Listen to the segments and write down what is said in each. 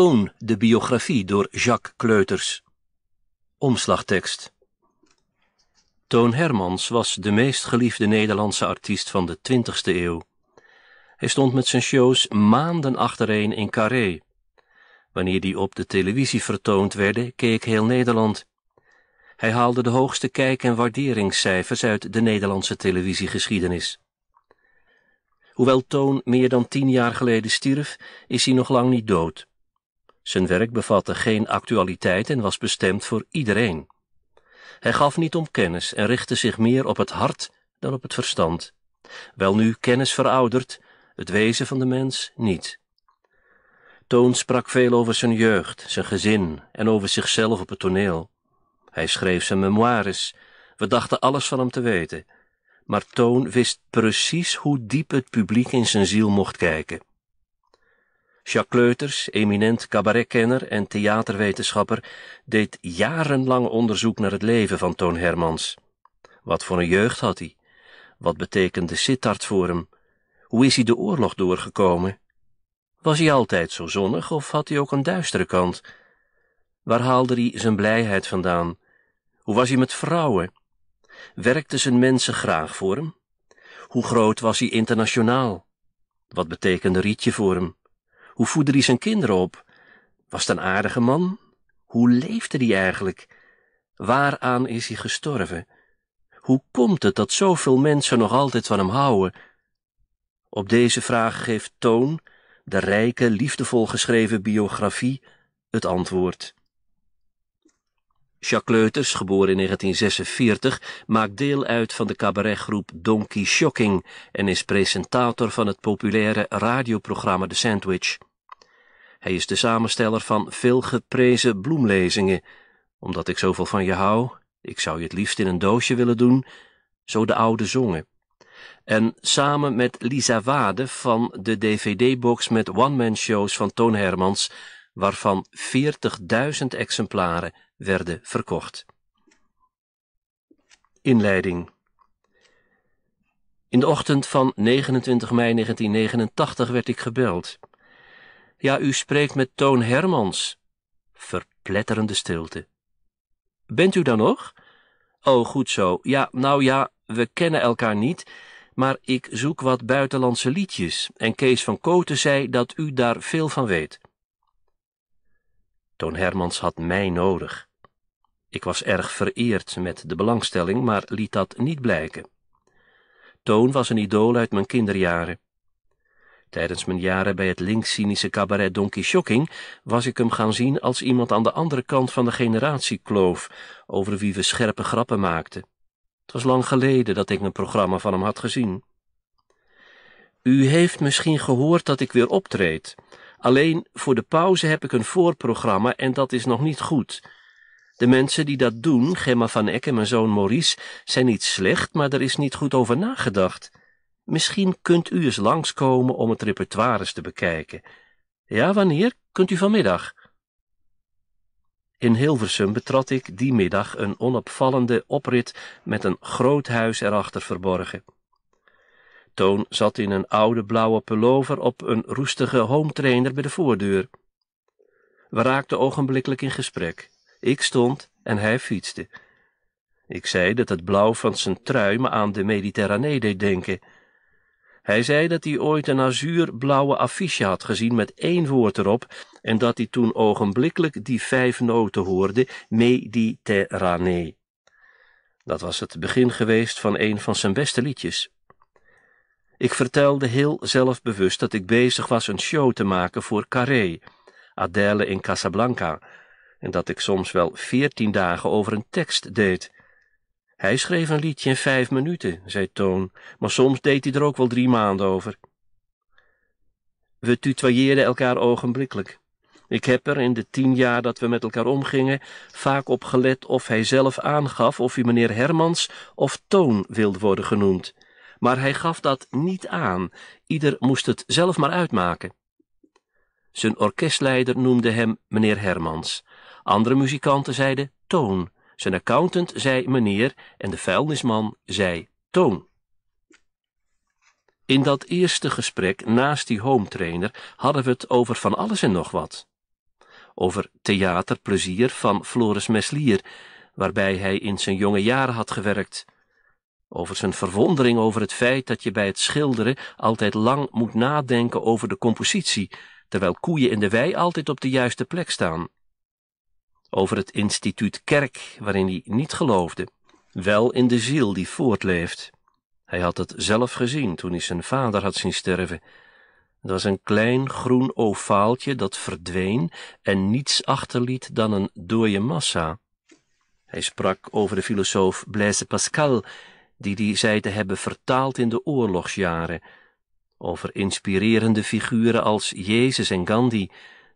Toon de biografie door Jacques Kleuters. Omslagtekst. Toon Hermans was de meest geliefde Nederlandse artiest van de 20 e eeuw. Hij stond met zijn shows maanden achtereen in Carré. Wanneer die op de televisie vertoond werden, keek heel Nederland. Hij haalde de hoogste kijk- en waarderingscijfers uit de Nederlandse televisiegeschiedenis. Hoewel Toon meer dan tien jaar geleden stierf, is hij nog lang niet dood. Zijn werk bevatte geen actualiteit en was bestemd voor iedereen. Hij gaf niet om kennis en richtte zich meer op het hart dan op het verstand. Wel nu kennis verouderd, het wezen van de mens niet. Toon sprak veel over zijn jeugd, zijn gezin en over zichzelf op het toneel. Hij schreef zijn memoires. We dachten alles van hem te weten. Maar Toon wist precies hoe diep het publiek in zijn ziel mocht kijken. Jacques Kleuters, eminent cabaretkenner en theaterwetenschapper, deed jarenlang onderzoek naar het leven van Toon Hermans. Wat voor een jeugd had hij? Wat betekende Sittard voor hem? Hoe is hij de oorlog doorgekomen? Was hij altijd zo zonnig of had hij ook een duistere kant? Waar haalde hij zijn blijheid vandaan? Hoe was hij met vrouwen? Werkten zijn mensen graag voor hem? Hoe groot was hij internationaal? Wat betekende Rietje voor hem? Hoe voedde hij zijn kinderen op? Was het een aardige man? Hoe leefde hij eigenlijk? Waaraan is hij gestorven? Hoe komt het dat zoveel mensen nog altijd van hem houden? Op deze vraag geeft Toon, de rijke, liefdevol geschreven biografie, het antwoord. Jacques Leuters, geboren in 1946, maakt deel uit van de cabaretgroep Donkey Shocking en is presentator van het populaire radioprogramma The Sandwich. Hij is de samensteller van veel geprezen bloemlezingen. Omdat ik zoveel van je hou, ik zou je het liefst in een doosje willen doen, zo de oude zongen. En samen met Lisa Wade van de DVD-box met one-man-shows van Toon Hermans, waarvan 40.000 exemplaren werden verkocht. Inleiding In de ochtend van 29 mei 1989 werd ik gebeld. Ja, u spreekt met Toon Hermans. Verpletterende stilte. Bent u dan nog? Oh, goed zo. Ja, nou ja, we kennen elkaar niet, maar ik zoek wat buitenlandse liedjes en Kees van Koten zei dat u daar veel van weet. Toon Hermans had mij nodig. Ik was erg vereerd met de belangstelling, maar liet dat niet blijken. Toon was een idool uit mijn kinderjaren. Tijdens mijn jaren bij het linkscynische cabaret Donkey Shocking was ik hem gaan zien als iemand aan de andere kant van de generatiekloof, over wie we scherpe grappen maakten. Het was lang geleden dat ik een programma van hem had gezien. U heeft misschien gehoord dat ik weer optreed. Alleen voor de pauze heb ik een voorprogramma en dat is nog niet goed. De mensen die dat doen, Gemma van Eck en mijn zoon Maurice, zijn niet slecht, maar er is niet goed over nagedacht. Misschien kunt u eens langskomen om het repertoire eens te bekijken. Ja, wanneer? Kunt u vanmiddag? In Hilversum betrad ik die middag een onopvallende oprit met een groot huis erachter verborgen. Toon zat in een oude blauwe pullover op een roestige trainer bij de voordeur. We raakten ogenblikkelijk in gesprek. Ik stond en hij fietste. Ik zei dat het blauw van zijn trui me aan de Mediterranee deed denken. Hij zei dat hij ooit een azuurblauwe affiche had gezien met één woord erop en dat hij toen ogenblikkelijk die vijf noten hoorde, Mediterranee. Dat was het begin geweest van een van zijn beste liedjes. Ik vertelde heel zelfbewust dat ik bezig was een show te maken voor Carré, Adèle in Casablanca, en dat ik soms wel veertien dagen over een tekst deed. Hij schreef een liedje in vijf minuten, zei Toon, maar soms deed hij er ook wel drie maanden over. We tutoyeerden elkaar ogenblikkelijk. Ik heb er in de tien jaar dat we met elkaar omgingen vaak op gelet of hij zelf aangaf of hij meneer Hermans of Toon wilde worden genoemd maar hij gaf dat niet aan. Ieder moest het zelf maar uitmaken. Zijn orkestleider noemde hem meneer Hermans. Andere muzikanten zeiden Toon. Zijn accountant zei meneer en de vuilnisman zei Toon. In dat eerste gesprek naast die home trainer hadden we het over van alles en nog wat. Over theaterplezier van Floris Meslier, waarbij hij in zijn jonge jaren had gewerkt, over zijn verwondering over het feit dat je bij het schilderen altijd lang moet nadenken over de compositie, terwijl koeien in de wei altijd op de juiste plek staan. Over het instituut kerk, waarin hij niet geloofde, wel in de ziel die voortleeft. Hij had het zelf gezien toen hij zijn vader had zien sterven. Het was een klein groen ovaaltje dat verdween en niets achterliet dan een dode massa. Hij sprak over de filosoof Blaise Pascal, die die zei te hebben vertaald in de oorlogsjaren, over inspirerende figuren als Jezus en Gandhi,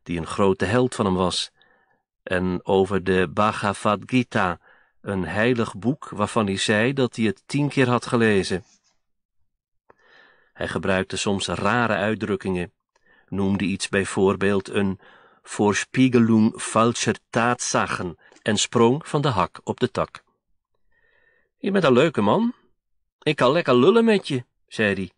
die een grote held van hem was, en over de Bhagavad Gita, een heilig boek waarvan hij zei dat hij het tien keer had gelezen. Hij gebruikte soms rare uitdrukkingen, noemde iets bijvoorbeeld een voorspiegelung falscher Tatsachen en sprong van de hak op de tak. Je bent een leuke man. Ik kan lekker lullen met je, zei hij.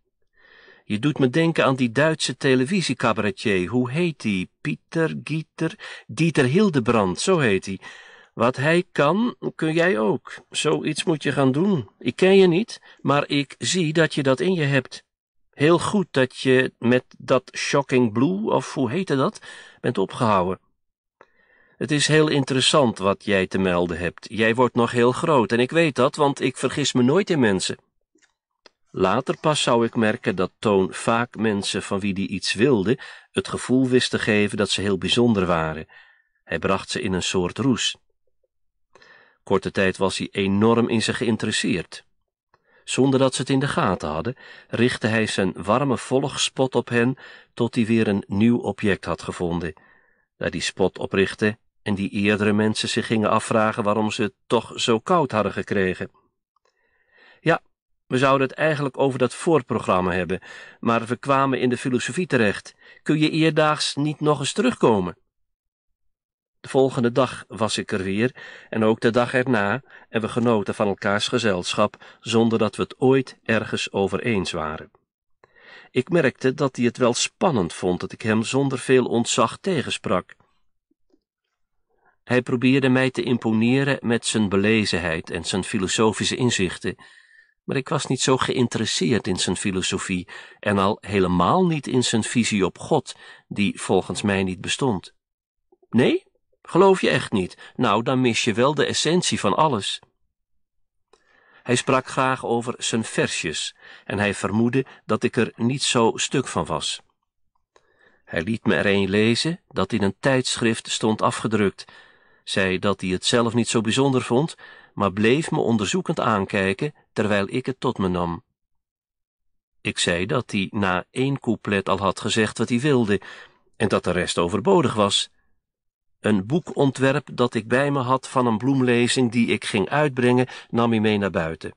Je doet me denken aan die Duitse televisiecabaretier. Hoe heet die? Pieter, Gieter, Dieter Hildebrand, zo heet hij. Wat hij kan, kun jij ook. Zoiets moet je gaan doen. Ik ken je niet, maar ik zie dat je dat in je hebt. Heel goed dat je met dat shocking blue, of hoe heette dat, bent opgehouden. Het is heel interessant wat jij te melden hebt. Jij wordt nog heel groot en ik weet dat, want ik vergis me nooit in mensen. Later pas zou ik merken dat Toon vaak mensen van wie die iets wilde het gevoel wist te geven dat ze heel bijzonder waren. Hij bracht ze in een soort roes. Korte tijd was hij enorm in ze geïnteresseerd. Zonder dat ze het in de gaten hadden, richtte hij zijn warme volgspot op hen tot hij weer een nieuw object had gevonden. Daar die spot oprichtte, en die eerdere mensen zich gingen afvragen waarom ze het toch zo koud hadden gekregen. Ja, we zouden het eigenlijk over dat voorprogramma hebben, maar we kwamen in de filosofie terecht. Kun je eerdaags niet nog eens terugkomen? De volgende dag was ik er weer, en ook de dag erna, en we genoten van elkaars gezelschap, zonder dat we het ooit ergens over eens waren. Ik merkte dat hij het wel spannend vond dat ik hem zonder veel ontzag tegensprak. Hij probeerde mij te imponeren met zijn belezenheid en zijn filosofische inzichten, maar ik was niet zo geïnteresseerd in zijn filosofie en al helemaal niet in zijn visie op God, die volgens mij niet bestond. Nee? Geloof je echt niet? Nou, dan mis je wel de essentie van alles. Hij sprak graag over zijn versjes en hij vermoedde dat ik er niet zo stuk van was. Hij liet me er een lezen dat in een tijdschrift stond afgedrukt zei dat hij het zelf niet zo bijzonder vond, maar bleef me onderzoekend aankijken terwijl ik het tot me nam. Ik zei dat hij na één couplet al had gezegd wat hij wilde en dat de rest overbodig was. Een boekontwerp dat ik bij me had van een bloemlezing die ik ging uitbrengen, nam hij mee naar buiten.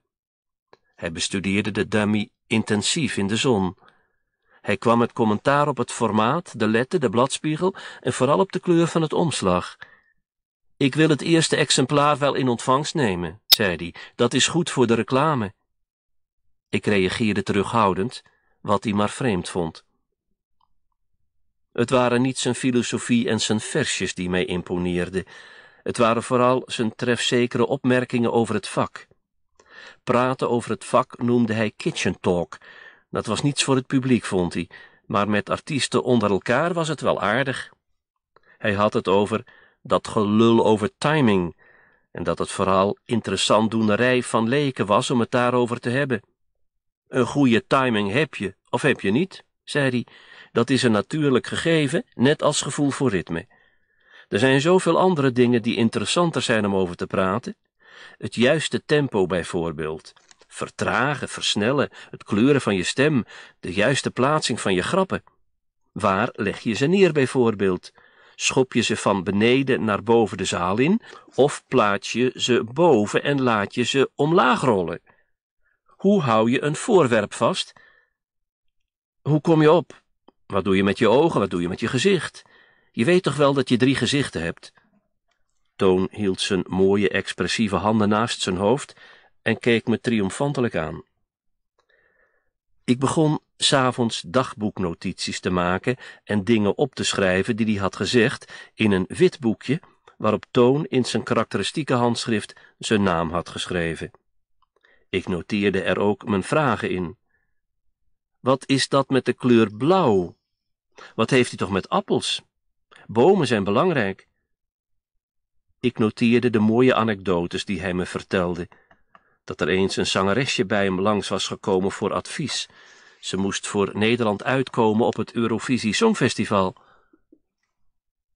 Hij bestudeerde de dummy intensief in de zon. Hij kwam met commentaar op het formaat, de letter, de bladspiegel en vooral op de kleur van het omslag. Ik wil het eerste exemplaar wel in ontvangst nemen, zei hij. Dat is goed voor de reclame. Ik reageerde terughoudend, wat hij maar vreemd vond. Het waren niet zijn filosofie en zijn versjes die mij imponeerden. Het waren vooral zijn trefzekere opmerkingen over het vak. Praten over het vak noemde hij kitchen talk. Dat was niets voor het publiek, vond hij, maar met artiesten onder elkaar was het wel aardig. Hij had het over dat gelul over timing en dat het verhaal interessant doenerij van leken was om het daarover te hebben. Een goede timing heb je of heb je niet, zei hij. Dat is een natuurlijk gegeven, net als gevoel voor ritme. Er zijn zoveel andere dingen die interessanter zijn om over te praten. Het juiste tempo bijvoorbeeld. Vertragen, versnellen, het kleuren van je stem, de juiste plaatsing van je grappen. Waar leg je ze neer bijvoorbeeld? schop je ze van beneden naar boven de zaal in, of plaats je ze boven en laat je ze omlaag rollen? Hoe hou je een voorwerp vast? Hoe kom je op? Wat doe je met je ogen? Wat doe je met je gezicht? Je weet toch wel dat je drie gezichten hebt? Toon hield zijn mooie, expressieve handen naast zijn hoofd en keek me triomfantelijk aan. Ik begon s'avonds dagboeknotities te maken en dingen op te schrijven die hij had gezegd in een wit boekje waarop Toon in zijn karakteristieke handschrift zijn naam had geschreven. Ik noteerde er ook mijn vragen in. Wat is dat met de kleur blauw? Wat heeft hij toch met appels? Bomen zijn belangrijk. Ik noteerde de mooie anekdotes die hij me vertelde dat er eens een zangeresje bij hem langs was gekomen voor advies. Ze moest voor Nederland uitkomen op het Eurovisie Songfestival.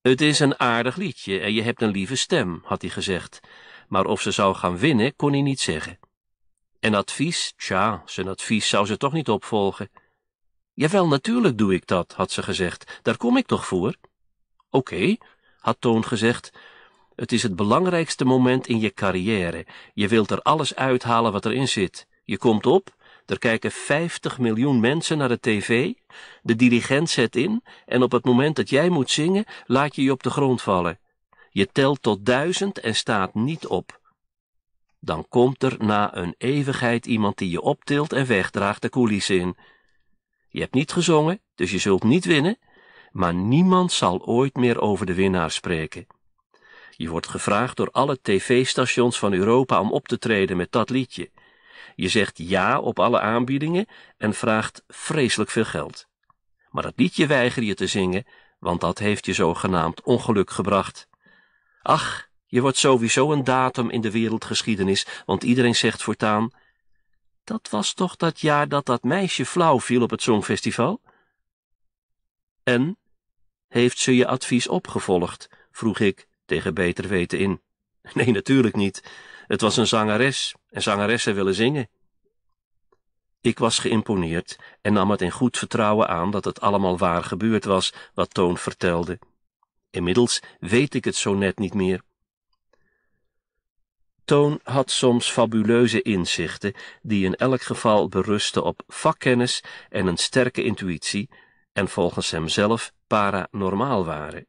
Het is een aardig liedje en je hebt een lieve stem, had hij gezegd, maar of ze zou gaan winnen kon hij niet zeggen. En advies, tja, zijn advies zou ze toch niet opvolgen. Jawel, natuurlijk doe ik dat, had ze gezegd, daar kom ik toch voor? Oké, had Toon gezegd, het is het belangrijkste moment in je carrière. Je wilt er alles uithalen wat erin zit. Je komt op, er kijken 50 miljoen mensen naar de tv, de dirigent zet in en op het moment dat jij moet zingen, laat je je op de grond vallen. Je telt tot duizend en staat niet op. Dan komt er na een eeuwigheid iemand die je optilt en wegdraagt de coulissen in. Je hebt niet gezongen, dus je zult niet winnen, maar niemand zal ooit meer over de winnaar spreken. Je wordt gevraagd door alle tv-stations van Europa om op te treden met dat liedje. Je zegt ja op alle aanbiedingen en vraagt vreselijk veel geld. Maar dat liedje weiger je te zingen, want dat heeft je zogenaamd ongeluk gebracht. Ach, je wordt sowieso een datum in de wereldgeschiedenis, want iedereen zegt voortaan: Dat was toch dat jaar dat dat meisje flauw viel op het Songfestival? En heeft ze je advies opgevolgd? vroeg ik tegen beter weten in. Nee, natuurlijk niet. Het was een zangeres, en zangeressen willen zingen. Ik was geïmponeerd en nam het in goed vertrouwen aan dat het allemaal waar gebeurd was wat Toon vertelde. Inmiddels weet ik het zo net niet meer. Toon had soms fabuleuze inzichten, die in elk geval berusten op vakkennis en een sterke intuïtie, en volgens hemzelf paranormaal waren.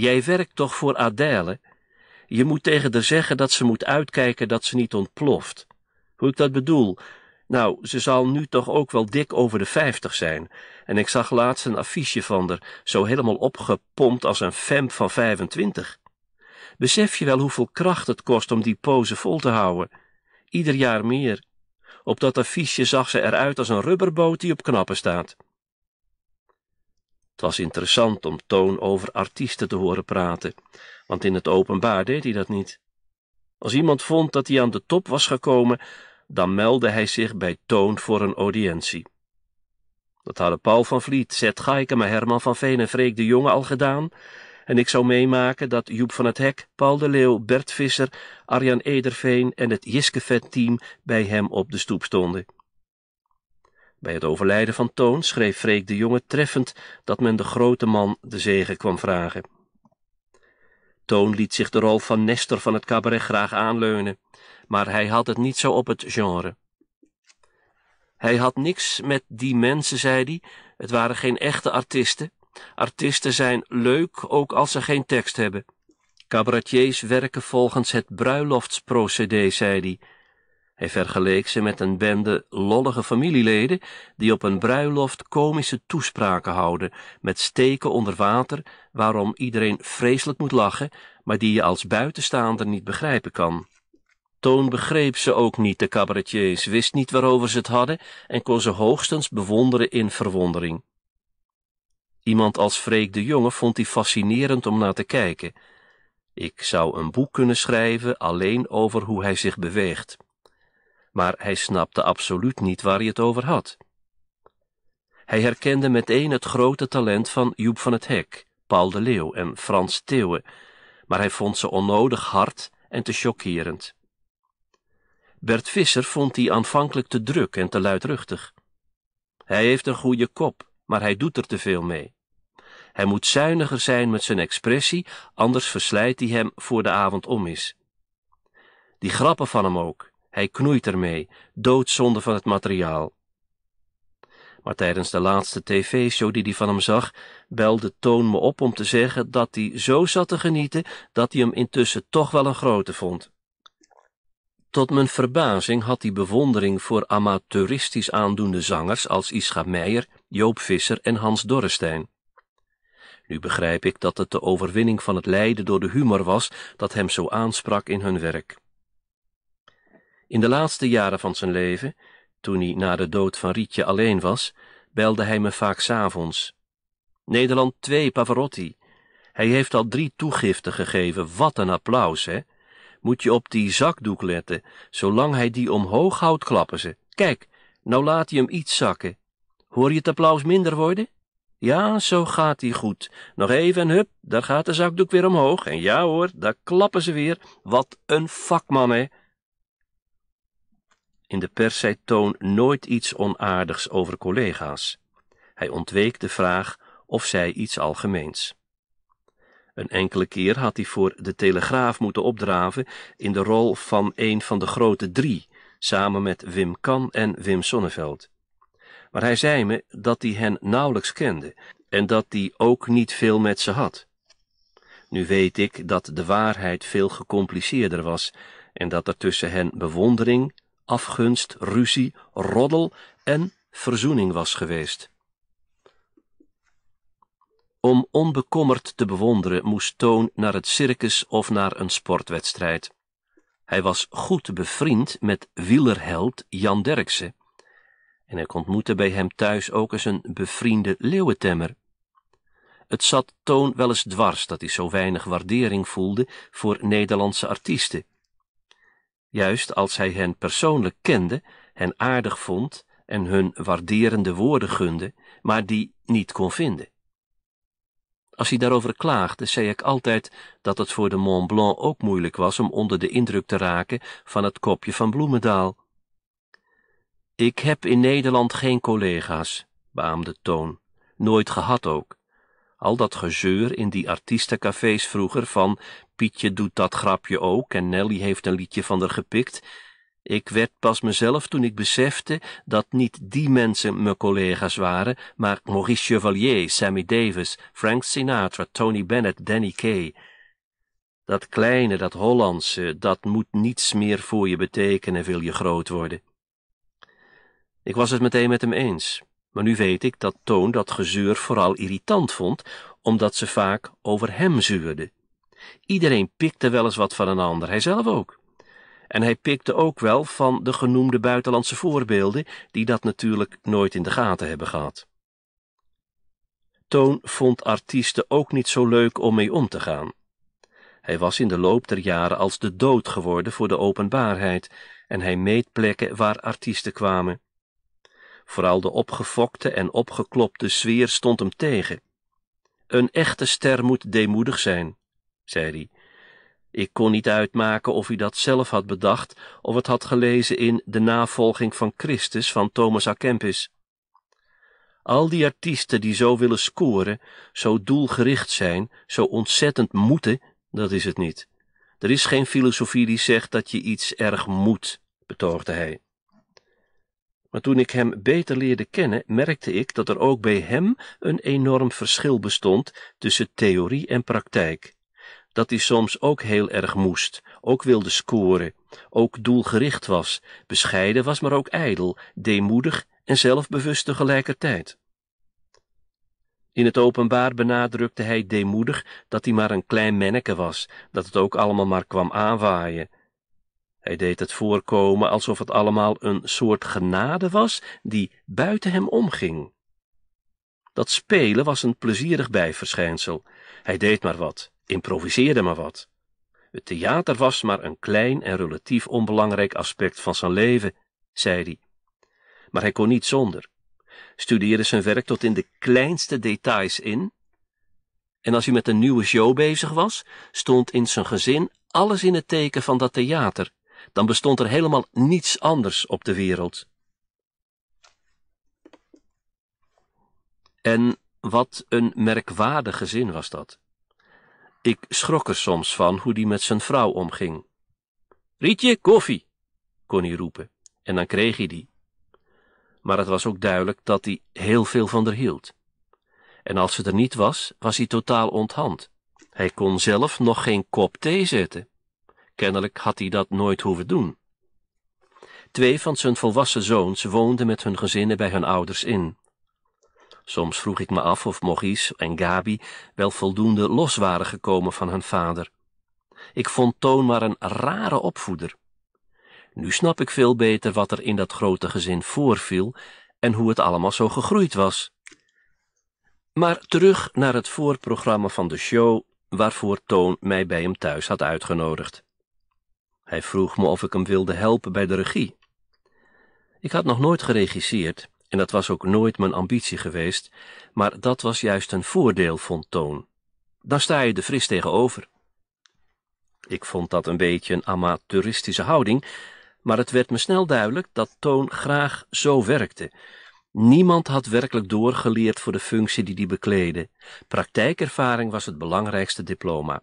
Jij werkt toch voor Adèle? Je moet tegen haar zeggen dat ze moet uitkijken dat ze niet ontploft. Hoe ik dat bedoel? Nou, ze zal nu toch ook wel dik over de vijftig zijn. En ik zag laatst een affiche van haar, zo helemaal opgepompt als een femp van vijfentwintig. Besef je wel hoeveel kracht het kost om die pose vol te houden? Ieder jaar meer. Op dat affiche zag ze eruit als een rubberboot die op knappen staat. Het was interessant om Toon over artiesten te horen praten, want in het openbaar deed hij dat niet. Als iemand vond dat hij aan de top was gekomen, dan meldde hij zich bij Toon voor een audiëntie. Dat hadden Paul van Vliet, Zet Gaike, maar Herman van Veen en Freek de Jonge al gedaan, en ik zou meemaken dat Joep van het Hek, Paul de Leeuw, Bert Visser, Arjan Ederveen en het Jiskevet-team bij hem op de stoep stonden. Bij het overlijden van Toon schreef Freek de Jonge treffend dat men de grote man de zegen kwam vragen. Toon liet zich de rol van Nestor van het cabaret graag aanleunen, maar hij had het niet zo op het genre. Hij had niks met die mensen, zei hij. Het waren geen echte artiesten. Artiesten zijn leuk, ook als ze geen tekst hebben. Cabaretiers werken volgens het bruiloftsprocedé, zei hij. Hij vergeleek ze met een bende lollige familieleden die op een bruiloft komische toespraken houden met steken onder water waarom iedereen vreselijk moet lachen, maar die je als buitenstaander niet begrijpen kan. Toon begreep ze ook niet, de cabaretiers, wist niet waarover ze het hadden en kon ze hoogstens bewonderen in verwondering. Iemand als Freek de Jonge vond hij fascinerend om naar te kijken. Ik zou een boek kunnen schrijven alleen over hoe hij zich beweegt maar hij snapte absoluut niet waar hij het over had. Hij herkende meteen het grote talent van Joep van het Hek, Paul de Leeuw en Frans Theeuwen, maar hij vond ze onnodig hard en te chockerend. Bert Visser vond die aanvankelijk te druk en te luidruchtig. Hij heeft een goede kop, maar hij doet er te veel mee. Hij moet zuiniger zijn met zijn expressie, anders verslijt hij hem voor de avond om is. Die grappen van hem ook, hij knoeit ermee, doodzonde van het materiaal. Maar tijdens de laatste tv-show die hij van hem zag, belde Toon me op om te zeggen dat hij zo zat te genieten dat hij hem intussen toch wel een grote vond. Tot mijn verbazing had hij bewondering voor amateuristisch aandoende zangers als Ischa Meijer, Joop Visser en Hans Dorrestein. Nu begrijp ik dat het de overwinning van het lijden door de humor was dat hem zo aansprak in hun werk. In de laatste jaren van zijn leven, toen hij na de dood van Rietje alleen was, belde hij me vaak s'avonds. Nederland 2, Pavarotti. Hij heeft al drie toegiften gegeven. Wat een applaus, hè? Moet je op die zakdoek letten. Zolang hij die omhoog houdt, klappen ze. Kijk, nou laat hij hem iets zakken. Hoor je het applaus minder worden? Ja, zo gaat hij goed. Nog even en hup, daar gaat de zakdoek weer omhoog. En ja hoor, daar klappen ze weer. Wat een vakman, hè? In de pers zei Toon nooit iets onaardigs over collega's. Hij ontweek de vraag of zij iets algemeens. Een enkele keer had hij voor de Telegraaf moeten opdraven in de rol van een van de grote drie, samen met Wim Kan en Wim Sonneveld. Maar hij zei me dat hij hen nauwelijks kende en dat die ook niet veel met ze had. Nu weet ik dat de waarheid veel gecompliceerder was en dat er tussen hen bewondering, afgunst, ruzie, roddel en verzoening was geweest. Om onbekommerd te bewonderen moest Toon naar het circus of naar een sportwedstrijd. Hij was goed bevriend met wielerheld Jan Derksen en ik ontmoette bij hem thuis ook eens een bevriende leeuwentemmer. Het zat Toon wel eens dwars dat hij zo weinig waardering voelde voor Nederlandse artiesten juist als hij hen persoonlijk kende, hen aardig vond en hun waarderende woorden gunde, maar die niet kon vinden. Als hij daarover klaagde, zei ik altijd dat het voor de Mont Blanc ook moeilijk was om onder de indruk te raken van het kopje van Bloemendaal. Ik heb in Nederland geen collega's, baamde Toon, nooit gehad ook. Al dat gezeur in die artiestencafés vroeger van Pietje doet dat grapje ook en Nelly heeft een liedje van er gepikt. Ik werd pas mezelf toen ik besefte dat niet die mensen mijn collega's waren, maar Maurice Chevalier, Sammy Davis, Frank Sinatra, Tony Bennett, Danny Kay. Dat kleine, dat Hollandse, dat moet niets meer voor je betekenen, wil je groot worden. Ik was het meteen met hem eens, maar nu weet ik dat Toon dat gezeur vooral irritant vond, omdat ze vaak over hem zuurde. Iedereen pikte wel eens wat van een ander, hij zelf ook. En hij pikte ook wel van de genoemde buitenlandse voorbeelden, die dat natuurlijk nooit in de gaten hebben gehad. Toon vond artiesten ook niet zo leuk om mee om te gaan. Hij was in de loop der jaren als de dood geworden voor de openbaarheid en hij meet plekken waar artiesten kwamen. Vooral de opgefokte en opgeklopte sfeer stond hem tegen. Een echte ster moet deemoedig zijn zei hij. Ik kon niet uitmaken of hij dat zelf had bedacht of het had gelezen in De navolging van Christus van Thomas A. Kempis. Al die artiesten die zo willen scoren, zo doelgericht zijn, zo ontzettend moeten, dat is het niet. Er is geen filosofie die zegt dat je iets erg moet, betoogde hij. Maar toen ik hem beter leerde kennen, merkte ik dat er ook bij hem een enorm verschil bestond tussen theorie en praktijk dat hij soms ook heel erg moest, ook wilde scoren, ook doelgericht was, bescheiden was, maar ook ijdel, deemoedig en zelfbewust tegelijkertijd. In het openbaar benadrukte hij deemoedig dat hij maar een klein menneke was, dat het ook allemaal maar kwam aanwaaien. Hij deed het voorkomen alsof het allemaal een soort genade was die buiten hem omging. Dat spelen was een plezierig bijverschijnsel. Hij deed maar wat improviseerde maar wat. Het theater was maar een klein en relatief onbelangrijk aspect van zijn leven, zei hij. Maar hij kon niet zonder. Studeerde zijn werk tot in de kleinste details in. En als hij met een nieuwe show bezig was, stond in zijn gezin alles in het teken van dat theater. Dan bestond er helemaal niets anders op de wereld. En wat een merkwaardig gezin was dat. Ik schrok er soms van hoe die met zijn vrouw omging. Rietje, koffie, kon hij roepen, en dan kreeg hij die. Maar het was ook duidelijk dat hij heel veel van er hield. En als ze er niet was, was hij totaal onthand. Hij kon zelf nog geen kop thee zetten. Kennelijk had hij dat nooit hoeven doen. Twee van zijn volwassen zoons woonden met hun gezinnen bij hun ouders in, Soms vroeg ik me af of Maurice en Gabi wel voldoende los waren gekomen van hun vader. Ik vond Toon maar een rare opvoeder. Nu snap ik veel beter wat er in dat grote gezin voorviel en hoe het allemaal zo gegroeid was. Maar terug naar het voorprogramma van de show waarvoor Toon mij bij hem thuis had uitgenodigd. Hij vroeg me of ik hem wilde helpen bij de regie. Ik had nog nooit geregisseerd en dat was ook nooit mijn ambitie geweest, maar dat was juist een voordeel, vond Toon. Dan sta je de fris tegenover. Ik vond dat een beetje een amateuristische houding, maar het werd me snel duidelijk dat Toon graag zo werkte. Niemand had werkelijk doorgeleerd voor de functie die die bekleedde. Praktijkervaring was het belangrijkste diploma.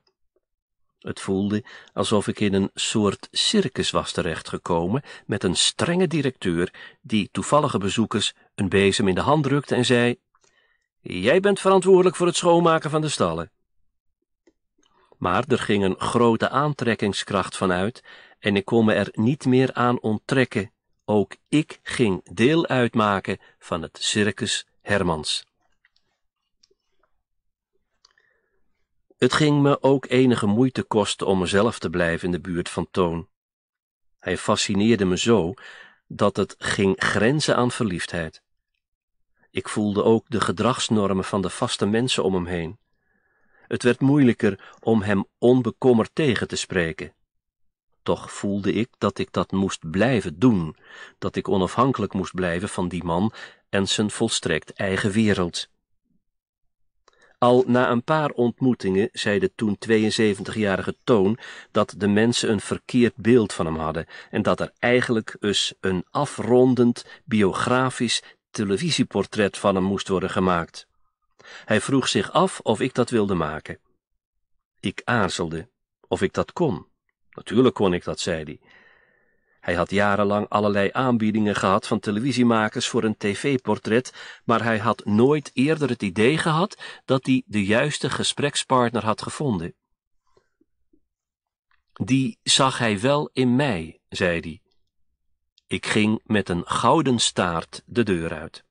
Het voelde alsof ik in een soort circus was terechtgekomen met een strenge directeur die toevallige bezoekers een bezem in de hand drukte en zei: Jij bent verantwoordelijk voor het schoonmaken van de stallen. Maar er ging een grote aantrekkingskracht vanuit en ik kon me er niet meer aan onttrekken. Ook ik ging deel uitmaken van het circus Hermans. Het ging me ook enige moeite kosten om mezelf te blijven in de buurt van Toon. Hij fascineerde me zo dat het ging grenzen aan verliefdheid. Ik voelde ook de gedragsnormen van de vaste mensen om hem heen. Het werd moeilijker om hem onbekommerd tegen te spreken. Toch voelde ik dat ik dat moest blijven doen, dat ik onafhankelijk moest blijven van die man en zijn volstrekt eigen wereld. Al na een paar ontmoetingen zei de toen 72-jarige Toon dat de mensen een verkeerd beeld van hem hadden en dat er eigenlijk eens dus een afrondend biografisch televisieportret van hem moest worden gemaakt. Hij vroeg zich af of ik dat wilde maken. Ik aarzelde of ik dat kon. Natuurlijk kon ik dat, zei hij. Hij had jarenlang allerlei aanbiedingen gehad van televisiemakers voor een tv-portret, maar hij had nooit eerder het idee gehad dat hij de juiste gesprekspartner had gevonden. Die zag hij wel in mij, zei hij. Ik ging met een gouden staart de deur uit.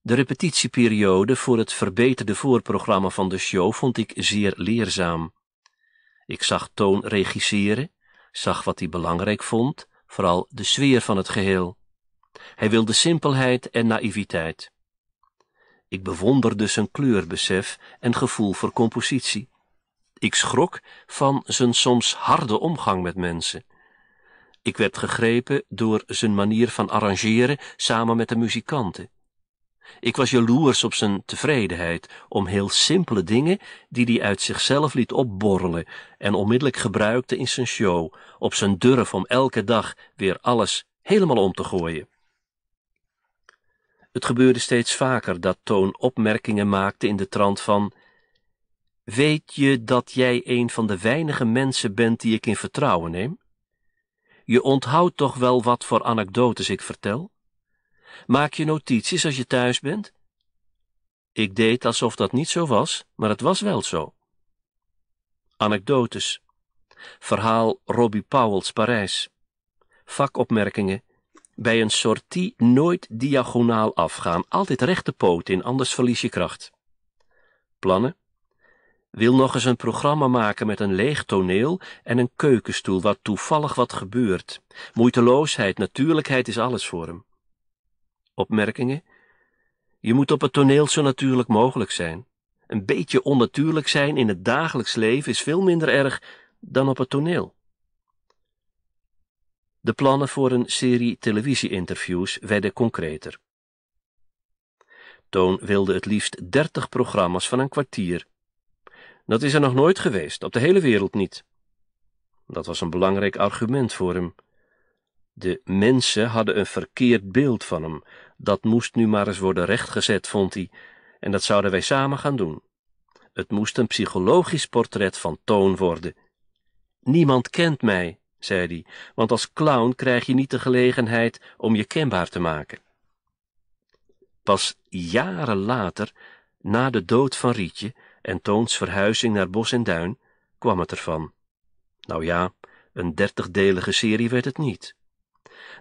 De repetitieperiode voor het verbeterde voorprogramma van de show vond ik zeer leerzaam. Ik zag Toon regisseren, zag wat hij belangrijk vond, vooral de sfeer van het geheel. Hij wilde simpelheid en naïviteit. Ik bewonderde dus zijn kleurbesef en gevoel voor compositie. Ik schrok van zijn soms harde omgang met mensen. Ik werd gegrepen door zijn manier van arrangeren samen met de muzikanten. Ik was jaloers op zijn tevredenheid om heel simpele dingen die hij uit zichzelf liet opborrelen en onmiddellijk gebruikte in zijn show, op zijn durf om elke dag weer alles helemaal om te gooien. Het gebeurde steeds vaker dat Toon opmerkingen maakte in de trant van Weet je dat jij een van de weinige mensen bent die ik in vertrouwen neem? Je onthoudt toch wel wat voor anekdotes ik vertel? Maak je notities als je thuis bent? Ik deed alsof dat niet zo was, maar het was wel zo. Anekdotes. Verhaal Robbie Powells Parijs. Vakopmerkingen. Bij een sortie nooit diagonaal afgaan, altijd rechte poot in, anders verlies je kracht. Plannen. Wil nog eens een programma maken met een leeg toneel en een keukenstoel waar toevallig wat gebeurt. Moeiteloosheid, natuurlijkheid is alles voor hem. Opmerkingen? Je moet op het toneel zo natuurlijk mogelijk zijn. Een beetje onnatuurlijk zijn in het dagelijks leven is veel minder erg dan op het toneel. De plannen voor een serie televisie-interviews werden concreter. Toon wilde het liefst dertig programma's van een kwartier. Dat is er nog nooit geweest, op de hele wereld niet. Dat was een belangrijk argument voor hem. De mensen hadden een verkeerd beeld van hem, dat moest nu maar eens worden rechtgezet, vond hij, en dat zouden wij samen gaan doen. Het moest een psychologisch portret van Toon worden. Niemand kent mij, zei hij, want als clown krijg je niet de gelegenheid om je kenbaar te maken. Pas jaren later, na de dood van Rietje en Toons verhuizing naar Bos en Duin, kwam het ervan. Nou ja, een dertigdelige serie werd het niet.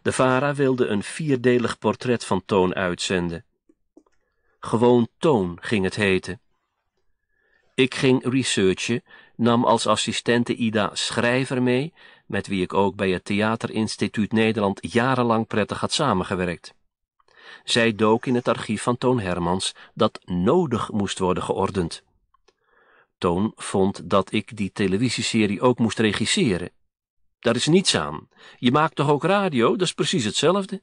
De Vara wilde een vierdelig portret van Toon uitzenden. Gewoon Toon ging het heten. Ik ging researchen, nam als assistente Ida Schrijver mee, met wie ik ook bij het Theaterinstituut Nederland jarenlang prettig had samengewerkt. Zij dook in het archief van Toon Hermans dat nodig moest worden geordend. Toon vond dat ik die televisieserie ook moest regisseren daar is niets aan. Je maakt toch ook radio? Dat is precies hetzelfde.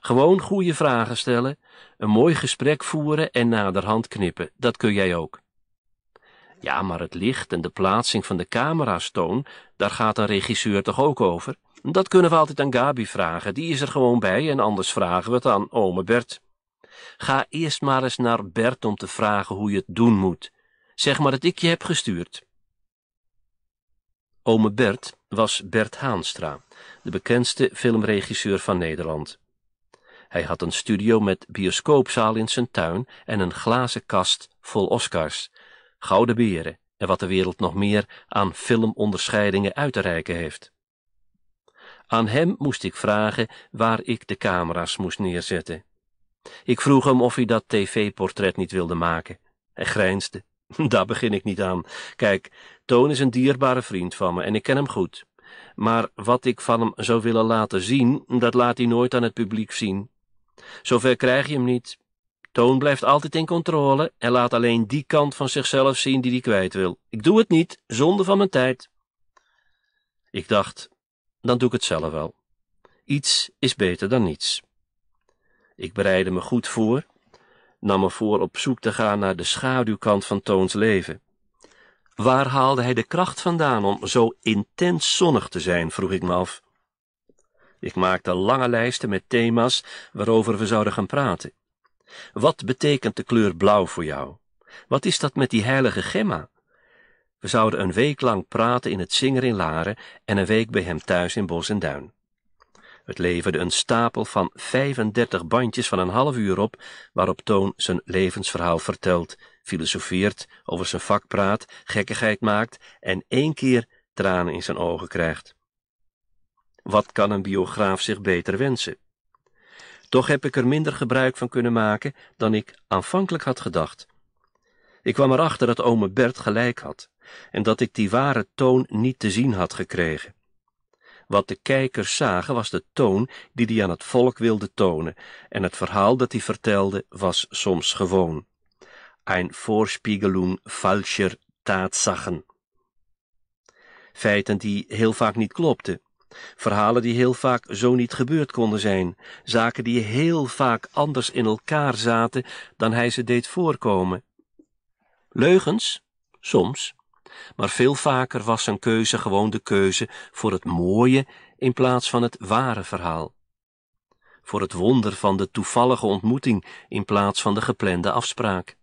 Gewoon goede vragen stellen, een mooi gesprek voeren en naderhand knippen. Dat kun jij ook. Ja, maar het licht en de plaatsing van de camera's, Toon, daar gaat een regisseur toch ook over? Dat kunnen we altijd aan Gabi vragen, die is er gewoon bij en anders vragen we het aan ome Bert. Ga eerst maar eens naar Bert om te vragen hoe je het doen moet. Zeg maar dat ik je heb gestuurd. Ome Bert was Bert Haanstra, de bekendste filmregisseur van Nederland. Hij had een studio met bioscoopzaal in zijn tuin en een glazen kast vol Oscars, gouden beren en wat de wereld nog meer aan filmonderscheidingen uit te reiken heeft. Aan hem moest ik vragen waar ik de camera's moest neerzetten. Ik vroeg hem of hij dat tv-portret niet wilde maken. Hij grijnsde. Daar begin ik niet aan. Kijk, Toon is een dierbare vriend van me en ik ken hem goed. Maar wat ik van hem zou willen laten zien, dat laat hij nooit aan het publiek zien. Zover krijg je hem niet. Toon blijft altijd in controle en laat alleen die kant van zichzelf zien die hij kwijt wil. Ik doe het niet, zonde van mijn tijd. Ik dacht, dan doe ik het zelf wel. Iets is beter dan niets. Ik bereidde me goed voor nam me voor op zoek te gaan naar de schaduwkant van Toons leven. Waar haalde hij de kracht vandaan om zo intens zonnig te zijn, vroeg ik me af. Ik maakte lange lijsten met thema's waarover we zouden gaan praten. Wat betekent de kleur blauw voor jou? Wat is dat met die heilige Gemma? We zouden een week lang praten in het Zinger in Laren en een week bij hem thuis in Bos en Duin leverde een stapel van 35 bandjes van een half uur op, waarop Toon zijn levensverhaal vertelt, filosofeert, over zijn vak praat, gekkigheid maakt en één keer tranen in zijn ogen krijgt. Wat kan een biograaf zich beter wensen? Toch heb ik er minder gebruik van kunnen maken dan ik aanvankelijk had gedacht. Ik kwam erachter dat ome Bert gelijk had en dat ik die ware toon niet te zien had gekregen. Wat de kijkers zagen was de toon die hij aan het volk wilde tonen, en het verhaal dat hij vertelde was soms gewoon. een voorspiegelung falscher Tatsachen. Feiten die heel vaak niet klopten. Verhalen die heel vaak zo niet gebeurd konden zijn, zaken die heel vaak anders in elkaar zaten dan hij ze deed voorkomen. Leugens, soms, maar veel vaker was zijn keuze gewoon de keuze voor het mooie in plaats van het ware verhaal. Voor het wonder van de toevallige ontmoeting in plaats van de geplande afspraak.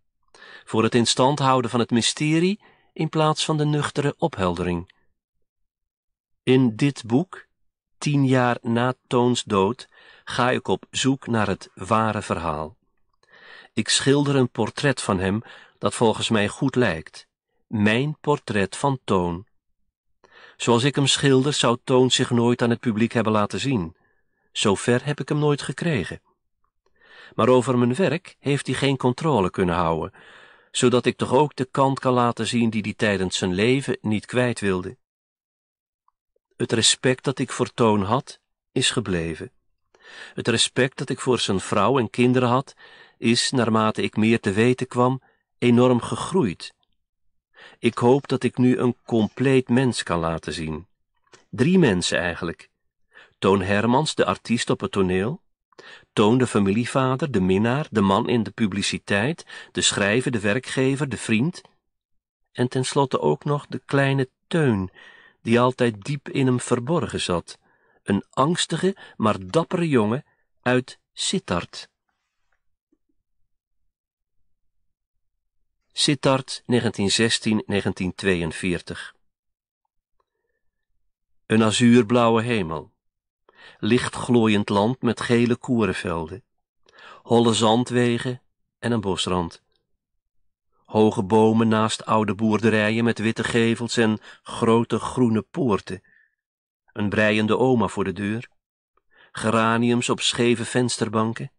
Voor het instand houden van het mysterie in plaats van de nuchtere opheldering. In dit boek, tien jaar na Toons dood, ga ik op zoek naar het ware verhaal. Ik schilder een portret van hem dat volgens mij goed lijkt mijn portret van Toon. Zoals ik hem schilder, zou Toon zich nooit aan het publiek hebben laten zien. Zover heb ik hem nooit gekregen. Maar over mijn werk heeft hij geen controle kunnen houden, zodat ik toch ook de kant kan laten zien die hij tijdens zijn leven niet kwijt wilde. Het respect dat ik voor Toon had, is gebleven. Het respect dat ik voor zijn vrouw en kinderen had, is, naarmate ik meer te weten kwam, enorm gegroeid ik hoop dat ik nu een compleet mens kan laten zien. Drie mensen eigenlijk. Toon Hermans, de artiest op het toneel. Toon de familievader, de minnaar, de man in de publiciteit, de schrijver, de werkgever, de vriend. En tenslotte ook nog de kleine Teun, die altijd diep in hem verborgen zat. Een angstige, maar dappere jongen uit Sittard. Sittard 1916-1942. Een azuurblauwe hemel. glooiend land met gele koerenvelden, Holle zandwegen en een bosrand. Hoge bomen naast oude boerderijen met witte gevels en grote groene poorten. Een breiende oma voor de deur. Geraniums op scheve vensterbanken.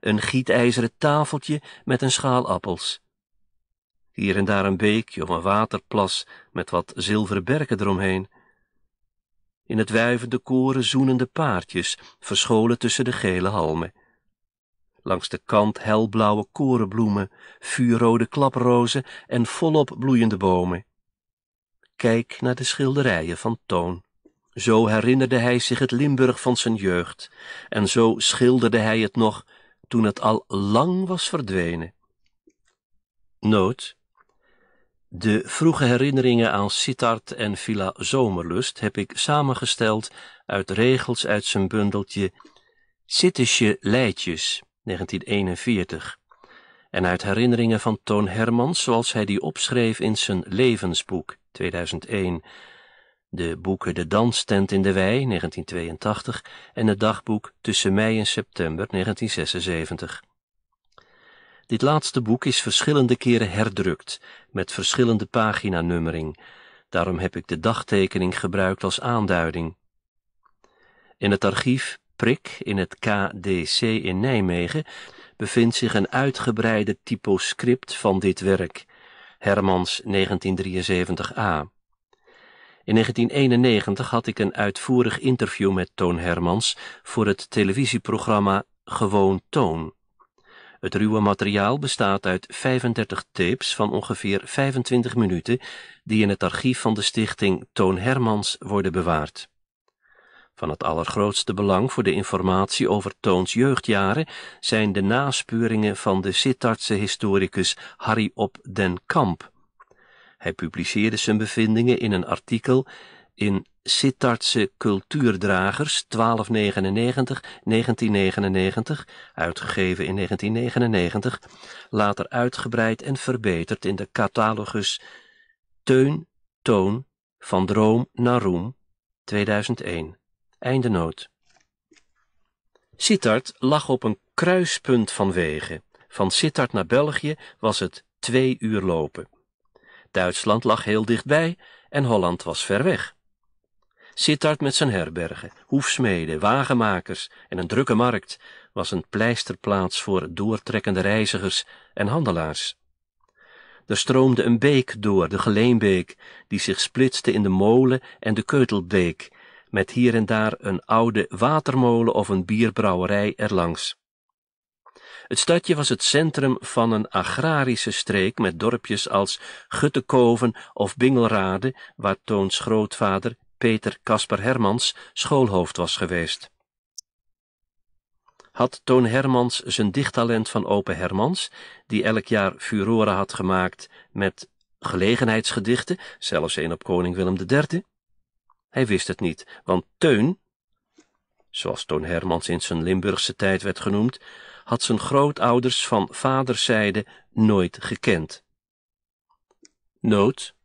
Een gietijzeren tafeltje met een schaal appels hier en daar een beekje of een waterplas met wat zilveren berken eromheen. In het wuivende koren zoenende paardjes, verscholen tussen de gele halmen. Langs de kant helblauwe korenbloemen, vuurrode klaprozen en volop bloeiende bomen. Kijk naar de schilderijen van Toon. Zo herinnerde hij zich het Limburg van zijn jeugd, en zo schilderde hij het nog toen het al lang was verdwenen. Nood de vroege herinneringen aan Sittard en Villa Zomerlust heb ik samengesteld uit regels uit zijn bundeltje Sittische Leidjes 1941 en uit herinneringen van Toon Hermans zoals hij die opschreef in zijn levensboek 2001, de boeken De Danstent in de Wei 1982 en het dagboek Tussen mei en september 1976. Dit laatste boek is verschillende keren herdrukt, met verschillende paginanummering. Daarom heb ik de dagtekening gebruikt als aanduiding. In het archief Prik in het KDC in Nijmegen bevindt zich een uitgebreide typoscript van dit werk, Hermans 1973a. In 1991 had ik een uitvoerig interview met Toon Hermans voor het televisieprogramma Gewoon Toon. Het ruwe materiaal bestaat uit 35 tapes van ongeveer 25 minuten die in het archief van de stichting Toon Hermans worden bewaard. Van het allergrootste belang voor de informatie over Toons jeugdjaren zijn de naspuringen van de Sittardse historicus Harry Op den Kamp. Hij publiceerde zijn bevindingen in een artikel in Sittardse Cultuurdragers 1299, 1999, uitgegeven in 1999, later uitgebreid en verbeterd in de catalogus Teun, Toon, Van Droom naar Roem, 2001. Einde noot. Sittard lag op een kruispunt van wegen. Van Sittard naar België was het twee uur lopen. Duitsland lag heel dichtbij en Holland was ver weg. Sittard met zijn herbergen, hoefsmeden, wagenmakers en een drukke markt was een pleisterplaats voor doortrekkende reizigers en handelaars. Er stroomde een beek door, de Geleenbeek, die zich splitste in de Molen en de Keutelbeek, met hier en daar een oude watermolen of een bierbrouwerij erlangs. Het stadje was het centrum van een agrarische streek met dorpjes als Guttekoven of Bingelrade, waar Toons grootvader Peter Kasper Hermans schoolhoofd was geweest. Had Toon Hermans zijn dichttalent van Open Hermans, die elk jaar furoren had gemaakt met gelegenheidsgedichten, zelfs een op koning Willem III? Hij wist het niet, want Teun, zoals Toon Hermans in zijn Limburgse tijd werd genoemd, had zijn grootouders van vaderszijde nooit gekend. Nood,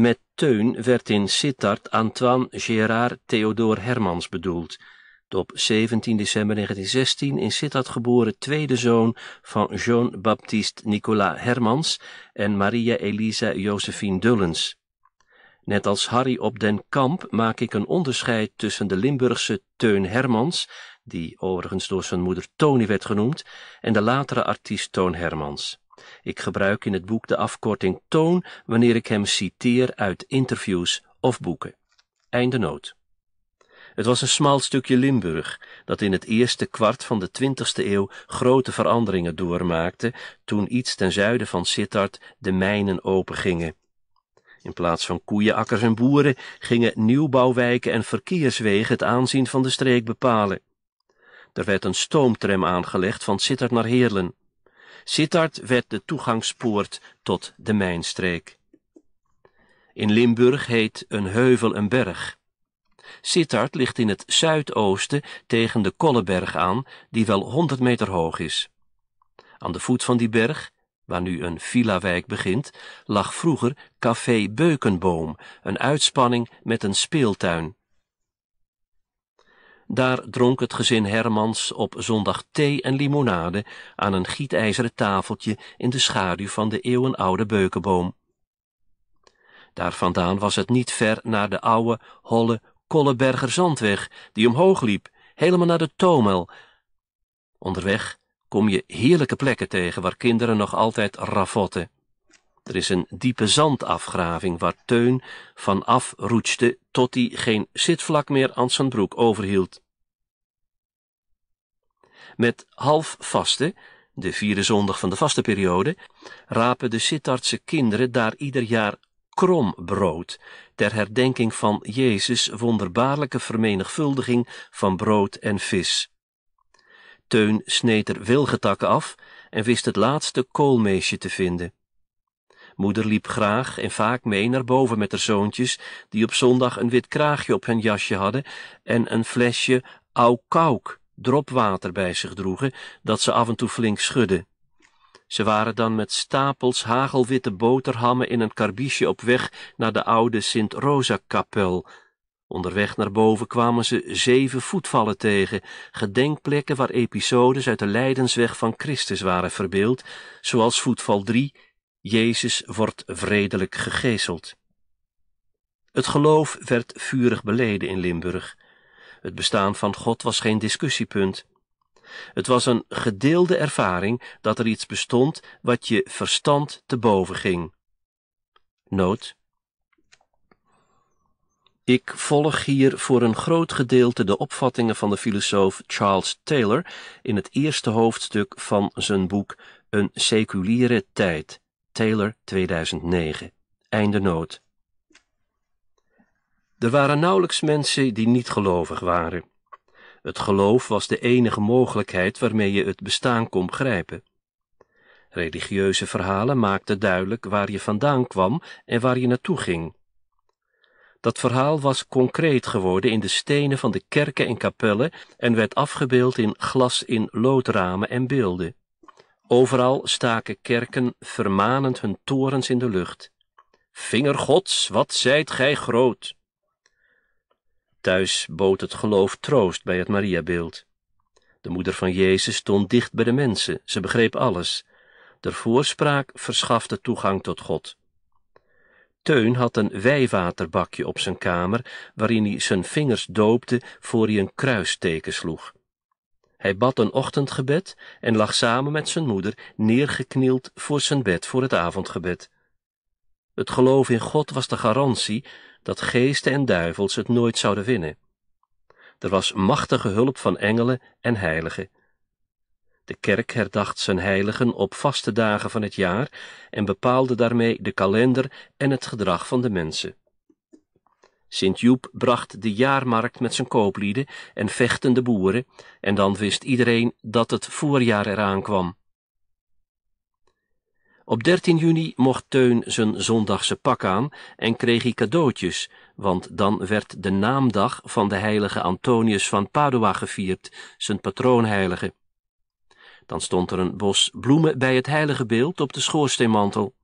met teun werd in Sittard Antoine Gérard Theodore Hermans bedoeld, de op 17 december 1916 in Sittard geboren tweede zoon van Jean-Baptiste Nicolas Hermans en Maria Elisa Josephine Dullens. Net als Harry op den Kamp maak ik een onderscheid tussen de Limburgse Teun Hermans, die overigens door zijn moeder Tony werd genoemd, en de latere artiest Toon Hermans. Ik gebruik in het boek de afkorting toon wanneer ik hem citeer uit interviews of boeken. Einde Het was een smal stukje Limburg dat in het eerste kwart van de 20e eeuw grote veranderingen doormaakte toen iets ten zuiden van Sittard de mijnen opengingen. In plaats van koeienakkers en boeren gingen nieuwbouwwijken en verkeerswegen het aanzien van de streek bepalen. Er werd een stoomtram aangelegd van Sittard naar Heerlen. Sittard werd de toegangspoort tot de mijnstreek. In Limburg heet een heuvel een berg. Sittard ligt in het zuidoosten tegen de Kolleberg aan, die wel 100 meter hoog is. Aan de voet van die berg, waar nu een villawijk begint, lag vroeger Café Beukenboom, een uitspanning met een speeltuin. Daar dronk het gezin Hermans op zondag thee en limonade aan een gietijzeren tafeltje in de schaduw van de eeuwenoude beukenboom. Daar vandaan was het niet ver naar de oude, holle Kolleberger zandweg, die omhoog liep, helemaal naar de Tomel. Onderweg kom je heerlijke plekken tegen waar kinderen nog altijd ravotten. Er is een diepe zandafgraving waar Teun van roetste tot hij geen zitvlak meer aan zijn broek overhield. Met half vaste, de vierde zondag van de vaste periode, rapen de Sittardse kinderen daar ieder jaar krombrood, ter herdenking van Jezus' wonderbaarlijke vermenigvuldiging van brood en vis. Teun sneed er wilgetakken af en wist het laatste koolmeesje te vinden. Moeder liep graag en vaak mee naar boven met haar zoontjes, die op zondag een wit kraagje op hun jasje hadden en een flesje aukauk dropwater bij zich droegen, dat ze af en toe flink schudden. Ze waren dan met stapels hagelwitte boterhammen in een karbiesje op weg naar de oude Sint-Rosa-kapel. Onderweg naar boven kwamen ze zeven voetvallen tegen, gedenkplekken waar episodes uit de leidensweg van Christus waren verbeeld, zoals voetval 3 Jezus wordt vredelijk gegezeld. Het geloof werd vurig beleden in Limburg. Het bestaan van God was geen discussiepunt. Het was een gedeelde ervaring dat er iets bestond wat je verstand te boven ging. Noot. Ik volg hier voor een groot gedeelte de opvattingen van de filosoof Charles Taylor in het eerste hoofdstuk van zijn boek Een seculiere tijd. Taylor, 2009. Einde nood. Er waren nauwelijks mensen die niet gelovig waren. Het geloof was de enige mogelijkheid waarmee je het bestaan kon begrijpen. Religieuze verhalen maakten duidelijk waar je vandaan kwam en waar je naartoe ging. Dat verhaal was concreet geworden in de stenen van de kerken en kapellen en werd afgebeeld in glas in loodramen en beelden. Overal staken kerken vermanend hun torens in de lucht. Vinger Gods, wat zijt gij groot! Thuis bood het geloof troost bij het Mariabeeld. De moeder van Jezus stond dicht bij de mensen, ze begreep alles. De voorspraak verschafte toegang tot God. Teun had een wijwaterbakje op zijn kamer, waarin hij zijn vingers doopte voor hij een kruisteken sloeg. Hij bad een ochtendgebed en lag samen met zijn moeder neergeknield voor zijn bed voor het avondgebed. Het geloof in God was de garantie dat geesten en duivels het nooit zouden winnen. Er was machtige hulp van engelen en heiligen. De kerk herdacht zijn heiligen op vaste dagen van het jaar en bepaalde daarmee de kalender en het gedrag van de mensen. Sint-Joep bracht de jaarmarkt met zijn kooplieden en vechtende boeren, en dan wist iedereen dat het voorjaar eraan kwam. Op 13 juni mocht Teun zijn zondagse pak aan en kreeg hij cadeautjes, want dan werd de naamdag van de heilige Antonius van Padua gevierd, zijn patroonheilige. Dan stond er een bos bloemen bij het heilige beeld op de schoorsteenmantel.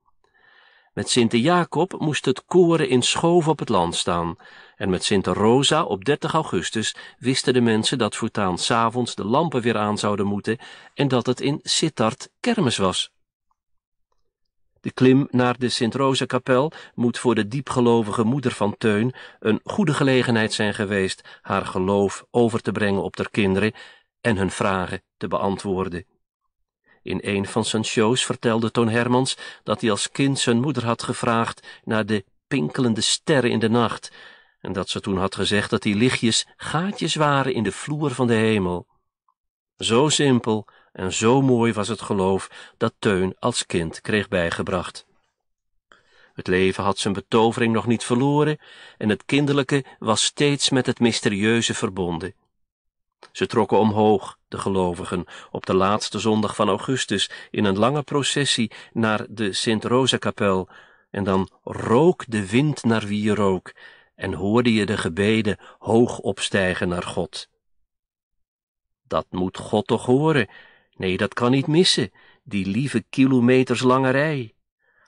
Met Sint Jacob moest het koren in Schoof op het land staan. En met Sint Rosa op 30 augustus wisten de mensen dat voortaan s'avonds de lampen weer aan zouden moeten en dat het in Sittard kermis was. De klim naar de Sint-Rosa-kapel moet voor de diepgelovige moeder van Teun een goede gelegenheid zijn geweest haar geloof over te brengen op haar kinderen en hun vragen te beantwoorden. In een van zijn shows vertelde Toon Hermans dat hij als kind zijn moeder had gevraagd naar de pinkelende sterren in de nacht en dat ze toen had gezegd dat die lichtjes gaatjes waren in de vloer van de hemel. Zo simpel en zo mooi was het geloof dat Teun als kind kreeg bijgebracht. Het leven had zijn betovering nog niet verloren en het kinderlijke was steeds met het mysterieuze verbonden. Ze trokken omhoog, de gelovigen, op de laatste zondag van augustus in een lange processie naar de Sint-Rosa-kapel. En dan rook de wind naar wie je rook en hoorde je de gebeden hoog opstijgen naar God. Dat moet God toch horen? Nee, dat kan niet missen, die lieve kilometers lange rij.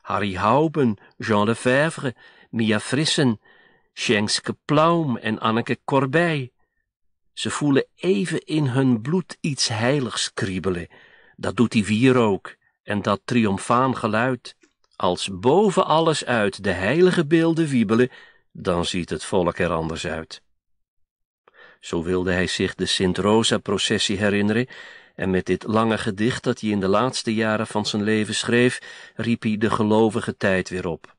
Harry Hauben, Jean Lefebvre, Mia Frissen, Schenkske Plaum en Anneke Corbij. Ze voelen even in hun bloed iets heiligs kriebelen. Dat doet die vier ook, en dat triomfaan geluid. Als boven alles uit de heilige beelden wiebelen, dan ziet het volk er anders uit. Zo wilde hij zich de Sint-Rosa-processie herinneren, en met dit lange gedicht dat hij in de laatste jaren van zijn leven schreef, riep hij de gelovige tijd weer op.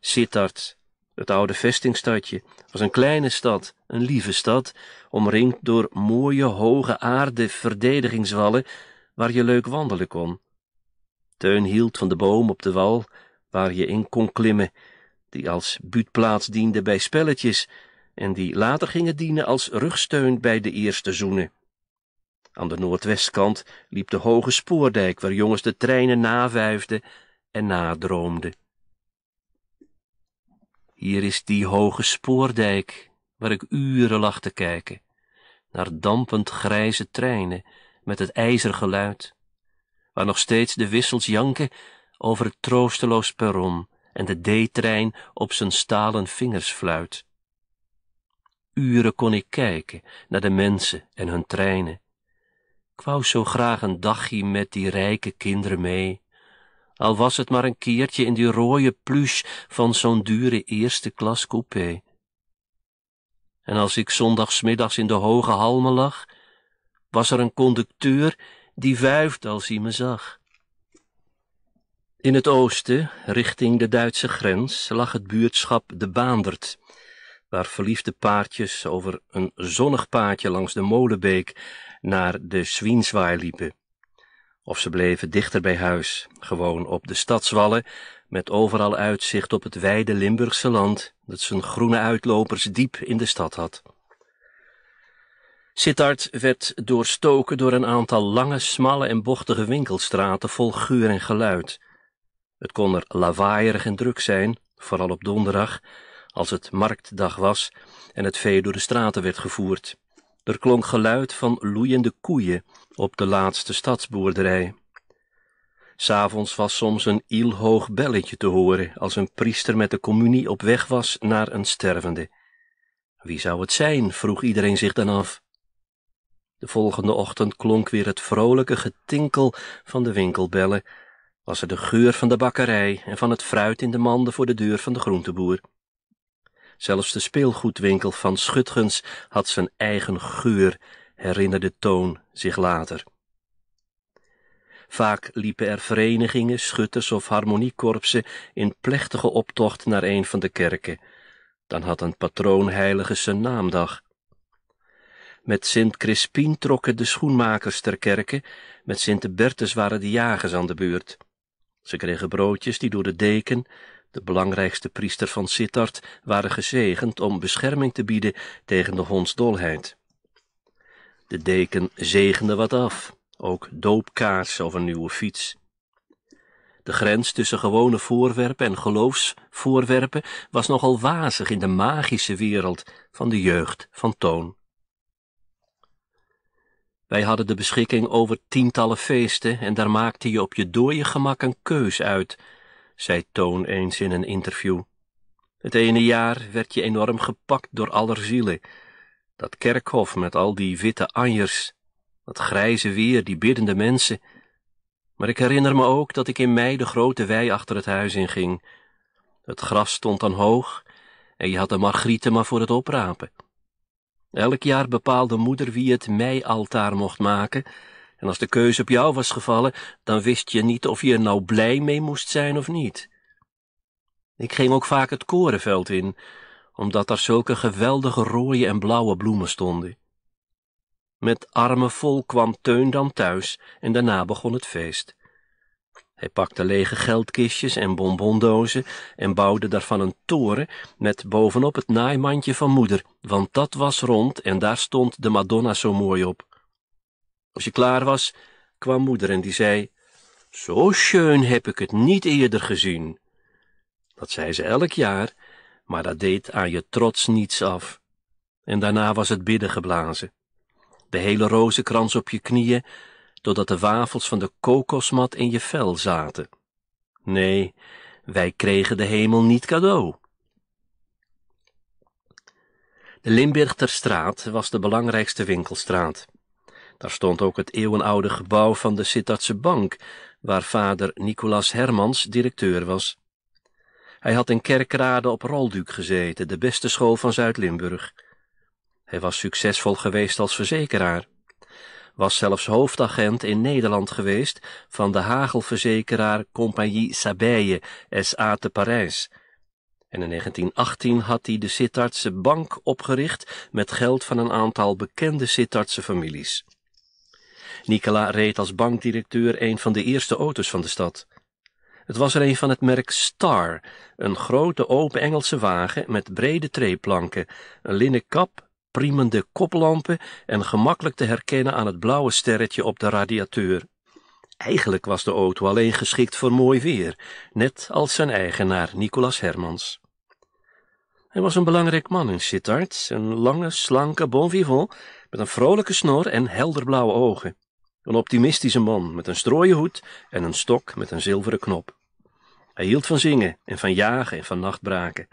Sittard, het oude vestingstadje was een kleine stad, een lieve stad, omringd door mooie, hoge aarde verdedigingswallen waar je leuk wandelen kon. Teun hield van de boom op de wal waar je in kon klimmen, die als buutplaats diende bij spelletjes en die later gingen dienen als rugsteun bij de eerste zoenen. Aan de noordwestkant liep de hoge spoordijk waar jongens de treinen navuifden en nadroomden. Hier is die hoge spoordijk waar ik uren lag te kijken, naar dampend grijze treinen met het ijzergeluid, waar nog steeds de wissels janken over het troosteloos perron en de D-trein op zijn stalen vingers fluit. Uren kon ik kijken naar de mensen en hun treinen. Ik wou zo graag een dagje met die rijke kinderen mee, al was het maar een keertje in die rode pluche van zo'n dure eerste klas coupé. En als ik zondagsmiddags in de hoge halmen lag, was er een conducteur die wuifde als hij me zag. In het oosten, richting de Duitse grens, lag het buurtschap de Baandert, waar verliefde paardjes over een zonnig paadje langs de molenbeek naar de Zwienswaai liepen. Of ze bleven dichter bij huis, gewoon op de stadswallen, met overal uitzicht op het wijde Limburgse land, dat zijn groene uitlopers diep in de stad had. Sittard werd doorstoken door een aantal lange, smalle en bochtige winkelstraten vol geur en geluid. Het kon er lawaaierig en druk zijn, vooral op donderdag, als het marktdag was en het vee door de straten werd gevoerd. Er klonk geluid van loeiende koeien, op de laatste stadsboerderij. S'avonds was soms een ilhoog belletje te horen als een priester met de communie op weg was naar een stervende. Wie zou het zijn? vroeg iedereen zich dan af. De volgende ochtend klonk weer het vrolijke getinkel van de winkelbellen, was er de geur van de bakkerij en van het fruit in de manden voor de deur van de groenteboer. Zelfs de speelgoedwinkel van Schutgens had zijn eigen geur herinnerde Toon zich later. Vaak liepen er verenigingen, schutters of harmoniekorpsen in plechtige optocht naar een van de kerken. Dan had een patroonheilige zijn naamdag. Met Sint Crispien trokken de schoenmakers ter kerke, met Sint Bertus waren de jagers aan de beurt. Ze kregen broodjes die door de deken, de belangrijkste priester van Sittard, waren gezegend om bescherming te bieden tegen de hondsdolheid. De deken zegende wat af, ook doopkaars of een nieuwe fiets. De grens tussen gewone voorwerpen en geloofsvoorwerpen was nogal wazig in de magische wereld van de jeugd van Toon. Wij hadden de beschikking over tientallen feesten en daar maakte je op je dooie gemak een keus uit, zei Toon eens in een interview. Het ene jaar werd je enorm gepakt door zielen. Dat kerkhof met al die witte anjers, dat grijze weer, die biddende mensen. Maar ik herinner me ook dat ik in mei de grote wei achter het huis inging. Het gras stond dan hoog en je had de margrieten maar voor het oprapen. Elk jaar bepaalde moeder wie het meialtaar mocht maken, en als de keuze op jou was gevallen, dan wist je niet of je er nou blij mee moest zijn of niet. Ik ging ook vaak het korenveld in, omdat er zulke geweldige rode en blauwe bloemen stonden. Met armen vol kwam Teun dan thuis en daarna begon het feest. Hij pakte lege geldkistjes en bonbondozen en bouwde daarvan een toren met bovenop het naaimandje van moeder, want dat was rond en daar stond de Madonna zo mooi op. Als je klaar was, kwam moeder en die zei, Zo schön heb ik het niet eerder gezien. Dat zei ze elk jaar maar dat deed aan je trots niets af. En daarna was het bidden geblazen. De hele rozenkrans op je knieën, totdat de wafels van de kokosmat in je vel zaten. Nee, wij kregen de hemel niet cadeau. De Limburgterstraat was de belangrijkste winkelstraat. Daar stond ook het eeuwenoude gebouw van de Sittardse Bank, waar vader Nicolaas Hermans directeur was. Hij had in kerkraden op Rolduc gezeten, de beste school van Zuid-Limburg. Hij was succesvol geweest als verzekeraar. Was zelfs hoofdagent in Nederland geweest van de hagelverzekeraar Compagnie Sabeille, S.A. te Parijs. En in 1918 had hij de Sittardse bank opgericht met geld van een aantal bekende Sittardse families. Nicola reed als bankdirecteur een van de eerste auto's van de stad. Het was er een van het merk Star, een grote open Engelse wagen met brede treeplanken, een linnen kap, priemende koplampen en gemakkelijk te herkennen aan het blauwe sterretje op de radiateur. Eigenlijk was de auto alleen geschikt voor mooi weer, net als zijn eigenaar Nicolas Hermans. Hij was een belangrijk man in Sittard, een lange, slanke bon vivant met een vrolijke snor en helderblauwe ogen. Een optimistische man met een strooien hoed en een stok met een zilveren knop. Hij hield van zingen en van jagen en van nachtbraken.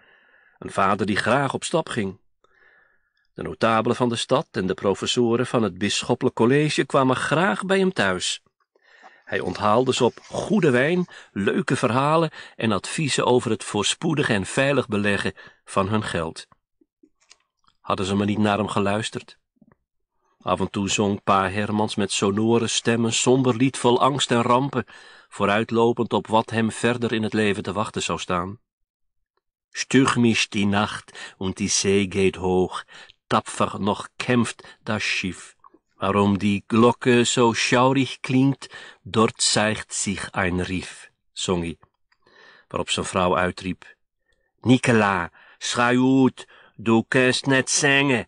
Een vader die graag op stap ging. De notabelen van de stad en de professoren van het bisschoppelijk college kwamen graag bij hem thuis. Hij onthaalde ze op goede wijn, leuke verhalen en adviezen over het voorspoedig en veilig beleggen van hun geld. Hadden ze maar niet naar hem geluisterd. Af en toe zong pa Hermans met sonore stemmen een somber lied vol angst en rampen, vooruitlopend op wat hem verder in het leven te wachten zou staan. Stürmisch die Nacht und die See geht hoog. tapfer nog kämpft das Schiff. Waarom die Glocke so schaurig klinkt? dort zeigt sich ein Rief, zong hij, waarop zijn vrouw uitriep. Nicola, schreeuw du net zingen.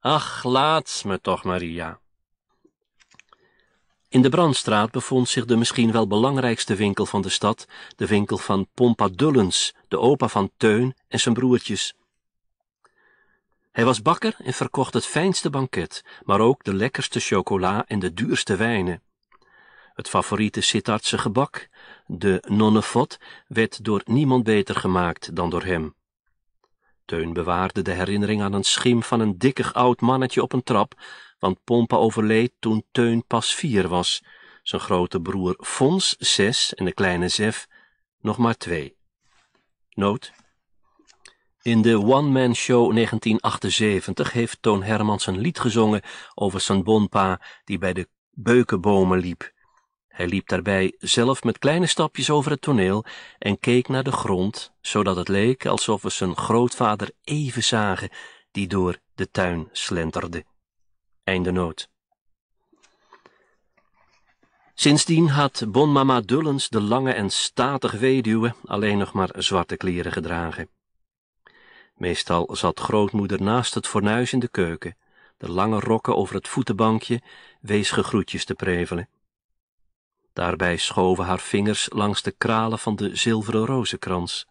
Ach, laat me toch, Maria. In de Brandstraat bevond zich de misschien wel belangrijkste winkel van de stad, de winkel van Pompa Dullens, de opa van Teun en zijn broertjes. Hij was bakker en verkocht het fijnste banket, maar ook de lekkerste chocola en de duurste wijnen. Het favoriete Sittardse gebak, de nonnefot, werd door niemand beter gemaakt dan door hem. Teun bewaarde de herinnering aan een schim van een dikkig oud mannetje op een trap, want Pompa overleed toen Teun pas vier was, zijn grote broer Fons zes en de kleine Zef nog maar twee. Noot. In de One Man Show 1978 heeft Toon Hermans een lied gezongen over zijn bonpa die bij de beukenbomen liep. Hij liep daarbij zelf met kleine stapjes over het toneel en keek naar de grond, zodat het leek alsof we zijn grootvader even zagen, die door de tuin slenterde. Einde nood. Sindsdien had bonmama Dullens, de lange en statige weduwe, alleen nog maar zwarte kleren gedragen. Meestal zat grootmoeder naast het fornuis in de keuken, de lange rokken over het voetenbankje, weesgegroetjes te prevelen. Daarbij schoven haar vingers langs de kralen van de zilveren rozenkrans.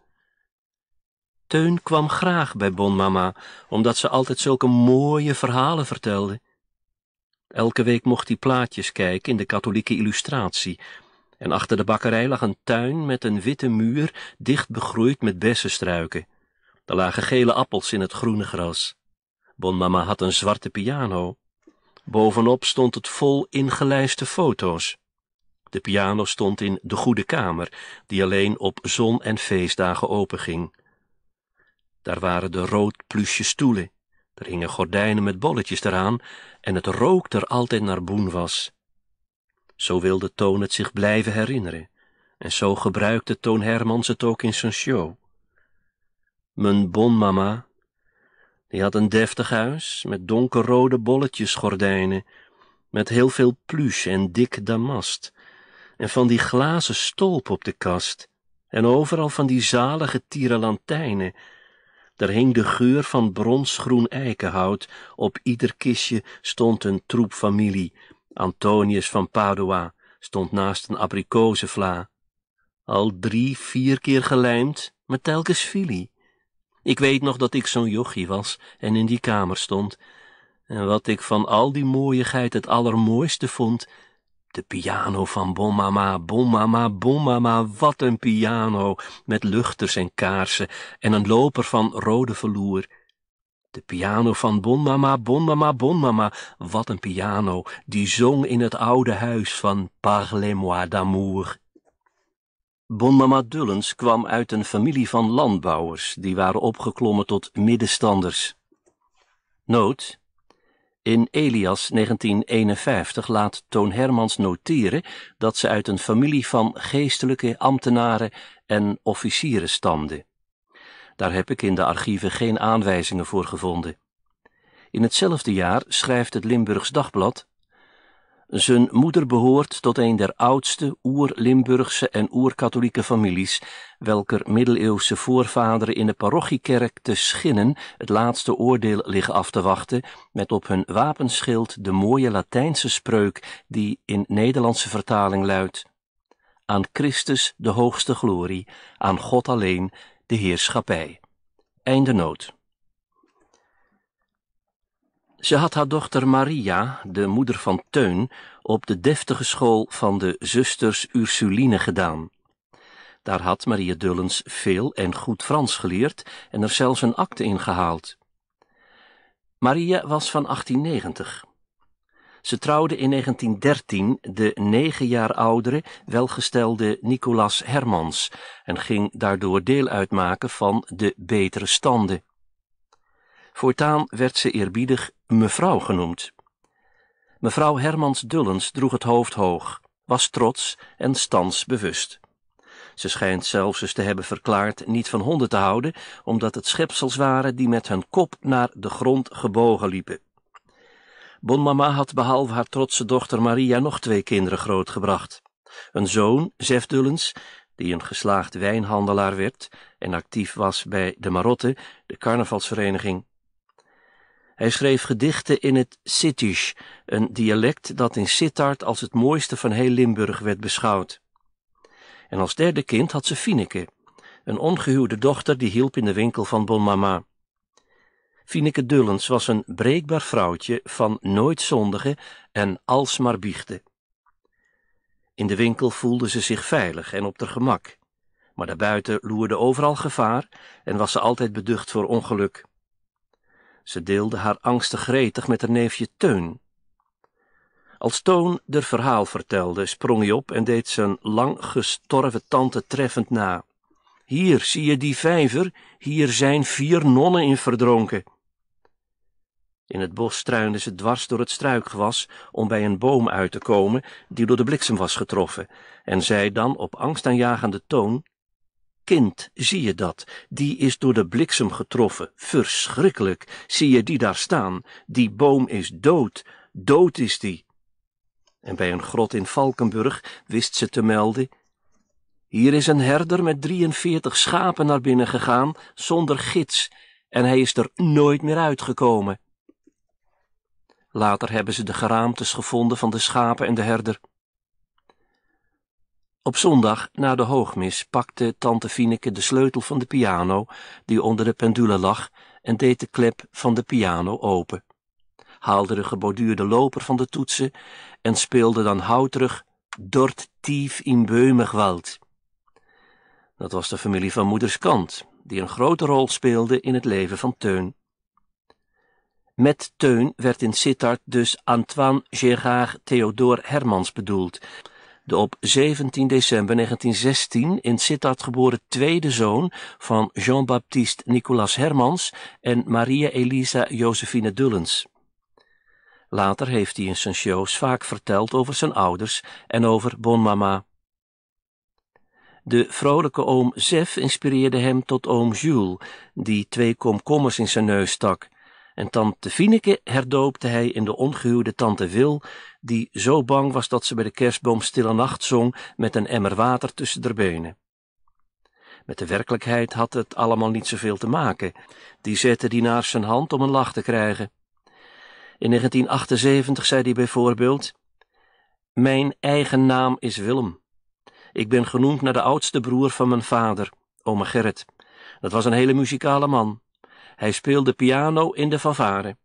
Teun kwam graag bij bonmama, omdat ze altijd zulke mooie verhalen vertelde. Elke week mocht hij plaatjes kijken in de katholieke illustratie, en achter de bakkerij lag een tuin met een witte muur, dicht begroeid met bessenstruiken. Er lagen gele appels in het groene gras. Bonmama had een zwarte piano. Bovenop stond het vol ingelijste foto's. De piano stond in de goede kamer, die alleen op zon- en feestdagen openging. Daar waren de rood plusje stoelen, er hingen gordijnen met bolletjes eraan en het rook er altijd naar boen was. Zo wilde Toon het zich blijven herinneren en zo gebruikte Toon Hermans het ook in zijn show. Mijn bonmama, die had een deftig huis met donkerrode bolletjesgordijnen, met heel veel pluche en dik damast, en van die glazen stolp op de kast, en overal van die zalige tierelantijnen, er hing de geur van bronsgroen eikenhout. Op ieder kistje stond een troep familie. Antonius van Padua stond naast een abrikozenvla. Al drie, vier keer gelijmd, maar telkens filie. Ik weet nog dat ik zo'n jochie was en in die kamer stond. En wat ik van al die mooiigheid het allermooiste vond, de piano van Bonmama, Bonmama, Bonmama, wat een piano, met luchters en kaarsen en een loper van rode verloer. De piano van Bonmama, Bonmama, Bonmama, wat een piano, die zong in het oude huis van Parlez-moi d'amour. Bonmama Dullens kwam uit een familie van landbouwers, die waren opgeklommen tot middenstanders. Nood. In Elias 1951 laat Toon Hermans noteren dat ze uit een familie van geestelijke ambtenaren en officieren stamde. Daar heb ik in de archieven geen aanwijzingen voor gevonden. In hetzelfde jaar schrijft het Limburgs Dagblad zijn moeder behoort tot een der oudste oer-Limburgse en oer-katholieke families, welker middeleeuwse voorvaderen in de parochiekerk te Schinnen het laatste oordeel liggen af te wachten, met op hun wapenschild de mooie Latijnse spreuk die in Nederlandse vertaling luidt Aan Christus de hoogste glorie, aan God alleen de heerschappij. Einde noot. Ze had haar dochter Maria, de moeder van Teun, op de deftige school van de zusters Ursuline gedaan. Daar had Maria Dullens veel en goed Frans geleerd en er zelfs een akte in gehaald. Maria was van 1890. Ze trouwde in 1913 de negen jaar oudere, welgestelde Nicolas Hermans en ging daardoor deel uitmaken van de betere standen. Voortaan werd ze eerbiedig mevrouw genoemd. Mevrouw Hermans Dullens droeg het hoofd hoog, was trots en stans bewust. Ze schijnt zelfs eens te hebben verklaard niet van honden te houden, omdat het schepsels waren die met hun kop naar de grond gebogen liepen. Bonmama had behalve haar trotse dochter Maria nog twee kinderen grootgebracht. Een zoon, Zef Dullens, die een geslaagd wijnhandelaar werd en actief was bij de Marotte, de carnavalsvereniging hij schreef gedichten in het Sittisch, een dialect dat in Sittard als het mooiste van heel Limburg werd beschouwd. En als derde kind had ze Fineke, een ongehuwde dochter die hielp in de winkel van Bonmama. Fineke Dullens was een breekbaar vrouwtje van nooit zondigen en alsmaar biechten. In de winkel voelde ze zich veilig en op haar gemak, maar daarbuiten loerde overal gevaar en was ze altijd beducht voor ongeluk. Ze deelde haar angsten gretig met haar neefje Teun. Als Toon der verhaal vertelde, sprong hij op en deed zijn lang gestorven tante treffend na. Hier zie je die vijver, hier zijn vier nonnen in verdronken. In het bos struinde ze dwars door het struikgewas om bij een boom uit te komen die door de bliksem was getroffen, en zei dan op angstaanjagende toon: kind zie je dat, die is door de bliksem getroffen, verschrikkelijk, zie je die daar staan, die boom is dood, dood is die. En bij een grot in Valkenburg wist ze te melden, hier is een herder met 43 schapen naar binnen gegaan, zonder gids, en hij is er nooit meer uitgekomen. Later hebben ze de geraamtes gevonden van de schapen en de herder. Op zondag, na de hoogmis, pakte tante Fieneke de sleutel van de piano, die onder de pendule lag, en deed de klep van de piano open. Haalde de geborduurde loper van de toetsen en speelde dan houterig Dort tief in Beumigwald. Dat was de familie van moeders kant, die een grote rol speelde in het leven van Teun. Met Teun werd in Sittard dus Antoine Gérard Theodore Hermans bedoeld, de op 17 december 1916 in Sittard geboren tweede zoon van Jean-Baptiste Nicolas Hermans en Maria Elisa Josephine Dullens. Later heeft hij in zijn shows vaak verteld over zijn ouders en over Bonmama. De vrolijke oom Zef inspireerde hem tot oom Jules, die twee komkommers in zijn neus stak en tante Fieneke herdoopte hij in de ongehuwde tante Wil, die zo bang was dat ze bij de kerstboom stille nacht zong met een emmer water tussen de benen. Met de werkelijkheid had het allemaal niet zoveel te maken. Die zette die naar zijn hand om een lach te krijgen. In 1978 zei hij bijvoorbeeld: Mijn eigen naam is Willem. Ik ben genoemd naar de oudste broer van mijn vader, oma Gerrit. Dat was een hele muzikale man. Hij speelde piano in de Favare.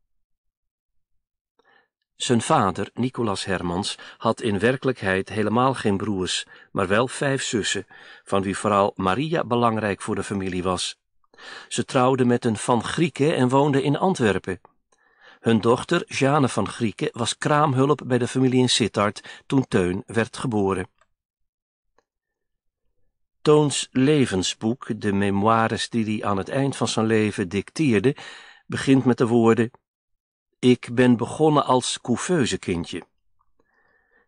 Zijn vader, Nicolaas Hermans, had in werkelijkheid helemaal geen broers, maar wel vijf zussen, van wie vooral Maria belangrijk voor de familie was. Ze trouwden met een Van Grieken en woonde in Antwerpen. Hun dochter, Jane van Grieken, was kraamhulp bij de familie in Sittard toen Teun werd geboren. Toons levensboek, de memoires die hij aan het eind van zijn leven dicteerde, begint met de woorden Ik ben begonnen als kindje."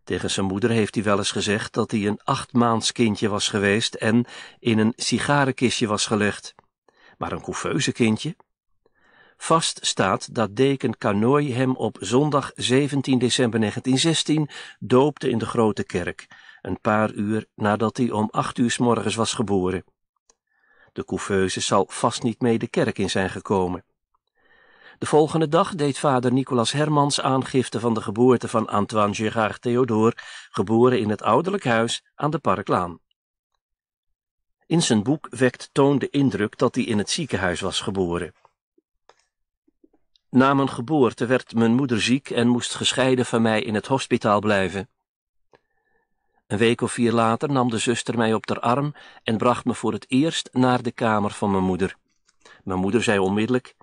Tegen zijn moeder heeft hij wel eens gezegd dat hij een kindje was geweest en in een sigarenkistje was gelegd. Maar een kindje? Vast staat dat deken Canoy hem op zondag 17 december 1916 doopte in de grote kerk een paar uur nadat hij om acht uur s morgens was geboren. De couveuse zal vast niet mee de kerk in zijn gekomen. De volgende dag deed vader Nicolas Hermans aangifte van de geboorte van Antoine Gérard Theodore, geboren in het ouderlijk huis aan de Parklaan. In zijn boek wekt Toon de indruk dat hij in het ziekenhuis was geboren. Na mijn geboorte werd mijn moeder ziek en moest gescheiden van mij in het hospitaal blijven. Een week of vier later nam de zuster mij op haar arm en bracht me voor het eerst naar de kamer van mijn moeder. Mijn moeder zei onmiddellijk: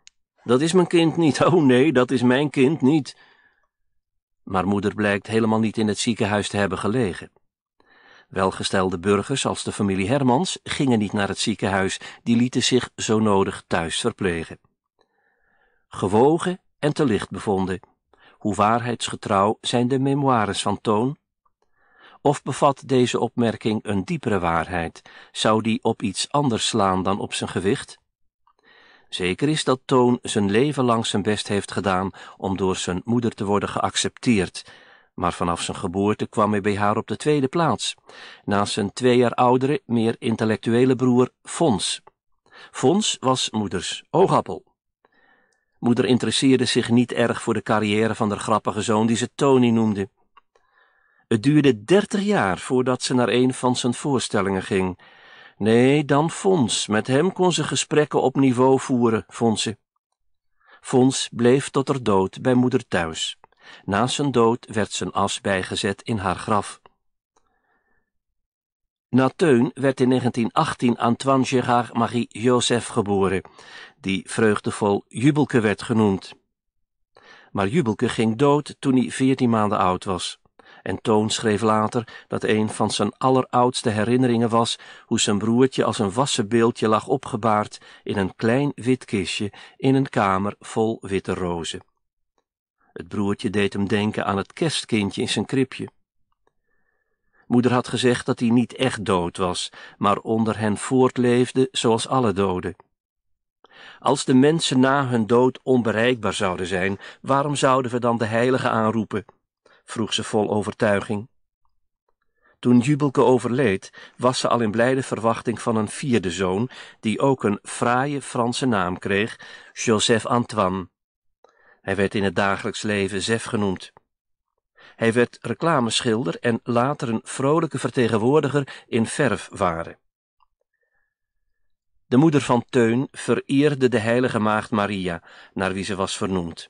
Dat is mijn kind niet. Oh nee, dat is mijn kind niet. Maar moeder blijkt helemaal niet in het ziekenhuis te hebben gelegen. Welgestelde burgers als de familie Hermans gingen niet naar het ziekenhuis, die lieten zich zo nodig thuis verplegen. Gewogen en te licht bevonden, hoe waarheidsgetrouw zijn de memoires van Toon of bevat deze opmerking een diepere waarheid? Zou die op iets anders slaan dan op zijn gewicht? Zeker is dat Toon zijn leven lang zijn best heeft gedaan om door zijn moeder te worden geaccepteerd, maar vanaf zijn geboorte kwam hij bij haar op de tweede plaats, naast zijn twee jaar oudere, meer intellectuele broer Fons. Fons was moeders oogappel. Moeder interesseerde zich niet erg voor de carrière van de grappige zoon die ze Tony noemde. Het duurde dertig jaar voordat ze naar een van zijn voorstellingen ging. Nee, dan Fons. Met hem kon ze gesprekken op niveau voeren, vond ze. Fons bleef tot haar dood bij moeder thuis. Na zijn dood werd zijn as bijgezet in haar graf. Nateun werd in 1918 Antoine Gérard Marie Joseph geboren, die vreugdevol Jubelke werd genoemd. Maar Jubelke ging dood toen hij veertien maanden oud was. En Toon schreef later dat een van zijn alleroudste herinneringen was hoe zijn broertje als een wassen beeldje lag opgebaard in een klein wit kistje in een kamer vol witte rozen. Het broertje deed hem denken aan het kerstkindje in zijn kribje. Moeder had gezegd dat hij niet echt dood was, maar onder hen voortleefde zoals alle doden. Als de mensen na hun dood onbereikbaar zouden zijn, waarom zouden we dan de heilige aanroepen? vroeg ze vol overtuiging. Toen Jubelke overleed, was ze al in blijde verwachting van een vierde zoon, die ook een fraaie Franse naam kreeg, Joseph Antoine. Hij werd in het dagelijks leven Zef genoemd. Hij werd reclameschilder en later een vrolijke vertegenwoordiger in verfwaren. De moeder van Teun vereerde de heilige maagd Maria, naar wie ze was vernoemd.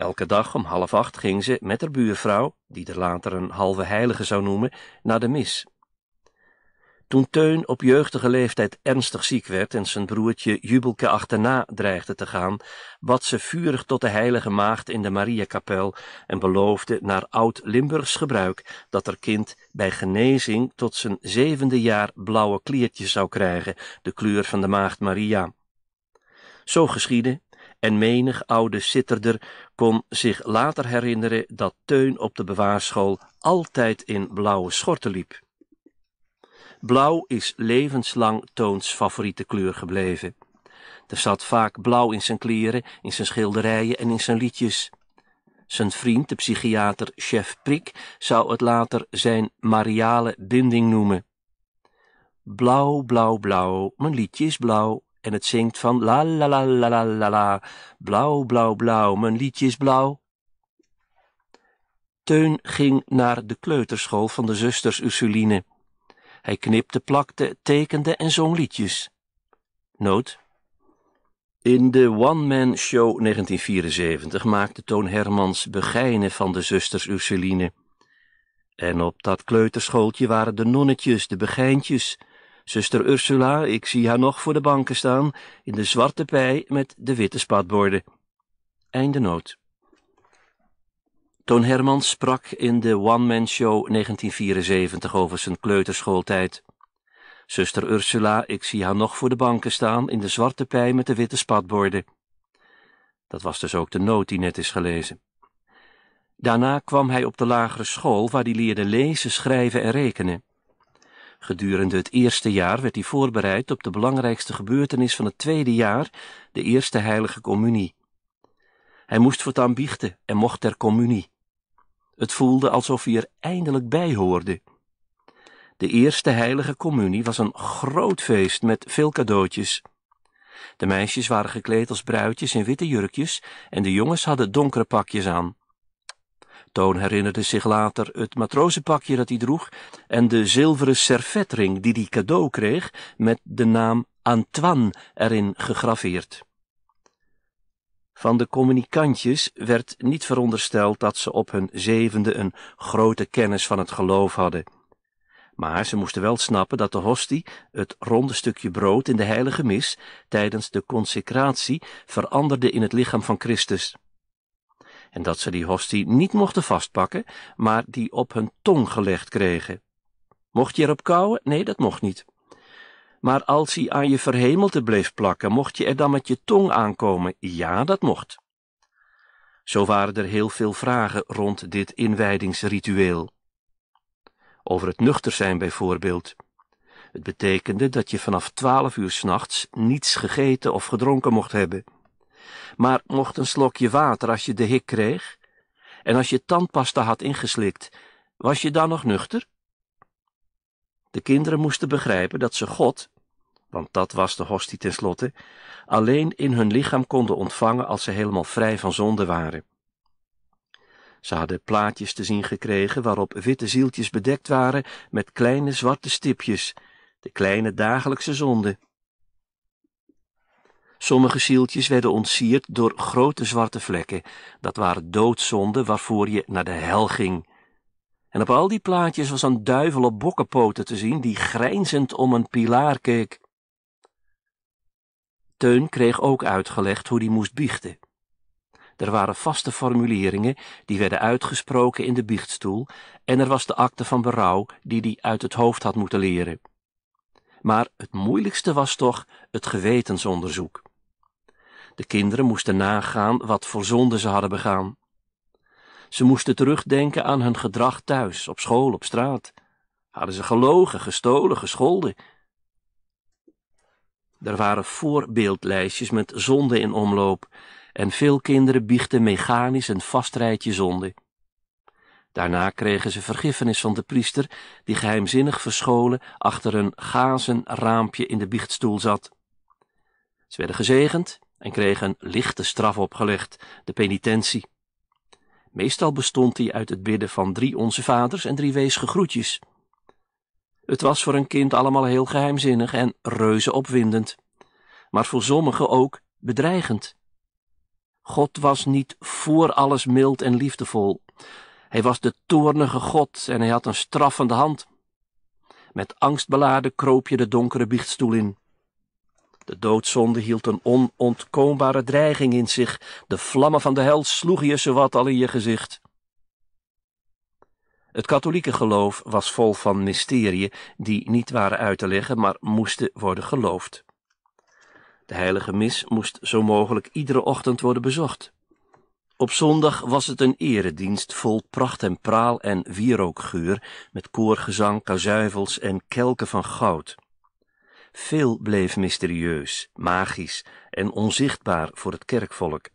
Elke dag om half acht ging ze met haar buurvrouw, die er later een halve heilige zou noemen, naar de mis. Toen Teun op jeugdige leeftijd ernstig ziek werd en zijn broertje Jubelke achterna dreigde te gaan, bad ze vurig tot de heilige maagd in de Mariakapel en beloofde naar oud-Limburgs gebruik dat haar kind bij genezing tot zijn zevende jaar blauwe kliertjes zou krijgen, de kleur van de maagd Maria. Zo geschiedde, en menig oude sitterder kon zich later herinneren dat Teun op de bewaarschool altijd in blauwe schorten liep. Blauw is levenslang Toons favoriete kleur gebleven. Er zat vaak blauw in zijn kleren, in zijn schilderijen en in zijn liedjes. Zijn vriend, de psychiater Chef Prik, zou het later zijn mariale binding noemen. Blauw, blauw, blauw, mijn liedje is blauw, en het zingt van la la la la la la la, blauw, blauw, blauw, mijn liedje is blauw. Teun ging naar de kleuterschool van de zusters Ursuline. Hij knipte, plakte, tekende en zong liedjes. Noot. In de One Man Show 1974 maakte Toon Hermans begijnen van de zusters Ursuline. En op dat kleuterschooltje waren de nonnetjes, de begijntjes, Zuster Ursula, ik zie haar nog voor de banken staan, in de zwarte pij met de witte spatborden. Einde noot. Toon Hermans sprak in de One Man Show 1974 over zijn kleuterschooltijd. Zuster Ursula, ik zie haar nog voor de banken staan, in de zwarte pij met de witte spatborden. Dat was dus ook de noot die net is gelezen. Daarna kwam hij op de lagere school, waar hij leerde lezen, schrijven en rekenen. Gedurende het eerste jaar werd hij voorbereid op de belangrijkste gebeurtenis van het tweede jaar, de eerste heilige communie. Hij moest voortaan biechten en mocht ter communie. Het voelde alsof hij er eindelijk bij hoorde. De eerste heilige communie was een groot feest met veel cadeautjes. De meisjes waren gekleed als bruidjes in witte jurkjes en de jongens hadden donkere pakjes aan. Toon herinnerde zich later het matrozenpakje dat hij droeg en de zilveren servetring die hij cadeau kreeg met de naam Antoine erin gegraveerd. Van de communicantjes werd niet verondersteld dat ze op hun zevende een grote kennis van het geloof hadden. Maar ze moesten wel snappen dat de hostie het ronde stukje brood in de heilige mis tijdens de consecratie veranderde in het lichaam van Christus en dat ze die hostie niet mochten vastpakken, maar die op hun tong gelegd kregen. Mocht je erop kouwen? Nee, dat mocht niet. Maar als hij aan je verhemelte bleef plakken, mocht je er dan met je tong aankomen? Ja, dat mocht. Zo waren er heel veel vragen rond dit inwijdingsritueel. Over het nuchter zijn bijvoorbeeld. Het betekende dat je vanaf twaalf uur s'nachts niets gegeten of gedronken mocht hebben maar mocht een slokje water als je de hik kreeg? En als je tandpasta had ingeslikt, was je dan nog nuchter? De kinderen moesten begrijpen dat ze God, want dat was de hostie tenslotte, alleen in hun lichaam konden ontvangen als ze helemaal vrij van zonde waren. Ze hadden plaatjes te zien gekregen waarop witte zieltjes bedekt waren met kleine zwarte stipjes, de kleine dagelijkse zonden. Sommige zieltjes werden ontsierd door grote zwarte vlekken. Dat waren doodzonden waarvoor je naar de hel ging. En op al die plaatjes was een duivel op bokkenpoten te zien die grijnzend om een pilaar keek. Teun kreeg ook uitgelegd hoe die moest biechten. Er waren vaste formuleringen die werden uitgesproken in de biechtstoel en er was de akte van berouw die hij uit het hoofd had moeten leren. Maar het moeilijkste was toch het gewetensonderzoek. De kinderen moesten nagaan wat voor zonde ze hadden begaan. Ze moesten terugdenken aan hun gedrag thuis, op school, op straat. Hadden ze gelogen, gestolen, gescholden? Er waren voorbeeldlijstjes met zonden in omloop en veel kinderen biechten mechanisch een vastrijdje zonde. Daarna kregen ze vergiffenis van de priester, die geheimzinnig verscholen achter een gazen raampje in de biechtstoel zat. Ze werden gezegend en kreeg een lichte straf opgelegd, de penitentie. Meestal bestond die uit het bidden van drie Onze Vaders en drie weesgegroetjes. Het was voor een kind allemaal heel geheimzinnig en reuze opwindend, maar voor sommigen ook bedreigend. God was niet voor alles mild en liefdevol. Hij was de toornige God en hij had een straffende hand. Met beladen kroop je de donkere biechtstoel in. De doodzonde hield een onontkoombare dreiging in zich. De vlammen van de hel sloegen je zowat al in je gezicht. Het katholieke geloof was vol van mysteriën die niet waren uit te leggen, maar moesten worden geloofd. De heilige mis moest zo mogelijk iedere ochtend worden bezocht. Op zondag was het een eredienst vol pracht en praal en wierookgeur, met koorgezang, kazuivels en kelken van goud. Veel bleef mysterieus, magisch en onzichtbaar voor het kerkvolk.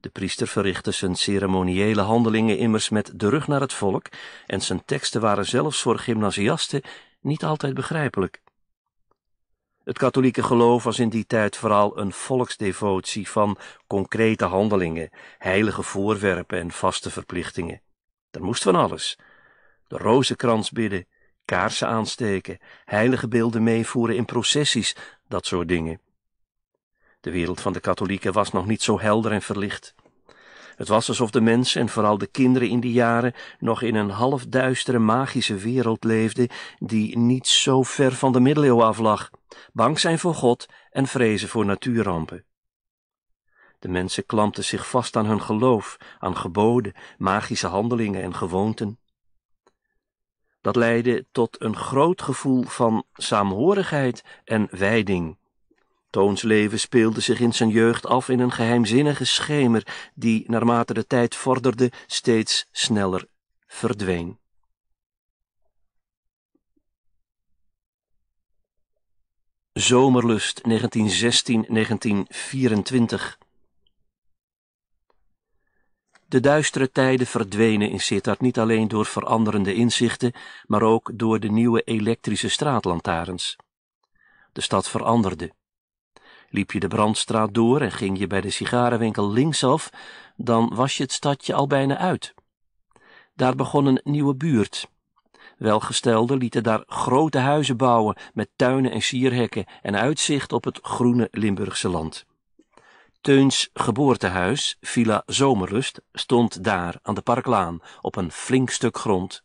De priester verrichtte zijn ceremoniële handelingen immers met de rug naar het volk en zijn teksten waren zelfs voor gymnasiasten niet altijd begrijpelijk. Het katholieke geloof was in die tijd vooral een volksdevotie van concrete handelingen, heilige voorwerpen en vaste verplichtingen. Er moest van alles. De rozenkrans bidden, kaarsen aansteken, heilige beelden meevoeren in processies, dat soort dingen. De wereld van de katholieken was nog niet zo helder en verlicht. Het was alsof de mens en vooral de kinderen in die jaren nog in een halfduistere magische wereld leefden die niet zo ver van de middeleeuwen af lag, bang zijn voor God en vrezen voor natuurrampen. De mensen klampten zich vast aan hun geloof, aan geboden, magische handelingen en gewoonten. Dat leidde tot een groot gevoel van saamhorigheid en wijding. Toons leven speelde zich in zijn jeugd af in een geheimzinnige schemer, die naarmate de tijd vorderde steeds sneller verdween. Zomerlust 1916-1924 de duistere tijden verdwenen in Sittard niet alleen door veranderende inzichten, maar ook door de nieuwe elektrische straatlantaarns. De stad veranderde. Liep je de brandstraat door en ging je bij de sigarenwinkel linksaf, dan was je het stadje al bijna uit. Daar begon een nieuwe buurt. Welgestelden lieten daar grote huizen bouwen met tuinen en sierhekken en uitzicht op het groene Limburgse land. Teuns geboortehuis, Villa Zomerrust, stond daar aan de Parklaan op een flink stuk grond.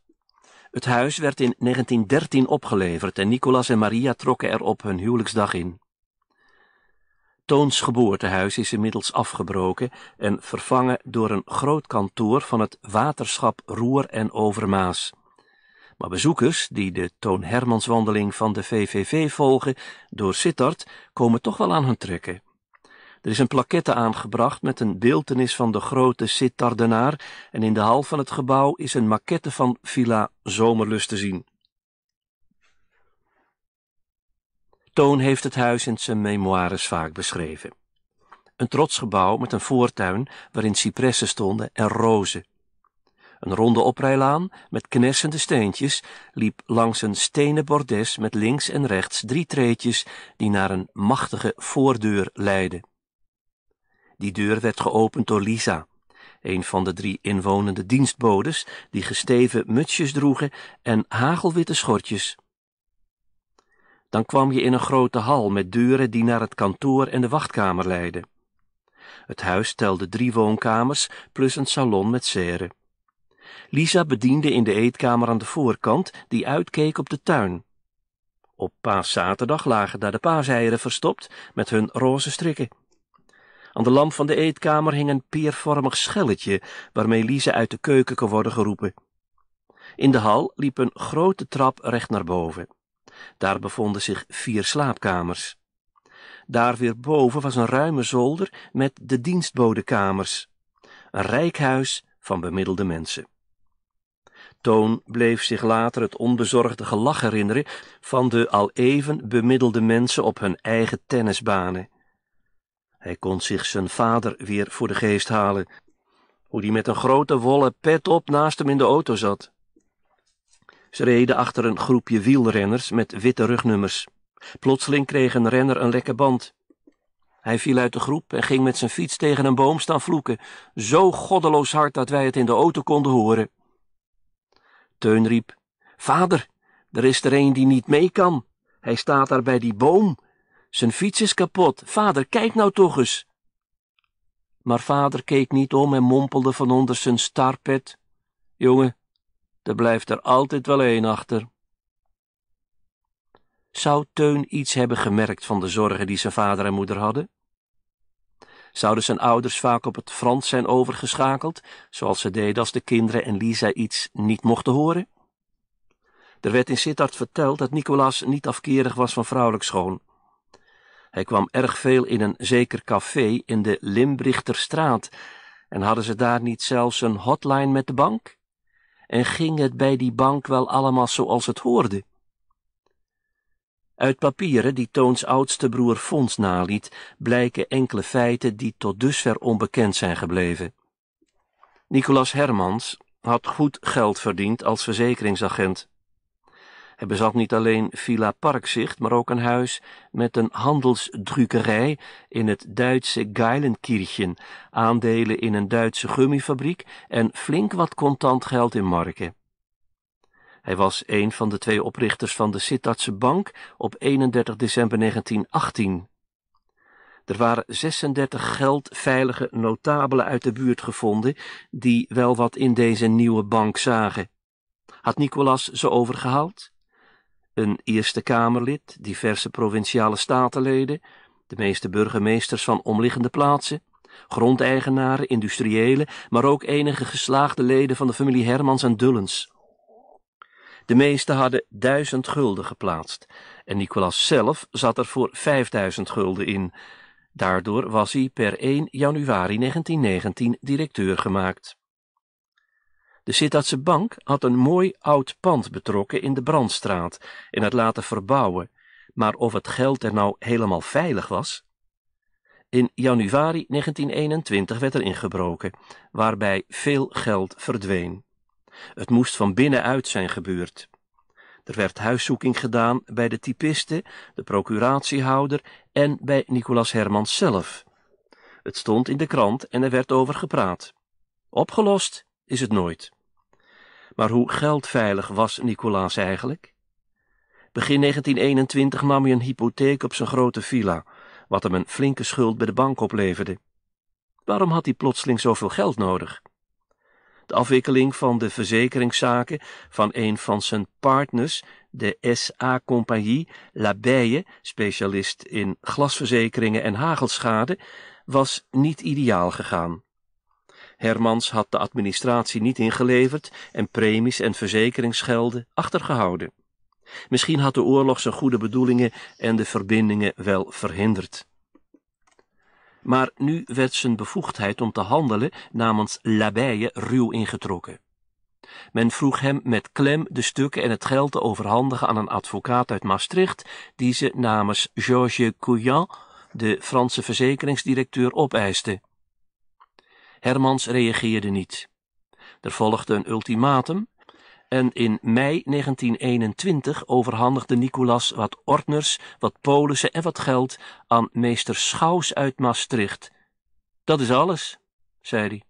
Het huis werd in 1913 opgeleverd en Nicolas en Maria trokken er op hun huwelijksdag in. Toons geboortehuis is inmiddels afgebroken en vervangen door een groot kantoor van het waterschap Roer en Overmaas. Maar bezoekers die de Toon Hermanswandeling van de VVV volgen door Sittard komen toch wel aan hun trekken. Er is een plaquette aangebracht met een beeldenis van de grote Sitardenaar en in de hal van het gebouw is een maquette van Villa Zomerlust te zien. Toon heeft het huis in zijn memoires vaak beschreven. Een trots gebouw met een voortuin waarin cipressen stonden en rozen. Een ronde oprijlaan met knersende steentjes liep langs een stenen bordes met links en rechts drie treetjes die naar een machtige voordeur leidden. Die deur werd geopend door Lisa, een van de drie inwonende dienstbodes, die gesteven mutsjes droegen en hagelwitte schortjes. Dan kwam je in een grote hal met deuren die naar het kantoor en de wachtkamer leidden. Het huis telde drie woonkamers plus een salon met serre. Lisa bediende in de eetkamer aan de voorkant, die uitkeek op de tuin. Op paaszaterdag lagen daar de paaseieren verstopt met hun roze strikken. Aan de lamp van de eetkamer hing een peervormig schelletje, waarmee Lise uit de keuken kon worden geroepen. In de hal liep een grote trap recht naar boven. Daar bevonden zich vier slaapkamers. Daar weer boven was een ruime zolder met de dienstbodekamers. Een rijk huis van bemiddelde mensen. Toon bleef zich later het onbezorgde gelach herinneren van de al even bemiddelde mensen op hun eigen tennisbanen. Hij kon zich zijn vader weer voor de geest halen, hoe die met een grote wollen pet op naast hem in de auto zat. Ze reden achter een groepje wielrenners met witte rugnummers. Plotseling kreeg een renner een lekke band. Hij viel uit de groep en ging met zijn fiets tegen een boom staan vloeken, zo goddeloos hard dat wij het in de auto konden horen. Teun riep, Vader, er is er een die niet mee kan. Hij staat daar bij die boom zijn fiets is kapot. Vader, kijk nou toch eens. Maar vader keek niet om en mompelde van onder zijn starpet. Jongen, er blijft er altijd wel één achter. Zou Teun iets hebben gemerkt van de zorgen die zijn vader en moeder hadden? Zouden zijn ouders vaak op het Frans zijn overgeschakeld, zoals ze deden als de kinderen en Lisa iets niet mochten horen? Er werd in Sittard verteld dat Nicolaas niet afkerig was van vrouwelijk schoon. Hij kwam erg veel in een zeker café in de Limbrichterstraat, en hadden ze daar niet zelfs een hotline met de bank? En ging het bij die bank wel allemaal zoals het hoorde? Uit papieren die Toons oudste broer Fons naliet, blijken enkele feiten die tot dusver onbekend zijn gebleven. Nicolas Hermans had goed geld verdiend als verzekeringsagent. Hij bezat niet alleen Villa Parkzicht, maar ook een huis met een handelsdrukerij in het Duitse Geilenkirchen, aandelen in een Duitse gummifabriek en flink wat contant geld in marken. Hij was een van de twee oprichters van de Sittardse Bank op 31 december 1918. Er waren 36 geldveilige notabelen uit de buurt gevonden, die wel wat in deze nieuwe bank zagen. Had Nicolas ze overgehaald? een Eerste Kamerlid, diverse provinciale statenleden, de meeste burgemeesters van omliggende plaatsen, grondeigenaren, industriëlen, maar ook enige geslaagde leden van de familie Hermans en Dullens. De meeste hadden duizend gulden geplaatst en Nicolas zelf zat er voor vijfduizend gulden in. Daardoor was hij per 1 januari 1919 directeur gemaakt. De Sittadse Bank had een mooi oud pand betrokken in de Brandstraat en het laten verbouwen, maar of het geld er nou helemaal veilig was? In januari 1921 werd er ingebroken, waarbij veel geld verdween. Het moest van binnenuit zijn gebeurd. Er werd huiszoeking gedaan bij de typiste, de procuratiehouder en bij Nicolaas Hermans zelf. Het stond in de krant en er werd over gepraat. Opgelost is het nooit. Maar hoe geldveilig was Nicolaas eigenlijk? Begin 1921 nam hij een hypotheek op zijn grote villa, wat hem een flinke schuld bij de bank opleverde. Waarom had hij plotseling zoveel geld nodig? De afwikkeling van de verzekeringszaken van een van zijn partners, de SA-compagnie Labeye, specialist in glasverzekeringen en hagelschade, was niet ideaal gegaan. Hermans had de administratie niet ingeleverd en premies en verzekeringsgelden achtergehouden. Misschien had de oorlog zijn goede bedoelingen en de verbindingen wel verhinderd. Maar nu werd zijn bevoegdheid om te handelen namens Labeye ruw ingetrokken. Men vroeg hem met klem de stukken en het geld te overhandigen aan een advocaat uit Maastricht, die ze namens Georges Couillant, de Franse verzekeringsdirecteur, opeiste. Hermans reageerde niet. Er volgde een ultimatum en in mei 1921 overhandigde Nicolas wat ordners, wat polissen en wat geld aan meester Schaus uit Maastricht. Dat is alles, zei hij.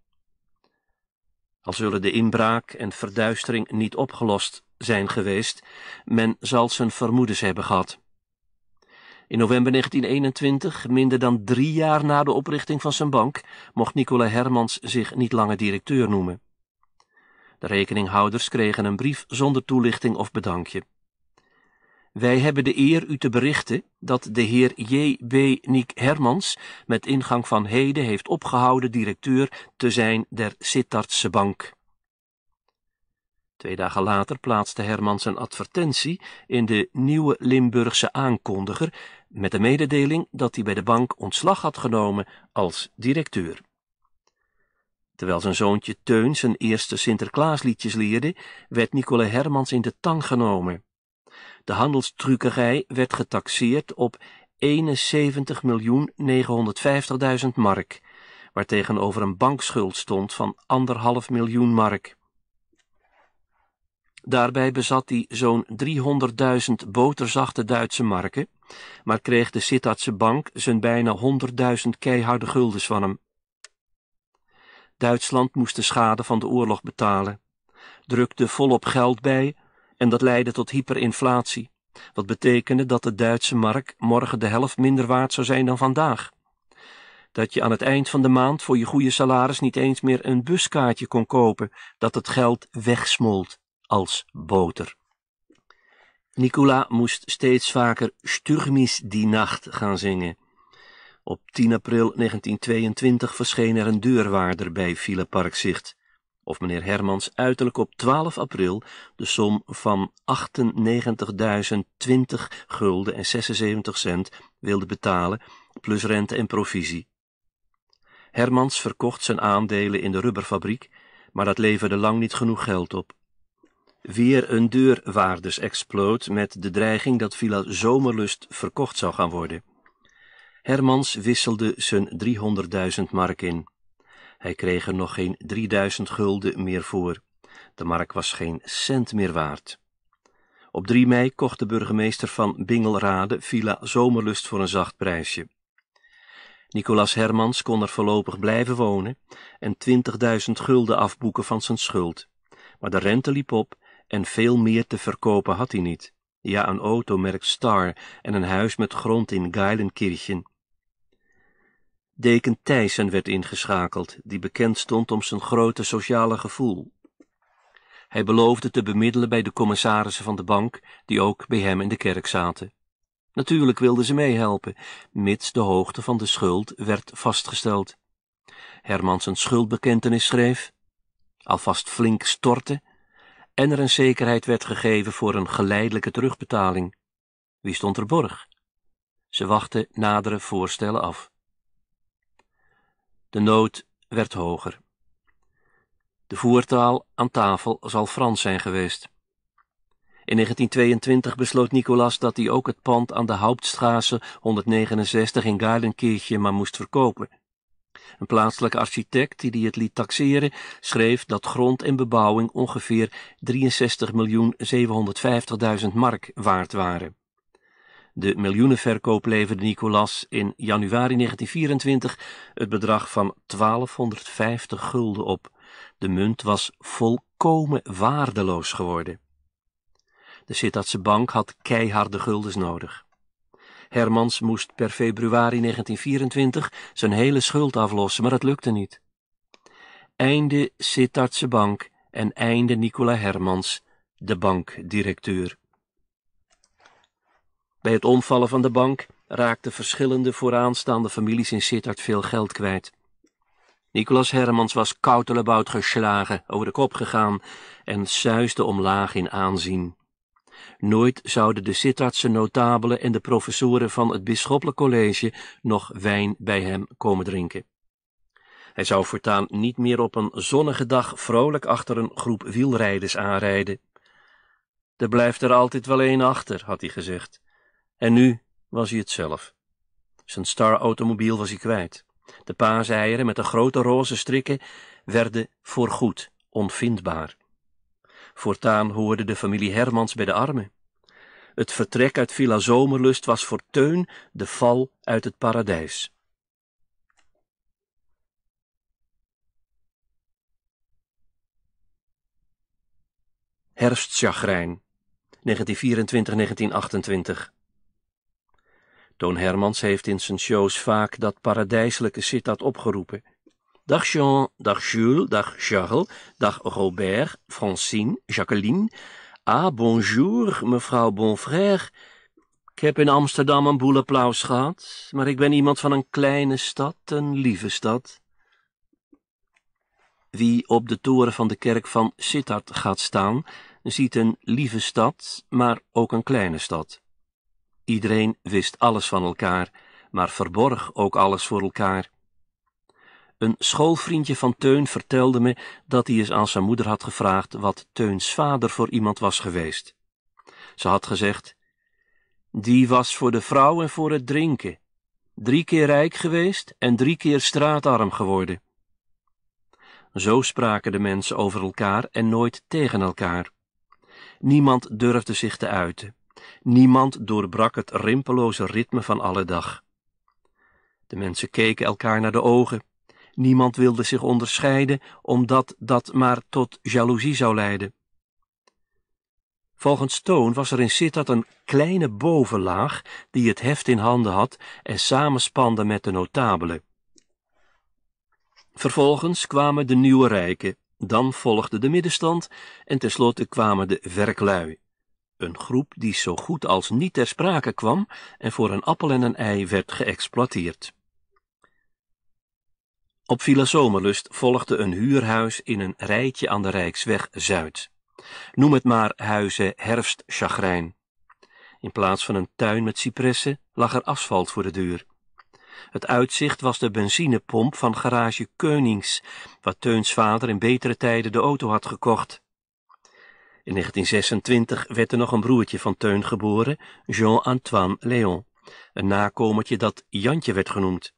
Al zullen de inbraak en verduistering niet opgelost zijn geweest, men zal zijn vermoedens hebben gehad. In november 1921, minder dan drie jaar na de oprichting van zijn bank, mocht Nicola Hermans zich niet langer directeur noemen. De rekeninghouders kregen een brief zonder toelichting of bedankje. Wij hebben de eer u te berichten dat de heer J.B. Nick Hermans met ingang van heden heeft opgehouden directeur te zijn der Sittardse Bank. Twee dagen later plaatste Hermans een advertentie in de Nieuwe Limburgse Aankondiger met de mededeling dat hij bij de bank ontslag had genomen als directeur. Terwijl zijn zoontje Teun zijn eerste Sinterklaasliedjes leerde, werd Nicole Hermans in de tang genomen. De handelstrukkerij werd getaxeerd op 71.950.000 mark, waartegenover een bankschuld stond van anderhalf miljoen mark. Daarbij bezat hij zo'n 300.000 boterzachte Duitse marken, maar kreeg de Sittardse bank zijn bijna 100.000 keiharde guldens van hem. Duitsland moest de schade van de oorlog betalen, drukte volop geld bij en dat leidde tot hyperinflatie, wat betekende dat de Duitse mark morgen de helft minder waard zou zijn dan vandaag. Dat je aan het eind van de maand voor je goede salaris niet eens meer een buskaartje kon kopen, dat het geld wegsmolt als boter. Nicola moest steeds vaker Sturmis die Nacht gaan zingen. Op 10 april 1922 verscheen er een deurwaarder bij Fileparkzicht. Parkzicht, of meneer Hermans uiterlijk op 12 april de som van 98.020 gulden en 76 cent wilde betalen, plus rente en provisie. Hermans verkocht zijn aandelen in de rubberfabriek, maar dat leverde lang niet genoeg geld op. Weer een deurwaardersexploot met de dreiging dat Villa Zomerlust verkocht zou gaan worden. Hermans wisselde zijn 300.000 mark in. Hij kreeg er nog geen 3000 gulden meer voor. De mark was geen cent meer waard. Op 3 mei kocht de burgemeester van Bingelrade Villa Zomerlust voor een zacht prijsje. Nicolas Hermans kon er voorlopig blijven wonen en 20.000 gulden afboeken van zijn schuld. Maar de rente liep op en veel meer te verkopen had hij niet. Ja, een automerk Star en een huis met grond in Geilenkirchen. Deken Thijssen werd ingeschakeld, die bekend stond om zijn grote sociale gevoel. Hij beloofde te bemiddelen bij de commissarissen van de bank, die ook bij hem in de kerk zaten. Natuurlijk wilden ze meehelpen, mits de hoogte van de schuld werd vastgesteld. Herman zijn schuldbekentenis schreef, alvast flink stortte en er een zekerheid werd gegeven voor een geleidelijke terugbetaling. Wie stond er borg? Ze wachten nadere voorstellen af. De nood werd hoger. De voertaal aan tafel zal Frans zijn geweest. In 1922 besloot Nicolas dat hij ook het pand aan de Hauptstraße 169 in Geilenkirchje maar moest verkopen. Een plaatselijke architect die die het liet taxeren schreef dat grond en bebouwing ongeveer 63.750.000 mark waard waren. De miljoenenverkoop leverde Nicolas in januari 1924 het bedrag van 1250 gulden op. De munt was volkomen waardeloos geworden. De Sittardse bank had keiharde guldens nodig. Hermans moest per februari 1924 zijn hele schuld aflossen, maar dat lukte niet. Einde Sittardse bank en einde Nicola Hermans, de bankdirecteur. Bij het omvallen van de bank raakten verschillende vooraanstaande families in Sittard veel geld kwijt. Nicolas Hermans was koutelebout geslagen, over de kop gegaan en suisde omlaag in aanzien. Nooit zouden de Sittardse notabelen en de professoren van het bisschoppelijk college nog wijn bij hem komen drinken. Hij zou voortaan niet meer op een zonnige dag vrolijk achter een groep wielrijders aanrijden. Er blijft er altijd wel één achter, had hij gezegd. En nu was hij het zelf. Zijn star automobile was hij kwijt. De paaseieren met de grote roze strikken werden voorgoed onvindbaar. Voortaan hoorde de familie Hermans bij de armen. Het vertrek uit Villa Zomerlust was voor Teun de val uit het paradijs. Herfstchagrijn 1924-1928 Toon Hermans heeft in zijn shows vaak dat paradijselijke dat opgeroepen. Dag Jean, dag Jules, dag Charles, dag Robert, Francine, Jacqueline. Ah, bonjour, mevrouw Bonfrère. Ik heb in Amsterdam een boel applaus gehad, maar ik ben iemand van een kleine stad, een lieve stad. Wie op de toren van de kerk van Sittard gaat staan, ziet een lieve stad, maar ook een kleine stad. Iedereen wist alles van elkaar, maar verborg ook alles voor elkaar. Een schoolvriendje van Teun vertelde me dat hij eens aan zijn moeder had gevraagd wat Teuns vader voor iemand was geweest. Ze had gezegd, die was voor de vrouw en voor het drinken. Drie keer rijk geweest en drie keer straatarm geworden. Zo spraken de mensen over elkaar en nooit tegen elkaar. Niemand durfde zich te uiten. Niemand doorbrak het rimpeloze ritme van alle dag. De mensen keken elkaar naar de ogen. Niemand wilde zich onderscheiden, omdat dat maar tot jaloezie zou leiden. Volgens Toon was er in Sittard een kleine bovenlaag die het heft in handen had en samenspande met de notabelen. Vervolgens kwamen de nieuwe rijken, dan volgde de middenstand en tenslotte kwamen de werklui. Een groep die zo goed als niet ter sprake kwam en voor een appel en een ei werd geëxploiteerd. Op Villa Zomerlust volgde een huurhuis in een rijtje aan de Rijksweg Zuid. Noem het maar huizen herfstchagrijn. In plaats van een tuin met cipressen lag er asfalt voor de deur. Het uitzicht was de benzinepomp van garage Keunings, waar Teuns vader in betere tijden de auto had gekocht. In 1926 werd er nog een broertje van Teun geboren, Jean-Antoine Léon, een nakomertje dat Jantje werd genoemd.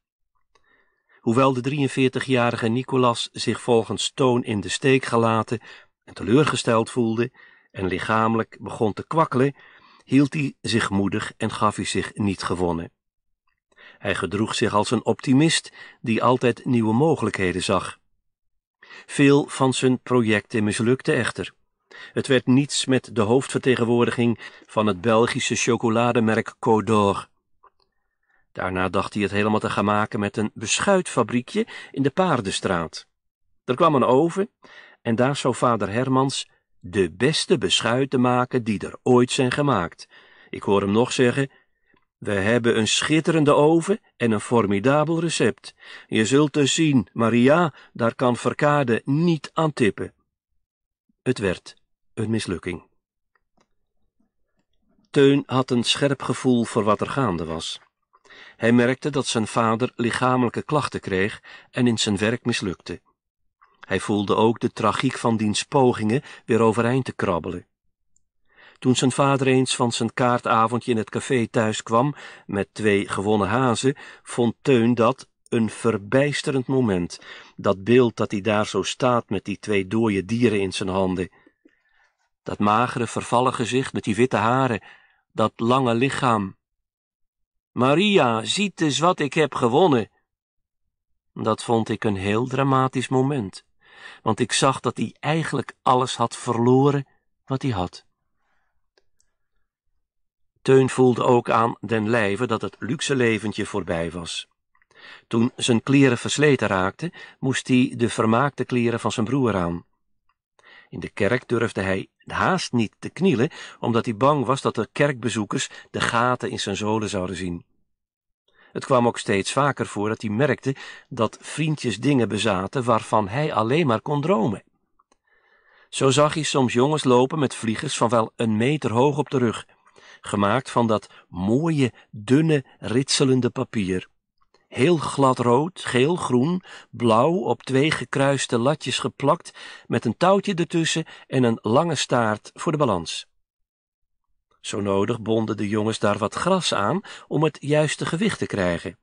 Hoewel de 43-jarige Nicolas zich volgens Toon in de steek gelaten en teleurgesteld voelde en lichamelijk begon te kwakkelen, hield hij zich moedig en gaf hij zich niet gewonnen. Hij gedroeg zich als een optimist die altijd nieuwe mogelijkheden zag. Veel van zijn projecten mislukte echter. Het werd niets met de hoofdvertegenwoordiging van het Belgische chocolademerk Codor. Daarna dacht hij het helemaal te gaan maken met een beschuitfabriekje in de Paardenstraat. Er kwam een oven en daar zou vader Hermans de beste beschuiten maken die er ooit zijn gemaakt. Ik hoor hem nog zeggen, we hebben een schitterende oven en een formidabel recept. Je zult dus zien, Maria, daar kan Verkade niet aan tippen. Het werd een mislukking. Teun had een scherp gevoel voor wat er gaande was. Hij merkte dat zijn vader lichamelijke klachten kreeg en in zijn werk mislukte. Hij voelde ook de tragiek van diens pogingen weer overeind te krabbelen. Toen zijn vader eens van zijn kaartavondje in het café thuis kwam, met twee gewonnen hazen, vond Teun dat een verbijsterend moment, dat beeld dat hij daar zo staat met die twee dooie dieren in zijn handen. Dat magere, vervallen gezicht met die witte haren, dat lange lichaam, Maria, ziet eens wat ik heb gewonnen. Dat vond ik een heel dramatisch moment, want ik zag dat hij eigenlijk alles had verloren wat hij had. Teun voelde ook aan den lijve dat het luxe leventje voorbij was. Toen zijn kleren versleten raakten, moest hij de vermaakte kleren van zijn broer aan. In de kerk durfde hij haast niet te knielen, omdat hij bang was dat de kerkbezoekers de gaten in zijn zolen zouden zien. Het kwam ook steeds vaker voor dat hij merkte dat vriendjes dingen bezaten waarvan hij alleen maar kon dromen. Zo zag hij soms jongens lopen met vliegers van wel een meter hoog op de rug, gemaakt van dat mooie, dunne, ritselende papier heel glad rood, geel, groen, blauw op twee gekruiste latjes geplakt met een touwtje ertussen en een lange staart voor de balans. Zo nodig bonden de jongens daar wat gras aan om het juiste gewicht te krijgen.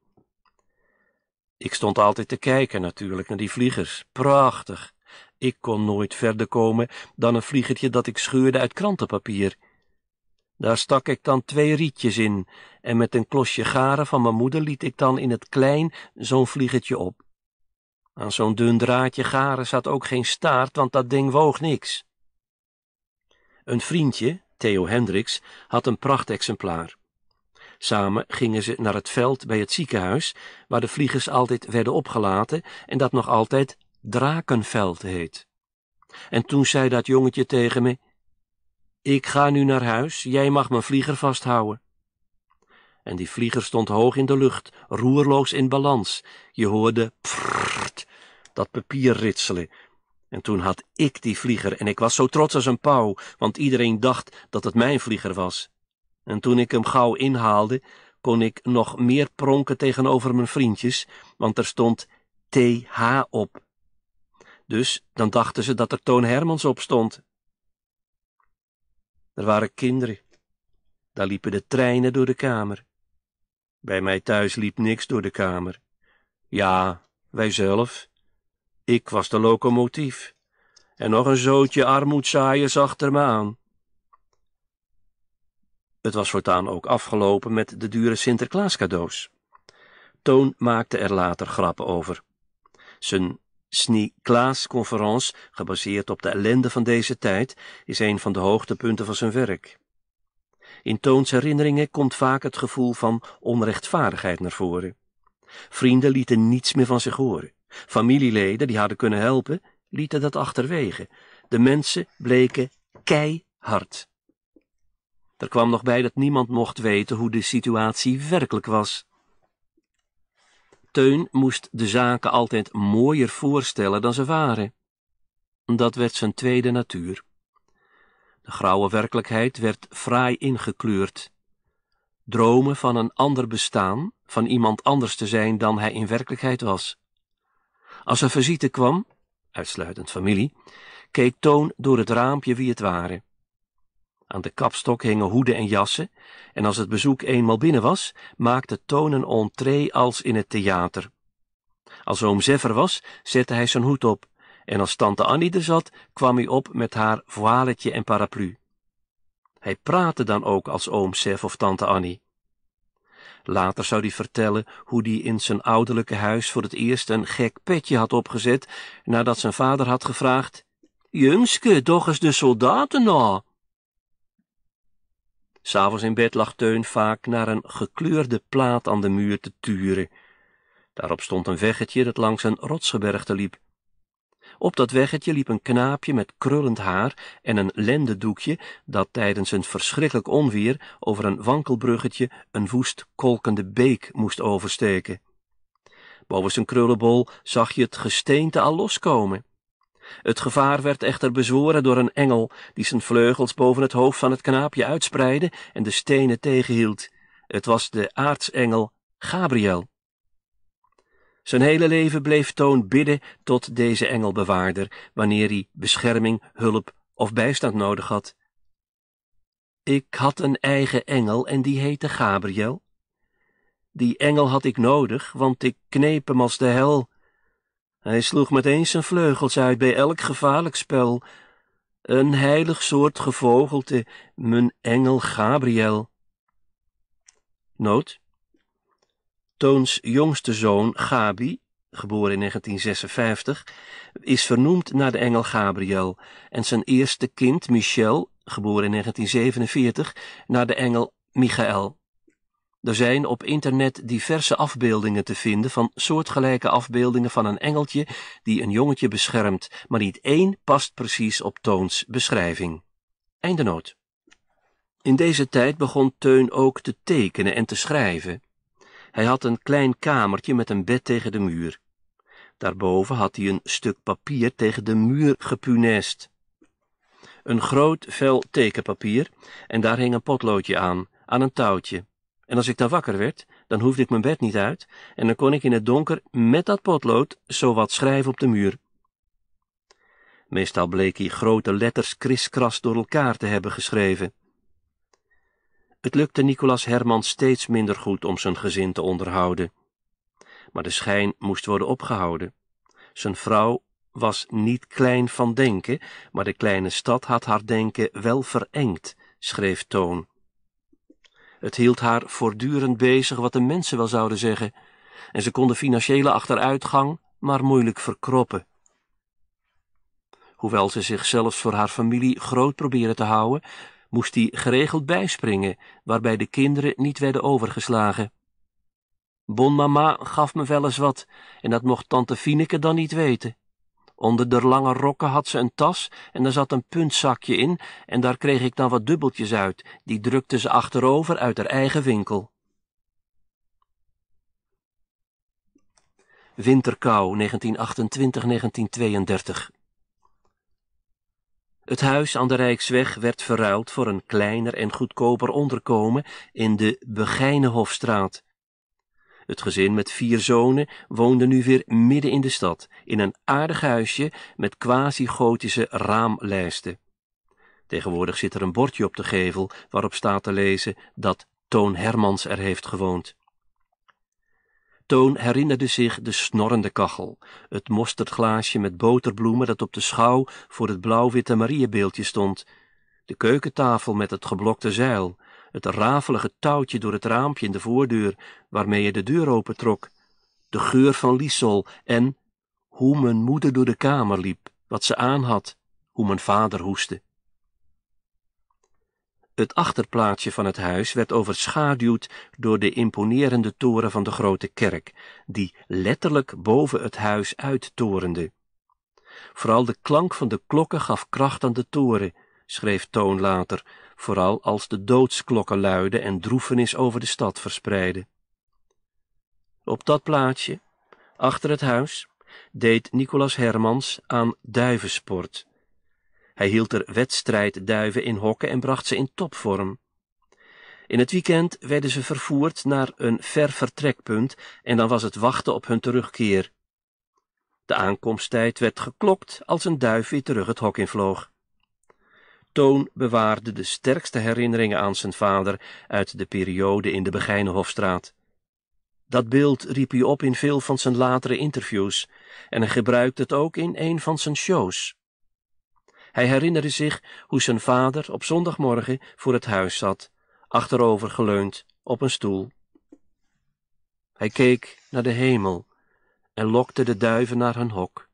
Ik stond altijd te kijken natuurlijk naar die vliegers, prachtig. Ik kon nooit verder komen dan een vliegertje dat ik scheurde uit krantenpapier. Daar stak ik dan twee rietjes in, en met een klosje garen van mijn moeder liet ik dan in het klein zo'n vliegetje op. Aan zo'n dun draadje garen zat ook geen staart, want dat ding woog niks. Een vriendje, Theo Hendricks, had een prachtexemplaar. Samen gingen ze naar het veld bij het ziekenhuis, waar de vliegers altijd werden opgelaten en dat nog altijd Drakenveld heet. En toen zei dat jongetje tegen me, ik ga nu naar huis, jij mag mijn vlieger vasthouden. En die vlieger stond hoog in de lucht, roerloos in balans. Je hoorde prrrt, dat papier ritselen. En toen had ik die vlieger en ik was zo trots als een pauw, want iedereen dacht dat het mijn vlieger was. En toen ik hem gauw inhaalde, kon ik nog meer pronken tegenover mijn vriendjes, want er stond TH op. Dus dan dachten ze dat er Toon Hermans op stond. Er waren kinderen. Daar liepen de treinen door de kamer. Bij mij thuis liep niks door de kamer. Ja, wij zelf. Ik was de locomotief. En nog een zootje armoedzaaiers achter me aan. Het was voortaan ook afgelopen met de dure Sinterklaas cadeaus. Toon maakte er later grappen over. Zijn Sni-Klaas-conference, gebaseerd op de ellende van deze tijd, is een van de hoogtepunten van zijn werk. In Toons herinneringen komt vaak het gevoel van onrechtvaardigheid naar voren. Vrienden lieten niets meer van zich horen. Familieleden die hadden kunnen helpen, lieten dat achterwege. De mensen bleken keihard. Er kwam nog bij dat niemand mocht weten hoe de situatie werkelijk was. Teun moest de zaken altijd mooier voorstellen dan ze waren. Dat werd zijn tweede natuur. De grauwe werkelijkheid werd fraai ingekleurd. Dromen van een ander bestaan, van iemand anders te zijn dan hij in werkelijkheid was. Als er visite kwam, uitsluitend familie, keek Toon door het raampje wie het waren. Aan de kapstok hingen hoeden en jassen, en als het bezoek eenmaal binnen was, maakte Toon een entree als in het theater. Als oom Zeffer was, zette hij zijn hoed op, en als tante Annie er zat, kwam hij op met haar voiletje en paraplu. Hij praatte dan ook als oom Sef of tante Annie. Later zou hij vertellen hoe hij in zijn ouderlijke huis voor het eerst een gek petje had opgezet, nadat zijn vader had gevraagd, Jungske, toch eens de soldaten nou? S'avonds in bed lag Teun vaak naar een gekleurde plaat aan de muur te turen. Daarop stond een weggetje dat langs een rotsgebergte liep. Op dat weggetje liep een knaapje met krullend haar en een lendendoekje dat tijdens een verschrikkelijk onweer over een wankelbruggetje een woest kolkende beek moest oversteken. Boven zijn krullenbol zag je het gesteente al loskomen. Het gevaar werd echter bezworen door een engel, die zijn vleugels boven het hoofd van het knaapje uitspreidde en de stenen tegenhield. Het was de aartsengel Gabriel. Zijn hele leven bleef Toon bidden tot deze engelbewaarder, wanneer hij bescherming, hulp of bijstand nodig had. Ik had een eigen engel en die heette Gabriel. Die engel had ik nodig, want ik kneep hem als de hel hij sloeg meteen zijn vleugels uit bij elk gevaarlijk spel. Een heilig soort gevogelte, mijn engel Gabriel. Noot. Toons jongste zoon, Gabi, geboren in 1956, is vernoemd naar de engel Gabriel en zijn eerste kind, Michel, geboren in 1947, naar de engel Michael. Er zijn op internet diverse afbeeldingen te vinden van soortgelijke afbeeldingen van een engeltje die een jongetje beschermt, maar niet één past precies op Toons beschrijving. Einde noot. In deze tijd begon Teun ook te tekenen en te schrijven. Hij had een klein kamertje met een bed tegen de muur. Daarboven had hij een stuk papier tegen de muur gepunest. Een groot vel tekenpapier en daar hing een potloodje aan, aan een touwtje. En als ik dan wakker werd, dan hoefde ik mijn bed niet uit en dan kon ik in het donker met dat potlood zowat schrijven op de muur. Meestal bleek hij grote letters kriskras door elkaar te hebben geschreven. Het lukte Nicolas Herman steeds minder goed om zijn gezin te onderhouden. Maar de schijn moest worden opgehouden. Zijn vrouw was niet klein van denken, maar de kleine stad had haar denken wel verengd, schreef Toon. Het hield haar voortdurend bezig wat de mensen wel zouden zeggen, en ze kon de financiële achteruitgang maar moeilijk verkroppen. Hoewel ze zichzelf voor haar familie groot probeerde te houden, moest die geregeld bijspringen, waarbij de kinderen niet werden overgeslagen. Bonmama gaf me wel eens wat, en dat mocht tante Fieneke dan niet weten. Onder de lange rokken had ze een tas en daar zat een puntzakje in en daar kreeg ik dan wat dubbeltjes uit. Die drukte ze achterover uit haar eigen winkel. Winterkou 1928-1932 Het huis aan de Rijksweg werd verruild voor een kleiner en goedkoper onderkomen in de Begijnenhofstraat. Het gezin met vier zonen woonde nu weer midden in de stad, in een aardig huisje met quasi-gotische raamlijsten. Tegenwoordig zit er een bordje op de gevel waarop staat te lezen dat Toon Hermans er heeft gewoond. Toon herinnerde zich de snorrende kachel, het mosterdglaasje met boterbloemen dat op de schouw voor het blauw-witte Mariabeeldje stond, de keukentafel met het geblokte zeil, het rafelige touwtje door het raampje in de voordeur waarmee je de deur opentrok, de geur van liesol en hoe mijn moeder door de kamer liep, wat ze aanhad, hoe mijn vader hoestte. Het achterplaatsje van het huis werd overschaduwd door de imponerende toren van de grote kerk, die letterlijk boven het huis uittorende. Vooral de klank van de klokken gaf kracht aan de toren, schreef Toon later, vooral als de doodsklokken luiden en droefenis over de stad verspreiden. Op dat plaatsje, achter het huis, deed Nicolas Hermans aan duivensport. Hij hield er wedstrijdduiven in hokken en bracht ze in topvorm. In het weekend werden ze vervoerd naar een ver vertrekpunt en dan was het wachten op hun terugkeer. De aankomsttijd werd geklokt als een duif weer terug het hok invloog. Toon bewaarde de sterkste herinneringen aan zijn vader uit de periode in de Begijnenhofstraat. Dat beeld riep hij op in veel van zijn latere interviews en hij gebruikte het ook in een van zijn shows. Hij herinnerde zich hoe zijn vader op zondagmorgen voor het huis zat, achterover geleund op een stoel. Hij keek naar de hemel en lokte de duiven naar hun hok.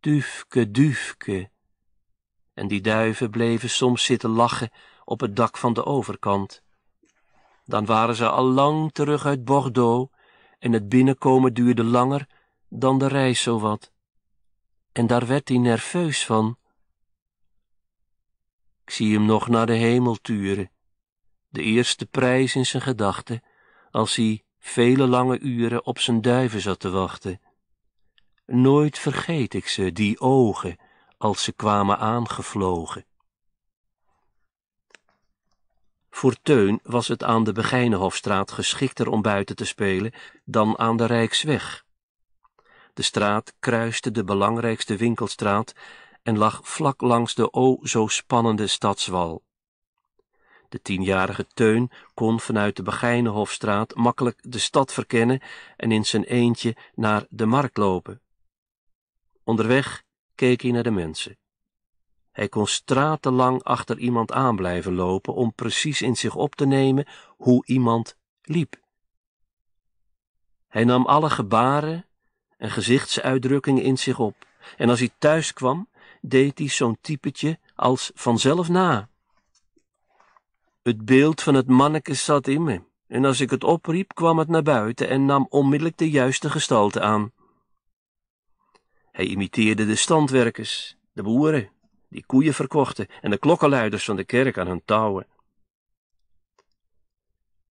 Duifke, duifke, en die duiven bleven soms zitten lachen op het dak van de overkant. Dan waren ze al lang terug uit Bordeaux en het binnenkomen duurde langer dan de reis zowat. En daar werd hij nerveus van. Ik zie hem nog naar de hemel turen, de eerste prijs in zijn gedachten, als hij vele lange uren op zijn duiven zat te wachten. Nooit vergeet ik ze, die ogen, als ze kwamen aangevlogen. Voor Teun was het aan de Begijnenhofstraat geschikter om buiten te spelen dan aan de Rijksweg. De straat kruiste de belangrijkste winkelstraat en lag vlak langs de o zo spannende stadswal. De tienjarige Teun kon vanuit de Begijnenhofstraat makkelijk de stad verkennen en in zijn eentje naar de markt lopen. Onderweg keek hij naar de mensen. Hij kon stratenlang achter iemand aan blijven lopen om precies in zich op te nemen hoe iemand liep. Hij nam alle gebaren en gezichtsuitdrukkingen in zich op, en als hij thuis kwam, deed hij zo'n typetje als vanzelf na. Het beeld van het manneke zat in me, en als ik het opriep kwam het naar buiten en nam onmiddellijk de juiste gestalte aan. Hij imiteerde de standwerkers, de boeren, die koeien verkochten en de klokkenluiders van de kerk aan hun touwen.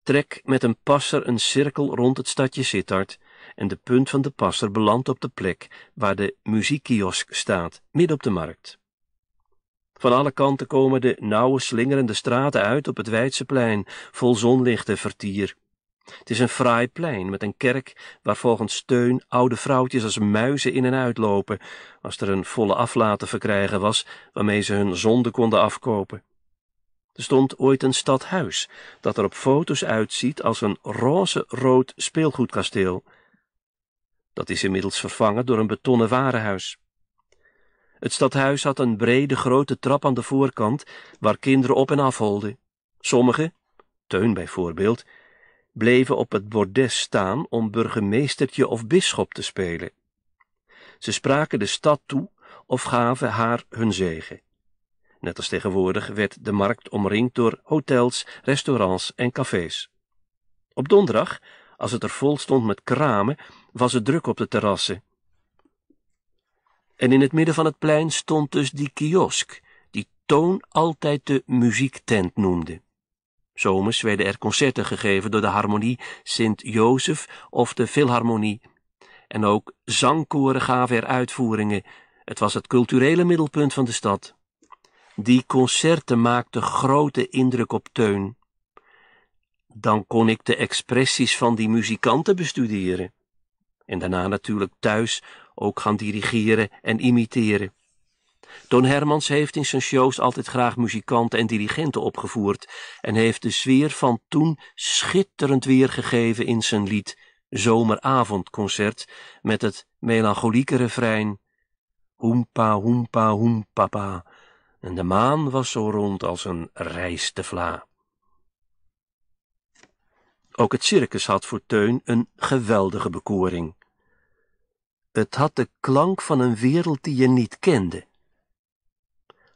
Trek met een passer een cirkel rond het stadje Sittard en de punt van de passer belandt op de plek waar de muziekkiosk staat, midden op de markt. Van alle kanten komen de nauwe slingerende straten uit op het Weidse plein, vol zonlicht en vertier. Het is een fraai plein met een kerk waar volgens steun oude vrouwtjes als muizen in en uitlopen, als er een volle aflaten verkrijgen was waarmee ze hun zonde konden afkopen. Er stond ooit een stadhuis dat er op foto's uitziet als een roze-rood speelgoedkasteel. Dat is inmiddels vervangen door een betonnen warenhuis. Het stadhuis had een brede grote trap aan de voorkant waar kinderen op en afholden. Sommigen, Teun bijvoorbeeld, bleven op het bordes staan om burgemeestertje of bisschop te spelen. Ze spraken de stad toe of gaven haar hun zegen. Net als tegenwoordig werd de markt omringd door hotels, restaurants en cafés. Op donderdag, als het er vol stond met kramen, was het druk op de terrassen. En in het midden van het plein stond dus die kiosk, die Toon altijd de muziektent noemde. Zomers werden er concerten gegeven door de Harmonie Sint-Jozef of de Philharmonie. En ook zangkoren gaven er uitvoeringen. Het was het culturele middelpunt van de stad. Die concerten maakten grote indruk op Teun. Dan kon ik de expressies van die muzikanten bestuderen. En daarna natuurlijk thuis ook gaan dirigeren en imiteren. Toon Hermans heeft in zijn shows altijd graag muzikanten en dirigenten opgevoerd en heeft de sfeer van toen schitterend weergegeven in zijn lied Zomeravondconcert met het melancholieke refrein Hoempa, hoempa, hoempapa en de maan was zo rond als een rijstevla. Ook het circus had voor Teun een geweldige bekoring. Het had de klank van een wereld die je niet kende.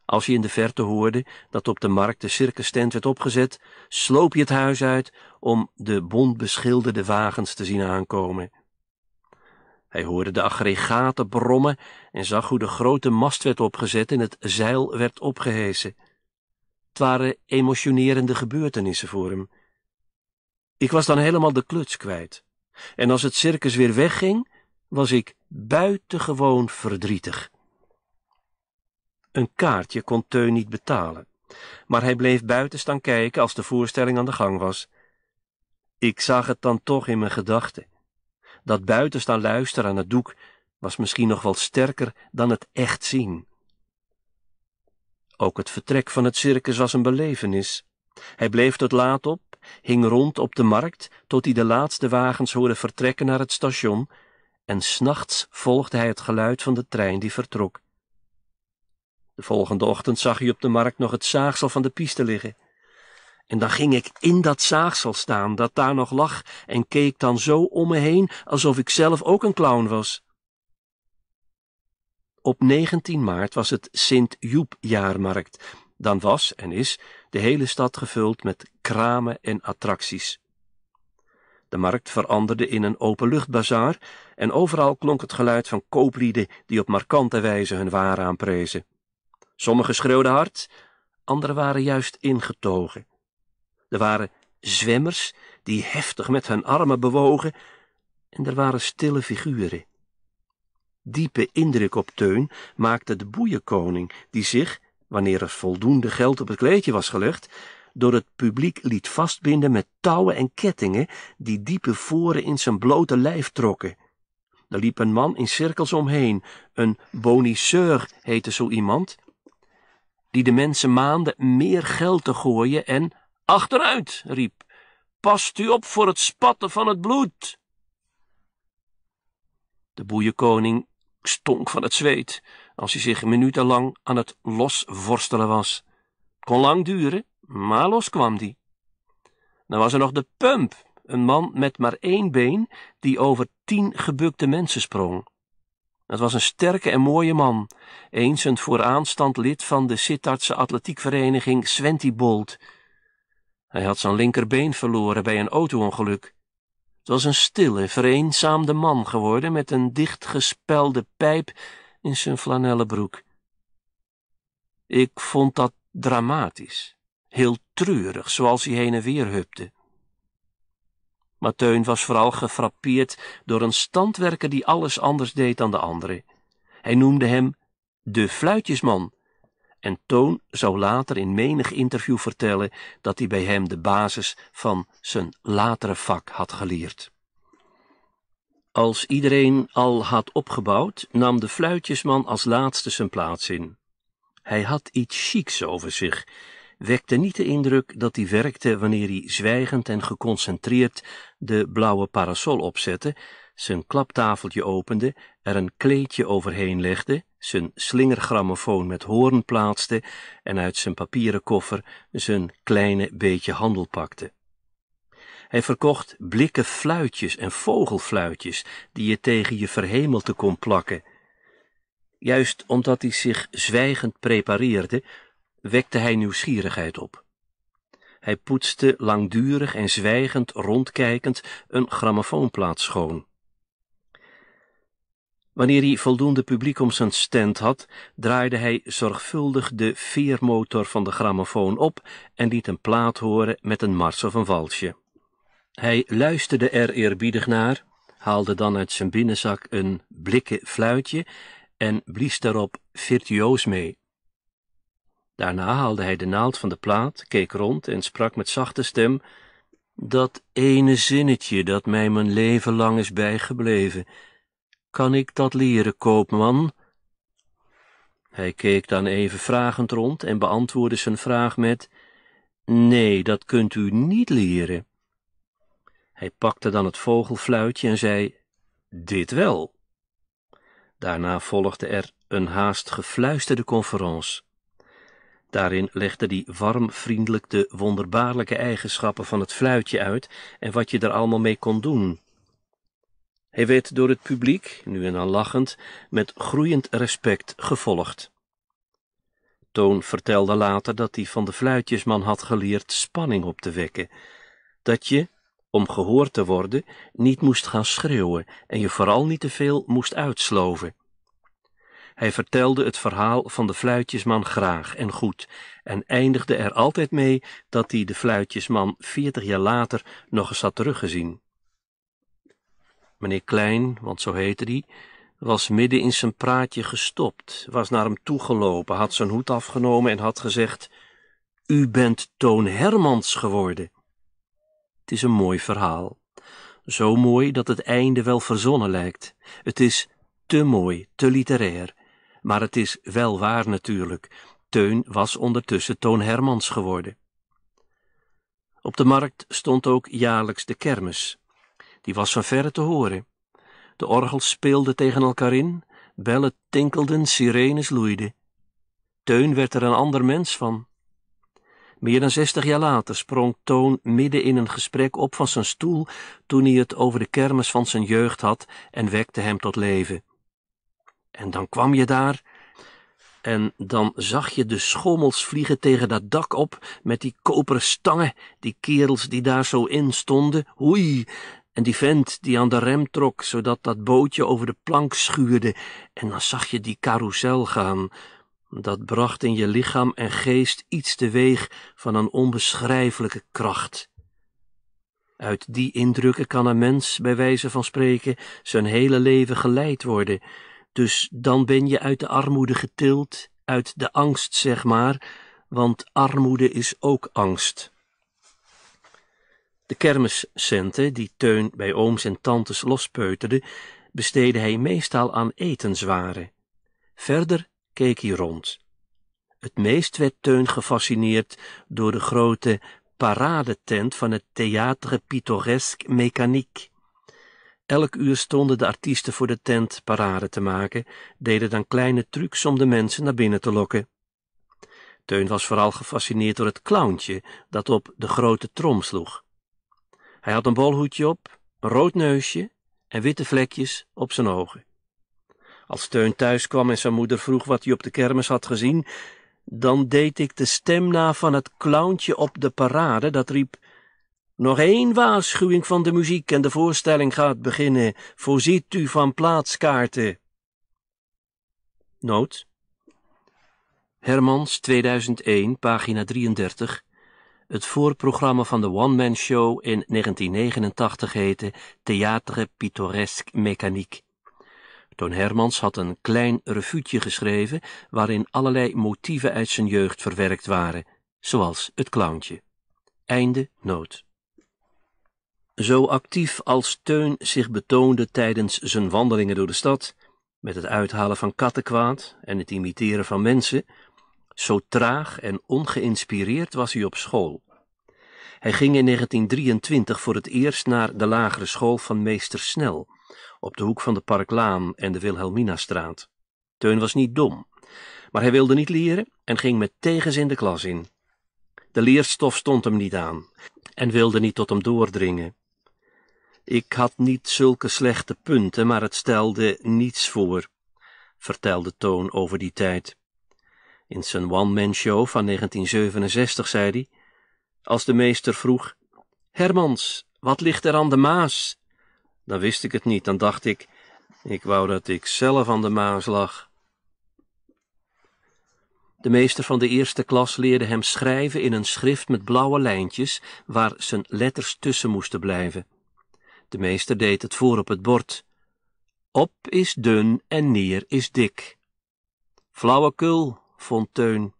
Als je in de verte hoorde dat op de markt de circustent werd opgezet, sloop je het huis uit om de bond beschilderde wagens te zien aankomen. Hij hoorde de aggregaten brommen en zag hoe de grote mast werd opgezet en het zeil werd opgehezen. Het waren emotionerende gebeurtenissen voor hem. Ik was dan helemaal de kluts kwijt. En als het circus weer wegging, was ik buitengewoon verdrietig. Een kaartje kon Teun niet betalen, maar hij bleef buiten staan kijken als de voorstelling aan de gang was. Ik zag het dan toch in mijn gedachten. Dat buiten staan luisteren aan het doek was misschien nog wel sterker dan het echt zien. Ook het vertrek van het circus was een belevenis. Hij bleef tot laat op, hing rond op de markt tot hij de laatste wagens hoorde vertrekken naar het station en s nachts volgde hij het geluid van de trein die vertrok. De volgende ochtend zag hij op de markt nog het zaagsel van de piste liggen. En dan ging ik in dat zaagsel staan dat daar nog lag en keek dan zo om me heen alsof ik zelf ook een clown was. Op 19 maart was het Sint-Joep-jaarmarkt. Dan was en is de hele stad gevuld met kramen en attracties. De markt veranderde in een openluchtbazaar en overal klonk het geluid van kooplieden die op markante wijze hun waar aanprezen. Sommigen schreeuwden hard, anderen waren juist ingetogen. Er waren zwemmers die heftig met hun armen bewogen en er waren stille figuren. Diepe indruk op Teun maakte de boeienkoning, die zich, wanneer er voldoende geld op het kleedje was gelegd, door het publiek liet vastbinden met touwen en kettingen die diepe voren in zijn blote lijf trokken. Er liep een man in cirkels omheen, een bonisseur heette zo iemand, die de mensen maanden meer geld te gooien en achteruit riep. Past u op voor het spatten van het bloed! De boeienkoning stonk van het zweet als hij zich minutenlang aan het losworstelen was. kon lang duren, maar los kwam die. Dan was er nog de pump, een man met maar één been die over tien gebukte mensen sprong. Het was een sterke en mooie man, eens een vooraanstand lid van de Sittardse atletiekvereniging Bolt. Hij had zijn linkerbeen verloren bij een autoongeluk. Het was een stille, vereenzaamde man geworden met een dichtgespelde pijp in zijn flanellen broek. Ik vond dat dramatisch, heel treurig, zoals hij heen en weer hupte. Maar Teun was vooral gefrappeerd door een standwerker die alles anders deed dan de anderen. Hij noemde hem de fluitjesman. En Toon zou later in menig interview vertellen dat hij bij hem de basis van zijn latere vak had geleerd. Als iedereen al had opgebouwd, nam de fluitjesman als laatste zijn plaats in. Hij had iets chics over zich wekte niet de indruk dat hij werkte wanneer hij zwijgend en geconcentreerd de blauwe parasol opzette, zijn klaptafeltje opende, er een kleedje overheen legde, zijn slingergrammofoon met hoorn plaatste en uit zijn papieren koffer zijn kleine beetje handel pakte. Hij verkocht blikken fluitjes en vogelfluitjes die je tegen je verhemelte kon plakken. Juist omdat hij zich zwijgend prepareerde, wekte hij nieuwsgierigheid op. Hij poetste langdurig en zwijgend rondkijkend een grammofoonplaat schoon. Wanneer hij voldoende publiek om zijn stand had, draaide hij zorgvuldig de veermotor van de grammofoon op en liet een plaat horen met een mars of een valsje. Hij luisterde er eerbiedig naar, haalde dan uit zijn binnenzak een blikken fluitje en blies daarop virtuoos mee. Daarna haalde hij de naald van de plaat, keek rond en sprak met zachte stem: Dat ene zinnetje dat mij mijn leven lang is bijgebleven. Kan ik dat leren, koopman? Hij keek dan even vragend rond en beantwoordde zijn vraag met: Nee, dat kunt u niet leren. Hij pakte dan het vogelfluitje en zei: Dit wel. Daarna volgde er een haast gefluisterde conference. Daarin legde die warm vriendelijk de wonderbaarlijke eigenschappen van het fluitje uit en wat je er allemaal mee kon doen. Hij werd door het publiek, nu en dan lachend, met groeiend respect gevolgd. Toon vertelde later dat hij van de fluitjesman had geleerd spanning op te wekken. Dat je, om gehoord te worden, niet moest gaan schreeuwen en je vooral niet te veel moest uitsloven. Hij vertelde het verhaal van de fluitjesman graag en goed en eindigde er altijd mee dat hij de fluitjesman veertig jaar later nog eens had teruggezien. Meneer Klein, want zo heette hij, was midden in zijn praatje gestopt, was naar hem toegelopen, had zijn hoed afgenomen en had gezegd, U bent Toon Hermans geworden. Het is een mooi verhaal. Zo mooi dat het einde wel verzonnen lijkt. Het is te mooi, te literair. Maar het is wel waar natuurlijk. Teun was ondertussen Toon Hermans geworden. Op de markt stond ook jaarlijks de kermis. Die was van verre te horen. De orgels speelden tegen elkaar in, bellen tinkelden, sirenes loeiden. Teun werd er een ander mens van. Meer dan zestig jaar later sprong Toon midden in een gesprek op van zijn stoel toen hij het over de kermis van zijn jeugd had en wekte hem tot leven. En dan kwam je daar en dan zag je de schommels vliegen tegen dat dak op met die koperen stangen, die kerels die daar zo in stonden. Hoei! En die vent die aan de rem trok, zodat dat bootje over de plank schuurde. En dan zag je die carousel gaan. Dat bracht in je lichaam en geest iets teweeg van een onbeschrijfelijke kracht. Uit die indrukken kan een mens, bij wijze van spreken, zijn hele leven geleid worden. Dus dan ben je uit de armoede getild, uit de angst, zeg maar, want armoede is ook angst. De kermiscenten die Teun bij ooms en tantes lospeuterde, besteedde hij meestal aan etenswaren. Verder keek hij rond. Het meest werd Teun gefascineerd door de grote paradetent van het Théâtre Pittoresque Mécanique. Elk uur stonden de artiesten voor de tent parade te maken, deden dan kleine trucs om de mensen naar binnen te lokken. Teun was vooral gefascineerd door het clowntje dat op de grote trom sloeg. Hij had een bolhoedje op, een rood neusje en witte vlekjes op zijn ogen. Als Teun thuis kwam en zijn moeder vroeg wat hij op de kermis had gezien, dan deed ik de stem na van het clowntje op de parade dat riep nog één waarschuwing van de muziek en de voorstelling gaat beginnen. Voorziet u van plaatskaarten. Noot. Hermans, 2001, pagina 33. Het voorprogramma van de one-man show in 1989 heette Théâtre Pittoresque Mécanique. Toen Hermans had een klein revuutje geschreven waarin allerlei motieven uit zijn jeugd verwerkt waren, zoals het clowntje. Einde noot. Zo actief als Teun zich betoonde tijdens zijn wandelingen door de stad, met het uithalen van kattenkwaad en het imiteren van mensen, zo traag en ongeïnspireerd was hij op school. Hij ging in 1923 voor het eerst naar de lagere school van meester Snel, op de hoek van de Parklaan en de Wilhelminastraat. Teun was niet dom, maar hij wilde niet leren en ging met tegenzin de klas in. De leerstof stond hem niet aan en wilde niet tot hem doordringen. Ik had niet zulke slechte punten, maar het stelde niets voor, vertelde Toon over die tijd. In zijn one-man show van 1967 zei hij, als de meester vroeg, Hermans, wat ligt er aan de Maas? Dan wist ik het niet, dan dacht ik, ik wou dat ik zelf aan de Maas lag. De meester van de eerste klas leerde hem schrijven in een schrift met blauwe lijntjes, waar zijn letters tussen moesten blijven. De meester deed het voor op het bord. Op is dun en neer is dik. Flauwekul, vond Teun,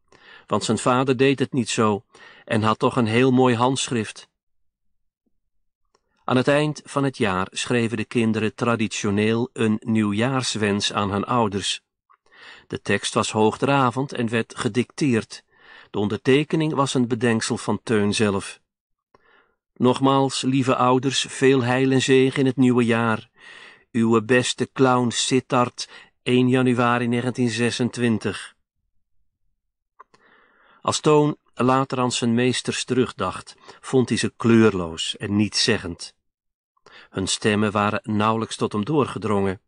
want zijn vader deed het niet zo en had toch een heel mooi handschrift. Aan het eind van het jaar schreven de kinderen traditioneel een nieuwjaarswens aan hun ouders. De tekst was hoogdravend en werd gedicteerd. De ondertekening was een bedenksel van Teun zelf. Nogmaals, lieve ouders, veel heil en zegen in het nieuwe jaar. Uw beste clown Sittard, 1 januari 1926. Als Toon later aan zijn meesters terugdacht, vond hij ze kleurloos en zeggend. Hun stemmen waren nauwelijks tot hem doorgedrongen.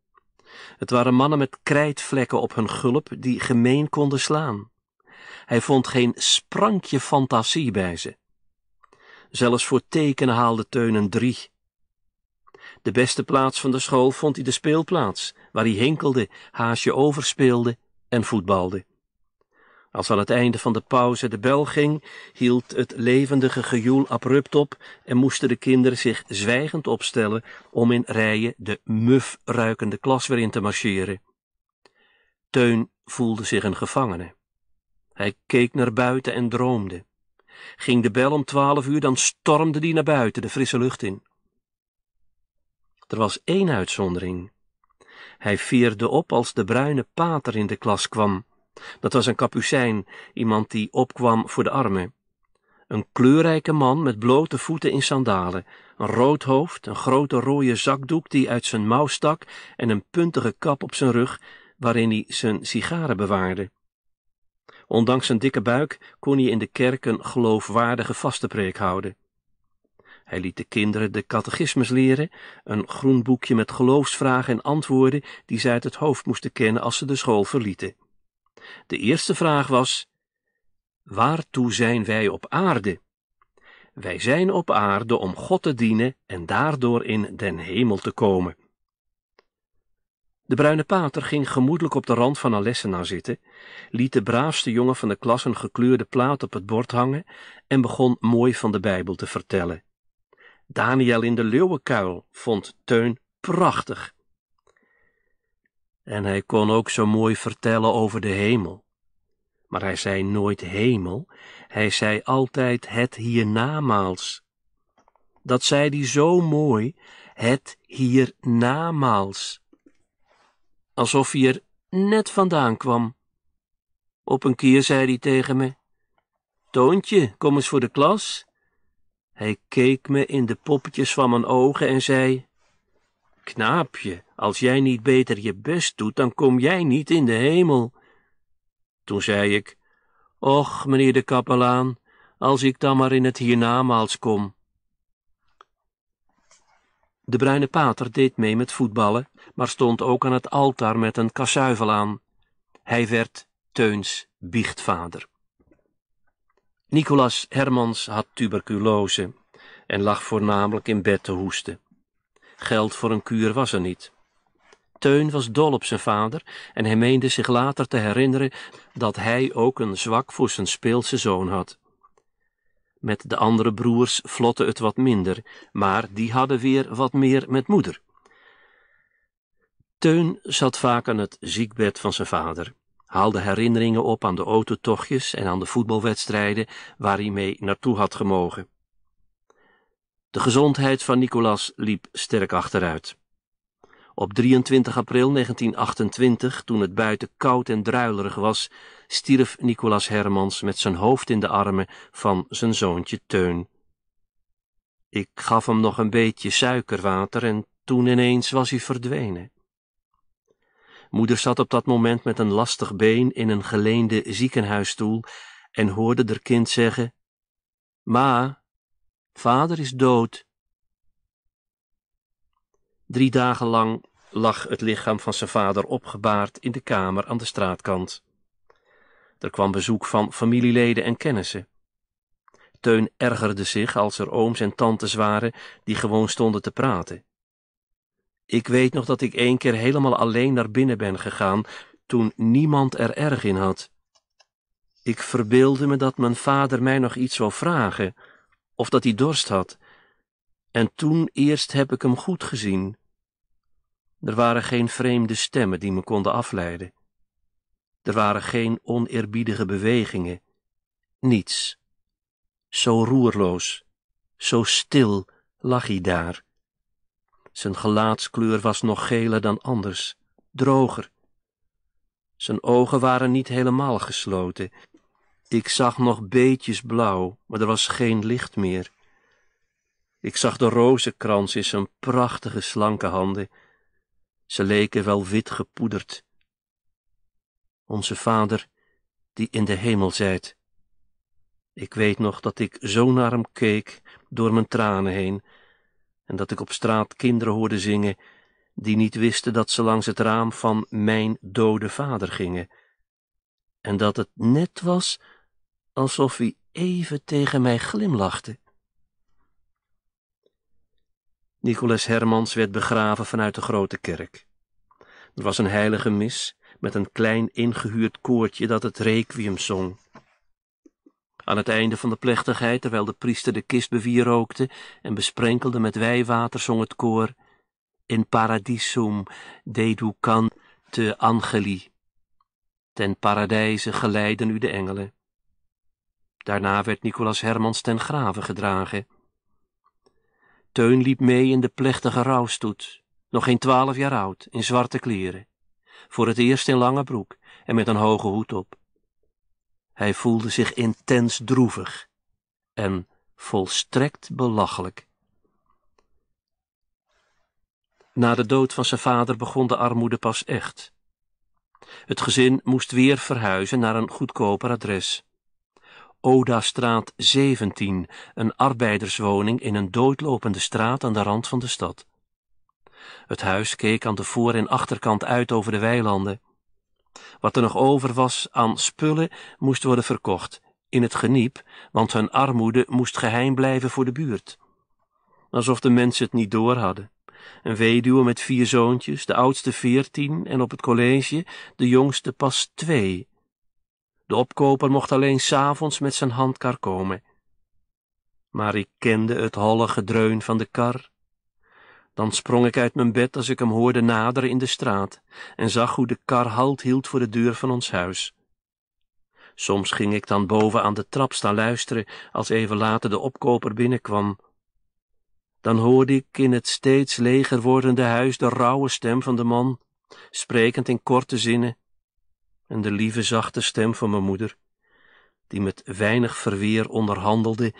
Het waren mannen met krijtvlekken op hun gulp die gemeen konden slaan. Hij vond geen sprankje fantasie bij ze. Zelfs voor tekenen haalde Teun een drie. De beste plaats van de school vond hij de speelplaats, waar hij hinkelde, haasje overspeelde en voetbalde. Als aan het einde van de pauze de bel ging, hield het levendige gejoel abrupt op en moesten de kinderen zich zwijgend opstellen om in rijen de muf ruikende klas weer in te marcheren. Teun voelde zich een gevangene. Hij keek naar buiten en droomde. Ging de bel om twaalf uur, dan stormde die naar buiten, de frisse lucht in. Er was één uitzondering. Hij vierde op als de bruine pater in de klas kwam. Dat was een kapucijn, iemand die opkwam voor de armen. Een kleurrijke man met blote voeten in sandalen, een rood hoofd, een grote rode zakdoek die uit zijn mouw stak en een puntige kap op zijn rug, waarin hij zijn sigaren bewaarde. Ondanks zijn dikke buik kon hij in de kerk een geloofwaardige vastenpreek houden. Hij liet de kinderen de catechismus leren, een groen boekje met geloofsvragen en antwoorden die zij uit het hoofd moesten kennen als ze de school verlieten. De eerste vraag was, waartoe zijn wij op aarde? Wij zijn op aarde om God te dienen en daardoor in den hemel te komen. De bruine pater ging gemoedelijk op de rand van Alessena zitten, liet de braafste jongen van de klas een gekleurde plaat op het bord hangen en begon mooi van de Bijbel te vertellen. Daniel in de leeuwenkuil vond Teun prachtig. En hij kon ook zo mooi vertellen over de hemel. Maar hij zei nooit hemel, hij zei altijd het hiernamaals. Dat zei hij zo mooi, het hiernamaals alsof hij er net vandaan kwam. Op een keer zei hij tegen me, Toontje, kom eens voor de klas. Hij keek me in de poppetjes van mijn ogen en zei, Knaapje, als jij niet beter je best doet, dan kom jij niet in de hemel. Toen zei ik, Och, meneer de kapelaan, als ik dan maar in het hiernamaals kom. De bruine pater deed mee met voetballen maar stond ook aan het altaar met een kasuivel aan. Hij werd Teuns biechtvader. Nicolas Hermans had tuberculose en lag voornamelijk in bed te hoesten. Geld voor een kuur was er niet. Teun was dol op zijn vader en hij meende zich later te herinneren dat hij ook een zwak voor zijn speelse zoon had. Met de andere broers vlotte het wat minder, maar die hadden weer wat meer met moeder. Teun zat vaak aan het ziekbed van zijn vader, haalde herinneringen op aan de autotochtjes en aan de voetbalwedstrijden waar hij mee naartoe had gemogen. De gezondheid van Nicolas liep sterk achteruit. Op 23 april 1928, toen het buiten koud en druilerig was, stierf Nicolas Hermans met zijn hoofd in de armen van zijn zoontje Teun. Ik gaf hem nog een beetje suikerwater en toen ineens was hij verdwenen. Moeder zat op dat moment met een lastig been in een geleende ziekenhuisstoel en hoorde haar kind zeggen: Ma, vader is dood. Drie dagen lang lag het lichaam van zijn vader opgebaard in de kamer aan de straatkant. Er kwam bezoek van familieleden en kennissen. Teun ergerde zich als er ooms en tantes waren die gewoon stonden te praten. Ik weet nog dat ik één keer helemaal alleen naar binnen ben gegaan, toen niemand er erg in had. Ik verbeelde me dat mijn vader mij nog iets zou vragen, of dat hij dorst had, en toen eerst heb ik hem goed gezien. Er waren geen vreemde stemmen die me konden afleiden. Er waren geen oneerbiedige bewegingen. Niets. Zo roerloos, zo stil lag hij daar zijn gelaatskleur was nog geler dan anders, droger. Zijn ogen waren niet helemaal gesloten. Ik zag nog beetjes blauw, maar er was geen licht meer. Ik zag de rozenkrans in zijn prachtige slanke handen. Ze leken wel wit gepoederd. Onze Vader, die in de hemel zijt. Ik weet nog dat ik zo naar hem keek, door mijn tranen heen, en dat ik op straat kinderen hoorde zingen die niet wisten dat ze langs het raam van mijn dode vader gingen, en dat het net was alsof hij even tegen mij glimlachte. Nicolas Hermans werd begraven vanuit de grote kerk. Er was een heilige mis met een klein ingehuurd koortje dat het requiem zong. Aan het einde van de plechtigheid, terwijl de priester de kist bevierookte en besprenkelde met wijwater, zong het koor In paradisum deducante angeli. Ten paradijze geleiden u de engelen. Daarna werd Nicolas Hermans ten graven gedragen. Teun liep mee in de plechtige rouwstoet, nog geen twaalf jaar oud, in zwarte kleren. Voor het eerst in lange broek en met een hoge hoed op. Hij voelde zich intens droevig en volstrekt belachelijk. Na de dood van zijn vader begon de armoede pas echt. Het gezin moest weer verhuizen naar een goedkoper adres. Oda straat 17, een arbeiderswoning in een doodlopende straat aan de rand van de stad. Het huis keek aan de voor- en achterkant uit over de weilanden. Wat er nog over was aan spullen moest worden verkocht, in het geniep, want hun armoede moest geheim blijven voor de buurt. Alsof de mensen het niet door hadden. Een weduwe met vier zoontjes, de oudste veertien en op het college, de jongste pas twee. De opkoper mocht alleen s'avonds met zijn handkar komen. Maar ik kende het holle gedreun van de kar, dan sprong ik uit mijn bed als ik hem hoorde naderen in de straat en zag hoe de kar halt hield voor de deur van ons huis. Soms ging ik dan boven aan de trap staan luisteren als even later de opkoper binnenkwam. Dan hoorde ik in het steeds leger wordende huis de rauwe stem van de man, sprekend in korte zinnen, en de lieve zachte stem van mijn moeder, die met weinig verweer onderhandelde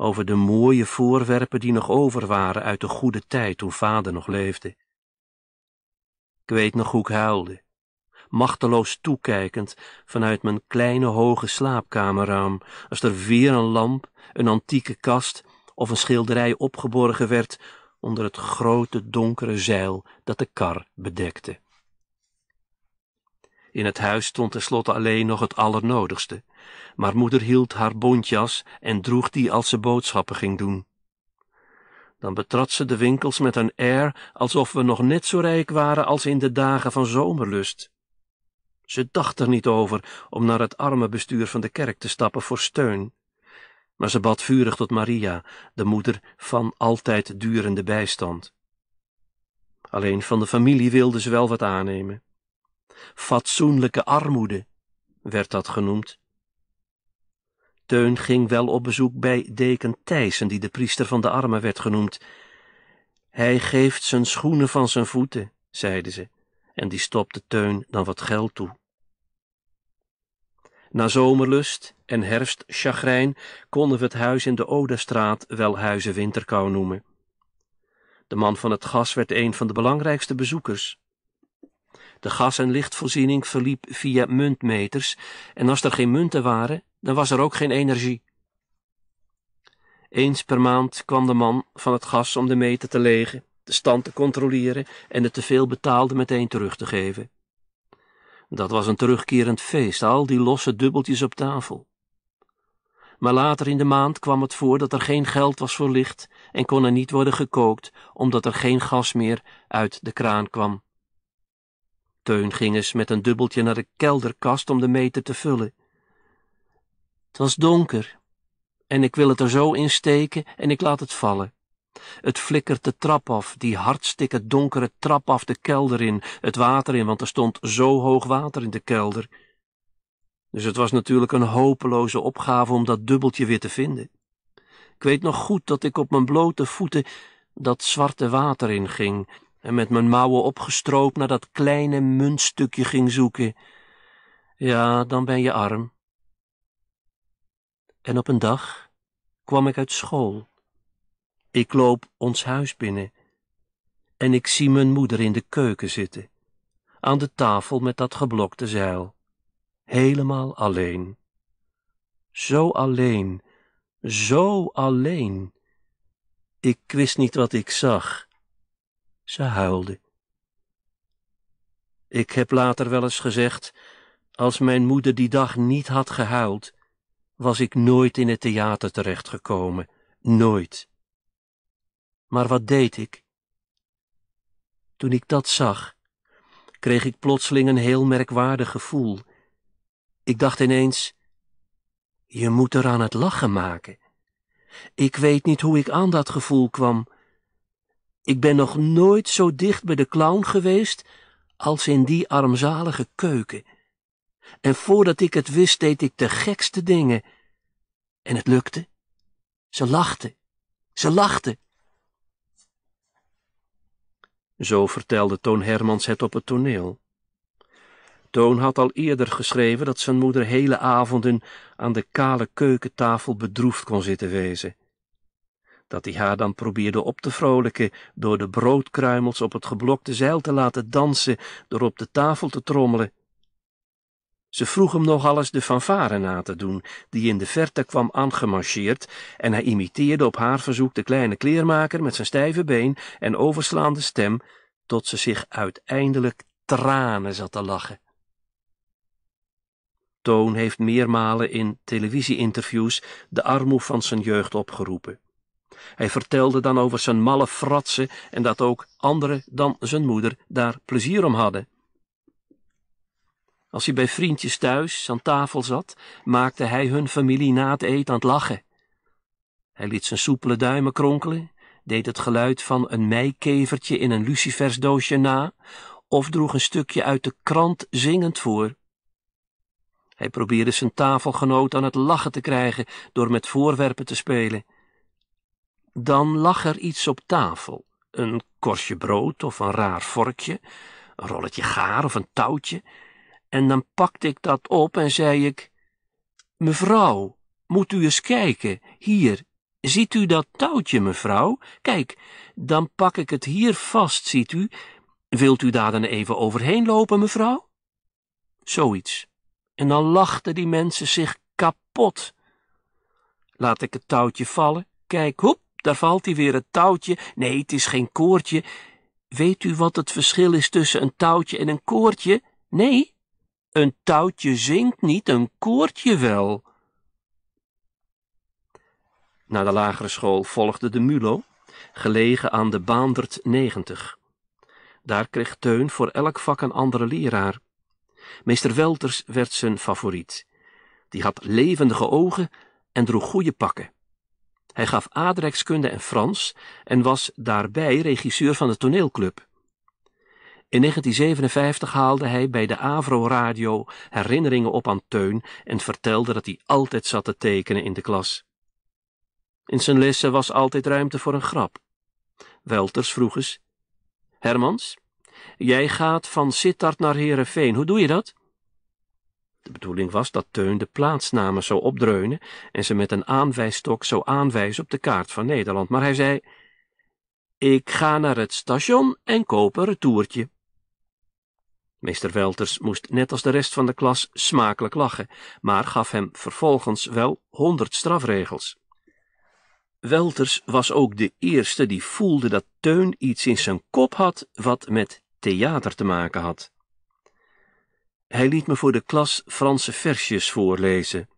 over de mooie voorwerpen die nog over waren uit de goede tijd toen vader nog leefde. Ik weet nog hoe ik huilde, machteloos toekijkend vanuit mijn kleine hoge slaapkamerraam, als er weer een lamp, een antieke kast of een schilderij opgeborgen werd onder het grote donkere zeil dat de kar bedekte. In het huis stond tenslotte alleen nog het allernodigste, maar moeder hield haar bontjas en droeg die als ze boodschappen ging doen. Dan betrad ze de winkels met een air alsof we nog net zo rijk waren als in de dagen van zomerlust. Ze dacht er niet over om naar het arme bestuur van de kerk te stappen voor steun. Maar ze bad vurig tot Maria, de moeder van altijd durende bijstand. Alleen van de familie wilde ze wel wat aannemen. Fatsoenlijke armoede werd dat genoemd. Teun ging wel op bezoek bij deken Thijssen, die de priester van de armen werd genoemd. Hij geeft zijn schoenen van zijn voeten, zeiden ze, en die stopte Teun dan wat geld toe. Na zomerlust en herfstchagrijn konden we het huis in de Odestraat wel huizen winterkou noemen. De man van het gas werd een van de belangrijkste bezoekers. De gas- en lichtvoorziening verliep via muntmeters en als er geen munten waren, dan was er ook geen energie. Eens per maand kwam de man van het gas om de meter te legen, de stand te controleren en de teveel betaalde meteen terug te geven. Dat was een terugkerend feest, al die losse dubbeltjes op tafel. Maar later in de maand kwam het voor dat er geen geld was voor licht en kon er niet worden gekookt, omdat er geen gas meer uit de kraan kwam. Teun ging eens met een dubbeltje naar de kelderkast om de meter te vullen. Het was donker, en ik wil het er zo in steken en ik laat het vallen. Het flikkert de trap af, die hartstikke donkere trap af de kelder in, het water in, want er stond zo hoog water in de kelder. Dus het was natuurlijk een hopeloze opgave om dat dubbeltje weer te vinden. Ik weet nog goed dat ik op mijn blote voeten dat zwarte water inging en met mijn mouwen opgestroopt naar dat kleine muntstukje ging zoeken. Ja, dan ben je arm. En op een dag kwam ik uit school. Ik loop ons huis binnen en ik zie mijn moeder in de keuken zitten, aan de tafel met dat geblokte zeil, helemaal alleen. Zo alleen, zo alleen. Ik wist niet wat ik zag. Ze huilde. Ik heb later wel eens gezegd, als mijn moeder die dag niet had gehuild, was ik nooit in het theater terechtgekomen, nooit. Maar wat deed ik? Toen ik dat zag, kreeg ik plotseling een heel merkwaardig gevoel. Ik dacht ineens, je moet er aan het lachen maken. Ik weet niet hoe ik aan dat gevoel kwam, ik ben nog nooit zo dicht bij de clown geweest als in die armzalige keuken. En voordat ik het wist, deed ik de gekste dingen. En het lukte. Ze lachten. Ze lachten. Zo vertelde Toon Hermans het op het toneel. Toon had al eerder geschreven dat zijn moeder hele avonden aan de kale keukentafel bedroefd kon zitten wezen dat hij haar dan probeerde op te vrolijken door de broodkruimels op het geblokte zeil te laten dansen, door op de tafel te trommelen. Ze vroeg hem nog alles de fanfare na te doen, die in de verte kwam aangemarcheerd, en hij imiteerde op haar verzoek de kleine kleermaker met zijn stijve been en overslaande stem, tot ze zich uiteindelijk tranen zat te lachen. Toon heeft meermalen in televisieinterviews de armoe van zijn jeugd opgeroepen. Hij vertelde dan over zijn malle fratsen en dat ook anderen dan zijn moeder daar plezier om hadden. Als hij bij vriendjes thuis aan tafel zat, maakte hij hun familie na het eten aan het lachen. Hij liet zijn soepele duimen kronkelen, deed het geluid van een meikevertje in een lucifersdoosje na, of droeg een stukje uit de krant zingend voor. Hij probeerde zijn tafelgenoot aan het lachen te krijgen door met voorwerpen te spelen. Dan lag er iets op tafel. Een korstje brood of een raar vorkje, een rolletje gaar of een touwtje. En dan pakte ik dat op en zei ik, mevrouw, moet u eens kijken, hier, ziet u dat touwtje, mevrouw? Kijk, dan pak ik het hier vast, ziet u. Wilt u daar dan even overheen lopen, mevrouw? Zoiets. En dan lachten die mensen zich kapot. Laat ik het touwtje vallen, kijk, hoep, daar valt hij weer het touwtje. Nee, het is geen koordje. Weet u wat het verschil is tussen een touwtje en een koordje? Nee, een touwtje zingt niet, een koordje wel. Na de lagere school volgde de MULO, gelegen aan de Baandert 90. Daar kreeg Teun voor elk vak een andere leraar. Meester Welters werd zijn favoriet. Die had levendige ogen en droeg goede pakken. Hij gaf aardrijkskunde en Frans en was daarbij regisseur van de toneelclub. In 1957 haalde hij bij de Avro Radio herinneringen op aan Teun en vertelde dat hij altijd zat te tekenen in de klas. In zijn lessen was altijd ruimte voor een grap. Welters vroeg eens: Hermans, jij gaat van Sittard naar Heerenveen, hoe doe je dat? De bedoeling was dat Teun de plaatsnamen zou opdreunen en ze met een aanwijstok zou aanwijzen op de kaart van Nederland, maar hij zei, ik ga naar het station en koop een retourtje. Meester Welters moest net als de rest van de klas smakelijk lachen, maar gaf hem vervolgens wel honderd strafregels. Welters was ook de eerste die voelde dat Teun iets in zijn kop had wat met theater te maken had. Hij liet me voor de klas Franse versjes voorlezen.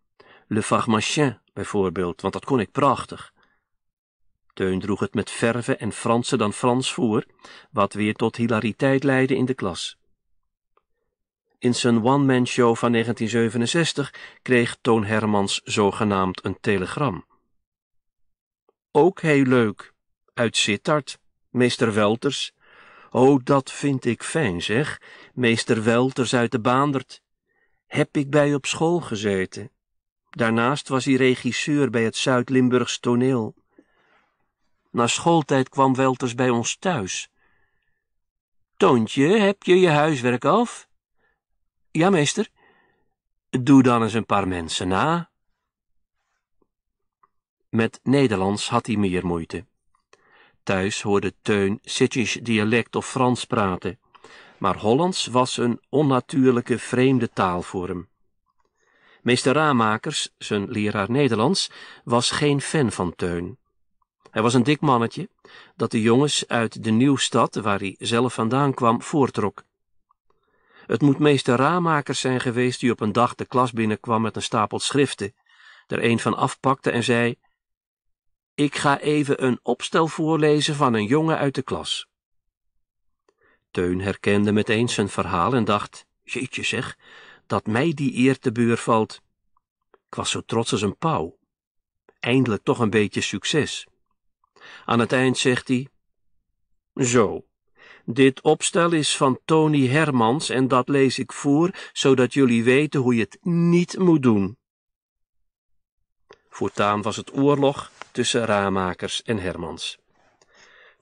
Le Fagmachin bijvoorbeeld, want dat kon ik prachtig. Teun droeg het met verve en Fransen dan Frans voor, wat weer tot hilariteit leidde in de klas. In zijn one-man-show van 1967 kreeg Toon Hermans zogenaamd een telegram. Ook heel leuk, uit Sittard, meester Welters. Oh, dat vind ik fijn, zeg meester Welters uit de Baandert, heb ik bij op school gezeten. Daarnaast was hij regisseur bij het Zuid-Limburgs toneel. Na schooltijd kwam Welters bij ons thuis. Toontje, heb je je huiswerk af? Ja, meester. Doe dan eens een paar mensen na. Met Nederlands had hij meer moeite. Thuis hoorde Teun Sitchisch dialect of Frans praten maar Hollands was een onnatuurlijke vreemde taal voor hem. Meester Raamakers, zijn leraar Nederlands, was geen fan van Teun. Hij was een dik mannetje dat de jongens uit de Nieuwstad, waar hij zelf vandaan kwam, voortrok. Het moet meester Raamakers zijn geweest die op een dag de klas binnenkwam met een stapel schriften, er een van afpakte en zei: Ik ga even een opstel voorlezen van een jongen uit de klas. Teun herkende meteen zijn verhaal en dacht, jeetje zeg, dat mij die eer te buur valt. Ik was zo trots als een pauw. Eindelijk toch een beetje succes. Aan het eind zegt hij, zo, dit opstel is van Tony Hermans en dat lees ik voor, zodat jullie weten hoe je het niet moet doen. Voortaan was het oorlog tussen raamakers en Hermans.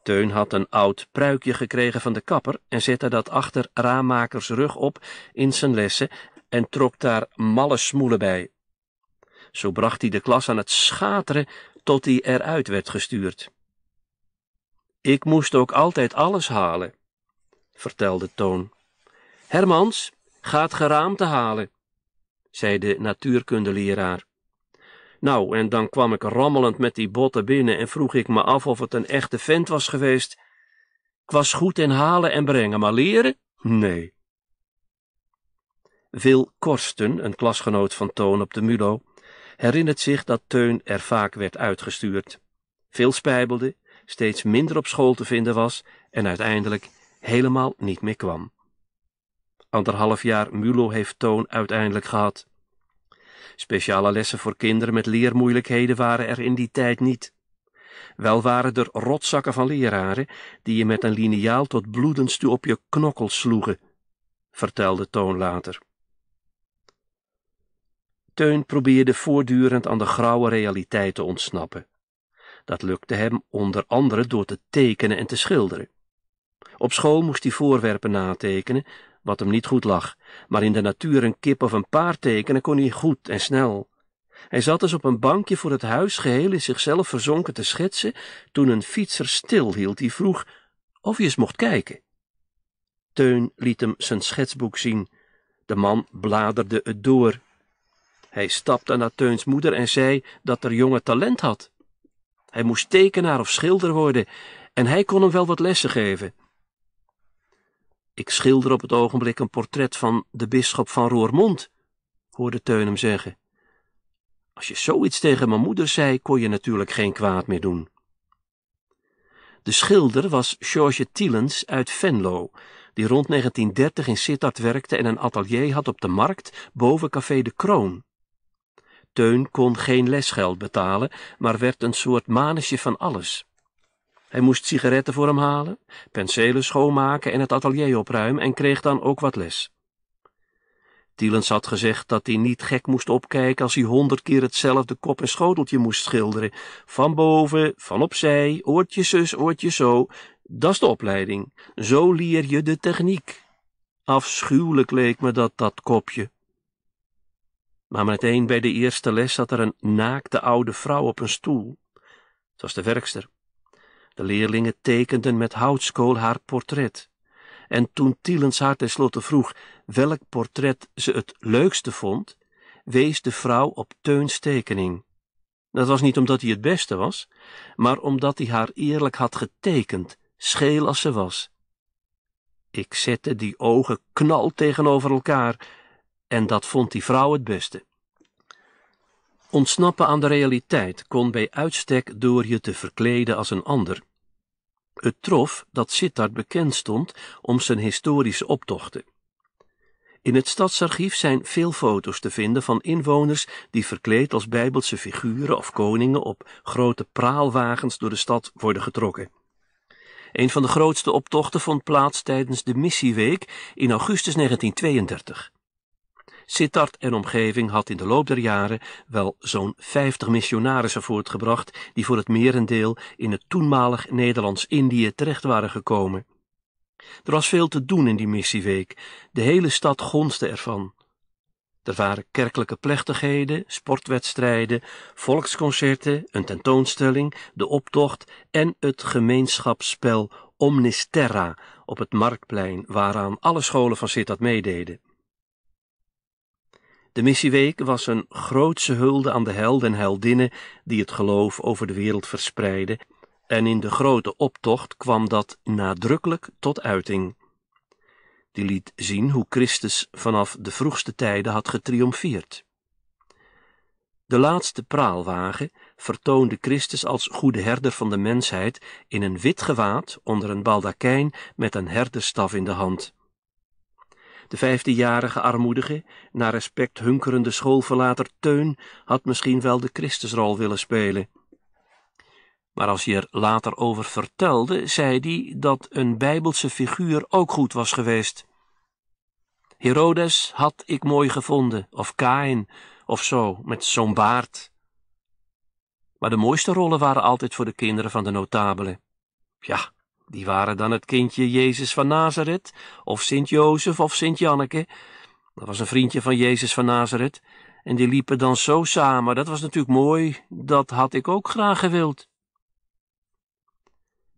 Teun had een oud pruikje gekregen van de kapper en zette dat achter raammakers rug op in zijn lessen en trok daar malle smoelen bij. Zo bracht hij de klas aan het schateren tot hij eruit werd gestuurd. Ik moest ook altijd alles halen, vertelde Toon. Hermans, gaat geraamte halen, zei de natuurkundeleraar. Nou, en dan kwam ik rammelend met die botten binnen en vroeg ik me af of het een echte vent was geweest. Ik was goed in halen en brengen, maar leren? Nee. Wil Korsten, een klasgenoot van Toon op de Mulo, herinnert zich dat Teun er vaak werd uitgestuurd. Veel spijbelde, steeds minder op school te vinden was en uiteindelijk helemaal niet meer kwam. Anderhalf jaar Mulo heeft Toon uiteindelijk gehad. Speciale lessen voor kinderen met leermoeilijkheden waren er in die tijd niet. Wel waren er rotzakken van leraren die je met een liniaal tot bloedens toe op je knokkels sloegen, vertelde Toon later. Teun probeerde voortdurend aan de grauwe realiteit te ontsnappen. Dat lukte hem onder andere door te tekenen en te schilderen. Op school moest hij voorwerpen natekenen wat hem niet goed lag, maar in de natuur een kip of een paard tekenen kon hij goed en snel. Hij zat dus op een bankje voor het huis geheel in zichzelf verzonken te schetsen, toen een fietser stilhield die vroeg of hij eens mocht kijken. Teun liet hem zijn schetsboek zien. De man bladerde het door. Hij stapte naar Teuns moeder en zei dat er jongen talent had. Hij moest tekenaar of schilder worden en hij kon hem wel wat lessen geven. Ik schilder op het ogenblik een portret van de bisschop van Roermond, hoorde Teun hem zeggen. Als je zoiets tegen mijn moeder zei, kon je natuurlijk geen kwaad meer doen. De schilder was George Tielens uit Venlo, die rond 1930 in Sittard werkte en een atelier had op de markt boven Café de Kroon. Teun kon geen lesgeld betalen, maar werd een soort manesje van alles. Hij moest sigaretten voor hem halen, penselen schoonmaken en het atelier opruimen en kreeg dan ook wat les. Tielens had gezegd dat hij niet gek moest opkijken als hij honderd keer hetzelfde kop en schoteltje moest schilderen. Van boven, van opzij, oortje zus, oortje zo. Dat is de opleiding. Zo leer je de techniek. Afschuwelijk leek me dat, dat kopje. Maar meteen bij de eerste les zat er een naakte oude vrouw op een stoel. Het was de werkster. De leerlingen tekenden met houtskool haar portret. En toen Tielens haar tenslotte vroeg welk portret ze het leukste vond, wees de vrouw op Teuns tekening. Dat was niet omdat hij het beste was, maar omdat hij haar eerlijk had getekend, scheel als ze was. Ik zette die ogen knal tegenover elkaar en dat vond die vrouw het beste. Ontsnappen aan de realiteit kon bij uitstek door je te verkleden als een ander. Het trof dat Sittard bekend stond om zijn historische optochten. In het stadsarchief zijn veel foto's te vinden van inwoners die verkleed als bijbelse figuren of koningen op grote praalwagens door de stad worden getrokken. Een van de grootste optochten vond plaats tijdens de Missieweek in augustus 1932. Sittard en omgeving had in de loop der jaren wel zo'n vijftig missionarissen voortgebracht die voor het merendeel in het toenmalig Nederlands-Indië terecht waren gekomen. Er was veel te doen in die missieweek. De hele stad gonste ervan. Er waren kerkelijke plechtigheden, sportwedstrijden, volksconcerten, een tentoonstelling, de optocht en het gemeenschapsspel Omnisterra op het marktplein, waaraan alle scholen van Sittard meededen. De missieweek was een grootse hulde aan de helden en heldinnen die het geloof over de wereld verspreidden, en in de grote optocht kwam dat nadrukkelijk tot uiting. Die liet zien hoe Christus vanaf de vroegste tijden had getriomfeerd. De laatste praalwagen vertoonde Christus als goede herder van de mensheid in een wit gewaad onder een baldakijn met een herderstaf in de hand. De vijfdejarige armoedige, naar respect hunkerende schoolverlater Teun had misschien wel de Christusrol willen spelen. Maar als hij er later over vertelde, zei hij dat een bijbelse figuur ook goed was geweest. Herodes had ik mooi gevonden, of Kain, of zo, met zo'n baard. Maar de mooiste rollen waren altijd voor de kinderen van de notabelen. Ja, die waren dan het kindje Jezus van Nazareth, of Sint Jozef of Sint Janneke. Dat was een vriendje van Jezus van Nazareth. En die liepen dan zo samen. Dat was natuurlijk mooi. Dat had ik ook graag gewild.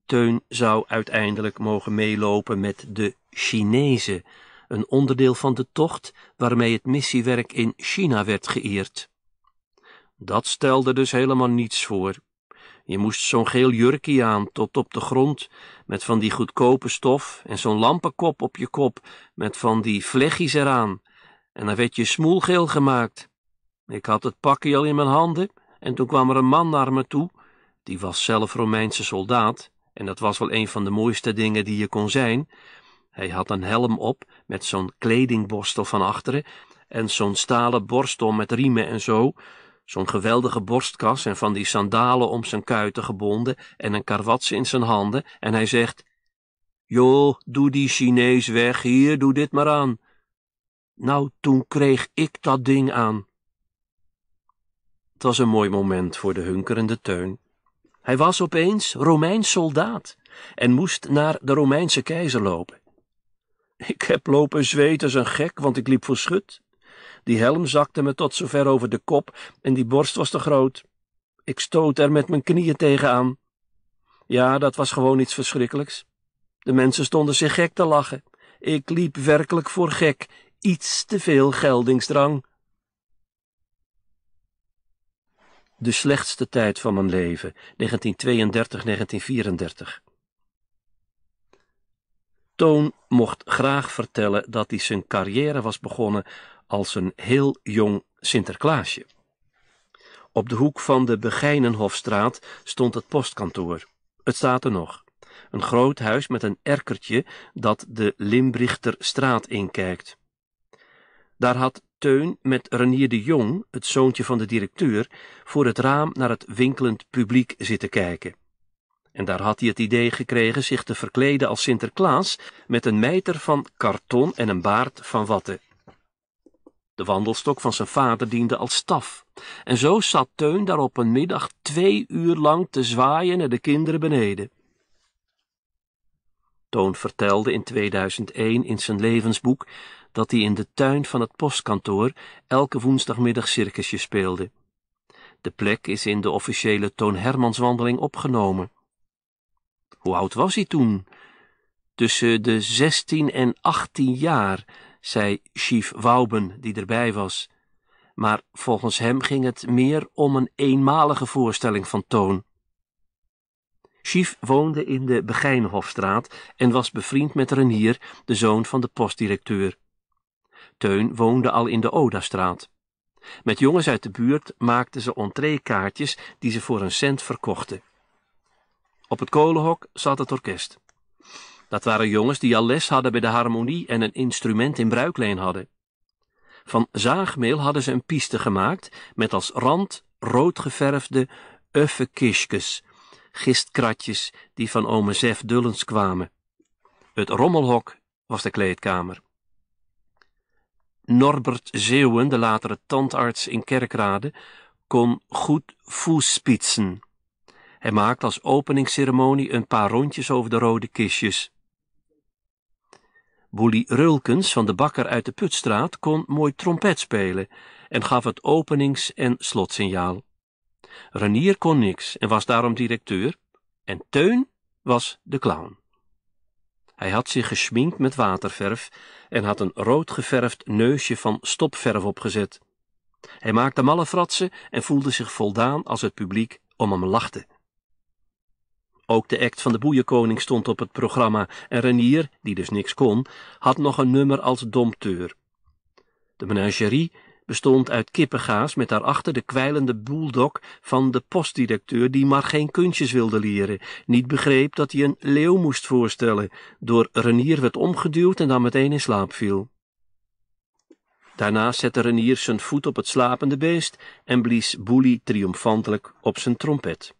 Teun zou uiteindelijk mogen meelopen met de Chinezen, een onderdeel van de tocht waarmee het missiewerk in China werd geëerd. Dat stelde dus helemaal niets voor. Je moest zo'n geel jurkje aan tot op de grond met van die goedkope stof en zo'n lampenkop op je kop met van die vlechjes eraan. En dan werd je smoelgeel gemaakt. Ik had het pakje al in mijn handen en toen kwam er een man naar me toe. Die was zelf Romeinse soldaat en dat was wel een van de mooiste dingen die je kon zijn. Hij had een helm op met zo'n kledingborstel van achteren en zo'n stalen borstel met riemen en zo, Zo'n geweldige borstkas en van die sandalen om zijn kuiten gebonden en een karwats in zijn handen en hij zegt, Jo, doe die Chinees weg, hier, doe dit maar aan. Nou, toen kreeg ik dat ding aan. Het was een mooi moment voor de hunkerende teun. Hij was opeens Romeins soldaat en moest naar de Romeinse keizer lopen. Ik heb lopen zweten als een gek, want ik liep voor schut. Die helm zakte me tot zover over de kop en die borst was te groot. Ik stoot er met mijn knieën tegenaan. Ja, dat was gewoon iets verschrikkelijks. De mensen stonden zich gek te lachen. Ik liep werkelijk voor gek. Iets te veel geldingsdrang. De slechtste tijd van mijn leven, 1932-1934. Toon mocht graag vertellen dat hij zijn carrière was begonnen als een heel jong Sinterklaasje. Op de hoek van de Begijnenhofstraat stond het postkantoor. Het staat er nog. Een groot huis met een erkertje dat de Limbrichterstraat inkijkt. Daar had Teun met Renier de Jong, het zoontje van de directeur, voor het raam naar het winkelend publiek zitten kijken. En daar had hij het idee gekregen zich te verkleden als Sinterklaas met een mijter van karton en een baard van watten. De wandelstok van zijn vader diende als staf. En zo zat Teun daar op een middag twee uur lang te zwaaien naar de kinderen beneden. Toon vertelde in 2001 in zijn levensboek dat hij in de tuin van het postkantoor elke woensdagmiddag circusje speelde. De plek is in de officiële Toon Hermanswandeling opgenomen. Hoe oud was hij toen? Tussen de 16 en 18 jaar zei Chief Wauben, die erbij was. Maar volgens hem ging het meer om een eenmalige voorstelling van toon. Schief woonde in de Begijnhofstraat en was bevriend met Renier, de zoon van de postdirecteur. Teun woonde al in de Odastraat. Met jongens uit de buurt maakten ze entreekaartjes die ze voor een cent verkochten. Op het kolenhok zat het orkest. Dat waren jongens die al les hadden bij de harmonie en een instrument in bruikleen hadden. Van zaagmeel hadden ze een piste gemaakt met als rand roodgeverfde uffekisjes, gistkratjes die van ome Zef Dullens kwamen. Het rommelhok was de kleedkamer. Norbert Zeeuwen, de latere tandarts in Kerkrade, kon goed voesspitsen. Hij maakte als openingsceremonie een paar rondjes over de rode kistjes. Boelie Rulkens van de Bakker uit de Putstraat kon mooi trompet spelen en gaf het openings- en slotsignaal. Renier kon niks en was daarom directeur en Teun was de clown. Hij had zich geschminkt met waterverf en had een rood geverfd neusje van stopverf opgezet. Hij maakte malle fratsen en voelde zich voldaan als het publiek om hem lachte. Ook de act van de Boeienkoning stond op het programma en Renier, die dus niks kon, had nog een nummer als dompteur. De menagerie bestond uit kippengaas met daarachter de kwijlende boeldok van de postdirecteur die maar geen kunstjes wilde leren, niet begreep dat hij een leeuw moest voorstellen, door Renier werd omgeduwd en dan meteen in slaap viel. Daarna zette Renier zijn voet op het slapende beest en blies Boelie triomfantelijk op zijn trompet.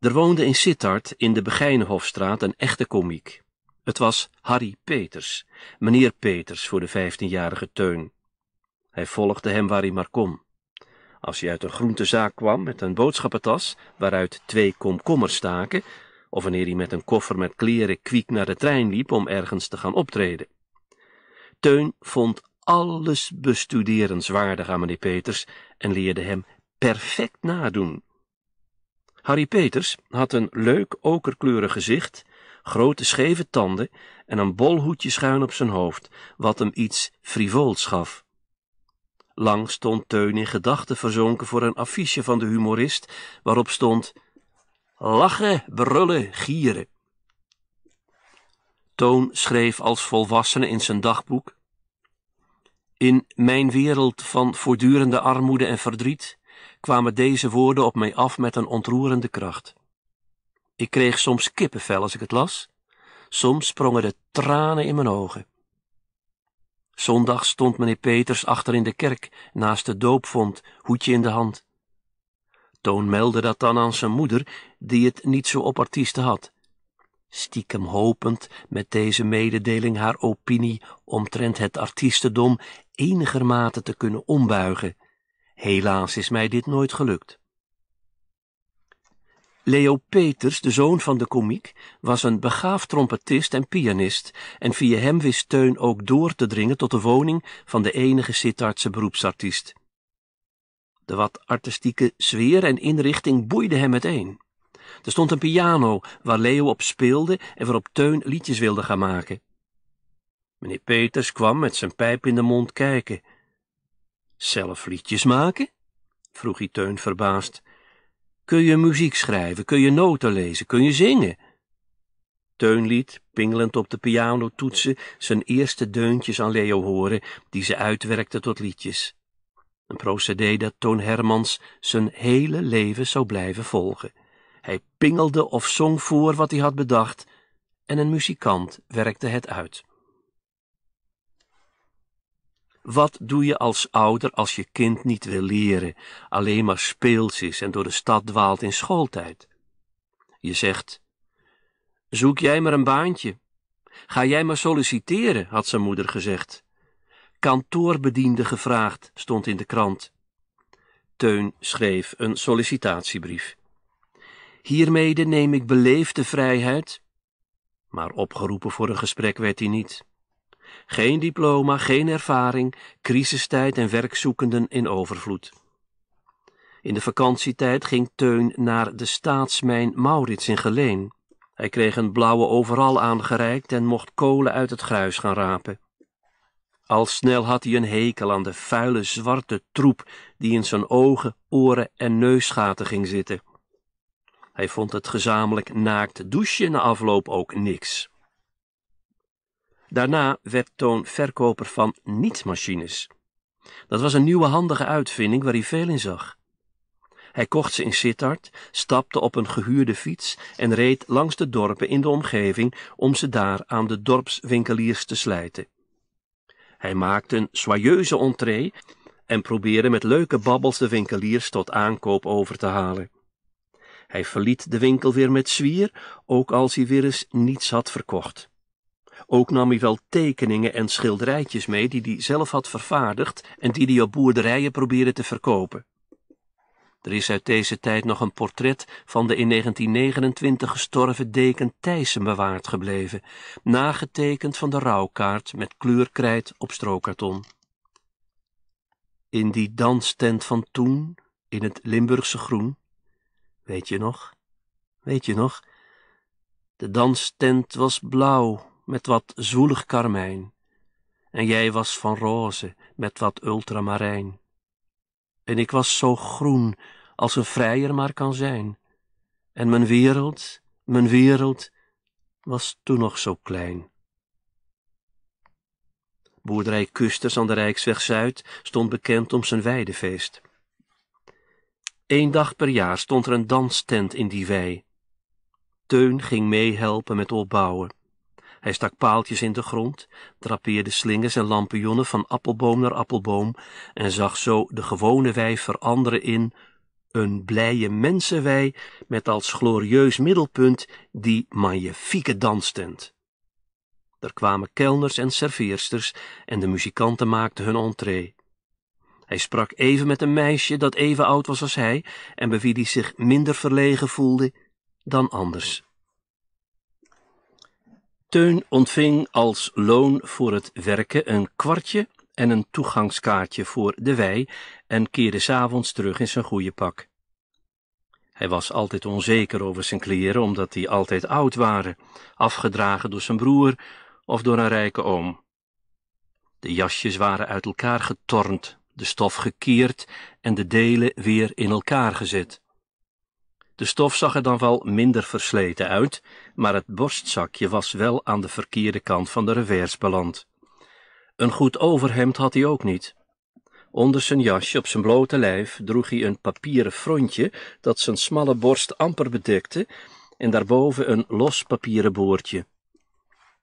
Er woonde in Sittard in de Begijnenhofstraat een echte komiek. Het was Harry Peters, meneer Peters voor de vijftienjarige Teun. Hij volgde hem waar hij maar kon. Als hij uit een groentezaak kwam met een boodschappentas, waaruit twee komkommers staken, of wanneer hij met een koffer met kleren kwiek naar de trein liep om ergens te gaan optreden. Teun vond alles bestuderenswaardig aan meneer Peters en leerde hem perfect nadoen. Harry Peters had een leuk okerkleurig gezicht, grote scheve tanden en een bolhoedje schuin op zijn hoofd, wat hem iets frivools gaf. Lang stond Teun in gedachten verzonken voor een affiche van de humorist, waarop stond Lachen, brullen, gieren. Toon schreef als volwassene in zijn dagboek In mijn wereld van voortdurende armoede en verdriet kwamen deze woorden op mij af met een ontroerende kracht. Ik kreeg soms kippenvel als ik het las, soms sprongen de tranen in mijn ogen. Zondag stond meneer Peters achter in de kerk, naast de doopvond, hoedje in de hand. Toon meldde dat dan aan zijn moeder, die het niet zo op artiesten had. Stiekem hopend met deze mededeling haar opinie omtrent het artiestendom enigermate te kunnen ombuigen Helaas is mij dit nooit gelukt. Leo Peters, de zoon van de komiek, was een begaafd trompetist en pianist en via hem wist Teun ook door te dringen tot de woning van de enige Sittardse beroepsartiest. De wat artistieke sfeer en inrichting boeide hem meteen. Er stond een piano waar Leo op speelde en waarop Teun liedjes wilde gaan maken. Meneer Peters kwam met zijn pijp in de mond kijken. Zelf liedjes maken? vroeg hij Teun verbaasd. Kun je muziek schrijven? Kun je noten lezen? Kun je zingen? Teun liet, pingelend op de piano, toetsen zijn eerste deuntjes aan Leo horen, die ze uitwerkte tot liedjes. Een procedé dat Toon Hermans zijn hele leven zou blijven volgen. Hij pingelde of zong voor wat hij had bedacht en een muzikant werkte het uit. Wat doe je als ouder als je kind niet wil leren, alleen maar speels is en door de stad dwaalt in schooltijd? Je zegt, zoek jij maar een baantje. Ga jij maar solliciteren, had zijn moeder gezegd. Kantoorbediende gevraagd, stond in de krant. Teun schreef een sollicitatiebrief. Hiermede neem ik beleefde vrijheid, maar opgeroepen voor een gesprek werd hij niet. Geen diploma, geen ervaring, crisistijd en werkzoekenden in overvloed. In de vakantietijd ging Teun naar de staatsmijn Maurits in Geleen. Hij kreeg een blauwe overal aangereikt en mocht kolen uit het gruis gaan rapen. Al snel had hij een hekel aan de vuile zwarte troep die in zijn ogen, oren en neusgaten ging zitten. Hij vond het gezamenlijk naakt douchen na afloop ook niks. Daarna werd Toon verkoper van nietsmachines. Dat was een nieuwe handige uitvinding waar hij veel in zag. Hij kocht ze in Sittard, stapte op een gehuurde fiets en reed langs de dorpen in de omgeving om ze daar aan de dorpswinkeliers te slijten. Hij maakte een soyeuze entree en probeerde met leuke babbels de winkeliers tot aankoop over te halen. Hij verliet de winkel weer met zwier, ook als hij weer eens niets had verkocht. Ook nam hij wel tekeningen en schilderijtjes mee die hij zelf had vervaardigd en die hij op boerderijen probeerde te verkopen. Er is uit deze tijd nog een portret van de in 1929 gestorven deken Thijssen bewaard gebleven, nagetekend van de rouwkaart met kleurkrijt op strookarton. In die danstent van toen, in het Limburgse groen, weet je nog, weet je nog, de danstent was blauw met wat zwoelig karmijn, en jij was van roze met wat ultramarijn. En ik was zo groen als een vrijer maar kan zijn, en mijn wereld, mijn wereld, was toen nog zo klein. Boerderij Kusters aan de Rijksweg Zuid stond bekend om zijn weidefeest. Eén dag per jaar stond er een danstent in die wei. Teun ging meehelpen met opbouwen. Hij stak paaltjes in de grond, drapeerde slingers en lampionnen van appelboom naar appelboom en zag zo de gewone wij veranderen in een blije mensenwei met als glorieus middelpunt die magnifieke danstent. Er kwamen kelners en serveersters en de muzikanten maakten hun entree. Hij sprak even met een meisje dat even oud was als hij en bij wie hij zich minder verlegen voelde dan anders. Teun ontving als loon voor het werken een kwartje en een toegangskaartje voor de wei en keerde s'avonds terug in zijn goede pak. Hij was altijd onzeker over zijn kleren, omdat die altijd oud waren, afgedragen door zijn broer of door een rijke oom. De jasjes waren uit elkaar getornd, de stof gekeerd en de delen weer in elkaar gezet. De stof zag er dan wel minder versleten uit, maar het borstzakje was wel aan de verkeerde kant van de revers beland. Een goed overhemd had hij ook niet. Onder zijn jasje op zijn blote lijf droeg hij een papieren frontje dat zijn smalle borst amper bedekte en daarboven een los papieren boordje.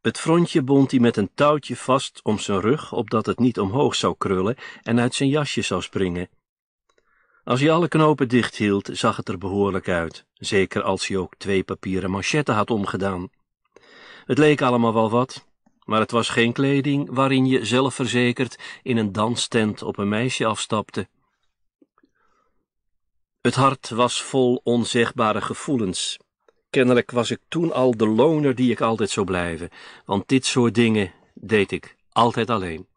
Het frontje bond hij met een touwtje vast om zijn rug, opdat het niet omhoog zou krullen en uit zijn jasje zou springen. Als hij alle knopen dichthield, zag het er behoorlijk uit, zeker als hij ook twee papieren manchetten had omgedaan. Het leek allemaal wel wat, maar het was geen kleding waarin je zelfverzekerd in een danstent op een meisje afstapte. Het hart was vol onzegbare gevoelens. Kennelijk was ik toen al de loner die ik altijd zou blijven, want dit soort dingen deed ik altijd alleen.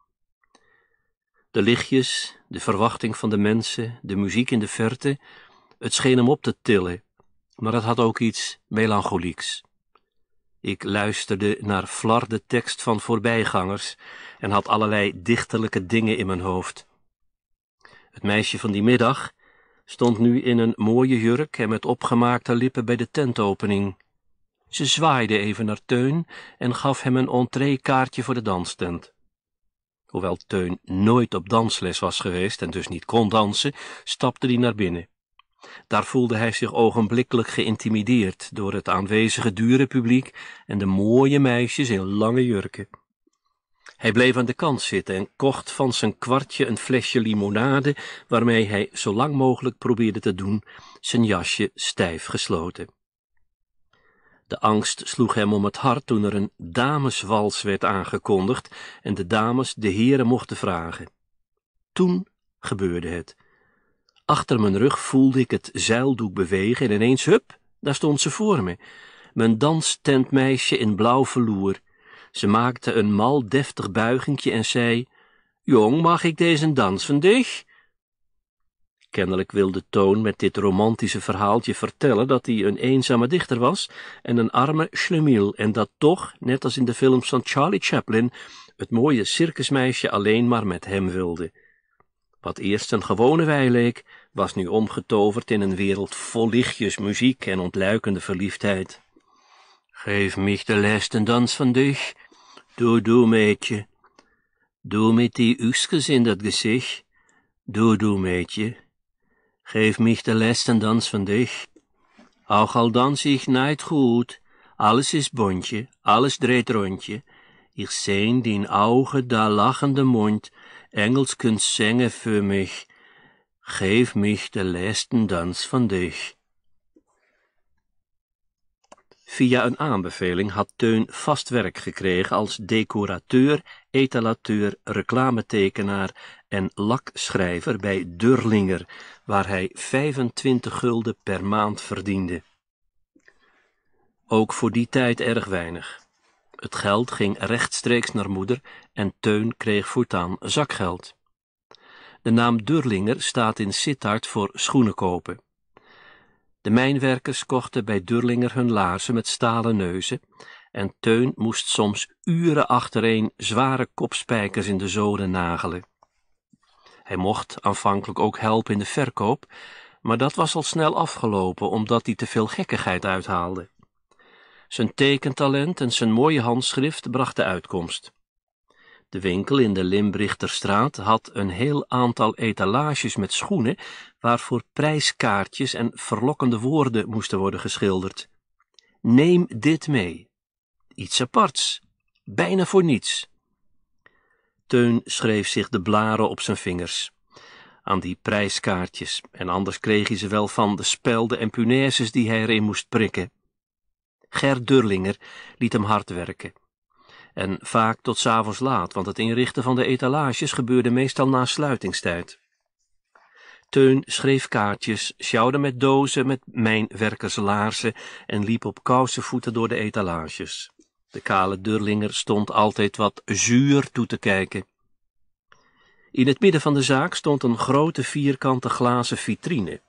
De lichtjes, de verwachting van de mensen, de muziek in de verte, het scheen hem op te tillen, maar het had ook iets melancholieks. Ik luisterde naar flarde tekst van voorbijgangers en had allerlei dichterlijke dingen in mijn hoofd. Het meisje van die middag stond nu in een mooie jurk en met opgemaakte lippen bij de tentopening. Ze zwaaide even naar Teun en gaf hem een entreekaartje voor de danstent. Hoewel Teun nooit op dansles was geweest en dus niet kon dansen, stapte hij naar binnen. Daar voelde hij zich ogenblikkelijk geïntimideerd door het aanwezige dure publiek en de mooie meisjes in lange jurken. Hij bleef aan de kant zitten en kocht van zijn kwartje een flesje limonade, waarmee hij zo lang mogelijk probeerde te doen, zijn jasje stijf gesloten. De angst sloeg hem om het hart toen er een dameswals werd aangekondigd en de dames de heren mochten vragen. Toen gebeurde het. Achter mijn rug voelde ik het zeildoek bewegen en ineens, hup, daar stond ze voor me. Mijn danstentmeisje in blauw verloer. Ze maakte een mal deftig buigentje en zei, Jong, mag ik deze dans van dich? Kennelijk wilde Toon met dit romantische verhaaltje vertellen dat hij een eenzame dichter was en een arme schlemiel en dat toch, net als in de films van Charlie Chaplin, het mooie circusmeisje alleen maar met hem wilde. Wat eerst een gewone wei leek, was nu omgetoverd in een wereld vol lichtjes, muziek en ontluikende verliefdheid. Geef mich de laatste dans van dich. Doe, doe, meetje. Doe met die uskes in dat gezicht. Doe, doe, meetje. Geef mich de letzten Dans van dich. Auch al dans ich neid goed, alles is bontje, alles dreht rondje. Ich sehn din Auge da lachende mond, Engels kunt zingen für mich. Geef mich de letzten Dans van dich. Via een aanbeveling had Teun vast werk gekregen als decorateur, etalateur, reclametekenaar en lakschrijver bij Durlinger, waar hij 25 gulden per maand verdiende. Ook voor die tijd erg weinig. Het geld ging rechtstreeks naar moeder en Teun kreeg voortaan zakgeld. De naam Durlinger staat in Sittard voor schoenen kopen. De mijnwerkers kochten bij Durlinger hun laarzen met stalen neuzen en Teun moest soms uren achtereen zware kopspijkers in de zoden nagelen. Hij mocht aanvankelijk ook helpen in de verkoop, maar dat was al snel afgelopen omdat hij te veel gekkigheid uithaalde. Zijn tekentalent en zijn mooie handschrift brachten uitkomst. De winkel in de Limbrichterstraat had een heel aantal etalages met schoenen waarvoor prijskaartjes en verlokkende woorden moesten worden geschilderd. Neem dit mee. Iets aparts. Bijna voor niets. Teun schreef zich de blaren op zijn vingers. Aan die prijskaartjes, en anders kreeg hij ze wel van de spelden en punaises die hij erin moest prikken. Ger Durlinger liet hem hard werken. En vaak tot s'avonds laat, want het inrichten van de etalages gebeurde meestal na sluitingstijd. Teun schreef kaartjes, sjouwde met dozen met mijnwerkerslaarzen en liep op kousenvoeten door de etalages. De kale Durlinger stond altijd wat zuur toe te kijken. In het midden van de zaak stond een grote vierkante glazen vitrine.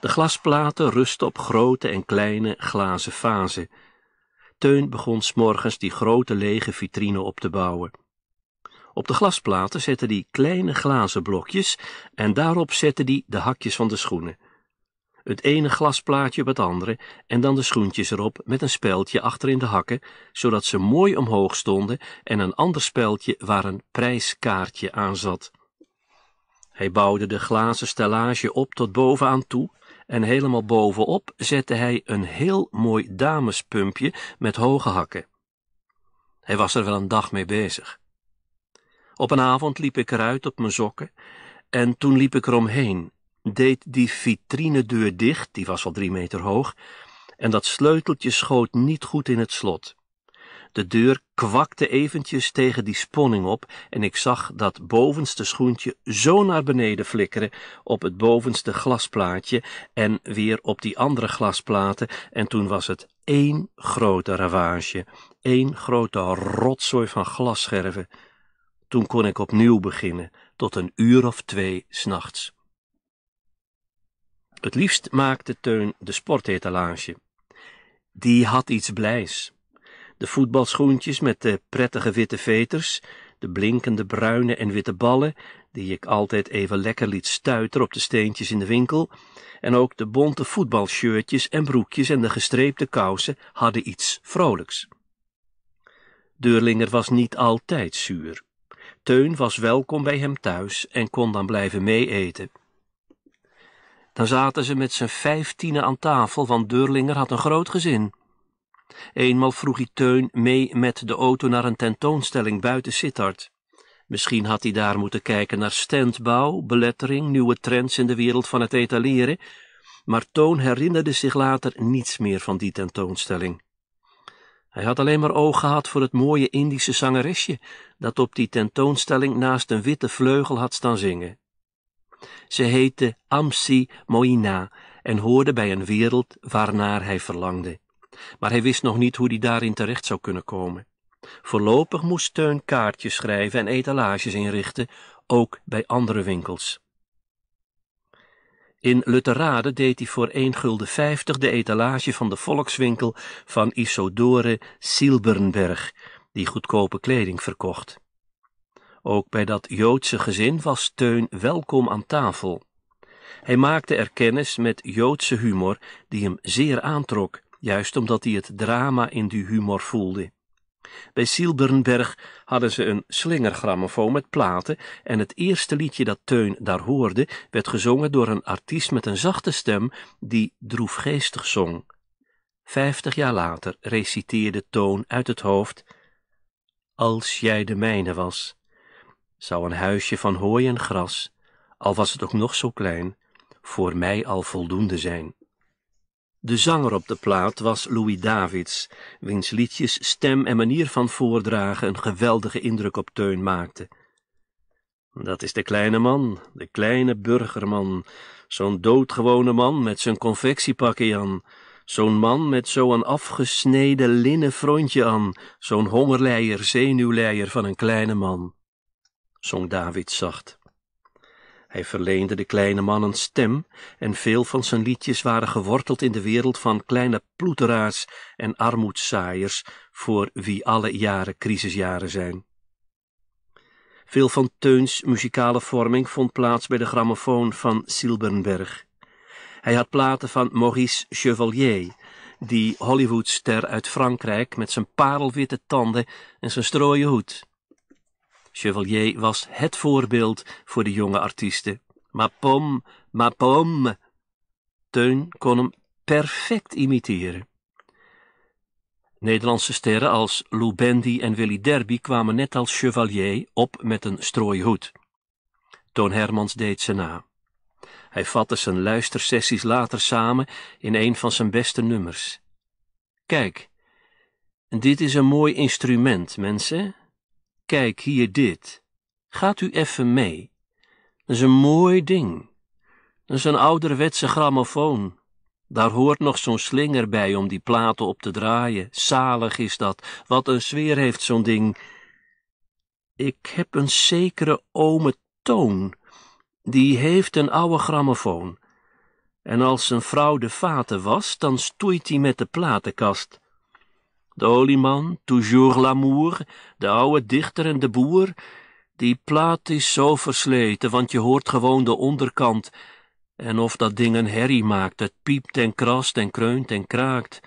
De glasplaten rustten op grote en kleine glazen vazen. Teun begon s'morgens die grote lege vitrine op te bouwen. Op de glasplaten zette die kleine glazen blokjes en daarop zette die de hakjes van de schoenen het ene glasplaatje op het andere en dan de schoentjes erop met een speldje achter in de hakken, zodat ze mooi omhoog stonden en een ander speldje waar een prijskaartje aan zat. Hij bouwde de glazen stellage op tot bovenaan toe en helemaal bovenop zette hij een heel mooi damespumpje met hoge hakken. Hij was er wel een dag mee bezig. Op een avond liep ik eruit op mijn sokken en toen liep ik eromheen deed die vitrinedeur dicht, die was al drie meter hoog, en dat sleuteltje schoot niet goed in het slot. De deur kwakte eventjes tegen die sponning op en ik zag dat bovenste schoentje zo naar beneden flikkeren op het bovenste glasplaatje en weer op die andere glasplaten en toen was het één grote ravage, één grote rotzooi van glasscherven. Toen kon ik opnieuw beginnen, tot een uur of twee s'nachts. Het liefst maakte Teun de sportetalage. Die had iets blijs. De voetbalschoentjes met de prettige witte veters, de blinkende bruine en witte ballen, die ik altijd even lekker liet stuiteren op de steentjes in de winkel, en ook de bonte voetbalshirtjes en broekjes en de gestreepte kousen hadden iets vrolijks. Deurlinger was niet altijd zuur. Teun was welkom bij hem thuis en kon dan blijven meeeten. Dan zaten ze met z'n vijftienen aan tafel, want Deurlinger had een groot gezin. Eenmaal vroeg hij Teun mee met de auto naar een tentoonstelling buiten Sittard. Misschien had hij daar moeten kijken naar standbouw, belettering, nieuwe trends in de wereld van het etaleren, maar Toon herinnerde zich later niets meer van die tentoonstelling. Hij had alleen maar oog gehad voor het mooie Indische zangeresje dat op die tentoonstelling naast een witte vleugel had staan zingen. Ze heette Amsi Moina en hoorde bij een wereld waarnaar hij verlangde. Maar hij wist nog niet hoe die daarin terecht zou kunnen komen. Voorlopig moest Teun kaartjes schrijven en etalages inrichten, ook bij andere winkels. In Lutterade deed hij voor 1 gulden 50 de etalage van de volkswinkel van Isodore Silbernberg, die goedkope kleding verkocht. Ook bij dat Joodse gezin was Teun welkom aan tafel. Hij maakte er kennis met Joodse humor die hem zeer aantrok, juist omdat hij het drama in die humor voelde. Bij Silbernberg hadden ze een slingergrammofoon met platen en het eerste liedje dat Teun daar hoorde werd gezongen door een artiest met een zachte stem die droefgeestig zong. Vijftig jaar later reciteerde Toon uit het hoofd Als jij de mijne was, zou een huisje van hooi en gras, al was het ook nog zo klein, voor mij al voldoende zijn. De zanger op de plaat was Louis Davids, wiens liedjes, stem en manier van voordragen een geweldige indruk op Teun maakten. Dat is de kleine man, de kleine burgerman, zo'n doodgewone man met zijn confectiepakje Jan, zo'n man met zo'n afgesneden linnen frontje aan, zo'n hongerleier, zenuwleier van een kleine man zong David zacht. Hij verleende de kleine man een stem en veel van zijn liedjes waren geworteld in de wereld van kleine ploeteraars en armoedzaaiers voor wie alle jaren crisisjaren zijn. Veel van Teuns muzikale vorming vond plaats bij de grammofoon van Silbernberg. Hij had platen van Maurice Chevalier, die Hollywoodster uit Frankrijk met zijn parelwitte tanden en zijn strooien hoed. Chevalier was het voorbeeld voor de jonge artiesten. Ma pom, ma pom. Teun kon hem perfect imiteren. Nederlandse sterren als Lou Bendy en Willy Derby kwamen net als Chevalier op met een strooihoed. Toon Hermans deed ze na. Hij vatte zijn luistersessies later samen in een van zijn beste nummers. Kijk, dit is een mooi instrument, mensen, Kijk hier dit. Gaat u even mee. Dat is een mooi ding. Dat is een ouderwetse grammofoon. Daar hoort nog zo'n slinger bij om die platen op te draaien. Zalig is dat. Wat een sfeer heeft zo'n ding. Ik heb een zekere ome Toon. Die heeft een oude grammofoon. En als een vrouw de vaten was, dan stoeit hij met de platenkast de olieman, Toujours l'amour, de oude dichter en de boer. Die plaat is zo versleten, want je hoort gewoon de onderkant. En of dat ding een herrie maakt, het piept en krast en kreunt en kraakt.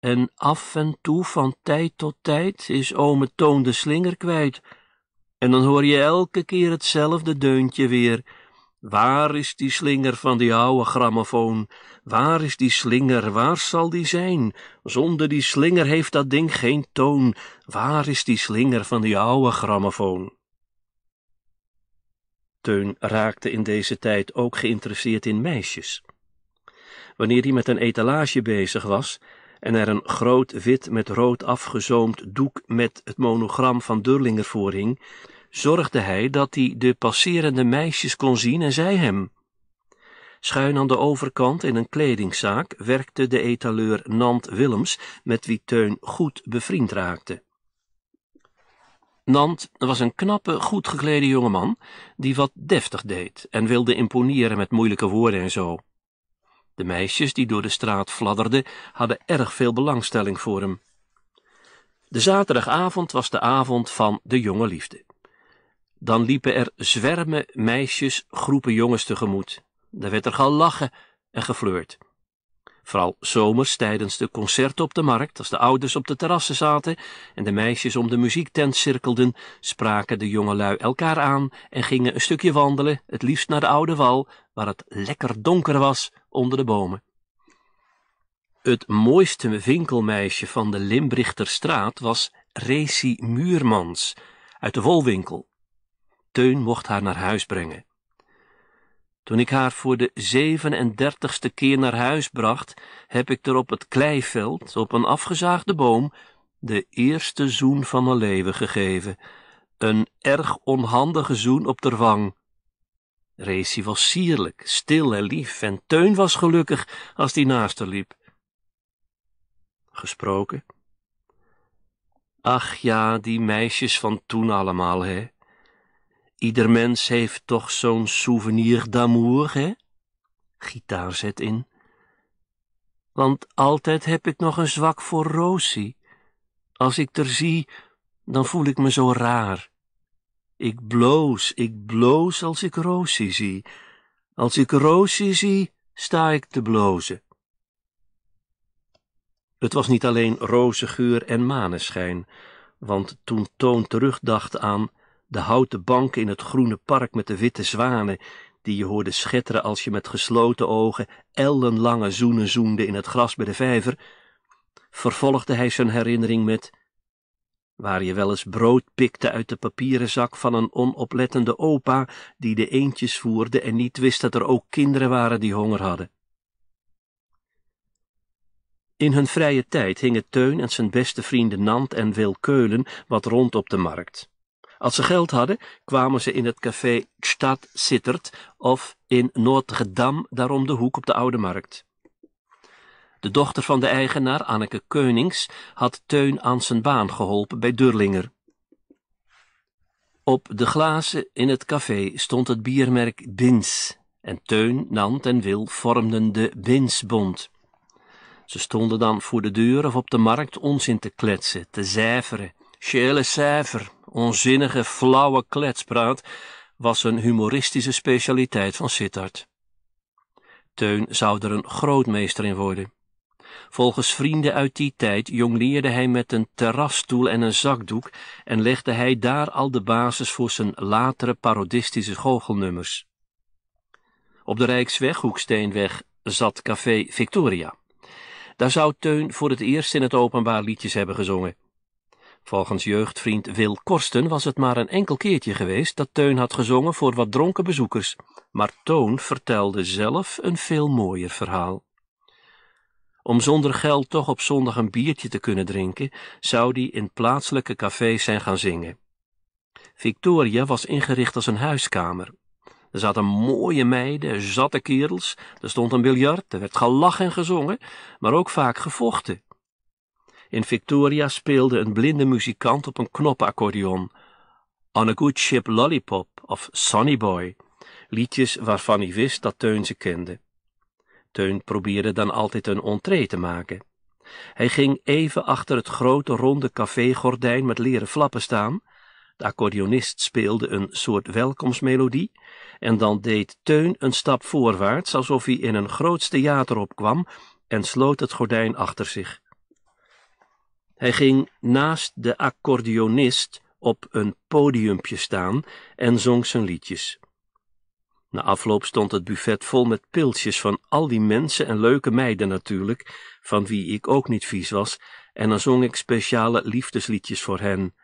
En af en toe, van tijd tot tijd, is ome Toon de slinger kwijt. En dan hoor je elke keer hetzelfde deuntje weer... Waar is die slinger van die oude grammofoon? Waar is die slinger, waar zal die zijn? Zonder die slinger heeft dat ding geen toon. Waar is die slinger van die oude grammofoon? Teun raakte in deze tijd ook geïnteresseerd in meisjes. Wanneer hij met een etalage bezig was en er een groot wit met rood afgezoomd doek met het monogram van Durlinger voorhing, zorgde hij dat hij de passerende meisjes kon zien en zij hem. Schuin aan de overkant in een kledingzaak werkte de etaleur Nant Willems, met wie Teun goed bevriend raakte. Nant was een knappe, goed geklede jongeman die wat deftig deed en wilde imponeren met moeilijke woorden en zo. De meisjes die door de straat fladderden hadden erg veel belangstelling voor hem. De zaterdagavond was de avond van de jonge liefde. Dan liepen er zwermen meisjes groepen jongens tegemoet. Daar werd er gelachen en gefleurd. Vooral zomers tijdens de concerten op de markt, als de ouders op de terrassen zaten en de meisjes om de muziektent cirkelden, spraken de jongelui elkaar aan en gingen een stukje wandelen, het liefst naar de oude wal, waar het lekker donker was onder de bomen. Het mooiste winkelmeisje van de Limbrichterstraat was Resi Muurmans uit de Wolwinkel, Teun mocht haar naar huis brengen. Toen ik haar voor de 37ste keer naar huis bracht, heb ik er op het kleiveld, op een afgezaagde boom, de eerste zoen van mijn leven gegeven. Een erg onhandige zoen op de wang. Racy was sierlijk, stil en lief, en Teun was gelukkig als die naast haar liep. Gesproken. Ach ja, die meisjes van toen allemaal, hè. Ieder mens heeft toch zo'n souvenir d'amour, hè? Gitaar zet in. Want altijd heb ik nog een zwak voor Rosie. Als ik er zie, dan voel ik me zo raar. Ik bloos, ik bloos als ik Rosie zie. Als ik Rosie zie, sta ik te blozen. Het was niet alleen geur en maneschijn, want toen Toon terugdacht aan de houten banken in het groene park met de witte zwanen, die je hoorde schetteren als je met gesloten ogen ellenlange zoenen zoende in het gras bij de vijver, vervolgde hij zijn herinnering met waar je wel eens brood pikte uit de papieren zak van een onoplettende opa die de eendjes voerde en niet wist dat er ook kinderen waren die honger hadden. In hun vrije tijd hingen Teun en zijn beste vrienden Nant en Wil Keulen wat rond op de markt. Als ze geld hadden, kwamen ze in het café Stad Sittert of in Noordgedam, daarom de hoek op de Oude Markt. De dochter van de eigenaar, Anneke Keunings, had Teun aan zijn baan geholpen bij Durlinger. Op de glazen in het café stond het biermerk Bins en Teun, Nant en Wil vormden de Binsbond. Ze stonden dan voor de deur of op de markt onzin te kletsen, te zijveren. Schele cijfer, onzinnige, flauwe kletspraat was een humoristische specialiteit van Sittard. Teun zou er een grootmeester in worden. Volgens vrienden uit die tijd jongleerde hij met een terrasstoel en een zakdoek en legde hij daar al de basis voor zijn latere parodistische goochelnummers. Op de Rijksweg, Hoeksteenweg, zat café Victoria. Daar zou Teun voor het eerst in het openbaar liedjes hebben gezongen. Volgens jeugdvriend Wil Korsten was het maar een enkel keertje geweest dat Teun had gezongen voor wat dronken bezoekers, maar Toon vertelde zelf een veel mooier verhaal. Om zonder geld toch op zondag een biertje te kunnen drinken, zou die in plaatselijke cafés zijn gaan zingen. Victoria was ingericht als een huiskamer. Er zaten mooie meiden, zatte kerels, er stond een biljart, er werd gelachen en gezongen, maar ook vaak gevochten. In Victoria speelde een blinde muzikant op een knopaccordeon. On a Good Ship Lollipop of Sonny Boy, liedjes waarvan hij wist dat Teun ze kende. Teun probeerde dan altijd een entree te maken. Hij ging even achter het grote ronde cafégordijn met leren flappen staan. De accordeonist speelde een soort welkomstmelodie en dan deed Teun een stap voorwaarts alsof hij in een groot theater opkwam en sloot het gordijn achter zich. Hij ging naast de accordeonist op een podiumpje staan en zong zijn liedjes. Na afloop stond het buffet vol met pilsjes van al die mensen en leuke meiden natuurlijk, van wie ik ook niet vies was, en dan zong ik speciale liefdesliedjes voor hen.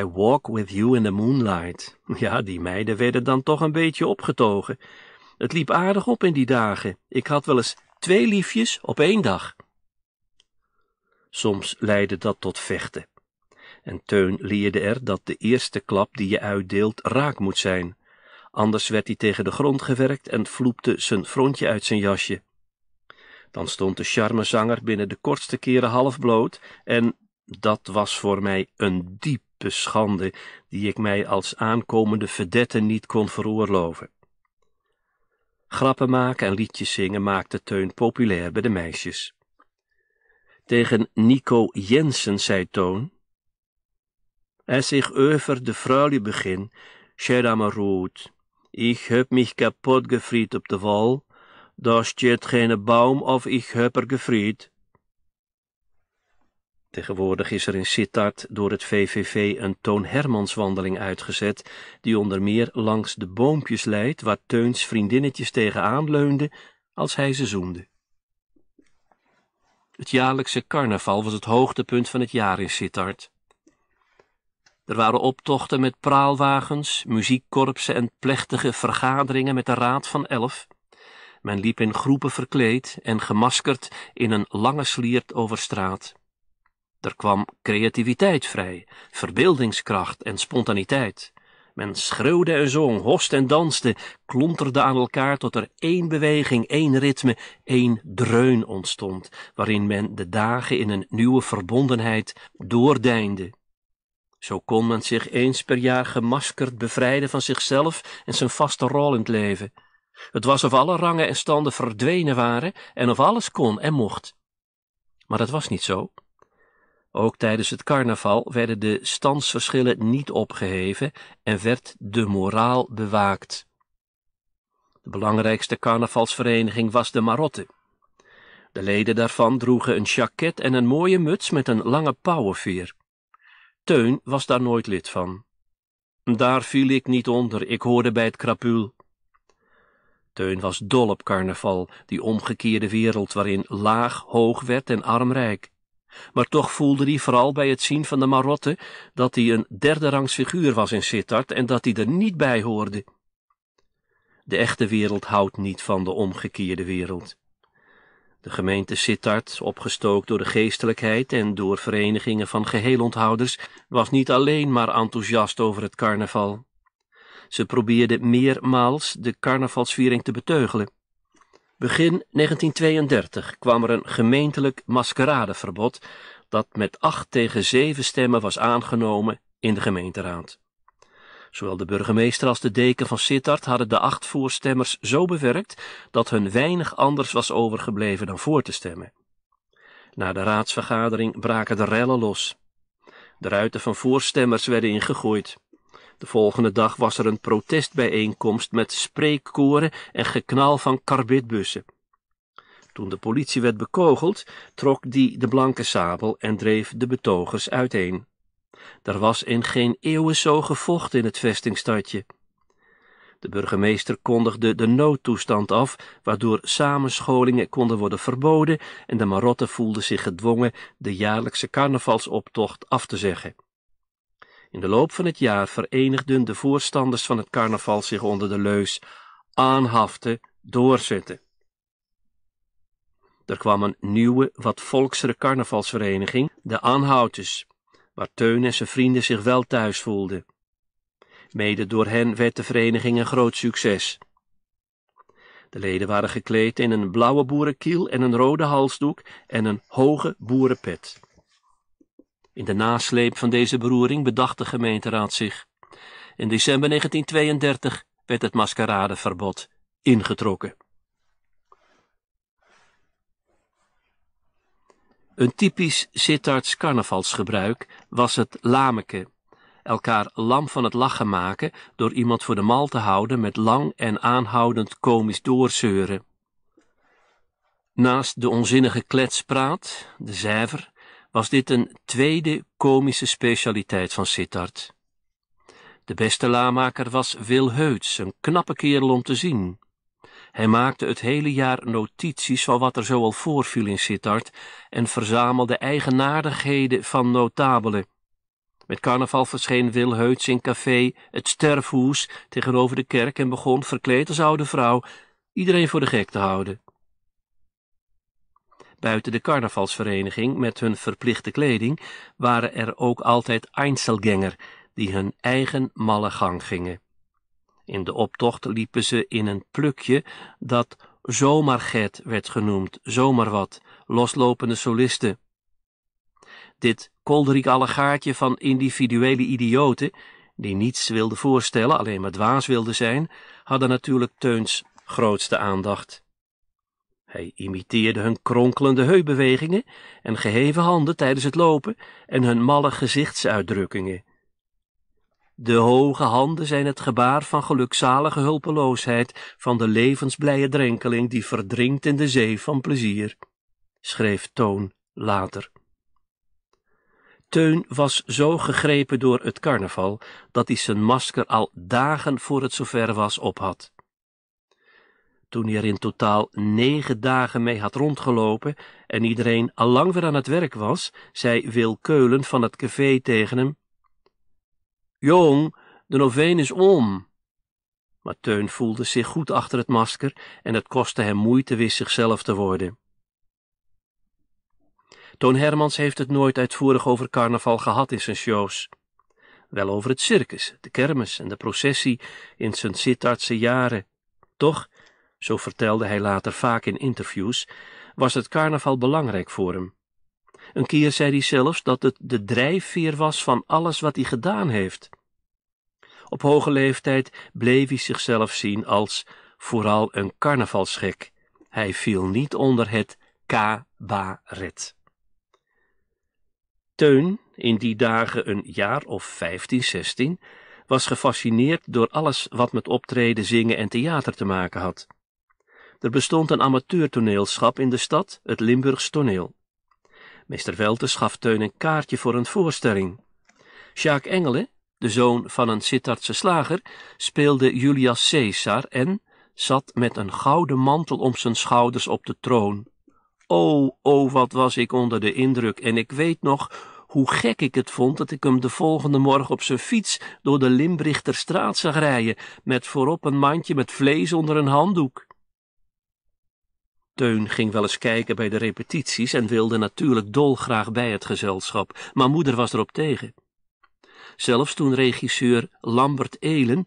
I walk with you in the moonlight. Ja, die meiden werden dan toch een beetje opgetogen. Het liep aardig op in die dagen. Ik had wel eens twee liefjes op één dag. Soms leidde dat tot vechten. En Teun leerde er dat de eerste klap die je uitdeelt raak moet zijn. Anders werd hij tegen de grond gewerkt en vloepte zijn frontje uit zijn jasje. Dan stond de charmezanger binnen de kortste keren half bloot, en dat was voor mij een diepe schande die ik mij als aankomende vedette niet kon veroorloven. Grappen maken en liedjes zingen maakte Teun populair bij de meisjes. Tegen Nico Jensen zei Toon. Als zich över de vrouwje begin, scher am ik Ich heb mich kapot gefried op de wal. Da steht geen boom of ik heb er gefried. Tegenwoordig is er in Sittard door het VVV een Toon Hermanswandeling uitgezet, die onder meer langs de boompjes leidt waar Teuns vriendinnetjes tegenaan leunde als hij ze zoende. Het jaarlijkse carnaval was het hoogtepunt van het jaar in Sittard. Er waren optochten met praalwagens, muziekkorpsen en plechtige vergaderingen met de Raad van Elf. Men liep in groepen verkleed en gemaskerd in een lange sliert over straat. Er kwam creativiteit vrij, verbeeldingskracht en spontaniteit. Men schreeuwde en zong, host en danste, klonterde aan elkaar tot er één beweging, één ritme, één dreun ontstond, waarin men de dagen in een nieuwe verbondenheid doordeinde. Zo kon men zich eens per jaar gemaskerd bevrijden van zichzelf en zijn vaste rol in het leven. Het was of alle rangen en standen verdwenen waren en of alles kon en mocht. Maar dat was niet zo. Ook tijdens het carnaval werden de standsverschillen niet opgeheven en werd de moraal bewaakt. De belangrijkste carnavalsvereniging was de Marotte. De leden daarvan droegen een jacket en een mooie muts met een lange pauwenveer. Teun was daar nooit lid van. Daar viel ik niet onder, ik hoorde bij het krapul. Teun was dol op carnaval, die omgekeerde wereld waarin laag hoog werd en arm rijk. Maar toch voelde hij vooral bij het zien van de marotte dat hij een derde rangs figuur was in Sittard en dat hij er niet bij hoorde. De echte wereld houdt niet van de omgekeerde wereld. De gemeente Sittard, opgestookt door de geestelijkheid en door verenigingen van geheelonthouders, was niet alleen maar enthousiast over het carnaval. Ze probeerden meermaals de carnavalsviering te beteugelen. Begin 1932 kwam er een gemeentelijk maskeradeverbod dat met acht tegen zeven stemmen was aangenomen in de gemeenteraad. Zowel de burgemeester als de deken van Sittard hadden de acht voorstemmers zo bewerkt dat hun weinig anders was overgebleven dan voor te stemmen. Na de raadsvergadering braken de rellen los. De ruiten van voorstemmers werden ingegooid. De volgende dag was er een protestbijeenkomst met spreekkoren en geknal van karbitbussen. Toen de politie werd bekogeld, trok die de blanke sabel en dreef de betogers uiteen. Er was in geen eeuwen zo gevocht in het vestingstadje. De burgemeester kondigde de noodtoestand af, waardoor samenscholingen konden worden verboden en de marotten voelden zich gedwongen de jaarlijkse carnavalsoptocht af te zeggen. In de loop van het jaar verenigden de voorstanders van het carnaval zich onder de leus aanhaften, doorzetten. Er kwam een nieuwe, wat volksere carnavalsvereniging, de Aanhouters, waar Teun en zijn vrienden zich wel thuis voelden. Mede door hen werd de vereniging een groot succes. De leden waren gekleed in een blauwe boerenkiel en een rode halsdoek en een hoge boerenpet. In de nasleep van deze beroering bedacht de gemeenteraad zich. In december 1932 werd het maskeradeverbod ingetrokken. Een typisch Sittards carnavalsgebruik was het lameke, elkaar lam van het lachen maken door iemand voor de mal te houden met lang en aanhoudend komisch doorzeuren. Naast de onzinnige kletspraat, de zijver, was dit een tweede komische specialiteit van Sittard. De beste laamaker was Wil Heuts, een knappe kerel om te zien. Hij maakte het hele jaar notities van wat er zoal voorviel in Sittard en verzamelde eigenaardigheden van notabelen. Met carnaval verscheen Wil Heuts in café Het Sterfhoes tegenover de kerk en begon, verkleed als oude vrouw, iedereen voor de gek te houden. Buiten de carnavalsvereniging met hun verplichte kleding waren er ook altijd Einzelgänger die hun eigen malle gang gingen. In de optocht liepen ze in een plukje dat zomerget werd genoemd, wat, loslopende solisten. Dit kolderiek allegaartje van individuele idioten, die niets wilden voorstellen, alleen maar dwaas wilden zijn, hadden natuurlijk Teuns grootste aandacht. Hij imiteerde hun kronkelende heubewegingen en geheven handen tijdens het lopen en hun malle gezichtsuitdrukkingen. De hoge handen zijn het gebaar van gelukzalige hulpeloosheid van de levensblije drenkeling die verdrinkt in de zee van plezier, schreef Toon later. Teun was zo gegrepen door het carnaval dat hij zijn masker al dagen voor het zover was op had toen hij er in totaal negen dagen mee had rondgelopen en iedereen al lang weer aan het werk was, zei Wil Keulen van het café tegen hem. Jong, de noveen is om. Maar Teun voelde zich goed achter het masker en het kostte hem moeite wist zichzelf te worden. Toon Hermans heeft het nooit uitvoerig over carnaval gehad in zijn shows. Wel over het circus, de kermis en de processie in zijn Sittardse jaren. Toch zo vertelde hij later vaak in interviews, was het carnaval belangrijk voor hem. Een keer zei hij zelfs dat het de drijfveer was van alles wat hij gedaan heeft. Op hoge leeftijd bleef hij zichzelf zien als vooral een carnavalsgek. Hij viel niet onder het kabaret. Teun, in die dagen een jaar of 15, 16, was gefascineerd door alles wat met optreden, zingen en theater te maken had. Er bestond een amateurtoneelschap in de stad, het Limburgs Toneel. Meester Veltes schaf Teun een kaartje voor een voorstelling. Jacques Engelen, de zoon van een Sittardse slager, speelde Julius Caesar en zat met een gouden mantel om zijn schouders op de troon. O, oh, o, oh, wat was ik onder de indruk en ik weet nog hoe gek ik het vond dat ik hem de volgende morgen op zijn fiets door de Limbrichterstraat zag rijden, met voorop een mandje met vlees onder een handdoek. Teun ging wel eens kijken bij de repetities en wilde natuurlijk dolgraag bij het gezelschap, maar moeder was erop tegen. Zelfs toen regisseur Lambert Elen,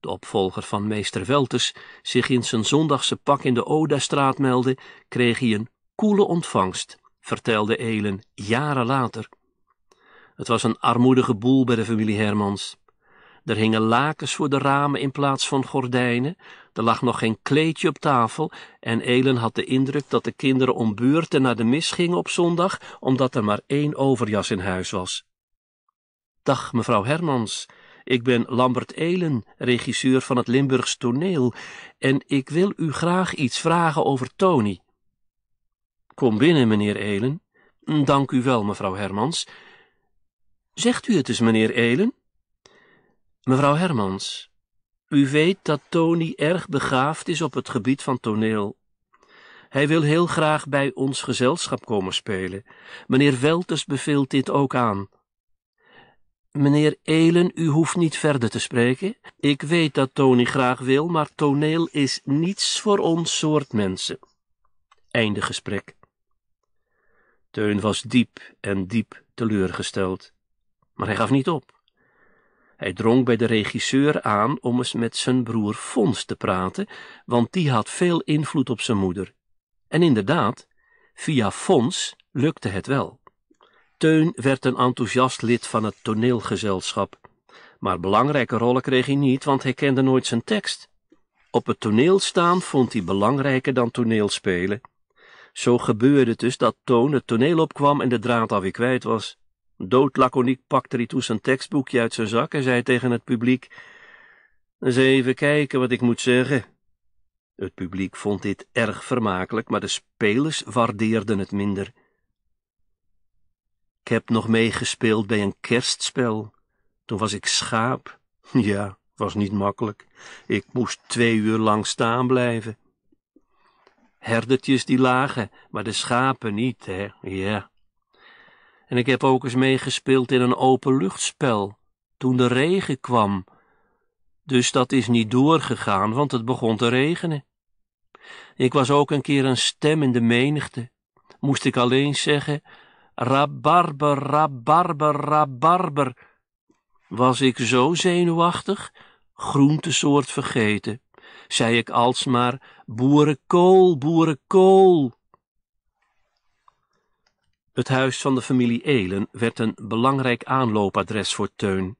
de opvolger van meester Welters, zich in zijn zondagse pak in de Oda-straat meldde, kreeg hij een koele ontvangst, vertelde Elen jaren later. Het was een armoedige boel bij de familie Hermans. Er hingen lakens voor de ramen in plaats van gordijnen, er lag nog geen kleedje op tafel en Elen had de indruk dat de kinderen om beurten naar de mis gingen op zondag, omdat er maar één overjas in huis was. Dag, mevrouw Hermans. Ik ben Lambert Elen, regisseur van het Limburgs Toneel, en ik wil u graag iets vragen over Tony. Kom binnen, meneer Elen. Dank u wel, mevrouw Hermans. Zegt u het eens, meneer Elen? Mevrouw Hermans, u weet dat Tony erg begaafd is op het gebied van toneel. Hij wil heel graag bij ons gezelschap komen spelen. Meneer Welters beveelt dit ook aan. Meneer Elen, u hoeft niet verder te spreken. Ik weet dat Tony graag wil, maar toneel is niets voor ons soort mensen. Einde gesprek. Teun was diep en diep teleurgesteld, maar hij gaf niet op. Hij drong bij de regisseur aan om eens met zijn broer Fons te praten, want die had veel invloed op zijn moeder. En inderdaad, via Fons lukte het wel. Teun werd een enthousiast lid van het toneelgezelschap. Maar belangrijke rollen kreeg hij niet, want hij kende nooit zijn tekst. Op het toneel staan vond hij belangrijker dan toneelspelen. Zo gebeurde het dus dat Toon het toneel opkwam en de draad alweer kwijt was. Doodlaconiek pakte hij toen zijn tekstboekje uit zijn zak en zei tegen het publiek, eens even kijken wat ik moet zeggen. Het publiek vond dit erg vermakelijk, maar de spelers waardeerden het minder. Ik heb nog meegespeeld bij een kerstspel. Toen was ik schaap. Ja, was niet makkelijk. Ik moest twee uur lang staan blijven. Herdertjes die lagen, maar de schapen niet, hè? Ja. En ik heb ook eens meegespeeld in een openluchtspel, toen de regen kwam. Dus dat is niet doorgegaan, want het begon te regenen. Ik was ook een keer een stem in de menigte. Moest ik alleen zeggen, rabarber, rabarber, rabarber. Was ik zo zenuwachtig, groentesoort vergeten, zei ik alsmaar boerenkool, boerenkool. Het huis van de familie Elen werd een belangrijk aanloopadres voor Teun.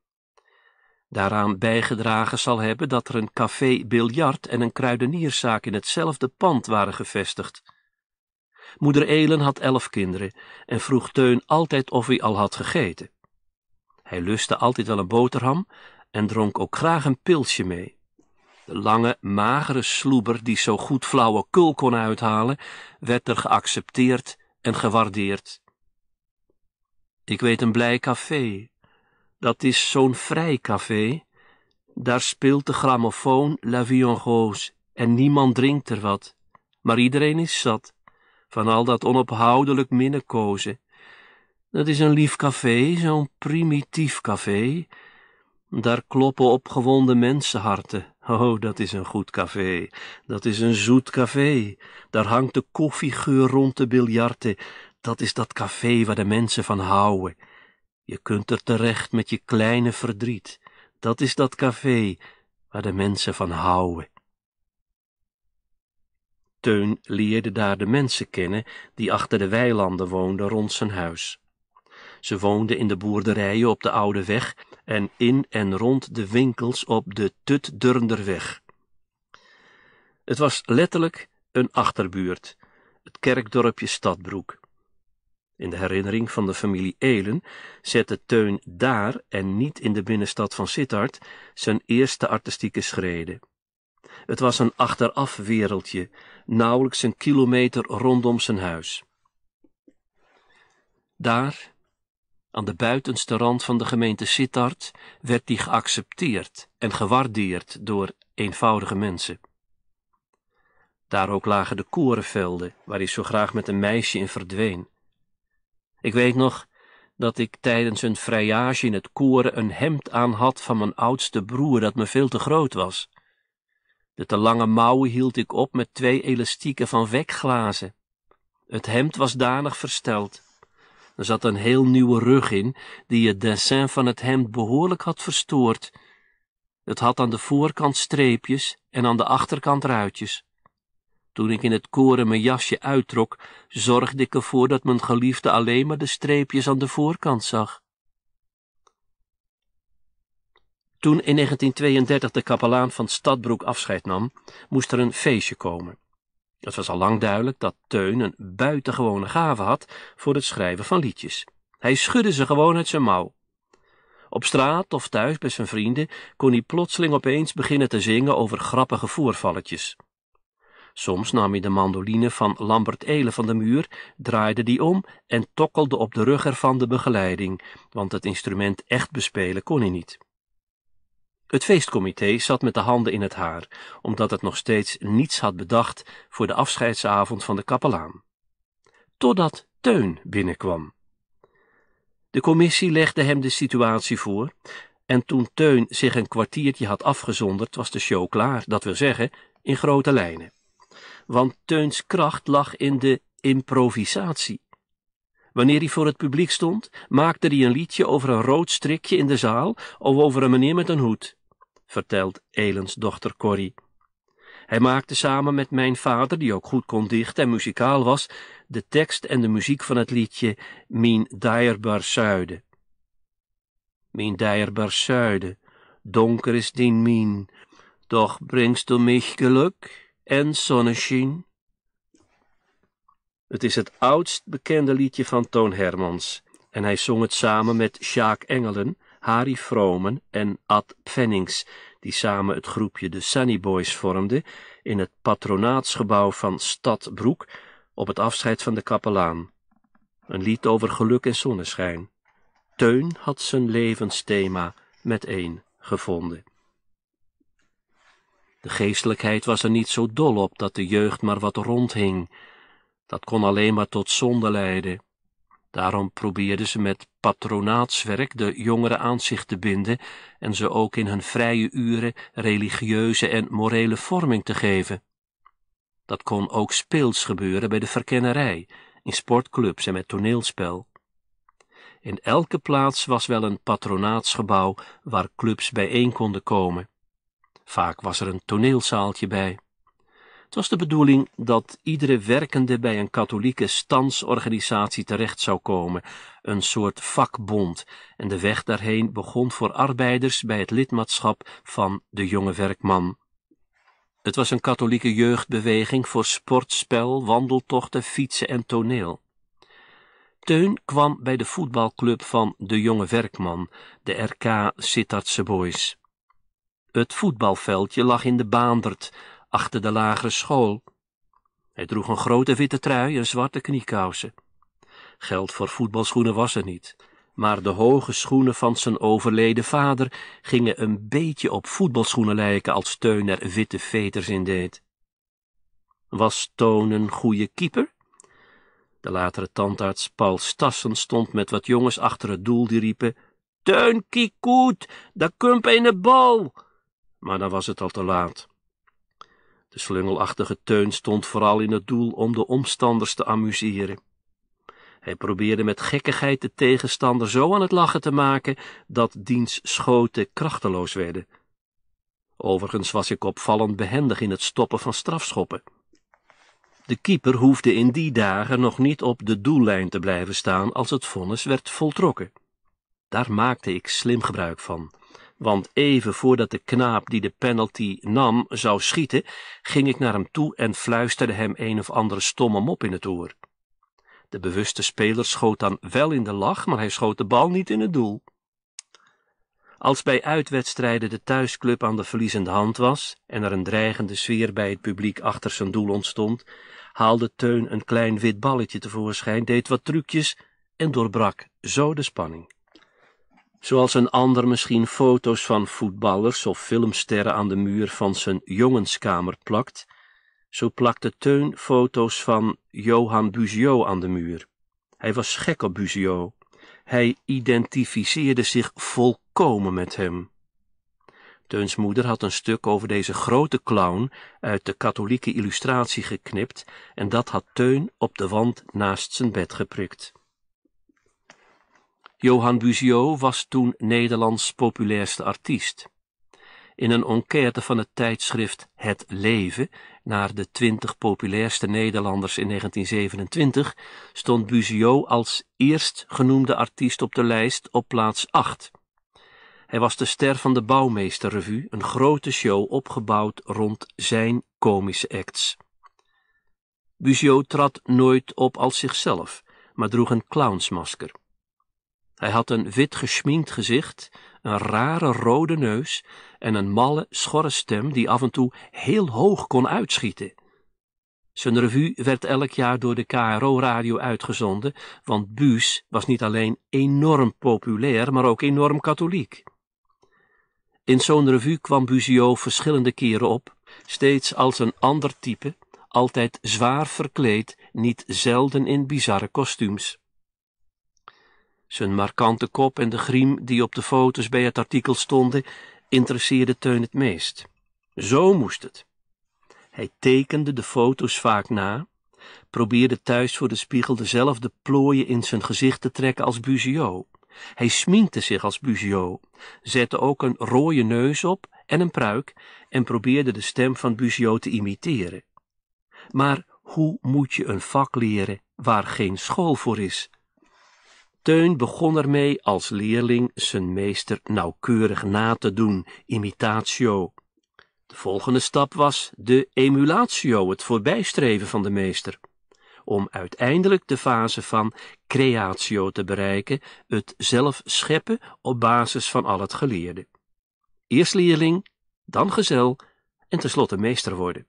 Daaraan bijgedragen zal hebben dat er een café biljart en een kruidenierszaak in hetzelfde pand waren gevestigd. Moeder Elen had elf kinderen en vroeg Teun altijd of hij al had gegeten. Hij lustte altijd wel een boterham en dronk ook graag een pilsje mee. De lange, magere sloeber die zo goed flauwe kul kon uithalen, werd er geaccepteerd en gewaardeerd. Ik weet een blij café. Dat is zo'n vrij café. Daar speelt de grammofoon La Vion Rose en niemand drinkt er wat. Maar iedereen is zat van al dat onophoudelijk minnekozen. Dat is een lief café, zo'n primitief café. Daar kloppen opgewonden mensenharten, Oh, dat is een goed café. Dat is een zoet café. Daar hangt de koffiegeur rond de biljarten. Dat is dat café waar de mensen van houden. Je kunt er terecht met je kleine verdriet. Dat is dat café waar de mensen van houden. Teun leerde daar de mensen kennen die achter de weilanden woonden rond zijn huis. Ze woonden in de boerderijen op de oude weg en in en rond de winkels op de Tutdurnderweg. Het was letterlijk een achterbuurt, het kerkdorpje Stadbroek. In de herinnering van de familie Elen zette Teun daar en niet in de binnenstad van Sittard zijn eerste artistieke schreden. Het was een achteraf wereldje, nauwelijks een kilometer rondom zijn huis. Daar, aan de buitenste rand van de gemeente Sittard werd die geaccepteerd en gewaardeerd door eenvoudige mensen. Daar ook lagen de korenvelden, waar ik zo graag met een meisje in verdween. Ik weet nog dat ik tijdens een vrijage in het koren een hemd aan had van mijn oudste broer dat me veel te groot was. De te lange mouwen hield ik op met twee elastieken van wekglazen. Het hemd was danig versteld. Er zat een heel nieuwe rug in, die het dessin van het hemd behoorlijk had verstoord. Het had aan de voorkant streepjes en aan de achterkant ruitjes. Toen ik in het koren mijn jasje uittrok, zorgde ik ervoor dat mijn geliefde alleen maar de streepjes aan de voorkant zag. Toen in 1932 de kapelaan van Stadbroek afscheid nam, moest er een feestje komen. Het was al lang duidelijk dat Teun een buitengewone gave had voor het schrijven van liedjes. Hij schudde ze gewoon uit zijn mouw. Op straat of thuis bij zijn vrienden kon hij plotseling opeens beginnen te zingen over grappige voorvalletjes. Soms nam hij de mandoline van Lambert Eelen van de muur, draaide die om en tokkelde op de rug ervan de begeleiding, want het instrument echt bespelen kon hij niet. Het feestcomité zat met de handen in het haar, omdat het nog steeds niets had bedacht voor de afscheidsavond van de kapelaan. Totdat Teun binnenkwam. De commissie legde hem de situatie voor, en toen Teun zich een kwartiertje had afgezonderd, was de show klaar, dat wil zeggen, in grote lijnen. Want Teuns kracht lag in de improvisatie. Wanneer hij voor het publiek stond, maakte hij een liedje over een rood strikje in de zaal of over een meneer met een hoed vertelt Elens dochter Corrie. Hij maakte samen met mijn vader, die ook goed kon dichten en muzikaal was, de tekst en de muziek van het liedje Mien Dijerbar zuiden. Mien dierbaar zuiden, donker is dien, mien, doch brengst du mich geluk en zonneschijn. Het is het oudst bekende liedje van Toon Hermans en hij zong het samen met Sjaak Engelen, Harry Vromen en Ad Pfennings, die samen het groepje de Sunny Boys vormden, in het patronaatsgebouw van Stad Broek op het afscheid van de kapelaan. Een lied over geluk en zonneschijn. Teun had zijn levensthema met één gevonden. De geestelijkheid was er niet zo dol op dat de jeugd maar wat rondhing. Dat kon alleen maar tot zonde leiden. Daarom probeerden ze met patronaatswerk de jongeren aan zich te binden en ze ook in hun vrije uren religieuze en morele vorming te geven. Dat kon ook speels gebeuren bij de verkennerij, in sportclubs en met toneelspel. In elke plaats was wel een patronaatsgebouw waar clubs bijeen konden komen. Vaak was er een toneelzaaltje bij. Het was de bedoeling dat iedere werkende bij een katholieke standsorganisatie terecht zou komen, een soort vakbond, en de weg daarheen begon voor arbeiders bij het lidmaatschap van de jonge werkman. Het was een katholieke jeugdbeweging voor sportspel, wandeltochten, fietsen en toneel. Teun kwam bij de voetbalclub van de jonge werkman, de RK Sittardse Boys. Het voetbalveldje lag in de Baandert, achter de lagere school. Hij droeg een grote witte trui en zwarte kniekousen. Geld voor voetbalschoenen was er niet, maar de hoge schoenen van zijn overleden vader gingen een beetje op voetbalschoenen lijken als Teun er witte veters in deed. Was Toon een goede keeper? De latere tandarts Paul Stassen stond met wat jongens achter het doel die riepen Teun kiekoet, daar kump in de bal! Maar dan was het al te laat. De slungelachtige teun stond vooral in het doel om de omstanders te amuseren. Hij probeerde met gekkigheid de tegenstander zo aan het lachen te maken dat diens schoten krachteloos werden. Overigens was ik opvallend behendig in het stoppen van strafschoppen. De keeper hoefde in die dagen nog niet op de doellijn te blijven staan als het vonnis werd voltrokken. Daar maakte ik slim gebruik van want even voordat de knaap die de penalty nam zou schieten, ging ik naar hem toe en fluisterde hem een of andere stomme mop in het oor. De bewuste speler schoot dan wel in de lach, maar hij schoot de bal niet in het doel. Als bij uitwedstrijden de thuisclub aan de verliezende hand was en er een dreigende sfeer bij het publiek achter zijn doel ontstond, haalde Teun een klein wit balletje tevoorschijn, deed wat trucjes en doorbrak zo de spanning. Zoals een ander misschien foto's van voetballers of filmsterren aan de muur van zijn jongenskamer plakt, zo plakte Teun foto's van Johan Buzio aan de muur. Hij was gek op Buzio. Hij identificeerde zich volkomen met hem. Teuns moeder had een stuk over deze grote clown uit de katholieke illustratie geknipt en dat had Teun op de wand naast zijn bed geprikt. Johan Buzio was toen Nederlands populairste artiest. In een enquête van het tijdschrift Het Leven naar de twintig populairste Nederlanders in 1927 stond Buzio als eerst genoemde artiest op de lijst op plaats 8. Hij was de ster van de Bouwmeesterrevue, een grote show opgebouwd rond zijn komische acts. Buzio trad nooit op als zichzelf, maar droeg een clownsmasker. Hij had een wit geschminkt gezicht, een rare rode neus en een malle, schorre stem die af en toe heel hoog kon uitschieten. Zijn revue werd elk jaar door de KRO-radio uitgezonden, want Buus was niet alleen enorm populair, maar ook enorm katholiek. In zo'n revue kwam Buzio verschillende keren op, steeds als een ander type, altijd zwaar verkleed, niet zelden in bizarre kostuums. Zijn markante kop en de griem die op de foto's bij het artikel stonden, interesseerde Teun het meest. Zo moest het. Hij tekende de foto's vaak na, probeerde thuis voor de spiegel dezelfde plooien in zijn gezicht te trekken als Bugio. Hij sminkte zich als Bugio, zette ook een rode neus op en een pruik en probeerde de stem van Bugio te imiteren. Maar hoe moet je een vak leren waar geen school voor is? Teun begon ermee als leerling zijn meester nauwkeurig na te doen, imitatio. De volgende stap was de emulatio, het voorbijstreven van de meester, om uiteindelijk de fase van creatio te bereiken, het zelf scheppen op basis van al het geleerde. Eerst leerling, dan gezel en tenslotte meester worden.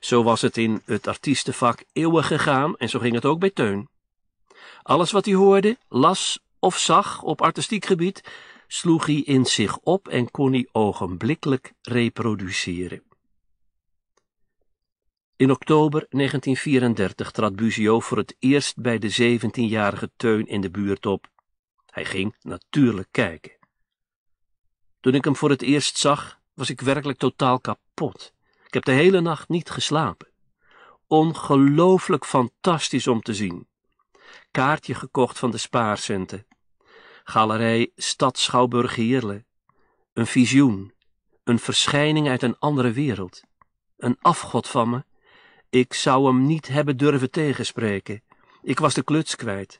Zo was het in het artiestenvak eeuwen gegaan en zo ging het ook bij Teun. Alles wat hij hoorde, las of zag op artistiek gebied, sloeg hij in zich op en kon hij ogenblikkelijk reproduceren. In oktober 1934 trad Buzio voor het eerst bij de 17-jarige Teun in de buurt op. Hij ging natuurlijk kijken. Toen ik hem voor het eerst zag, was ik werkelijk totaal kapot. Ik heb de hele nacht niet geslapen. Ongelooflijk fantastisch om te zien kaartje gekocht van de spaarcenten. Galerij Stad Schouwburg Een visioen. Een verschijning uit een andere wereld. Een afgod van me. Ik zou hem niet hebben durven tegenspreken. Ik was de kluts kwijt.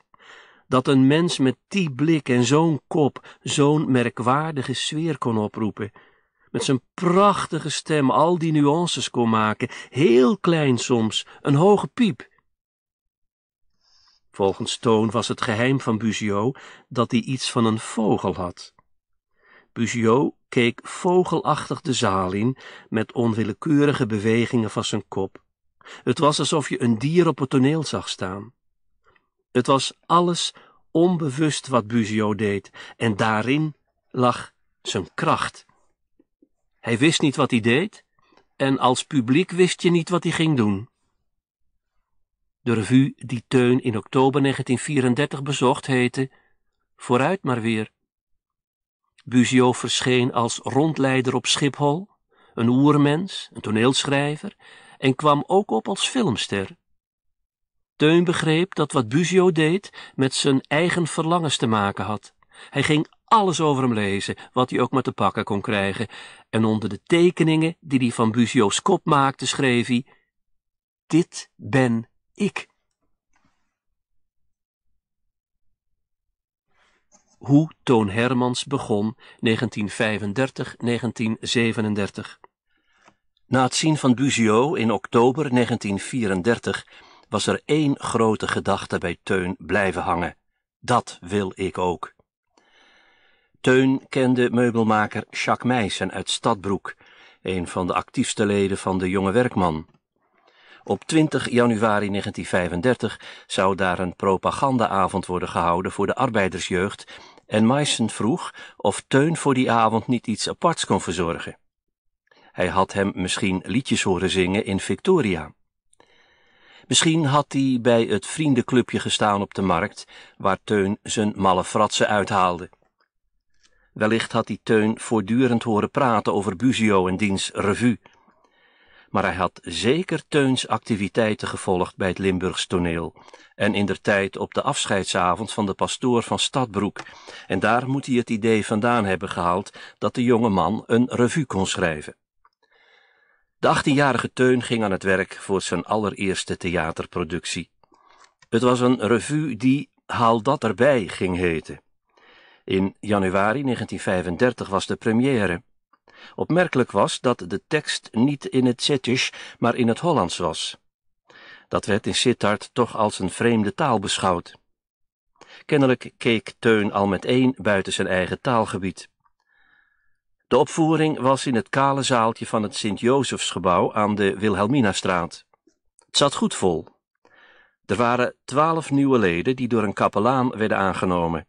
Dat een mens met die blik en zo'n kop zo'n merkwaardige sfeer kon oproepen. Met zijn prachtige stem al die nuances kon maken. Heel klein soms, een hoge piep Volgens Toon was het geheim van Buzio dat hij iets van een vogel had. Buzio keek vogelachtig de zaal in, met onwillekeurige bewegingen van zijn kop. Het was alsof je een dier op het toneel zag staan. Het was alles onbewust wat Buzio deed, en daarin lag zijn kracht. Hij wist niet wat hij deed, en als publiek wist je niet wat hij ging doen. De revue die Teun in oktober 1934 bezocht heette Vooruit maar weer. Buzio verscheen als rondleider op Schiphol, een oermens, een toneelschrijver en kwam ook op als filmster. Teun begreep dat wat Buzio deed met zijn eigen verlangens te maken had. Hij ging alles over hem lezen, wat hij ook maar te pakken kon krijgen, en onder de tekeningen die hij van Buzio's kop maakte schreef hij Dit ben ik. Hoe Toon Hermans begon 1935-1937. Na het zien van Buzio in oktober 1934 was er één grote gedachte bij Teun blijven hangen. Dat wil ik ook. Teun kende meubelmaker Jacques Meissen uit Stadbroek, een van de actiefste leden van de jonge werkman. Op 20 januari 1935 zou daar een propagandaavond worden gehouden voor de arbeidersjeugd en Meissen vroeg of Teun voor die avond niet iets aparts kon verzorgen. Hij had hem misschien liedjes horen zingen in Victoria. Misschien had hij bij het vriendenclubje gestaan op de markt, waar Teun zijn malle fratsen uithaalde. Wellicht had hij Teun voortdurend horen praten over Buzio en diens revue, maar hij had zeker Teuns activiteiten gevolgd bij het Limburgs toneel en in der tijd op de afscheidsavond van de pastoor van Stadbroek. En daar moet hij het idee vandaan hebben gehaald dat de jonge man een revue kon schrijven. De 18-jarige Teun ging aan het werk voor zijn allereerste theaterproductie. Het was een revue die Haal dat erbij ging heten. In januari 1935 was de première. Opmerkelijk was dat de tekst niet in het Zettisch, maar in het Hollands was. Dat werd in Sittard toch als een vreemde taal beschouwd. Kennelijk keek Teun al meteen buiten zijn eigen taalgebied. De opvoering was in het kale zaaltje van het Sint-Josefsgebouw aan de Wilhelminastraat. Het zat goed vol. Er waren twaalf nieuwe leden die door een kapelaan werden aangenomen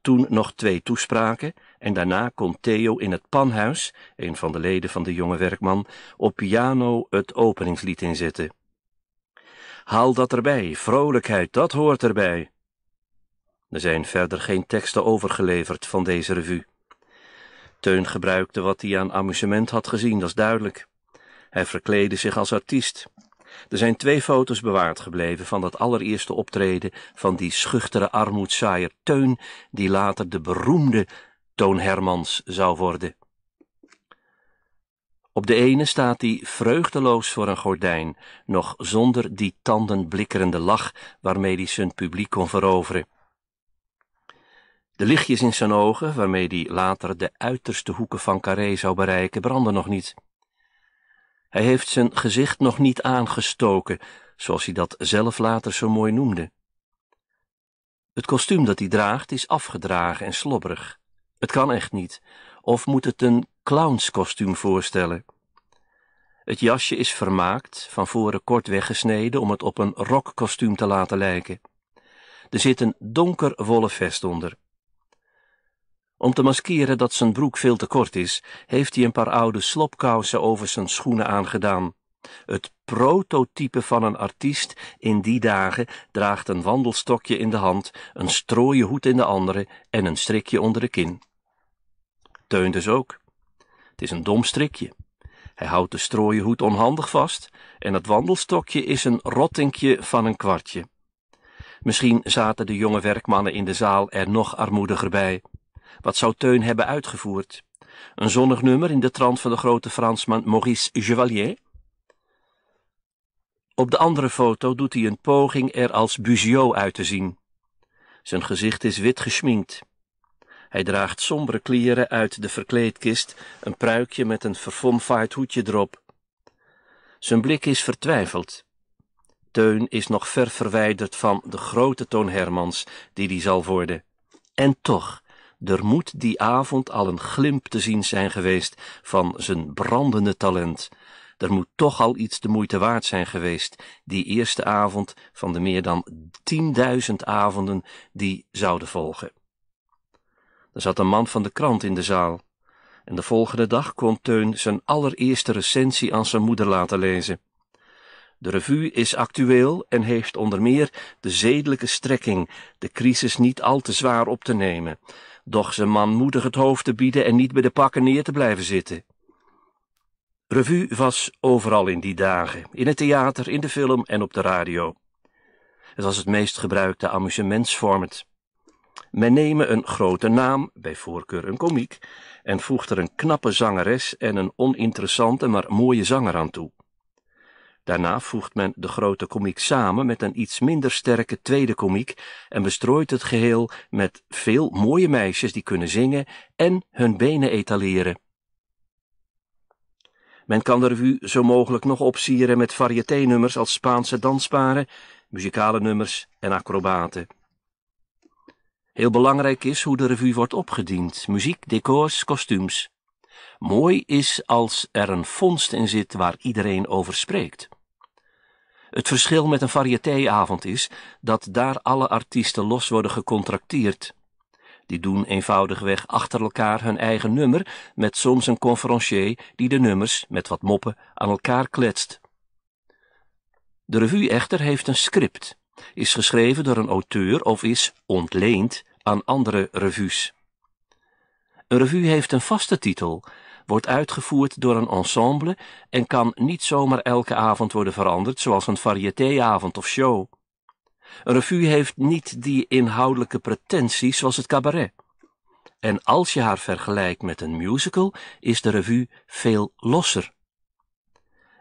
toen nog twee toespraken en daarna kon Theo in het Panhuis, een van de leden van de jonge werkman, op piano het openingslied inzetten. Haal dat erbij, vrolijkheid, dat hoort erbij. Er zijn verder geen teksten overgeleverd van deze revue. Teun gebruikte wat hij aan amusement had gezien, dat is duidelijk. Hij verkleedde zich als artiest. Er zijn twee foto's bewaard gebleven van dat allereerste optreden van die schuchtere armoedzaaier Teun, die later de beroemde Toon Hermans zou worden. Op de ene staat hij vreugdeloos voor een gordijn, nog zonder die tandenblikkerende lach waarmee hij zijn publiek kon veroveren. De lichtjes in zijn ogen, waarmee hij later de uiterste hoeken van Carré zou bereiken, branden nog niet. Hij heeft zijn gezicht nog niet aangestoken, zoals hij dat zelf later zo mooi noemde. Het kostuum dat hij draagt is afgedragen en slobberig. Het kan echt niet, of moet het een kostuum voorstellen. Het jasje is vermaakt, van voren kort weggesneden om het op een rokkostuum te laten lijken. Er zit een donker wollen vest onder. Om te maskeren dat zijn broek veel te kort is, heeft hij een paar oude slopkousen over zijn schoenen aangedaan. Het prototype van een artiest in die dagen draagt een wandelstokje in de hand, een strooien hoed in de andere en een strikje onder de kin. Teun dus ook. Het is een dom strikje. Hij houdt de strooien hoed onhandig vast en het wandelstokje is een rottinkje van een kwartje. Misschien zaten de jonge werkmannen in de zaal er nog armoediger bij. Wat zou Teun hebben uitgevoerd? Een zonnig nummer in de trant van de grote Fransman Maurice Chevalier? Op de andere foto doet hij een poging er als bugio uit te zien. Zijn gezicht is wit geschminkt. Hij draagt sombere kleren uit de verkleedkist, een pruikje met een verfomfaard hoedje erop. Zijn blik is vertwijfeld. Teun is nog ver verwijderd van de grote Toon Hermans, die die zal worden. En toch er moet die avond al een glimp te zien zijn geweest van zijn brandende talent. Er moet toch al iets de moeite waard zijn geweest, die eerste avond van de meer dan tienduizend avonden die zouden volgen. Er zat een man van de krant in de zaal, en de volgende dag kon Teun zijn allereerste recensie aan zijn moeder laten lezen. De revue is actueel en heeft onder meer de zedelijke strekking de crisis niet al te zwaar op te nemen doch zijn man moedig het hoofd te bieden en niet bij de pakken neer te blijven zitten. Revue was overal in die dagen, in het theater, in de film en op de radio. Het was het meest gebruikte amusementsformat. Men nemen een grote naam, bij voorkeur een komiek, en voegt er een knappe zangeres en een oninteressante maar mooie zanger aan toe. Daarna voegt men de grote komiek samen met een iets minder sterke tweede komiek en bestrooit het geheel met veel mooie meisjes die kunnen zingen en hun benen etaleren. Men kan de revue zo mogelijk nog opsieren met variété-nummers als Spaanse dansparen, muzikale nummers en acrobaten. Heel belangrijk is hoe de revue wordt opgediend: muziek, decors, kostuums. Mooi is als er een vondst in zit waar iedereen over spreekt. Het verschil met een variétéavond is dat daar alle artiesten los worden gecontracteerd. Die doen eenvoudigweg achter elkaar hun eigen nummer, met soms een conferencier die de nummers, met wat moppen, aan elkaar kletst. De revue echter heeft een script, is geschreven door een auteur of is ontleend aan andere revues. Een revue heeft een vaste titel, wordt uitgevoerd door een ensemble en kan niet zomaar elke avond worden veranderd, zoals een variétéavond of show. Een revue heeft niet die inhoudelijke pretenties zoals het cabaret. En als je haar vergelijkt met een musical, is de revue veel losser.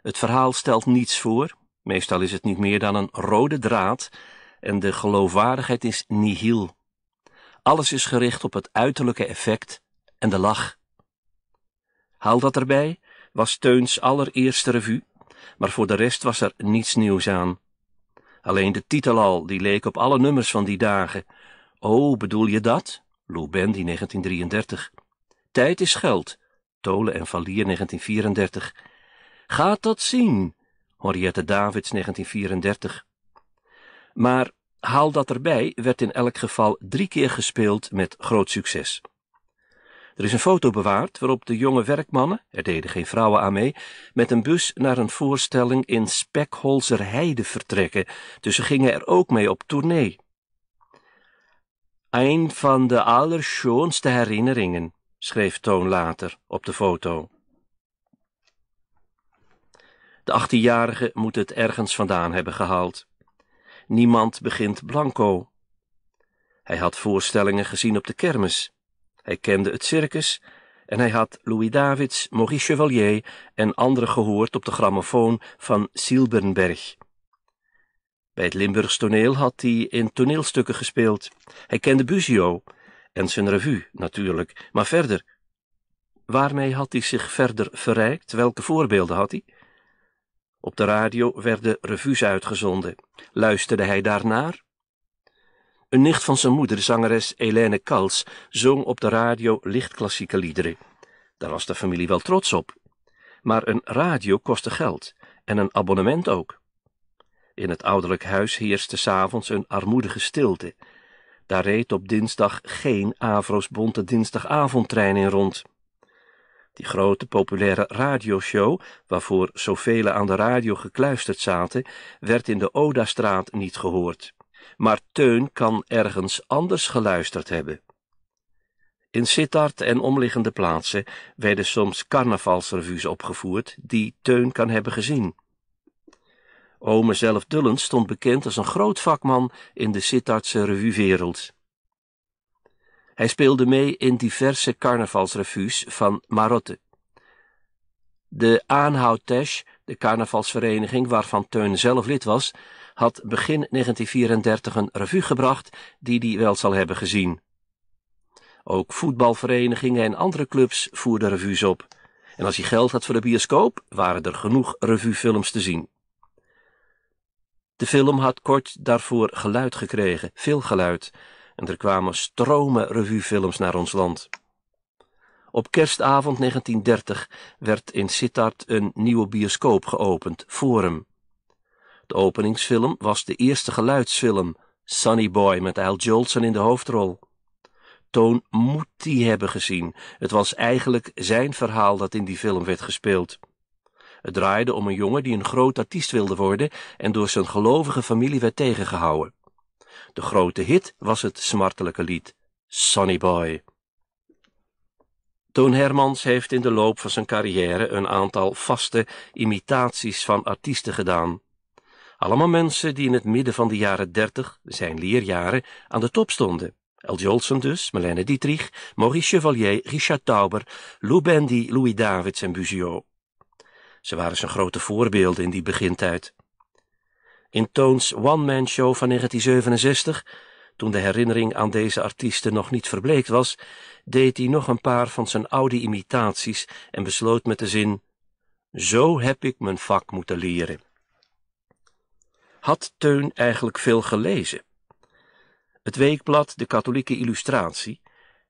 Het verhaal stelt niets voor, meestal is het niet meer dan een rode draad, en de geloofwaardigheid is nihil. Alles is gericht op het uiterlijke effect en de lach. Haal dat erbij was Teuns allereerste revue, maar voor de rest was er niets nieuws aan. Alleen de titel al, die leek op alle nummers van die dagen. Oh, bedoel je dat? Lou Bendy 1933. Tijd is geld. Tolen en Valier 1934. Gaat dat zien? Henriette Davids 1934. Maar Haal dat erbij werd in elk geval drie keer gespeeld met groot succes. Er is een foto bewaard waarop de jonge werkmannen, er deden geen vrouwen aan mee, met een bus naar een voorstelling in Spekholzer Heide vertrekken, dus ze gingen er ook mee op tournee. Een van de allerschoonste herinneringen, schreef Toon later op de foto. De achttienjarige moet het ergens vandaan hebben gehaald. Niemand begint blanco. Hij had voorstellingen gezien op de kermis. Hij kende het circus en hij had Louis Davids, Maurice Chevalier en anderen gehoord op de grammofoon van Silbernberg. Bij het Limburgs toneel had hij in toneelstukken gespeeld. Hij kende Buzio en zijn revue natuurlijk, maar verder. Waarmee had hij zich verder verrijkt? Welke voorbeelden had hij? Op de radio werden revues uitgezonden. Luisterde hij daarnaar? Een nicht van zijn moeder, zangeres Helene Kals, zong op de radio lichtklassieke liederen. Daar was de familie wel trots op. Maar een radio kostte geld en een abonnement ook. In het ouderlijk huis heerste s'avonds een armoedige stilte. Daar reed op dinsdag geen Avro's bonte dinsdagavondtrein in rond. Die grote populaire radioshow, waarvoor zoveel aan de radio gekluisterd zaten, werd in de Odastraat niet gehoord maar Teun kan ergens anders geluisterd hebben. In Sittard en omliggende plaatsen werden soms carnavalsrevues opgevoerd die Teun kan hebben gezien. Ome zelf Dullens stond bekend als een groot vakman in de Sittardse revuewereld. Hij speelde mee in diverse carnavalsrevues van Marotte. De Aanhouttesh, de carnavalsvereniging waarvan Teun zelf lid was, had begin 1934 een revue gebracht die die wel zal hebben gezien. Ook voetbalverenigingen en andere clubs voerden revues op. En als hij geld had voor de bioscoop, waren er genoeg revuefilms te zien. De film had kort daarvoor geluid gekregen, veel geluid, en er kwamen stromen revuefilms naar ons land. Op kerstavond 1930 werd in Sittard een nieuwe bioscoop geopend, Forum. De openingsfilm was de eerste geluidsfilm, Sunny Boy met Al Jolson in de hoofdrol. Toon moet die hebben gezien. Het was eigenlijk zijn verhaal dat in die film werd gespeeld. Het draaide om een jongen die een groot artiest wilde worden en door zijn gelovige familie werd tegengehouden. De grote hit was het smartelijke lied Sunny Boy. Toon Hermans heeft in de loop van zijn carrière een aantal vaste imitaties van artiesten gedaan. Allemaal mensen die in het midden van de jaren dertig, zijn leerjaren, aan de top stonden. L. Jolson dus, Melene Dietrich, Maurice Chevalier, Richard Tauber, Lou Bendy, Louis Davids en Busio. Ze waren zijn grote voorbeelden in die begintijd. In Toons One Man Show van 1967, toen de herinnering aan deze artiesten nog niet verbleekt was, deed hij nog een paar van zijn oude imitaties en besloot met de zin: Zo heb ik mijn vak moeten leren had Teun eigenlijk veel gelezen. Het weekblad De Katholieke Illustratie,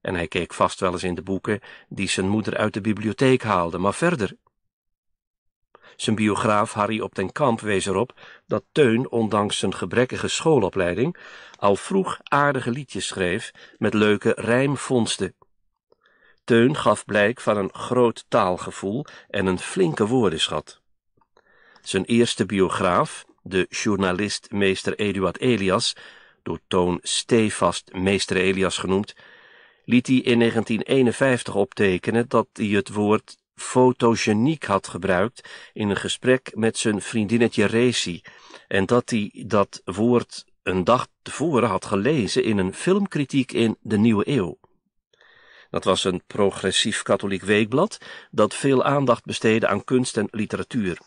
en hij keek vast wel eens in de boeken die zijn moeder uit de bibliotheek haalde, maar verder. Zijn biograaf Harry op den Kamp wees erop dat Teun, ondanks zijn gebrekkige schoolopleiding, al vroeg aardige liedjes schreef met leuke rijmvondsten. Teun gaf blijk van een groot taalgevoel en een flinke woordenschat. Zijn eerste biograaf, de journalist meester Eduard Elias, door Toon stevast meester Elias genoemd, liet hij in 1951 optekenen dat hij het woord fotogeniek had gebruikt in een gesprek met zijn vriendinnetje Resi en dat hij dat woord een dag tevoren had gelezen in een filmkritiek in de Nieuwe Eeuw. Dat was een progressief katholiek weekblad dat veel aandacht besteedde aan kunst en literatuur.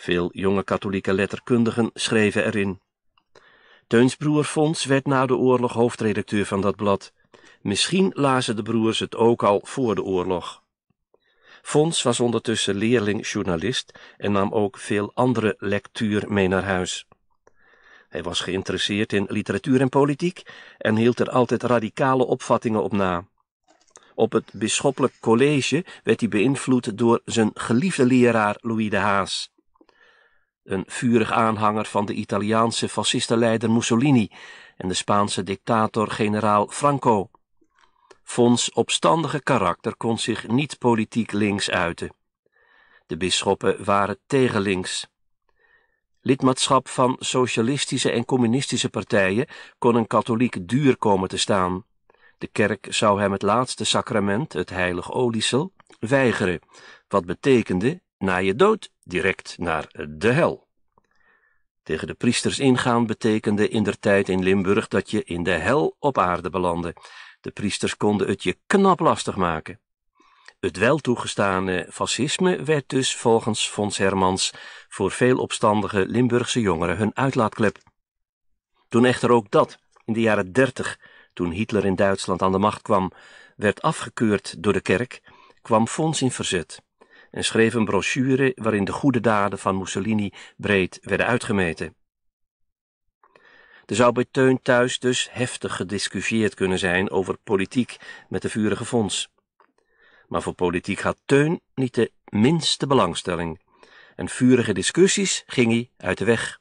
Veel jonge katholieke letterkundigen schreven erin. Teuns Fons werd na de oorlog hoofdredacteur van dat blad. Misschien lazen de broers het ook al voor de oorlog. Fons was ondertussen leerling journalist en nam ook veel andere lectuur mee naar huis. Hij was geïnteresseerd in literatuur en politiek en hield er altijd radicale opvattingen op na. Op het bisschoppelijk college werd hij beïnvloed door zijn geliefde leraar Louis de Haas een vurig aanhanger van de Italiaanse fascistenleider Mussolini en de Spaanse dictator-generaal Franco. Fons opstandige karakter kon zich niet politiek links uiten. De bisschoppen waren tegen links. Lidmaatschap van socialistische en communistische partijen kon een katholiek duur komen te staan. De kerk zou hem het laatste sacrament, het heilig oliesel, weigeren, wat betekende na je dood direct naar eh, de hel. Tegen de priesters ingaan betekende in der tijd in Limburg dat je in de hel op aarde belandde. De priesters konden het je knap lastig maken. Het wel toegestane fascisme werd dus volgens Fons Hermans voor veel opstandige Limburgse jongeren hun uitlaatklep. Toen echter ook dat, in de jaren dertig, toen Hitler in Duitsland aan de macht kwam, werd afgekeurd door de kerk, kwam Fons in verzet en schreef een brochure waarin de goede daden van Mussolini breed werden uitgemeten. Er zou bij Teun thuis dus heftig gediscussieerd kunnen zijn over politiek met de vurige fonds. Maar voor politiek had Teun niet de minste belangstelling en vurige discussies ging hij uit de weg.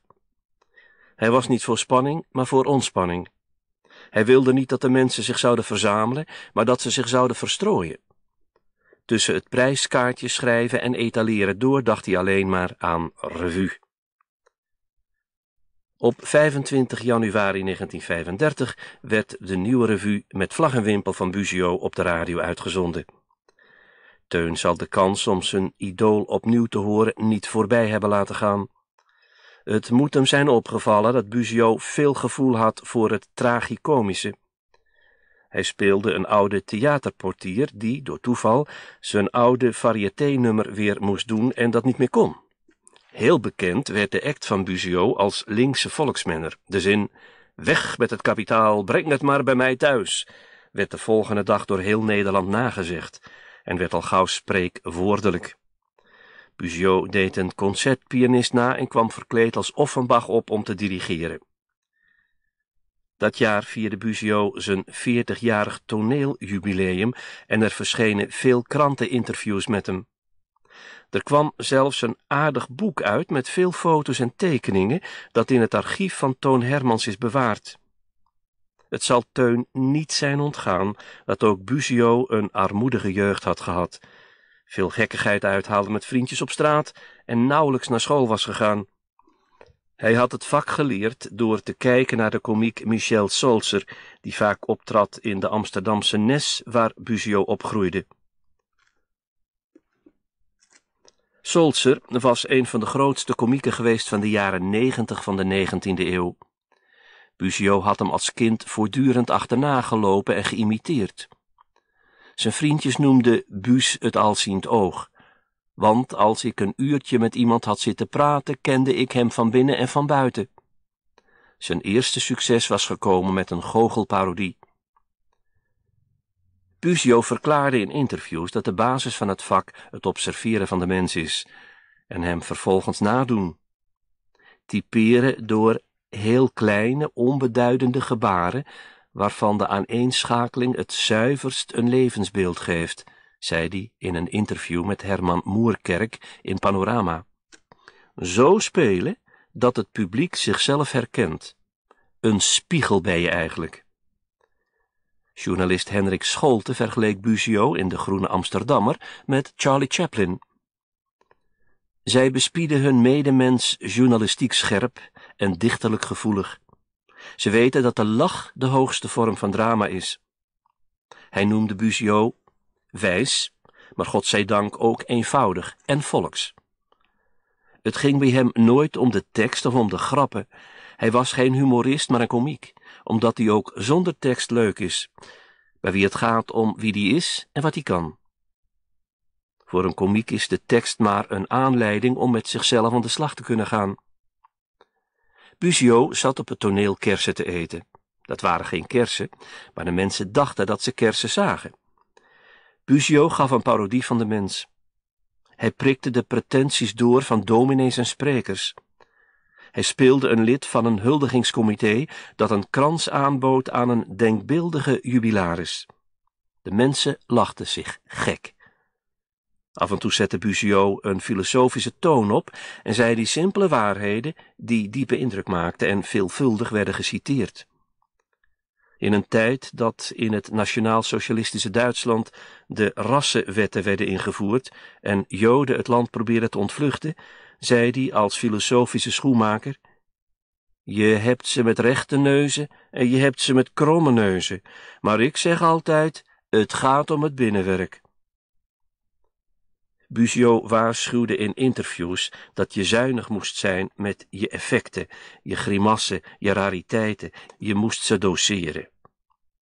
Hij was niet voor spanning, maar voor ontspanning. Hij wilde niet dat de mensen zich zouden verzamelen, maar dat ze zich zouden verstrooien. Tussen het prijskaartje schrijven en etaleren door dacht hij alleen maar aan revue. Op 25 januari 1935 werd de nieuwe revue met vlag en wimpel van Buzio op de radio uitgezonden. Teun zal de kans om zijn idool opnieuw te horen niet voorbij hebben laten gaan. Het moet hem zijn opgevallen dat Buzio veel gevoel had voor het tragicomische. Hij speelde een oude theaterportier die, door toeval, zijn oude variété-nummer weer moest doen en dat niet meer kon. Heel bekend werd de act van Buzio als linkse volksmenner. De zin, weg met het kapitaal, breng het maar bij mij thuis, werd de volgende dag door heel Nederland nagezegd en werd al gauw spreekwoordelijk. Buzio deed een concertpianist na en kwam verkleed als Offenbach op om te dirigeren. Dat jaar vierde Buzio zijn 40-jarig toneeljubileum en er verschenen veel kranteninterviews met hem. Er kwam zelfs een aardig boek uit met veel foto's en tekeningen dat in het archief van Toon Hermans is bewaard. Het zal Teun niet zijn ontgaan dat ook Buzio een armoedige jeugd had gehad. Veel gekkigheid uithaalde met vriendjes op straat en nauwelijks naar school was gegaan. Hij had het vak geleerd door te kijken naar de komiek Michel Solzer, die vaak optrad in de Amsterdamse Nes, waar Buzio opgroeide. Solzer was een van de grootste komieken geweest van de jaren negentig van de 19e eeuw. Buzio had hem als kind voortdurend achterna gelopen en geïmiteerd. Zijn vriendjes noemden Buus het alziend oog want als ik een uurtje met iemand had zitten praten, kende ik hem van binnen en van buiten. Zijn eerste succes was gekomen met een goochelparodie. Puzio verklaarde in interviews dat de basis van het vak het observeren van de mens is en hem vervolgens nadoen. Typeren door heel kleine, onbeduidende gebaren, waarvan de aaneenschakeling het zuiverst een levensbeeld geeft zei hij in een interview met Herman Moerkerk in Panorama. Zo spelen dat het publiek zichzelf herkent. Een spiegel ben je eigenlijk. Journalist Henrik Scholte vergeleek Buzio in De Groene Amsterdammer met Charlie Chaplin. Zij bespieden hun medemens journalistiek scherp en dichterlijk gevoelig. Ze weten dat de lach de hoogste vorm van drama is. Hij noemde Buzio wijs, maar God zij dank ook eenvoudig en volks. Het ging bij hem nooit om de tekst of om de grappen. Hij was geen humorist, maar een komiek, omdat hij ook zonder tekst leuk is, bij wie het gaat om wie die is en wat hij kan. Voor een komiek is de tekst maar een aanleiding om met zichzelf aan de slag te kunnen gaan. Buzio zat op het toneel kersen te eten. Dat waren geen kersen, maar de mensen dachten dat ze kersen zagen. Buzio gaf een parodie van de mens. Hij prikte de pretenties door van dominees en sprekers. Hij speelde een lid van een huldigingscomité dat een krans aanbood aan een denkbeeldige jubilaris. De mensen lachten zich gek. Af en toe zette Buzio een filosofische toon op en zei die simpele waarheden die diepe indruk maakten en veelvuldig werden geciteerd in een tijd dat in het nationaal-socialistische Duitsland de rassenwetten werden ingevoerd en Joden het land probeerden te ontvluchten, zei hij als filosofische schoenmaker: Je hebt ze met rechte neuzen en je hebt ze met kromme neuzen, maar ik zeg altijd: het gaat om het binnenwerk. Buzio waarschuwde in interviews dat je zuinig moest zijn met je effecten, je grimassen, je rariteiten. Je moest ze doseren.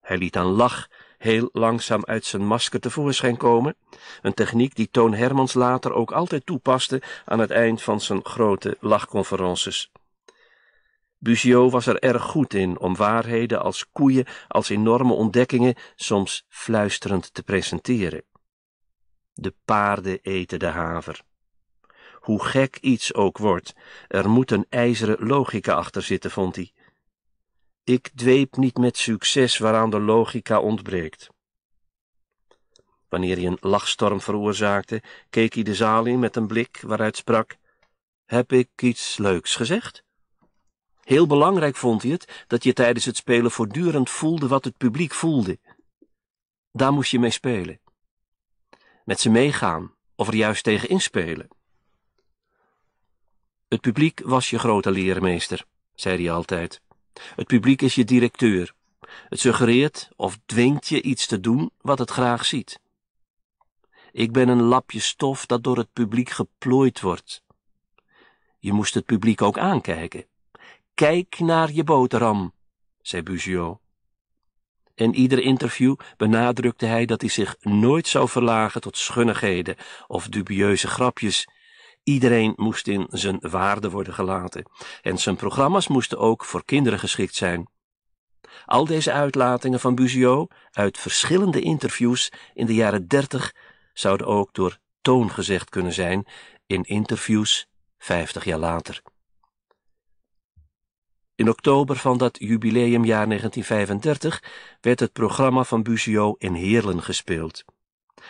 Hij liet een lach heel langzaam uit zijn masker tevoorschijn komen, een techniek die Toon Hermans later ook altijd toepaste aan het eind van zijn grote lachconferences. Buzio was er erg goed in om waarheden als koeien, als enorme ontdekkingen, soms fluisterend te presenteren. De paarden eten de haver. Hoe gek iets ook wordt, er moet een ijzeren logica achter zitten, vond hij. Ik dweep niet met succes waaraan de logica ontbreekt. Wanneer hij een lachstorm veroorzaakte, keek hij de zaal in met een blik waaruit sprak: Heb ik iets leuks gezegd? Heel belangrijk vond hij het dat je tijdens het spelen voortdurend voelde wat het publiek voelde. Daar moest je mee spelen met ze meegaan of er juist tegen inspelen. Het publiek was je grote leermeester, zei hij altijd. Het publiek is je directeur. Het suggereert of dwingt je iets te doen wat het graag ziet. Ik ben een lapje stof dat door het publiek geplooid wordt. Je moest het publiek ook aankijken. Kijk naar je boterham, zei Bugio. In ieder interview benadrukte hij dat hij zich nooit zou verlagen tot schunnigheden of dubieuze grapjes. Iedereen moest in zijn waarde worden gelaten en zijn programma's moesten ook voor kinderen geschikt zijn. Al deze uitlatingen van Buzio uit verschillende interviews in de jaren dertig zouden ook door Toon gezegd kunnen zijn in interviews vijftig jaar later. In oktober van dat jubileumjaar 1935 werd het programma van Busio in Heerlen gespeeld.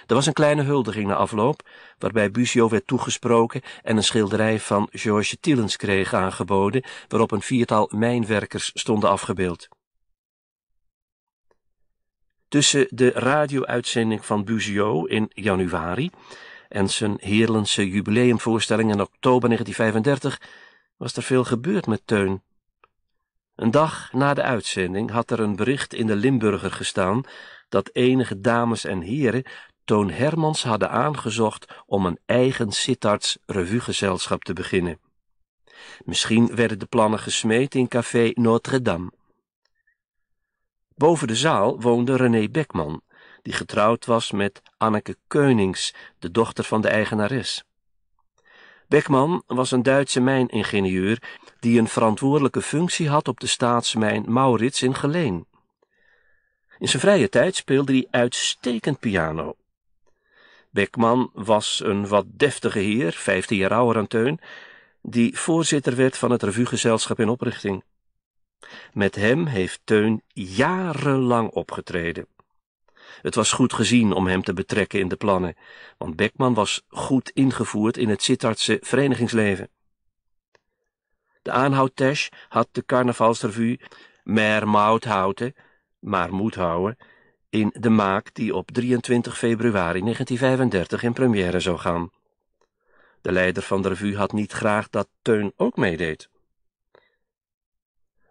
Er was een kleine huldiging na afloop, waarbij Busio werd toegesproken en een schilderij van Georges Tilens kreeg aangeboden, waarop een viertal mijnwerkers stonden afgebeeld. Tussen de radio-uitzending van Busio in januari en zijn Heerlense jubileumvoorstelling in oktober 1935 was er veel gebeurd met Teun. Een dag na de uitzending had er een bericht in de Limburger gestaan dat enige dames en heren Toon Hermans hadden aangezocht om een eigen Sittards revuegezelschap te beginnen. Misschien werden de plannen gesmeed in café Notre-Dame. Boven de zaal woonde René Beckman, die getrouwd was met Anneke Keunings, de dochter van de eigenares. Beckman was een Duitse mijningenieur die een verantwoordelijke functie had op de staatsmijn Maurits in Geleen. In zijn vrije tijd speelde hij uitstekend piano. Beckman was een wat deftige heer, vijftien jaar ouder dan Teun, die voorzitter werd van het revuegezelschap in oprichting. Met hem heeft Teun jarenlang opgetreden. Het was goed gezien om hem te betrekken in de plannen, want Beckman was goed ingevoerd in het Sittardse verenigingsleven. De aanhoudtest had de carnavalsrevue Meer Mout houden, maar moet houden, in de maak die op 23 februari 1935 in première zou gaan. De leider van de revue had niet graag dat Teun ook meedeed.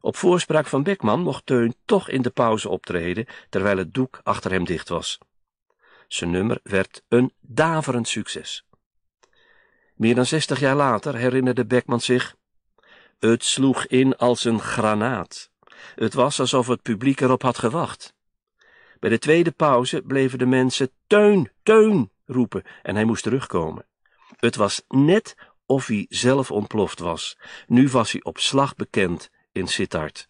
Op voorspraak van Beckman mocht Teun toch in de pauze optreden, terwijl het doek achter hem dicht was. Zijn nummer werd een daverend succes. Meer dan zestig jaar later herinnerde Beckman zich het sloeg in als een granaat. Het was alsof het publiek erop had gewacht. Bij de tweede pauze bleven de mensen teun, teun roepen en hij moest terugkomen. Het was net of hij zelf ontploft was. Nu was hij op slag bekend in Sittard.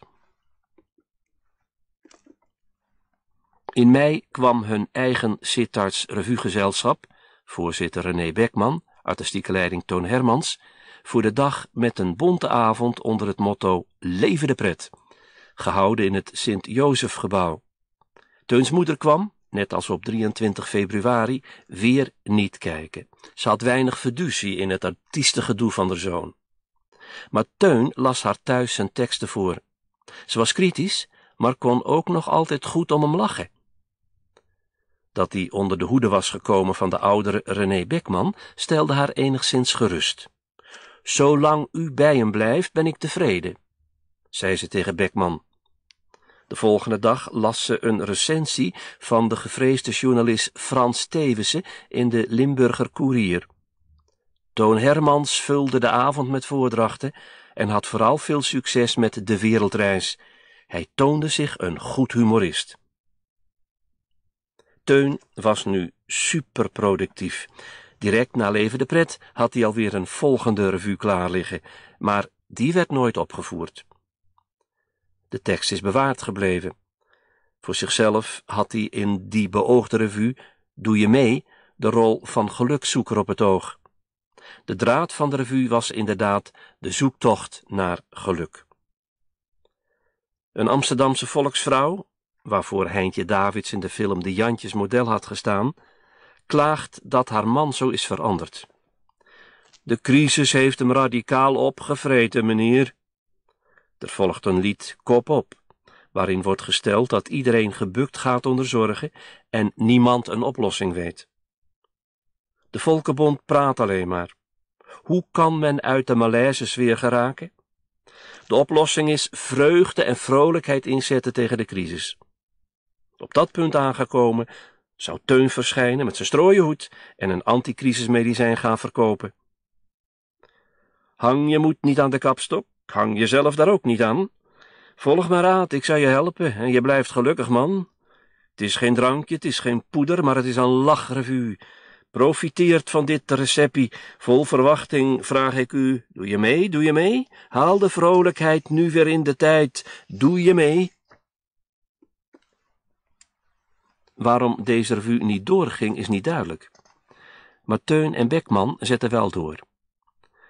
In mei kwam hun eigen Sittards revuegezelschap, voorzitter René Beckman, artistieke leiding Toon Hermans voor de dag met een bonte avond onder het motto Leven de pret, gehouden in het Sint-Jozefgebouw. Teuns moeder kwam, net als op 23 februari, weer niet kijken. Ze had weinig fiducie in het artiestengedoe van haar zoon. Maar Teun las haar thuis zijn teksten voor. Ze was kritisch, maar kon ook nog altijd goed om hem lachen. Dat hij onder de hoede was gekomen van de oudere René Beckman stelde haar enigszins gerust. Zolang u bij hem blijft, ben ik tevreden, zei ze tegen Beckman. De volgende dag las ze een recensie van de gevreesde journalist Frans Stevense in de Limburger Courier. Toon Hermans vulde de avond met voordrachten en had vooral veel succes met de wereldreis. Hij toonde zich een goed humorist. Teun was nu superproductief. Direct na Leven de Pret had hij alweer een volgende revue klaar liggen, maar die werd nooit opgevoerd. De tekst is bewaard gebleven. Voor zichzelf had hij in die beoogde revue, Doe je mee, de rol van gelukzoeker op het oog. De draad van de revue was inderdaad de zoektocht naar geluk. Een Amsterdamse volksvrouw, waarvoor Heintje Davids in de film De Jantjes model had gestaan, klaagt dat haar man zo is veranderd. De crisis heeft hem radicaal opgevreten, meneer. Er volgt een lied Kop op, waarin wordt gesteld dat iedereen gebukt gaat onder zorgen en niemand een oplossing weet. De Volkenbond praat alleen maar. Hoe kan men uit de malaise weer geraken? De oplossing is vreugde en vrolijkheid inzetten tegen de crisis. Op dat punt aangekomen zou Teun verschijnen met zijn strooienhoed en een anticrisismedicijn gaan verkopen. Hang je moed niet aan de kapstok, hang jezelf daar ook niet aan. Volg mijn raad, ik zal je helpen en je blijft gelukkig, man. Het is geen drankje, het is geen poeder, maar het is een lachrevue. Profiteert van dit receptie. Vol verwachting vraag ik u, doe je mee, doe je mee? Haal de vrolijkheid nu weer in de tijd, doe je mee? Waarom deze revue niet doorging is niet duidelijk. Maar Teun en Beckman zetten wel door.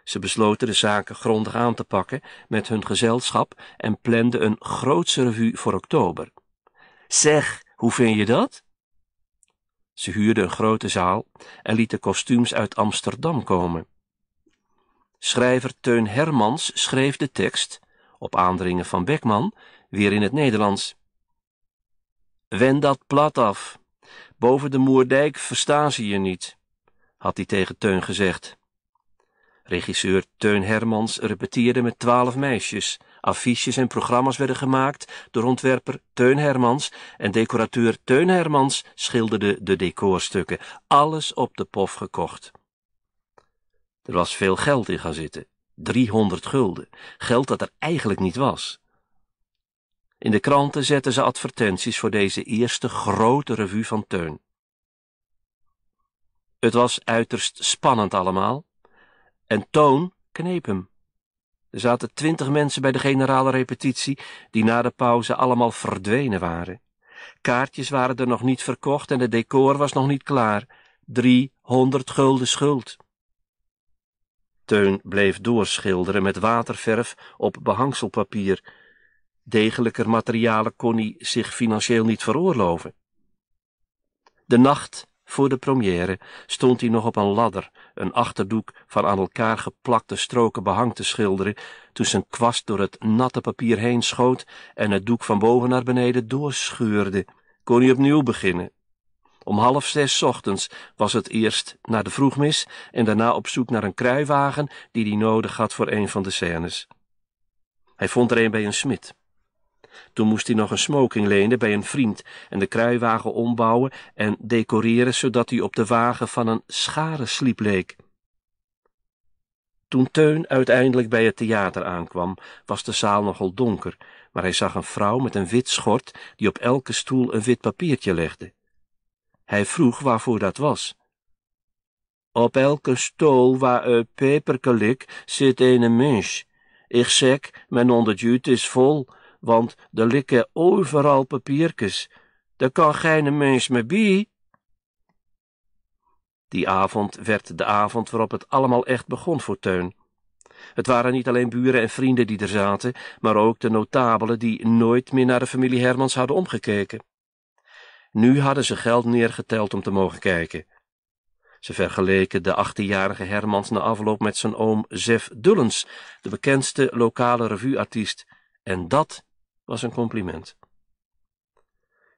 Ze besloten de zaken grondig aan te pakken met hun gezelschap en planden een grootse revue voor oktober. Zeg, hoe vind je dat? Ze huurden een grote zaal en lieten kostuums uit Amsterdam komen. Schrijver Teun Hermans schreef de tekst, op aandringen van Beckman, weer in het Nederlands. Wend dat plat af. Boven de Moerdijk verstaan ze je niet, had hij tegen Teun gezegd. Regisseur Teun Hermans repeteerde met twaalf meisjes. Affiches en programma's werden gemaakt door ontwerper Teun Hermans en decorateur Teun Hermans schilderde de decorstukken. Alles op de pof gekocht. Er was veel geld in gaan zitten. 300 gulden. Geld dat er eigenlijk niet was. In de kranten zetten ze advertenties voor deze eerste grote revue van Teun. Het was uiterst spannend allemaal. En Toon kneep hem. Er zaten twintig mensen bij de generale repetitie, die na de pauze allemaal verdwenen waren. Kaartjes waren er nog niet verkocht en het decor was nog niet klaar. Driehonderd gulden schuld. Teun bleef doorschilderen met waterverf op behangselpapier, Degelijker materialen kon hij zich financieel niet veroorloven. De nacht voor de première stond hij nog op een ladder een achterdoek van aan elkaar geplakte stroken behang te schilderen, toen zijn kwast door het natte papier heen schoot en het doek van boven naar beneden doorscheurde, kon hij opnieuw beginnen. Om half zes ochtends was het eerst naar de vroegmis en daarna op zoek naar een kruiwagen die hij nodig had voor een van de scènes. Hij vond er een bij een smid. Toen moest hij nog een smoking lenen bij een vriend en de kruiwagen ombouwen en decoreren zodat hij op de wagen van een schare leek. Toen Teun uiteindelijk bij het theater aankwam, was de zaal nogal donker, maar hij zag een vrouw met een wit schort die op elke stoel een wit papiertje legde. Hij vroeg waarvoor dat was. Op elke stoel waar een peperke zit, zit een mens. Ik zeg, mijn onderduit is vol, want de likken overal papiertjes. Daar kan geen mens meer bij. Die avond werd de avond waarop het allemaal echt begon voor Teun. Het waren niet alleen buren en vrienden die er zaten, maar ook de notabelen die nooit meer naar de familie Hermans hadden omgekeken. Nu hadden ze geld neergeteld om te mogen kijken. Ze vergeleken de achtti-jarige Hermans na afloop met zijn oom Zef Dullens, de bekendste lokale revueartiest, en dat was een compliment.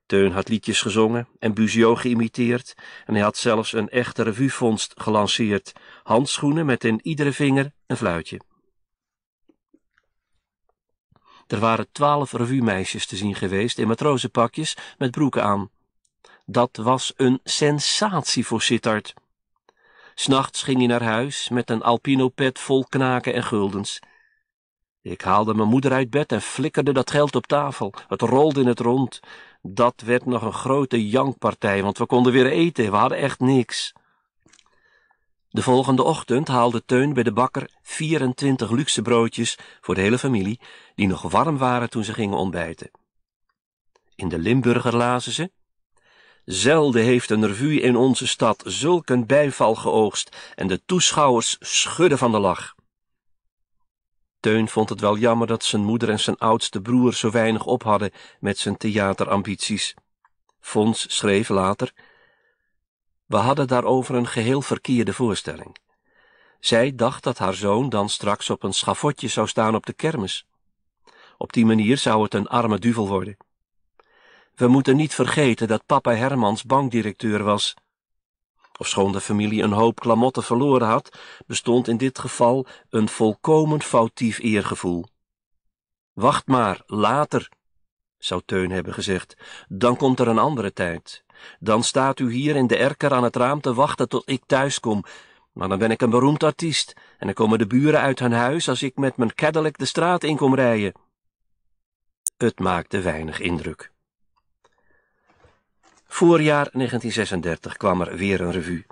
Teun had liedjes gezongen en Buzio geïmiteerd en hij had zelfs een echte revuevondst gelanceerd, handschoenen met in iedere vinger een fluitje. Er waren twaalf revuemeisjes te zien geweest in matrozenpakjes met broeken aan. Dat was een sensatie voor Sittard. S'nachts ging hij naar huis met een alpinopet vol knaken en guldens. Ik haalde mijn moeder uit bed en flikkerde dat geld op tafel. Het rolde in het rond. Dat werd nog een grote jankpartij, want we konden weer eten. We hadden echt niks. De volgende ochtend haalde Teun bij de bakker 24 luxe broodjes voor de hele familie, die nog warm waren toen ze gingen ontbijten. In de Limburger lazen ze. Zelden heeft een revue in onze stad zulk een bijval geoogst en de toeschouwers schudden van de lach. Teun vond het wel jammer dat zijn moeder en zijn oudste broer zo weinig op hadden met zijn theaterambities. Fons schreef later: We hadden daarover een geheel verkeerde voorstelling. Zij dacht dat haar zoon dan straks op een schavotje zou staan op de kermis. Op die manier zou het een arme duvel worden. We moeten niet vergeten dat papa Hermans bankdirecteur was. Ofschoon de familie een hoop klamotten verloren had, bestond in dit geval een volkomen foutief eergevoel. Wacht maar, later, zou Teun hebben gezegd, dan komt er een andere tijd. Dan staat u hier in de erker aan het raam te wachten tot ik thuis kom, maar dan ben ik een beroemd artiest en dan komen de buren uit hun huis als ik met mijn Cadillac de straat in kom rijden. Het maakte weinig indruk. Voorjaar 1936 kwam er weer een revue.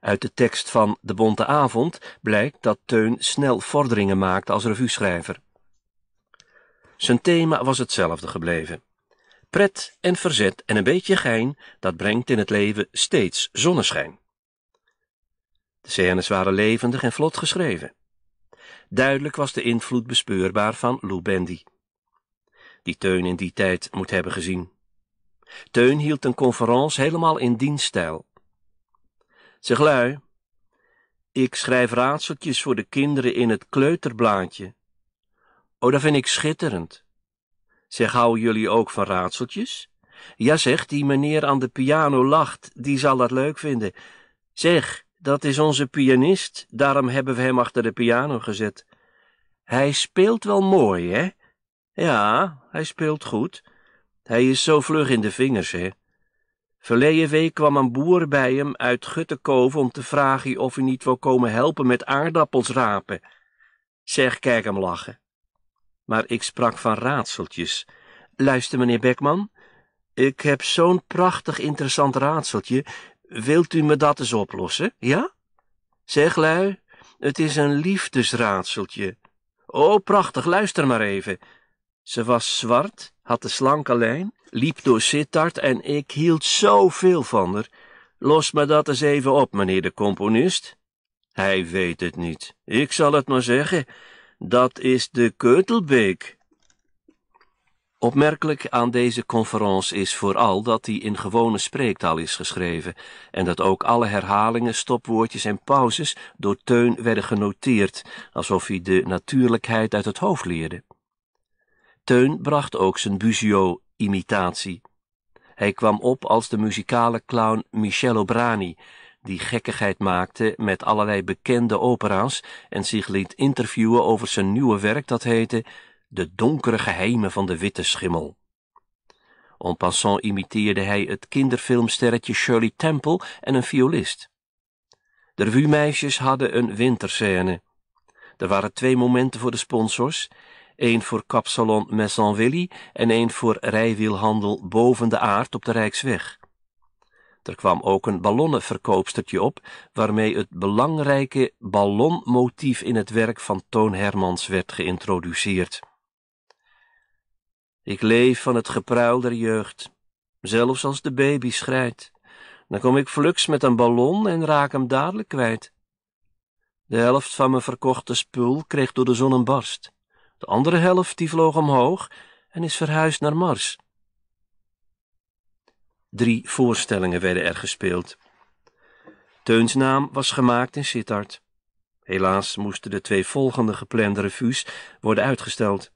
Uit de tekst van De Bonte Avond blijkt dat Teun snel vorderingen maakte als revueschrijver. Zijn thema was hetzelfde gebleven. Pret en verzet en een beetje gein, dat brengt in het leven steeds zonneschijn. De scènes waren levendig en vlot geschreven. Duidelijk was de invloed bespeurbaar van Lou Bendy, die Teun in die tijd moet hebben gezien. Teun hield een conferentie helemaal in dienststijl. Zeg lui, ik schrijf raadseltjes voor de kinderen in het kleuterblaadje. Oh, dat vind ik schitterend. Zeg, hou jullie ook van raadseltjes? Ja, zeg, die meneer aan de piano lacht, die zal dat leuk vinden. Zeg, dat is onze pianist, daarom hebben we hem achter de piano gezet. Hij speelt wel mooi, hè? Ja, hij speelt goed. Hij is zo vlug in de vingers, hè. Verleden week kwam een boer bij hem uit Guttekoven om te vragen of hij niet wil komen helpen met aardappels rapen. Zeg, kijk hem lachen. Maar ik sprak van raadseltjes. Luister, meneer Bekman, ik heb zo'n prachtig interessant raadseltje. Wilt u me dat eens oplossen, ja? Zeg, lui, het is een liefdesraadseltje. O, oh, prachtig, luister maar even. Ze was zwart, had de slanke lijn, liep door Sittard en ik hield zoveel van haar. Los me dat eens even op, meneer de componist. Hij weet het niet. Ik zal het maar zeggen. Dat is de Keutelbeek. Opmerkelijk aan deze conferentie is vooral dat die in gewone spreektaal is geschreven en dat ook alle herhalingen, stopwoordjes en pauzes door Teun werden genoteerd, alsof hij de natuurlijkheid uit het hoofd leerde. Teun bracht ook zijn Buzio-imitatie. Hij kwam op als de muzikale clown Michel Obrani, die gekkigheid maakte met allerlei bekende opera's en zich liet interviewen over zijn nieuwe werk dat heette De donkere geheimen van de witte schimmel. En passant imiteerde hij het kinderfilmsterretje Shirley Temple en een violist. De revue-meisjes hadden een winterscène. Er waren twee momenten voor de sponsors. Een voor kapsalon Messanvilly en één voor rijwielhandel Boven de Aard op de Rijksweg. Er kwam ook een ballonnenverkoopstertje op, waarmee het belangrijke ballonmotief in het werk van Toon Hermans werd geïntroduceerd. Ik leef van het gepruil der jeugd, zelfs als de baby schreit. Dan kom ik flux met een ballon en raak hem dadelijk kwijt. De helft van mijn verkochte spul kreeg door de zon een barst. De andere helft die vloog omhoog en is verhuisd naar Mars. Drie voorstellingen werden er gespeeld. Teuns naam was gemaakt in Sittard. Helaas moesten de twee volgende geplande revues worden uitgesteld.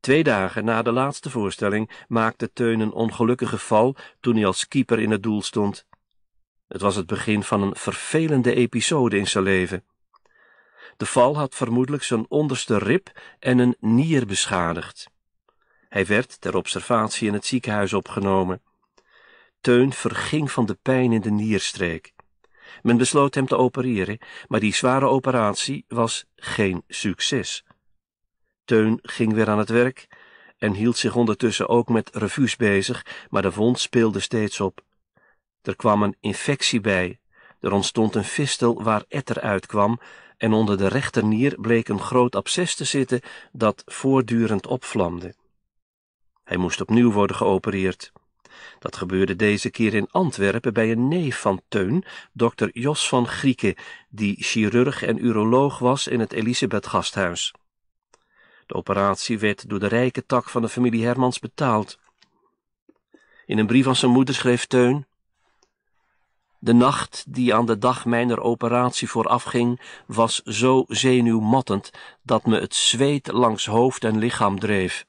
Twee dagen na de laatste voorstelling maakte Teun een ongelukkige val toen hij als keeper in het doel stond. Het was het begin van een vervelende episode in zijn leven. De val had vermoedelijk zijn onderste rib en een nier beschadigd. Hij werd ter observatie in het ziekenhuis opgenomen. Teun verging van de pijn in de nierstreek. Men besloot hem te opereren, maar die zware operatie was geen succes. Teun ging weer aan het werk en hield zich ondertussen ook met revues bezig, maar de wond speelde steeds op. Er kwam een infectie bij, er ontstond een fistel waar etter uitkwam en onder de rechternier bleek een groot absces te zitten dat voortdurend opvlamde. Hij moest opnieuw worden geopereerd. Dat gebeurde deze keer in Antwerpen bij een neef van Teun, dokter Jos van Grieken, die chirurg en uroloog was in het Elisabeth Gasthuis. De operatie werd door de rijke tak van de familie Hermans betaald. In een brief aan zijn moeder schreef Teun: de nacht die aan de dag mijner operatie voorafging, was zo zenuwmattend dat me het zweet langs hoofd en lichaam dreef.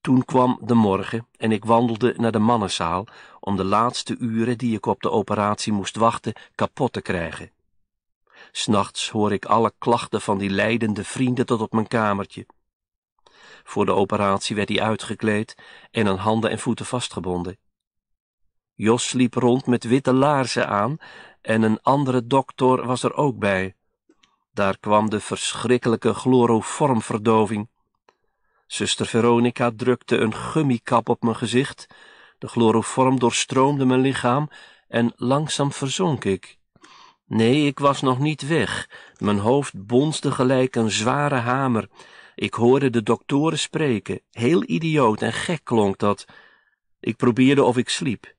Toen kwam de morgen en ik wandelde naar de mannenzaal om de laatste uren die ik op de operatie moest wachten kapot te krijgen. S'nachts hoor ik alle klachten van die lijdende vrienden tot op mijn kamertje. Voor de operatie werd hij uitgekleed en aan handen en voeten vastgebonden. Jos liep rond met witte laarzen aan en een andere dokter was er ook bij. Daar kwam de verschrikkelijke chloroformverdoving. Zuster Veronica drukte een gummikap op mijn gezicht. De chloroform doorstroomde mijn lichaam en langzaam verzonk ik. Nee, ik was nog niet weg. Mijn hoofd bonsde gelijk een zware hamer. Ik hoorde de doktoren spreken. Heel idioot en gek klonk dat. Ik probeerde of ik sliep.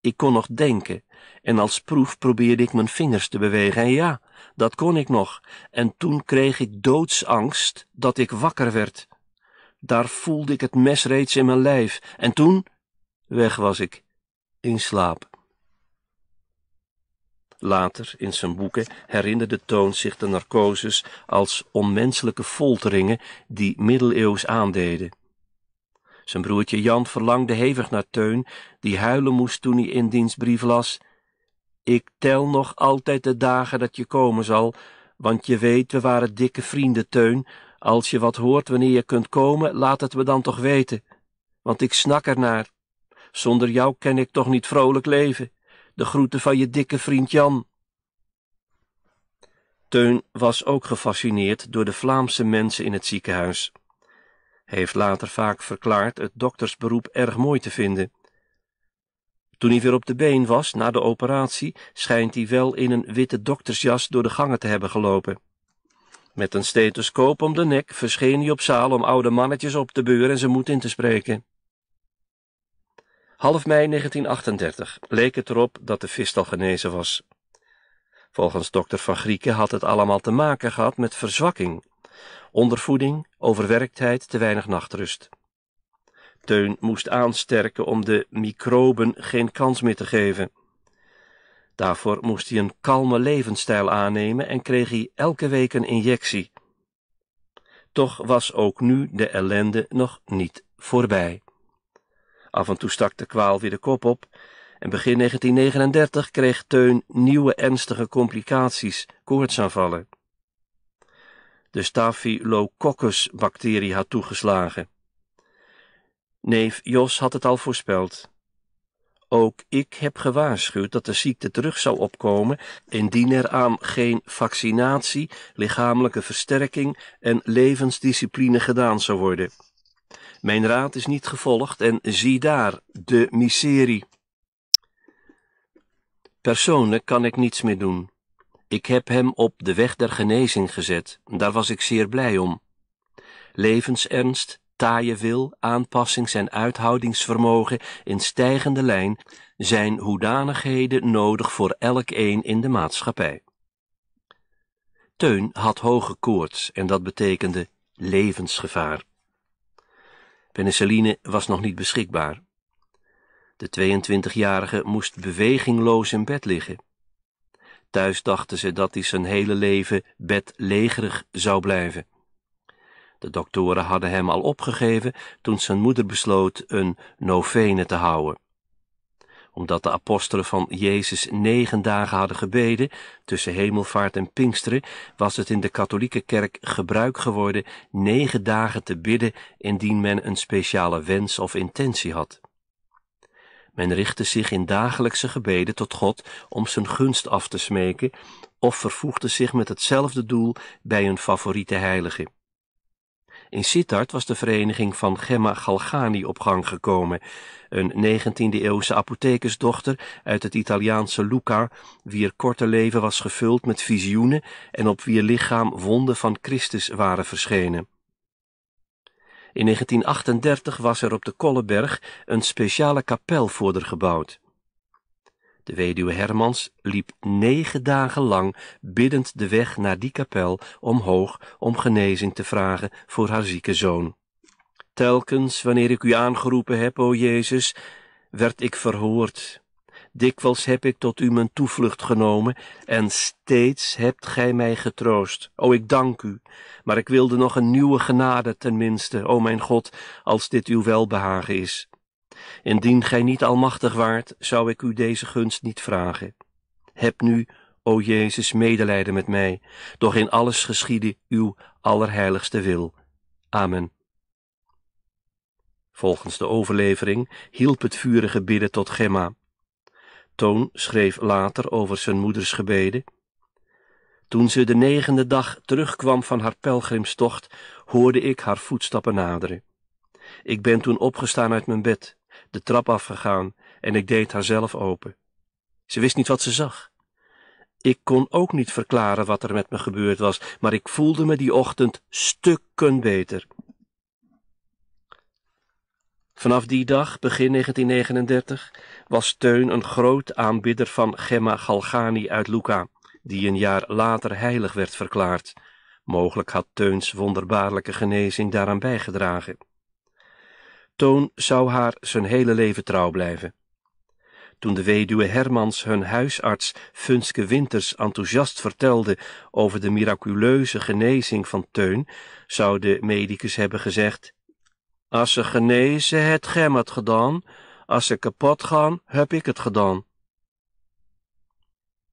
Ik kon nog denken, en als proef probeerde ik mijn vingers te bewegen. En ja, dat kon ik nog. En toen kreeg ik doodsangst dat ik wakker werd. Daar voelde ik het mes reeds in mijn lijf. En toen, weg was ik, in slaap. Later, in zijn boeken, herinnerde Toon zich de narcoses als onmenselijke folteringen die middeleeuws aandeden. Zijn broertje Jan verlangde hevig naar Teun, die huilen moest toen hij in dienstbrief las. Ik tel nog altijd de dagen dat je komen zal, want je weet, we waren dikke vrienden, Teun. Als je wat hoort wanneer je kunt komen, laat het me dan toch weten. Want ik snak ernaar. Zonder jou ken ik toch niet vrolijk leven. De groeten van je dikke vriend Jan. Teun was ook gefascineerd door de Vlaamse mensen in het ziekenhuis heeft later vaak verklaard het doktersberoep erg mooi te vinden. Toen hij weer op de been was na de operatie, schijnt hij wel in een witte doktersjas door de gangen te hebben gelopen. Met een stethoscoop om de nek verscheen hij op zaal om oude mannetjes op te beuren en ze moed in te spreken. Half mei 1938 leek het erop dat de vis al genezen was. Volgens dokter Van Grieken had het allemaal te maken gehad met verzwakking Ondervoeding, overwerktheid, te weinig nachtrust. Teun moest aansterken om de microben geen kans meer te geven. Daarvoor moest hij een kalme levensstijl aannemen en kreeg hij elke week een injectie. Toch was ook nu de ellende nog niet voorbij. Af en toe stak de kwaal weer de kop op en begin 1939 kreeg Teun nieuwe ernstige complicaties, koortsaanvallen de Staphylococcus-bacterie had toegeslagen. Neef Jos had het al voorspeld. Ook ik heb gewaarschuwd dat de ziekte terug zou opkomen indien er aan geen vaccinatie, lichamelijke versterking en levensdiscipline gedaan zou worden. Mijn raad is niet gevolgd en zie daar de miserie. Persoonlijk kan ik niets meer doen. Ik heb hem op de weg der genezing gezet, daar was ik zeer blij om. Levensernst, taaie wil, aanpassings- en uithoudingsvermogen in stijgende lijn zijn hoedanigheden nodig voor elk een in de maatschappij. Teun had hoge koorts en dat betekende levensgevaar. Penicilline was nog niet beschikbaar. De 22-jarige moest bewegingloos in bed liggen. Thuis dachten ze dat hij zijn hele leven bedlegerig zou blijven. De doktoren hadden hem al opgegeven toen zijn moeder besloot een novene te houden. Omdat de apostelen van Jezus negen dagen hadden gebeden, tussen hemelvaart en pinksteren, was het in de katholieke kerk gebruik geworden negen dagen te bidden indien men een speciale wens of intentie had. Men richtte zich in dagelijkse gebeden tot God om zijn gunst af te smeken of vervoegde zich met hetzelfde doel bij hun favoriete heilige. In Sittard was de vereniging van Gemma Galgani op gang gekomen, een 19e-eeuwse apothekersdochter uit het Italiaanse Lucca, wier korte leven was gevuld met visioenen en op wier lichaam wonden van Christus waren verschenen. In 1938 was er op de Kolleberg een speciale kapel voor gebouwd. De weduwe Hermans liep negen dagen lang biddend de weg naar die kapel omhoog om genezing te vragen voor haar zieke zoon. Telkens wanneer ik u aangeroepen heb, o Jezus, werd ik verhoord. Dikwijls heb ik tot u mijn toevlucht genomen, en steeds hebt gij mij getroost. O, ik dank u, maar ik wilde nog een nieuwe genade ten minste, o mijn God, als dit uw welbehagen is. Indien gij niet almachtig waart, zou ik u deze gunst niet vragen. Heb nu, o Jezus, medelijden met mij, doch in alles geschiede uw allerheiligste wil. Amen. Volgens de overlevering hielp het vurige bidden tot Gemma. Toon schreef later over zijn moeders gebeden. Toen ze de negende dag terugkwam van haar pelgrimstocht, hoorde ik haar voetstappen naderen. Ik ben toen opgestaan uit mijn bed, de trap afgegaan en ik deed haar zelf open. Ze wist niet wat ze zag. Ik kon ook niet verklaren wat er met me gebeurd was, maar ik voelde me die ochtend stukken beter. Vanaf die dag, begin 1939, was Teun een groot aanbidder van Gemma Galgani uit Lucca, die een jaar later heilig werd verklaard. Mogelijk had Teuns wonderbaarlijke genezing daaraan bijgedragen. Toon zou haar zijn hele leven trouw blijven. Toen de weduwe Hermans hun huisarts Funske Winters enthousiast vertelde over de miraculeuze genezing van Teun, zou de medicus hebben gezegd: als ze genezen, het gem het gedaan. Als ze kapot gaan, heb ik het gedaan.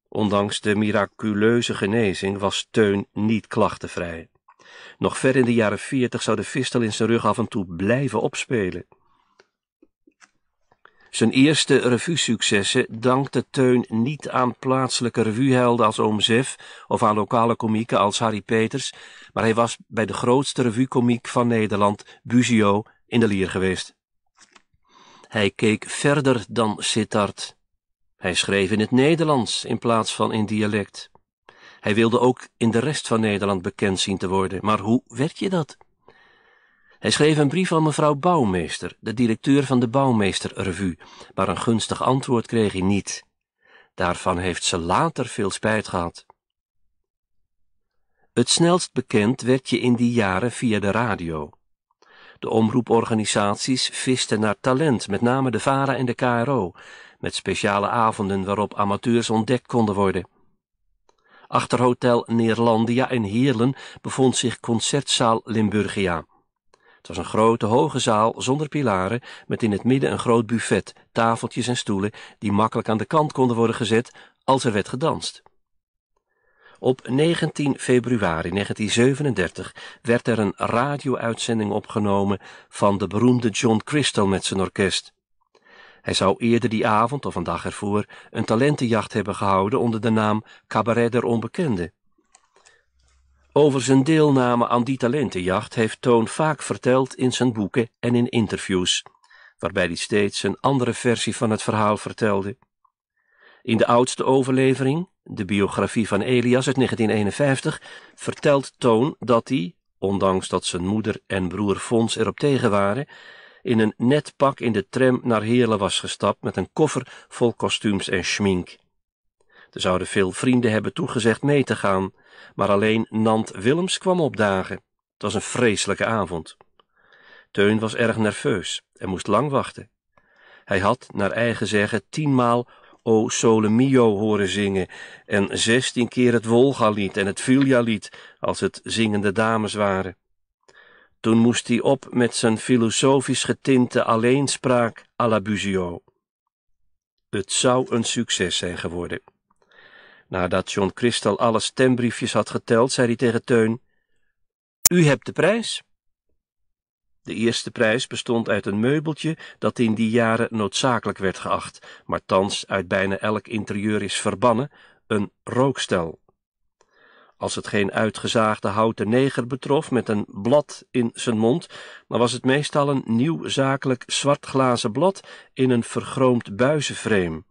Ondanks de miraculeuze genezing was Teun niet klachtenvrij. Nog ver in de jaren veertig zou de vistel in zijn rug af en toe blijven opspelen. Zijn eerste revue-successen dankte Teun niet aan plaatselijke revuhelden als Oom Zef of aan lokale komieken als Harry Peters, maar hij was bij de grootste revue van Nederland, Buzio, in de lier geweest. Hij keek verder dan Sittard. Hij schreef in het Nederlands in plaats van in dialect. Hij wilde ook in de rest van Nederland bekend zien te worden, maar hoe werd je dat? Hij schreef een brief aan mevrouw Bouwmeester, de directeur van de Bouwmeester-revue, maar een gunstig antwoord kreeg hij niet. Daarvan heeft ze later veel spijt gehad. Het snelst bekend werd je in die jaren via de radio. De omroeporganisaties visten naar talent, met name de VARA en de KRO, met speciale avonden waarop amateurs ontdekt konden worden. Achter Hotel Neerlandia in Heerlen bevond zich Concertzaal Limburgia. Het was een grote, hoge zaal zonder pilaren, met in het midden een groot buffet, tafeltjes en stoelen die makkelijk aan de kant konden worden gezet als er werd gedanst. Op 19 februari 1937 werd er een radio-uitzending opgenomen van de beroemde John Crystal met zijn orkest. Hij zou eerder die avond of een dag ervoor een talentenjacht hebben gehouden onder de naam Cabaret der Onbekenden. Over zijn deelname aan die talentenjacht heeft Toon vaak verteld in zijn boeken en in interviews, waarbij hij steeds een andere versie van het verhaal vertelde. In de oudste overlevering, de biografie van Elias uit 1951, vertelt Toon dat hij, ondanks dat zijn moeder en broer Fons erop tegen waren, in een net pak in de tram naar Heerlen was gestapt met een koffer vol kostuums en schmink. Er zouden veel vrienden hebben toegezegd mee te gaan, maar alleen Nant Willems kwam opdagen. Het was een vreselijke avond. Teun was erg nerveus en moest lang wachten. Hij had, naar eigen zeggen, tienmaal O Sole Mio horen zingen en zestien keer het Wolga-lied en het Vilja-lied als het zingende dames waren. Toen moest hij op met zijn filosofisch getinte alleenspraak à la Buzio. Het zou een succes zijn geworden. Nadat John Christel alle stembriefjes had geteld, zei hij tegen Teun: U hebt de prijs. De eerste prijs bestond uit een meubeltje dat in die jaren noodzakelijk werd geacht, maar thans uit bijna elk interieur is verbannen, een rookstel. Als het geen uitgezaagde houten neger betrof met een blad in zijn mond, dan was het meestal een nieuw zakelijk zwart glazen blad in een vergroomd buizenframe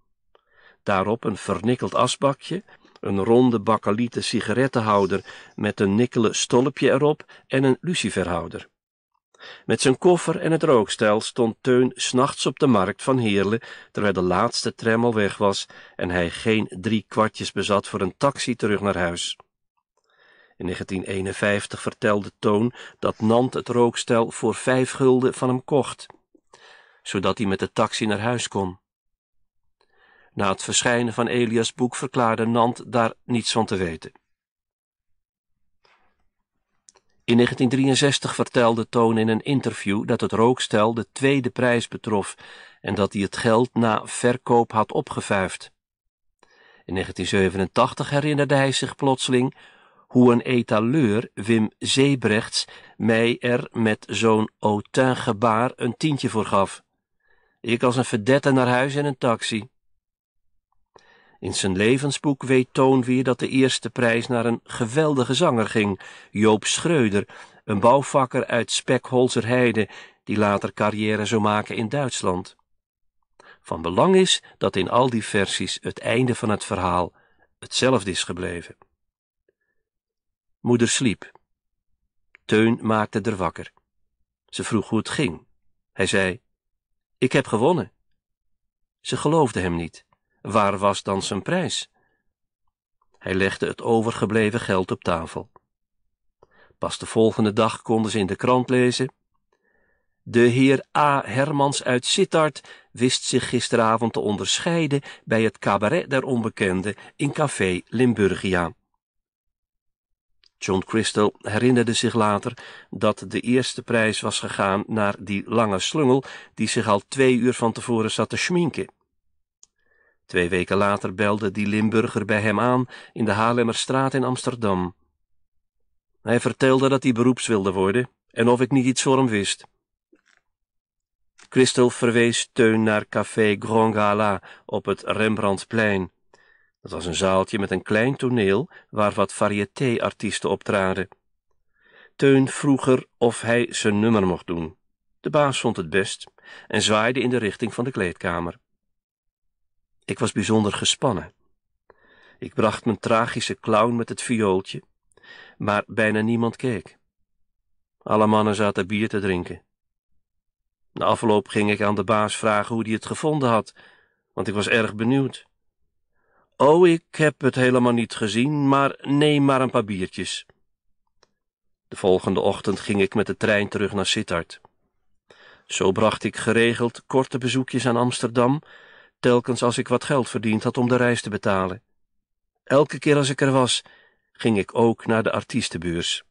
daarop een vernikkeld asbakje, een ronde bakkalieten sigarettenhouder met een nikkelen stolpje erop en een luciferhouder. Met zijn koffer en het rookstel stond Teun s'nachts op de markt van Heerlen, terwijl de laatste tram al weg was en hij geen drie kwartjes bezat voor een taxi terug naar huis. In 1951 vertelde Toon dat Nant het rookstel voor vijf gulden van hem kocht, zodat hij met de taxi naar huis kon. Na het verschijnen van Elia's boek verklaarde Nant daar niets van te weten. In 1963 vertelde Toon in een interview dat het rookstel de tweede prijs betrof en dat hij het geld na verkoop had opgevuift. In 1987 herinnerde hij zich plotseling hoe een etaleur, Wim Zebrechts, mij er met zo'n autin gebaar een tientje voor gaf. Ik als een verdette naar huis in een taxi. In zijn levensboek weet Toon weer dat de eerste prijs naar een geweldige zanger ging, Joop Schreuder, een bouwvakker uit Spekholzerheide, die later carrière zou maken in Duitsland. Van belang is dat in al die versies het einde van het verhaal hetzelfde is gebleven. Moeder sliep. Teun maakte er wakker. Ze vroeg hoe het ging. Hij zei: Ik heb gewonnen. Ze geloofde hem niet. Waar was dan zijn prijs? Hij legde het overgebleven geld op tafel. Pas de volgende dag konden ze in de krant lezen. De heer A. Hermans uit Sittard wist zich gisteravond te onderscheiden bij het cabaret der onbekenden in café Limburgia. John Crystal herinnerde zich later dat de eerste prijs was gegaan naar die lange slungel die zich al twee uur van tevoren zat te schminken. Twee weken later belde die Limburger bij hem aan in de Haarlemmerstraat in Amsterdam. Hij vertelde dat hij beroeps wilde worden en of ik niet iets voor hem wist. Christel verwees Teun naar café Grand Gala op het Rembrandtplein. Dat was een zaaltje met een klein toneel waar wat variété-artiesten optraden. Teun vroeg er of hij zijn nummer mocht doen. De baas vond het best en zwaaide in de richting van de kleedkamer. Ik was bijzonder gespannen. Ik bracht mijn tragische clown met het viooltje, maar bijna niemand keek. Alle mannen zaten bier te drinken. Na afloop ging ik aan de baas vragen hoe hij het gevonden had, want ik was erg benieuwd. Oh, ik heb het helemaal niet gezien, maar neem maar een paar biertjes. De volgende ochtend ging ik met de trein terug naar Sittard. Zo bracht ik geregeld korte bezoekjes aan Amsterdam telkens als ik wat geld verdiend had om de reis te betalen. Elke keer als ik er was, ging ik ook naar de artiestenbeurs.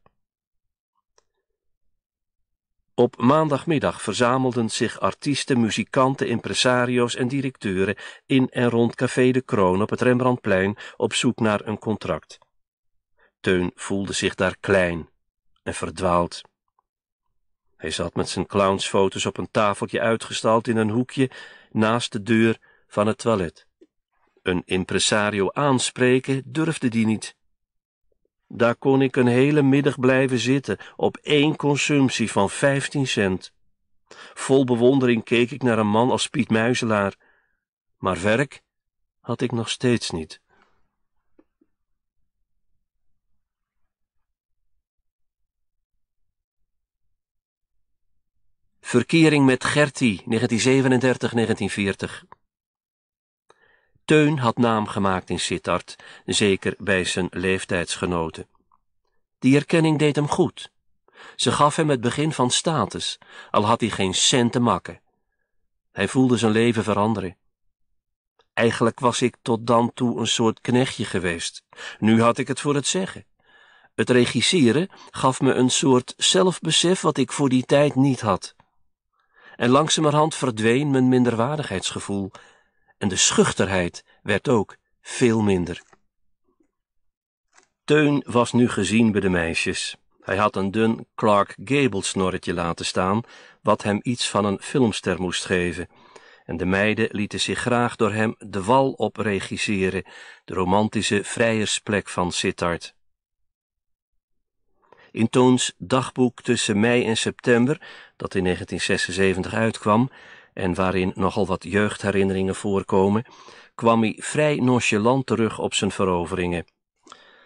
Op maandagmiddag verzamelden zich artiesten, muzikanten, impresario's en directeuren in en rond Café de Kroon op het Rembrandtplein op zoek naar een contract. Teun voelde zich daar klein en verdwaald. Hij zat met zijn clownsfoto's op een tafeltje uitgestald in een hoekje naast de deur van het toilet. Een impresario aanspreken durfde die niet. Daar kon ik een hele middag blijven zitten op één consumptie van 15 cent. Vol bewondering keek ik naar een man als Piet Muizelaar, maar werk had ik nog steeds niet. Verkering met Gertie, 1937-1940. Teun had naam gemaakt in Sittard, zeker bij zijn leeftijdsgenoten. Die erkenning deed hem goed. Ze gaf hem het begin van status, al had hij geen cent te makken. Hij voelde zijn leven veranderen. Eigenlijk was ik tot dan toe een soort knechtje geweest. Nu had ik het voor het zeggen. Het regisseren gaf me een soort zelfbesef wat ik voor die tijd niet had. En langzamerhand verdween mijn minderwaardigheidsgevoel en de schuchterheid werd ook veel minder. Teun was nu gezien bij de meisjes. Hij had een dun Clark Gable snorretje laten staan, wat hem iets van een filmster moest geven. En de meiden lieten zich graag door hem de wal op regisseren, de romantische vrijersplek van Sittard. In Toons dagboek tussen mei en september, dat in 1976 uitkwam, en waarin nogal wat jeugdherinneringen voorkomen, kwam hij vrij nonchalant terug op zijn veroveringen.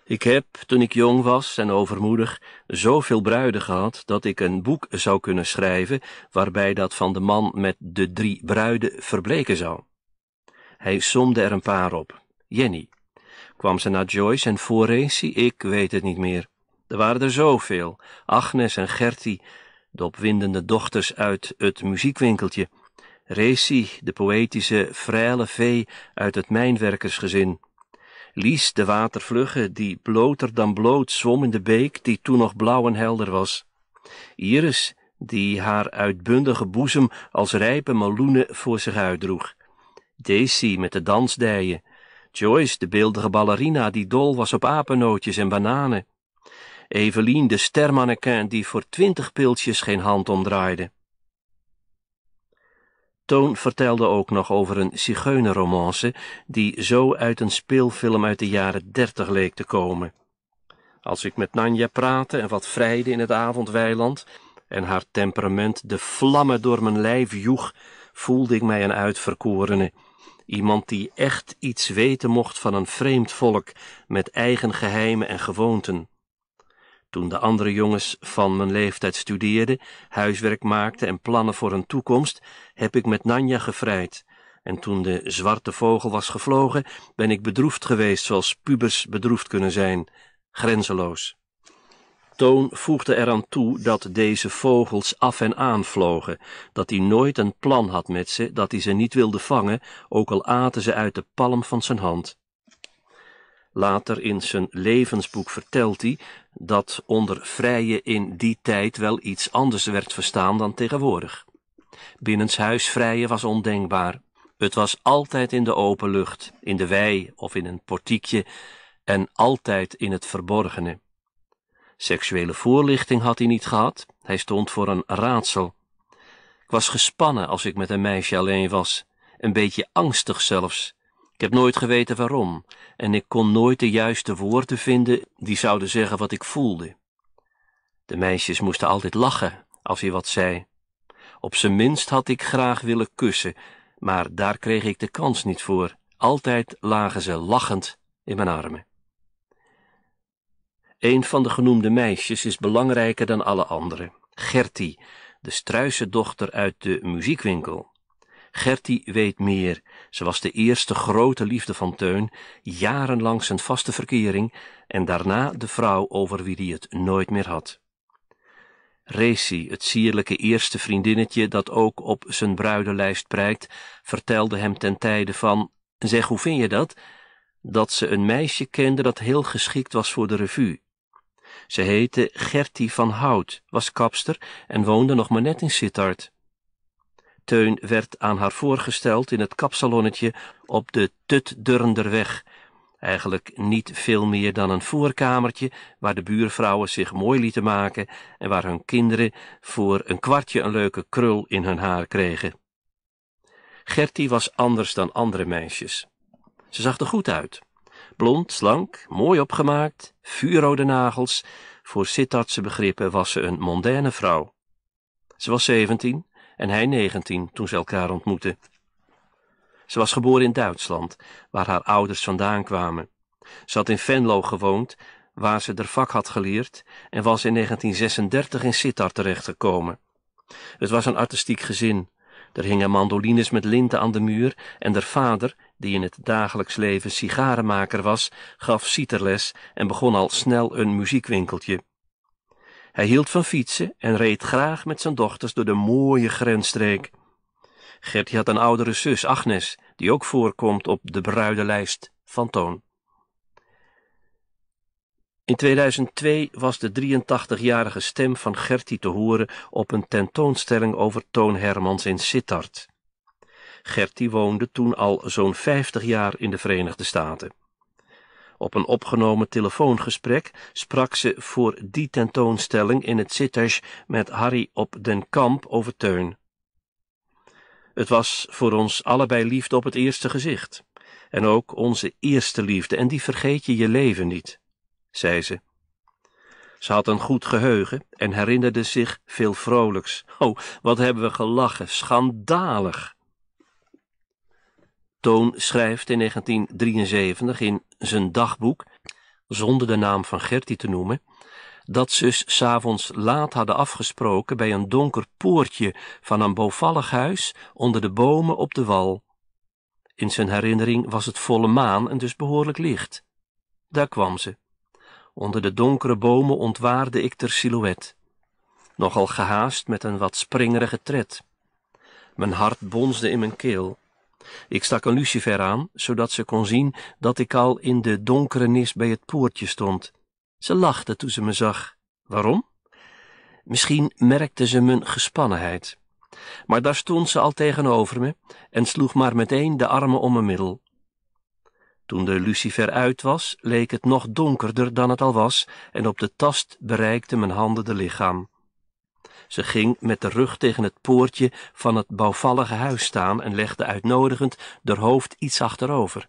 Ik heb, toen ik jong was en overmoedig, zoveel bruiden gehad dat ik een boek zou kunnen schrijven waarbij dat van de man met de drie bruiden verbleken zou. Hij somde er een paar op. Jenny. Kwam ze naar Joyce en zie Ik weet het niet meer. Er waren er zoveel. Agnes en Gertie, de opwindende dochters uit het muziekwinkeltje. Resi, de poëtische, fraaie vee uit het mijnwerkersgezin. Lies, de watervlugge, die bloter dan bloot zwom in de beek die toen nog blauw en helder was. Iris, die haar uitbundige boezem als rijpe meloenen voor zich uitdroeg. Daisy met de dansdijen. Joyce, de beeldige ballerina die dol was op apennootjes en bananen. Evelien, de stermannequin die voor twintig piltjes geen hand omdraaide. Toon vertelde ook nog over een zigeunerromance die zo uit een speelfilm uit de jaren dertig leek te komen. Als ik met Nanja praatte en wat vrijde in het avondweiland en haar temperament de vlammen door mijn lijf joeg, voelde ik mij een uitverkorene, iemand die echt iets weten mocht van een vreemd volk met eigen geheimen en gewoonten. Toen de andere jongens van mijn leeftijd studeerden, huiswerk maakten en plannen voor hun toekomst, heb ik met Nanja gevrijd. En toen de zwarte vogel was gevlogen, ben ik bedroefd geweest zoals pubers bedroefd kunnen zijn, grenzeloos. Toon voegde eraan toe dat deze vogels af en aan vlogen, dat hij nooit een plan had met ze, dat hij ze niet wilde vangen, ook al aten ze uit de palm van zijn hand. Later in zijn levensboek vertelt hij dat onder vrije in die tijd wel iets anders werd verstaan dan tegenwoordig. Binnenshuis vrije was ondenkbaar. Het was altijd in de open lucht, in de wei of in een portiekje en altijd in het verborgene. Seksuele voorlichting had hij niet gehad, hij stond voor een raadsel. Ik was gespannen als ik met een meisje alleen was, een beetje angstig zelfs. Ik heb nooit geweten waarom, en ik kon nooit de juiste woorden vinden die zouden zeggen wat ik voelde. De meisjes moesten altijd lachen als hij wat zei. Op zijn minst had ik graag willen kussen, maar daar kreeg ik de kans niet voor. Altijd lagen ze lachend in mijn armen. Een van de genoemde meisjes is belangrijker dan alle anderen. Gertie, de struisendochter uit de muziekwinkel. Gertie weet meer. Ze was de eerste grote liefde van Teun, jarenlang zijn vaste verkering en daarna de vrouw over wie hij het nooit meer had. Resi, het sierlijke eerste vriendinnetje dat ook op zijn bruidenlijst prijkt, vertelde hem ten tijde van, zeg hoe vind je dat? Dat ze een meisje kende dat heel geschikt was voor de revue. Ze heette Gertie van Hout, was kapster en woonde nog maar net in Sittard. Teun werd aan haar voorgesteld in het kapsalonnetje op de Weg. Eigenlijk niet veel meer dan een voorkamertje waar de buurvrouwen zich mooi lieten maken en waar hun kinderen voor een kwartje een leuke krul in hun haar kregen. Gertie was anders dan andere meisjes. Ze zag er goed uit. Blond, slank, mooi opgemaakt, vuurrode nagels. Voor Sittardse begrippen was ze een mondaine vrouw. Ze was zeventien, en hij 19 toen ze elkaar ontmoetten. Ze was geboren in Duitsland, waar haar ouders vandaan kwamen. Ze had in Venlo gewoond, waar ze haar vak had geleerd en was in 1936 in Sittard terechtgekomen. Het was een artistiek gezin. Er hingen mandolines met linten aan de muur en haar vader, die in het dagelijks leven sigarenmaker was, gaf citerles en begon al snel een muziekwinkeltje. Hij hield van fietsen en reed graag met zijn dochters door de mooie grensstreek. Gertie had een oudere zus, Agnes, die ook voorkomt op de bruidenlijst van Toon. In 2002 was de 83-jarige stem van Gertie te horen op een tentoonstelling over Toon Hermans in Sittard. Gertie woonde toen al zo'n 50 jaar in de Verenigde Staten. Op een opgenomen telefoongesprek sprak ze voor die tentoonstelling in het Sitters met Harry op den Kamp over Teun. Het was voor ons allebei liefde op het eerste gezicht. En ook onze eerste liefde, en die vergeet je je leven niet, zei ze. Ze had een goed geheugen en herinnerde zich veel vrolijks. Oh, wat hebben we gelachen, schandalig! Toon schrijft in 1973 in zijn dagboek, zonder de naam van Gertie te noemen, dat ze s'avonds laat hadden afgesproken bij een donker poortje van een bouwvallig huis onder de bomen op de wal. In zijn herinnering was het volle maan en dus behoorlijk licht. Daar kwam ze. Onder de donkere bomen ontwaarde ik ter silhouet. Nogal gehaast met een wat springerige tred. Mijn hart bonsde in mijn keel. Ik stak een lucifer aan, zodat ze kon zien dat ik al in de donkere nis bij het poortje stond. Ze lachte toen ze me zag. Waarom? Misschien merkte ze mijn gespannenheid. Maar daar stond ze al tegenover me en sloeg maar meteen de armen om mijn middel. Toen de lucifer uit was, leek het nog donkerder dan het al was en op de tast bereikte mijn handen de lichaam. Ze ging met de rug tegen het poortje van het bouwvallige huis staan en legde uitnodigend der hoofd iets achterover.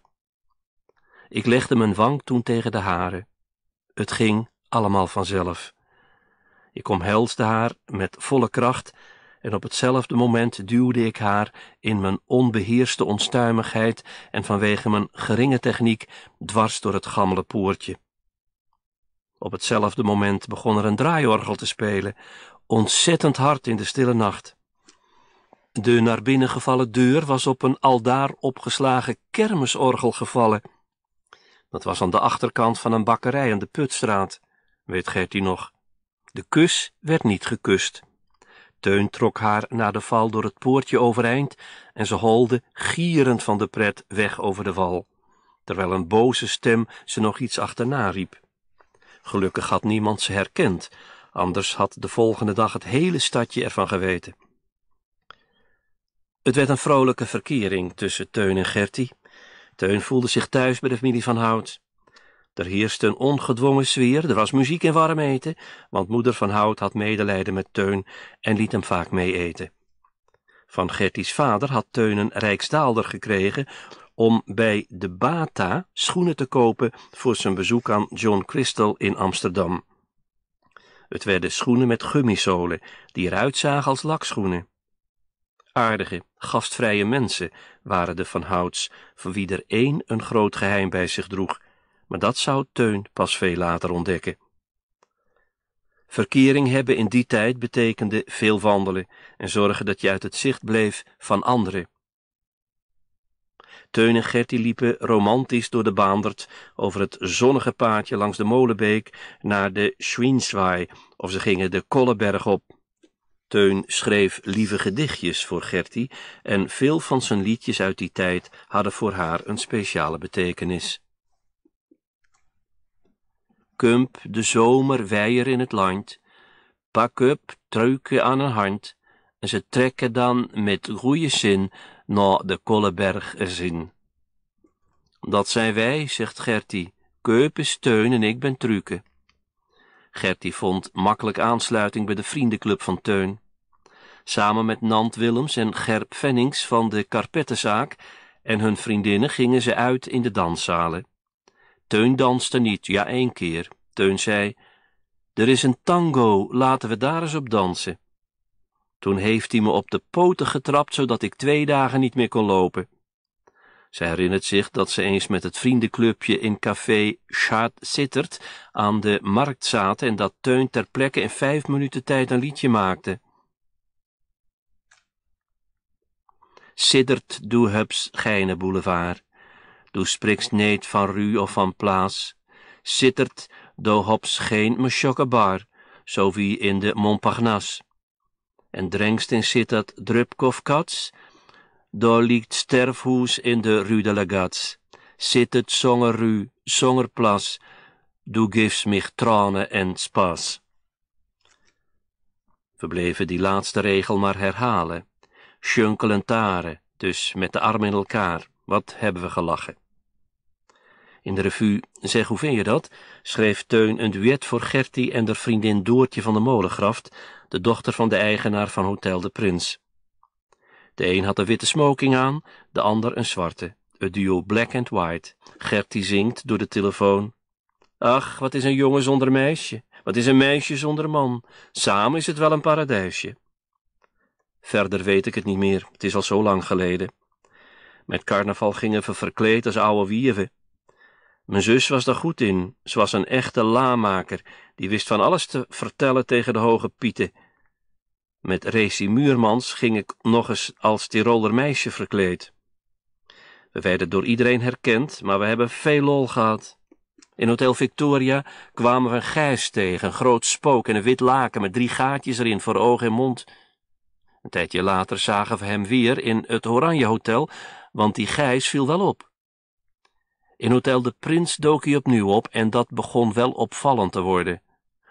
Ik legde mijn wang toen tegen de haren. Het ging allemaal vanzelf. Ik omhelsde haar met volle kracht en op hetzelfde moment duwde ik haar in mijn onbeheerste onstuimigheid en vanwege mijn geringe techniek dwars door het gammele poortje. Op hetzelfde moment begon er een draaiorgel te spelen ontzettend hard in de stille nacht. De naar binnen gevallen deur was op een aldaar opgeslagen kermisorgel gevallen. Dat was aan de achterkant van een bakkerij aan de Putstraat, weet Gertie nog. De kus werd niet gekust. Teun trok haar na de val door het poortje overeind en ze holde gierend van de pret weg over de wal, terwijl een boze stem ze nog iets achterna riep. Gelukkig had niemand ze herkend, anders had de volgende dag het hele stadje ervan geweten. Het werd een vrolijke verkering tussen Teun en Gertie. Teun voelde zich thuis bij de familie van Hout. Er heerste een ongedwongen sfeer, er was muziek en warm eten, want moeder van Hout had medelijden met Teun en liet hem vaak mee eten. Van Gertie's vader had Teun een rijksdaalder gekregen om bij de Bata schoenen te kopen voor zijn bezoek aan John Crystal in Amsterdam. Het werden schoenen met gummisolen, die eruit zagen als lakschoenen. Aardige, gastvrije mensen waren de Van Houts, van wie er één een groot geheim bij zich droeg, maar dat zou Teun pas veel later ontdekken. Verkering hebben in die tijd betekende veel wandelen en zorgen dat je uit het zicht bleef van anderen. Teun en Gertie liepen romantisch door de baandert over het zonnige paadje langs de Molenbeek naar de Schwinswaai of ze gingen de Kolleberg op. Teun schreef lieve gedichtjes voor Gertie en veel van zijn liedjes uit die tijd hadden voor haar een speciale betekenis. Kump de zomer weier in het land, pak up treuken aan een hand, en ze trekken dan met goeie zin na de Kolleberg zien. Dat zijn wij, zegt Gertie. Keupen, Steun en ik ben Truke. Gertie vond makkelijk aansluiting bij de vriendenclub van Teun. Samen met Nant Willems en Gerp Vennings van de Karpettenzaak en hun vriendinnen gingen ze uit in de danszalen. Teun danste niet, ja één keer. Teun zei, er is een tango, laten we daar eens op dansen. Toen heeft hij me op de poten getrapt, zodat ik twee dagen niet meer kon lopen. Ze herinnert zich dat ze eens met het vriendenclubje in café Chat Sittert aan de markt zaten en dat Teun ter plekke in vijf minuten tijd een liedje maakte. Siddert doe hubs geine boulevard, doe spriks neet van ru of van plaas, Sittert doe hops geen me bar, zo wie in de Montparnasse en drengst in zit dat Drupkovkats, daar liegt sterfhoes in de Rue de la Gats. Zit het zongerru, zongerplas, doe gifs mich tranen en spas. We bleven die laatste regel maar herhalen. Schunkelend taren, dus met de armen in elkaar, wat hebben we gelachen. In de revue Zeg hoe vind je dat? schreef Teun een duet voor Gertie en de vriendin Doortje van de Molengraft, de dochter van de eigenaar van Hotel de Prins. De een had een witte smoking aan, de ander een zwarte. Het duo Black and White. Gertie zingt door de telefoon. Ach, wat is een jongen zonder meisje? Wat is een meisje zonder man? Samen is het wel een paradijsje. Verder weet ik het niet meer, het is al zo lang geleden. Met carnaval gingen we verkleed als oude wieven. Mijn zus was daar goed in. Ze was een echte laamaker, die wist van alles te vertellen tegen de hoge pieten. Met Resi Muurmans ging ik nog eens als Tiroler meisje verkleed. We werden door iedereen herkend, maar we hebben veel lol gehad. In Hotel Victoria kwamen we een gijs tegen, een groot spook en een wit laken met drie gaatjes erin voor oog en mond. Een tijdje later zagen we hem weer in het Oranje Hotel, want die gijs viel wel op. In Hotel de Prins dook hij opnieuw op en dat begon wel opvallend te worden.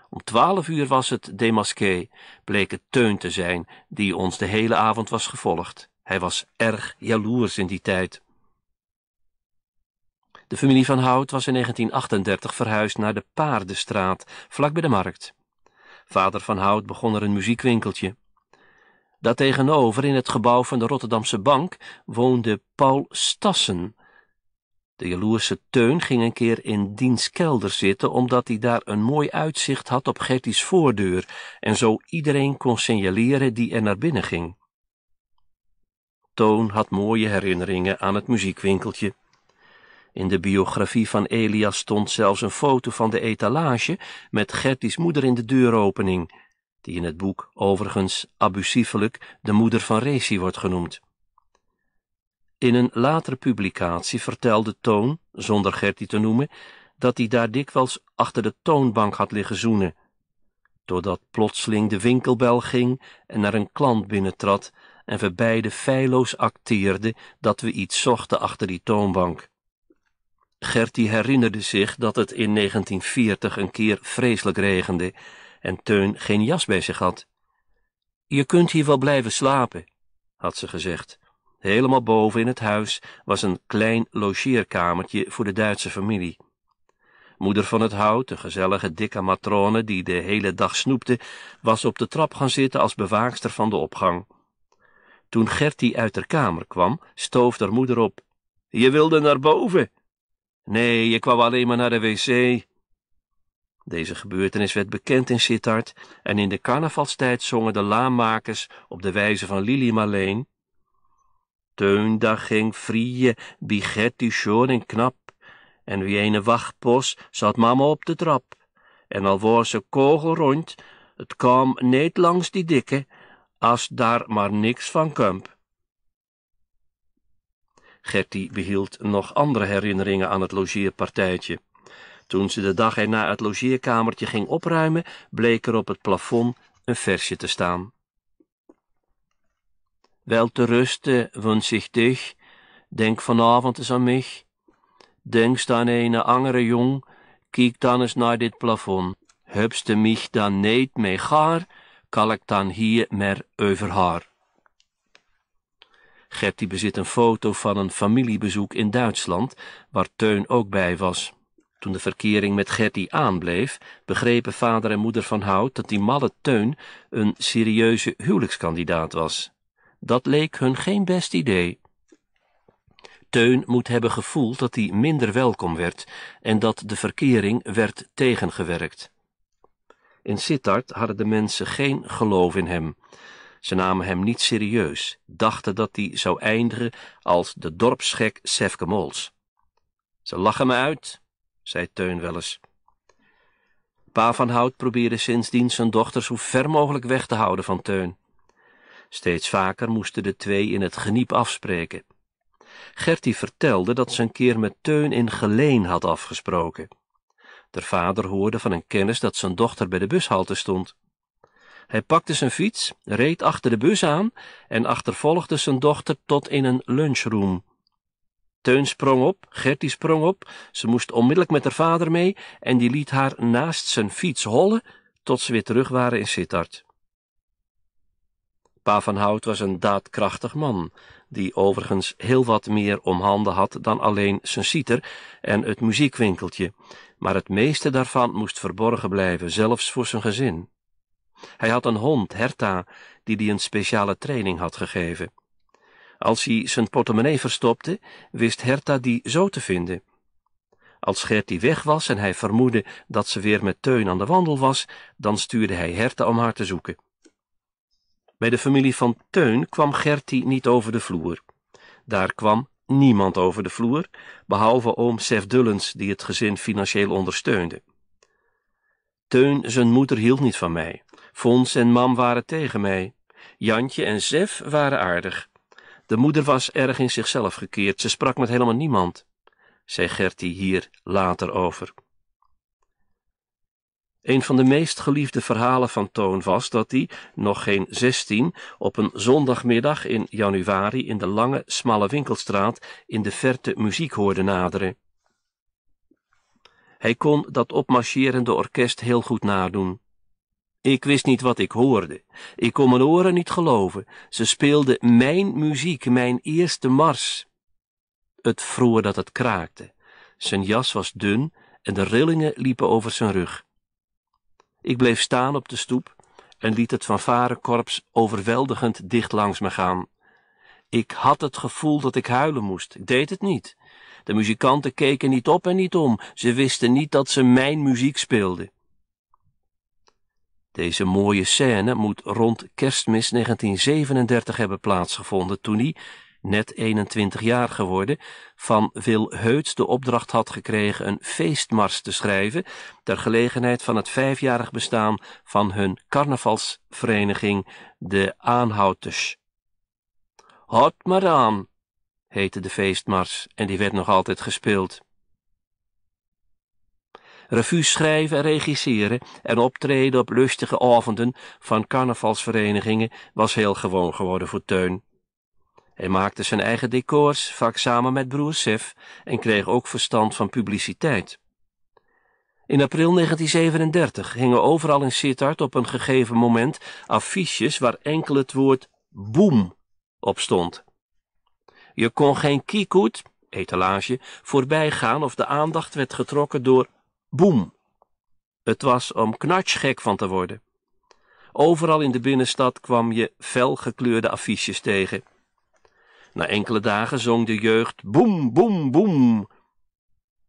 Om twaalf uur was het démasqué, bleek het Teun te zijn, die ons de hele avond was gevolgd. Hij was erg jaloers in die tijd. De familie van Hout was in 1938 verhuisd naar de Paardenstraat, vlak bij de markt. Vader van Hout begon er een muziekwinkeltje. Daartegenover, in het gebouw van de Rotterdamse Bank, woonde Paul Stassen, de jaloerse Teun ging een keer in diens kelder zitten, omdat hij daar een mooi uitzicht had op Gerties voordeur en zo iedereen kon signaleren die er naar binnen ging. Toon had mooie herinneringen aan het muziekwinkeltje. In de biografie van Elias stond zelfs een foto van de etalage met Gerties moeder in de deuropening, die in het boek overigens abusiefelijk de moeder van Resi wordt genoemd. In een latere publicatie vertelde Toon, zonder Gertie te noemen, dat hij daar dikwijls achter de toonbank had liggen zoenen. Doordat plotseling de winkelbel ging en naar een klant binnentrad en we beide feilloos acteerden dat we iets zochten achter die toonbank. Gertie herinnerde zich dat het in 1940 een keer vreselijk regende en Teun geen jas bij zich had. Je kunt hier wel blijven slapen, had ze gezegd. Helemaal boven in het huis was een klein logeerkamertje voor de Duitse familie. Moeder van het Hout, een gezellige dikke matrone die de hele dag snoepte, was op de trap gaan zitten als bewaakster van de opgang. Toen Gertie uit de kamer kwam, stoof haar moeder op. Je wilde naar boven? Nee, je kwam alleen maar naar de wc. Deze gebeurtenis werd bekend in Sittard en in de carnavalstijd zongen de laanmakers op de wijze van Lili Marleen Teun daar ging vrije, bigetti schoon en knap, en wie een wachtpost zat mama op de trap. En al was ze kogel rond, het kwam niet langs die dikke, als daar maar niks van kump. Gertie behield nog andere herinneringen aan het logeerpartijtje. Toen ze de dag erna het logeerkamertje ging opruimen, bleek er op het plafond een versje te staan. Wel te rusten, zich dich, denk vanavond eens aan mich. Denk dan een angere jong, kijk dan eens naar dit plafond. Hupste mich dan niet mee gaar, kan ik dan hier mer over haar. Gertie bezit een foto van een familiebezoek in Duitsland, waar Teun ook bij was. Toen de verkering met Gertie aanbleef, begrepen vader en moeder van Hout dat die malle Teun een serieuze huwelijkskandidaat was. Dat leek hun geen best idee. Teun moet hebben gevoeld dat hij minder welkom werd en dat de verkering werd tegengewerkt. In Sittard hadden de mensen geen geloof in hem. Ze namen hem niet serieus, dachten dat hij zou eindigen als de dorpsgek Sefke Mols. Ze lachen me uit, zei Teun wel eens. Pa van Hout probeerde sindsdien zijn dochters zo ver mogelijk weg te houden van Teun. Steeds vaker moesten de twee in het geniep afspreken. Gertie vertelde dat ze een keer met Teun in Geleen had afgesproken. De vader hoorde van een kennis dat zijn dochter bij de bushalte stond. Hij pakte zijn fiets, reed achter de bus aan en achtervolgde zijn dochter tot in een lunchroom. Teun sprong op, Gertie sprong op, ze moest onmiddellijk met haar vader mee en die liet haar naast zijn fiets hollen tot ze weer terug waren in Sittard. Pa van Hout was een daadkrachtig man, die overigens heel wat meer om handen had dan alleen zijn citer en het muziekwinkeltje, maar het meeste daarvan moest verborgen blijven, zelfs voor zijn gezin. Hij had een hond, Herta, die die een speciale training had gegeven. Als hij zijn portemonnee verstopte, wist Herta die zo te vinden. Als Gert die weg was en hij vermoedde dat ze weer met Teun aan de wandel was, dan stuurde hij Herta om haar te zoeken. Bij de familie van Teun kwam Gertie niet over de vloer. Daar kwam niemand over de vloer, behalve oom Sef Dullens, die het gezin financieel ondersteunde. Teun, zijn moeder, hield niet van mij. Fons en mam waren tegen mij. Jantje en Sef waren aardig. De moeder was erg in zichzelf gekeerd. Ze sprak met helemaal niemand, zei Gertie hier later over. Een van de meest geliefde verhalen van Toon was dat hij, nog geen zestien op een zondagmiddag in januari in de lange, smalle winkelstraat in de verte muziek hoorde naderen. Hij kon dat opmarcherende orkest heel goed nadoen. Ik wist niet wat ik hoorde. Ik kon mijn oren niet geloven. Ze speelden mijn muziek, mijn eerste mars. Het vroor dat het kraakte. Zijn jas was dun en de rillingen liepen over zijn rug. Ik bleef staan op de stoep en liet het fanfarekorps overweldigend dicht langs me gaan. Ik had het gevoel dat ik huilen moest. Ik deed het niet. De muzikanten keken niet op en niet om. Ze wisten niet dat ze mijn muziek speelden. Deze mooie scène moet rond kerstmis 1937 hebben plaatsgevonden toen hij, net 21 jaar geworden, van Wil Heuts de opdracht had gekregen een feestmars te schrijven ter gelegenheid van het vijfjarig bestaan van hun carnavalsvereniging de aanhouders. Hot maar aan, heette de feestmars en die werd nog altijd gespeeld. Revues schrijven en regisseren en optreden op lustige avonden van carnavalsverenigingen was heel gewoon geworden voor Teun. Hij maakte zijn eigen decors, vaak samen met broer Sef, en kreeg ook verstand van publiciteit. In april 1937 hingen overal in Sittard op een gegeven moment affiches waar enkel het woord boem op stond. Je kon geen kiekoet, etalage, voorbij gaan of de aandacht werd getrokken door boem. Het was om knartsgek van te worden. Overal in de binnenstad kwam je felgekleurde gekleurde affiches tegen. Na enkele dagen zong de jeugd boem, boem, boem.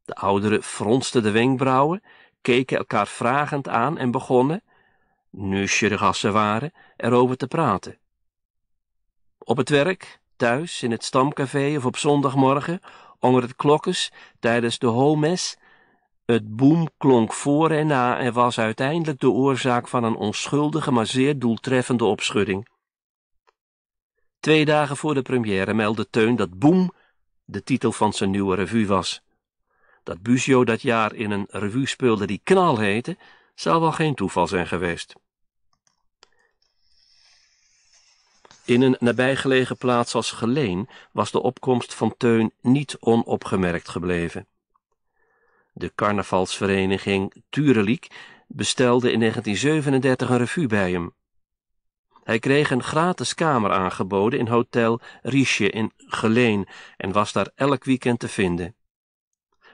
De ouderen fronsten de wenkbrauwen, keken elkaar vragend aan en begonnen, nu chirurgassen waren, erover te praten. Op het werk, thuis, in het stamcafé of op zondagmorgen, onder het klokkes, tijdens de homes, het boem klonk voor en na en was uiteindelijk de oorzaak van een onschuldige, maar zeer doeltreffende opschudding. Twee dagen voor de première meldde Teun dat Boem de titel van zijn nieuwe revue was. Dat Busio dat jaar in een revue speelde die Knal heette, zou wel geen toeval zijn geweest. In een nabijgelegen plaats als Geleen was de opkomst van Teun niet onopgemerkt gebleven. De carnavalsvereniging Tureliek bestelde in 1937 een revue bij hem. Hij kreeg een gratis kamer aangeboden in Hotel Riche in Geleen en was daar elk weekend te vinden.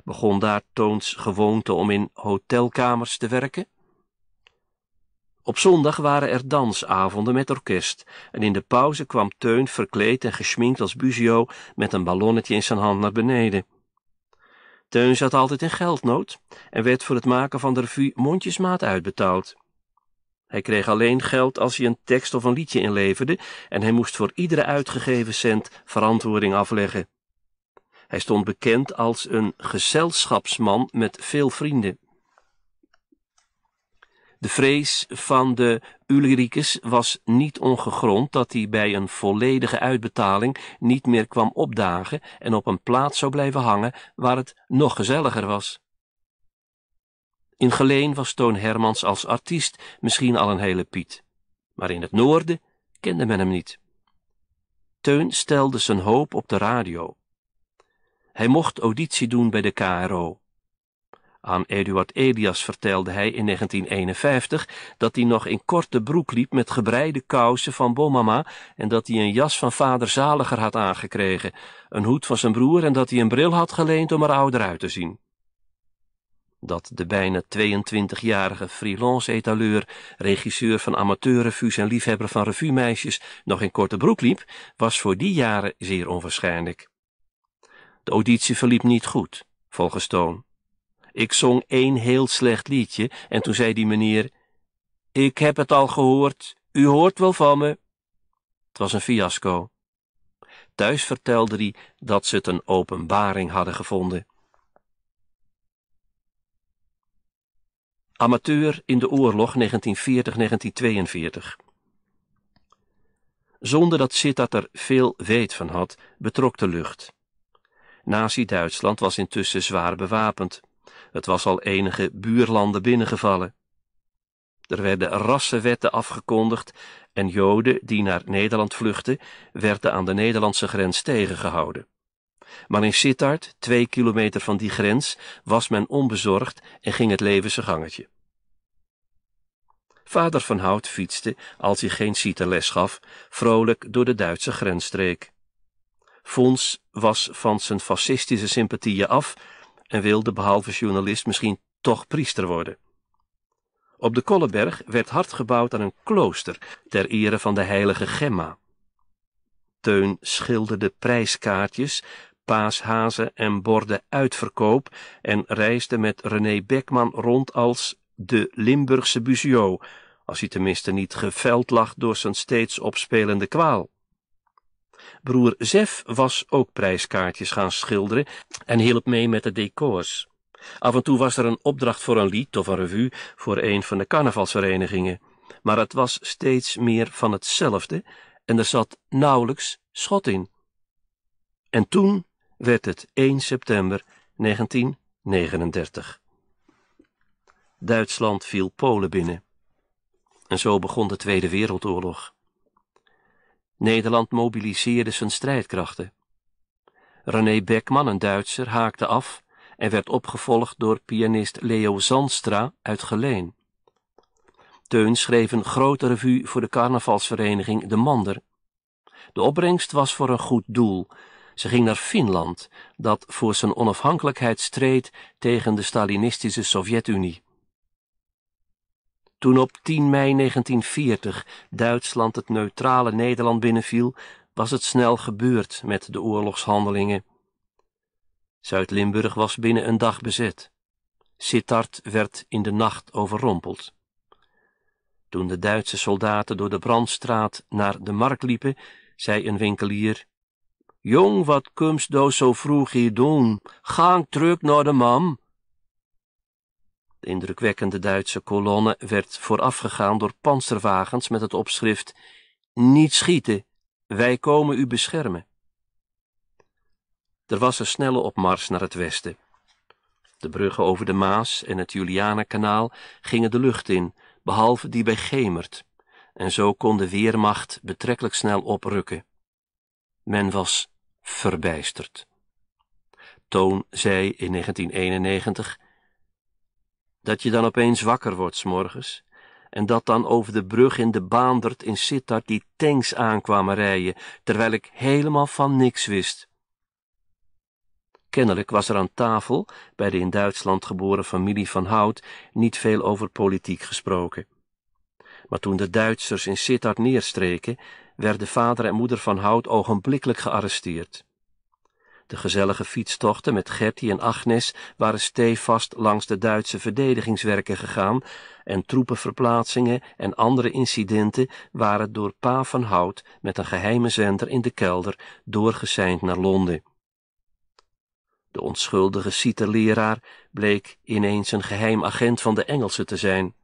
Begon daar Toons gewoonte om in hotelkamers te werken? Op zondag waren er dansavonden met orkest en in de pauze kwam Teun verkleed en geschminkt als Buzio met een ballonnetje in zijn hand naar beneden. Teun zat altijd in geldnood en werd voor het maken van de revue mondjesmaat uitbetaald. Hij kreeg alleen geld als hij een tekst of een liedje inleverde en hij moest voor iedere uitgegeven cent verantwoording afleggen. Hij stond bekend als een gezelschapsman met veel vrienden. De vrees van de Ulricus was niet ongegrond dat hij bij een volledige uitbetaling niet meer kwam opdagen en op een plaats zou blijven hangen waar het nog gezelliger was. In Geleen was Toon Hermans als artiest misschien al een hele Piet, maar in het noorden kende men hem niet. Teun stelde zijn hoop op de radio. Hij mocht auditie doen bij de KRO. Aan Eduard Elias vertelde hij in 1951 dat hij nog in korte broek liep met gebreide kousen van Bomama en dat hij een jas van vader Zaliger had aangekregen, een hoed van zijn broer en dat hij een bril had geleend om er ouder uit te zien dat de bijna 22-jarige freelance-etaleur, regisseur van amateurrevues en liefhebber van revuemeisjes, nog in korte broek liep, was voor die jaren zeer onwaarschijnlijk. De auditie verliep niet goed, volgens Toon. Ik zong één heel slecht liedje en toen zei die meneer, ik heb het al gehoord, u hoort wel van me. Het was een fiasco. Thuis vertelde hij dat ze het een openbaring hadden gevonden. Amateur in de oorlog 1940-1942. Zonder dat Sittard er veel weet van had, betrok de lucht. Nazi-Duitsland was intussen zwaar bewapend. Het was al enige buurlanden binnengevallen. Er werden rassenwetten afgekondigd en Joden die naar Nederland vluchtten, werden aan de Nederlandse grens tegengehouden. Maar in Sittard, twee kilometer van die grens, was men onbezorgd en ging het leven zijn gangetje. Vader van Hout fietste, als hij geen Sitterles gaf, vrolijk door de Duitse grensstreek. Fons was van zijn fascistische sympathieën af en wilde behalve journalist misschien toch priester worden. Op de Kolleberg werd hard gebouwd aan een klooster ter ere van de heilige Gemma. Teun schilderde prijskaartjes, paashazen en borden uitverkoop en reisde met René Beckman rond als de Limburgse Buzio, als hij tenminste niet geveld lag door zijn steeds opspelende kwaal. Broer Zef was ook prijskaartjes gaan schilderen en hielp mee met de decors. Af en toe was er een opdracht voor een lied of een revue voor een van de carnavalsverenigingen, maar het was steeds meer van hetzelfde en er zat nauwelijks schot in. En toen werd het 1 september 1939. Duitsland viel Polen binnen. En zo begon de Tweede Wereldoorlog. Nederland mobiliseerde zijn strijdkrachten. René Beckman, een Duitser, haakte af en werd opgevolgd door pianist Leo Zandstra uit Geleen. Teun schreef een grote revue voor de carnavalsvereniging De Mander. De opbrengst was voor een goed doel, ze ging naar Finland, dat voor zijn onafhankelijkheid streed tegen de Stalinistische Sovjet-Unie. Toen op 10 mei 1940 Duitsland het neutrale Nederland binnenviel, was het snel gebeurd met de oorlogshandelingen. Zuid-Limburg was binnen een dag bezet. Sittard werd in de nacht overrompeld. Toen de Duitse soldaten door de brandstraat naar de markt liepen, zei een winkelier: Jong, wat kumst do zo vroeg hier doen? Gang terug naar de mam. De indrukwekkende Duitse kolonne werd voorafgegaan door panzerwagens met het opschrift Niet schieten, wij komen u beschermen. Er was een snelle opmars naar het westen. De bruggen over de Maas en het Julianenkanaal gingen de lucht in, behalve die bij Gemert, en zo kon de Weermacht betrekkelijk snel oprukken. Men was verbijsterd. Toon zei in 1991 dat je dan opeens wakker wordt s morgens en dat dan over de brug in de Baandert in Sittard die tanks aankwamen rijden, terwijl ik helemaal van niks wist. Kennelijk was er aan tafel, bij de in Duitsland geboren familie van Hout, niet veel over politiek gesproken. Maar toen de Duitsers in Sittard neerstreken, werden vader en moeder van Hout ogenblikkelijk gearresteerd. De gezellige fietstochten met Gertie en Agnes waren stevast langs de Duitse verdedigingswerken gegaan en troepenverplaatsingen en andere incidenten waren door Pa van Hout met een geheime zender in de kelder doorgeseind naar Londen. De onschuldige sieter bleek ineens een geheim agent van de Engelsen te zijn.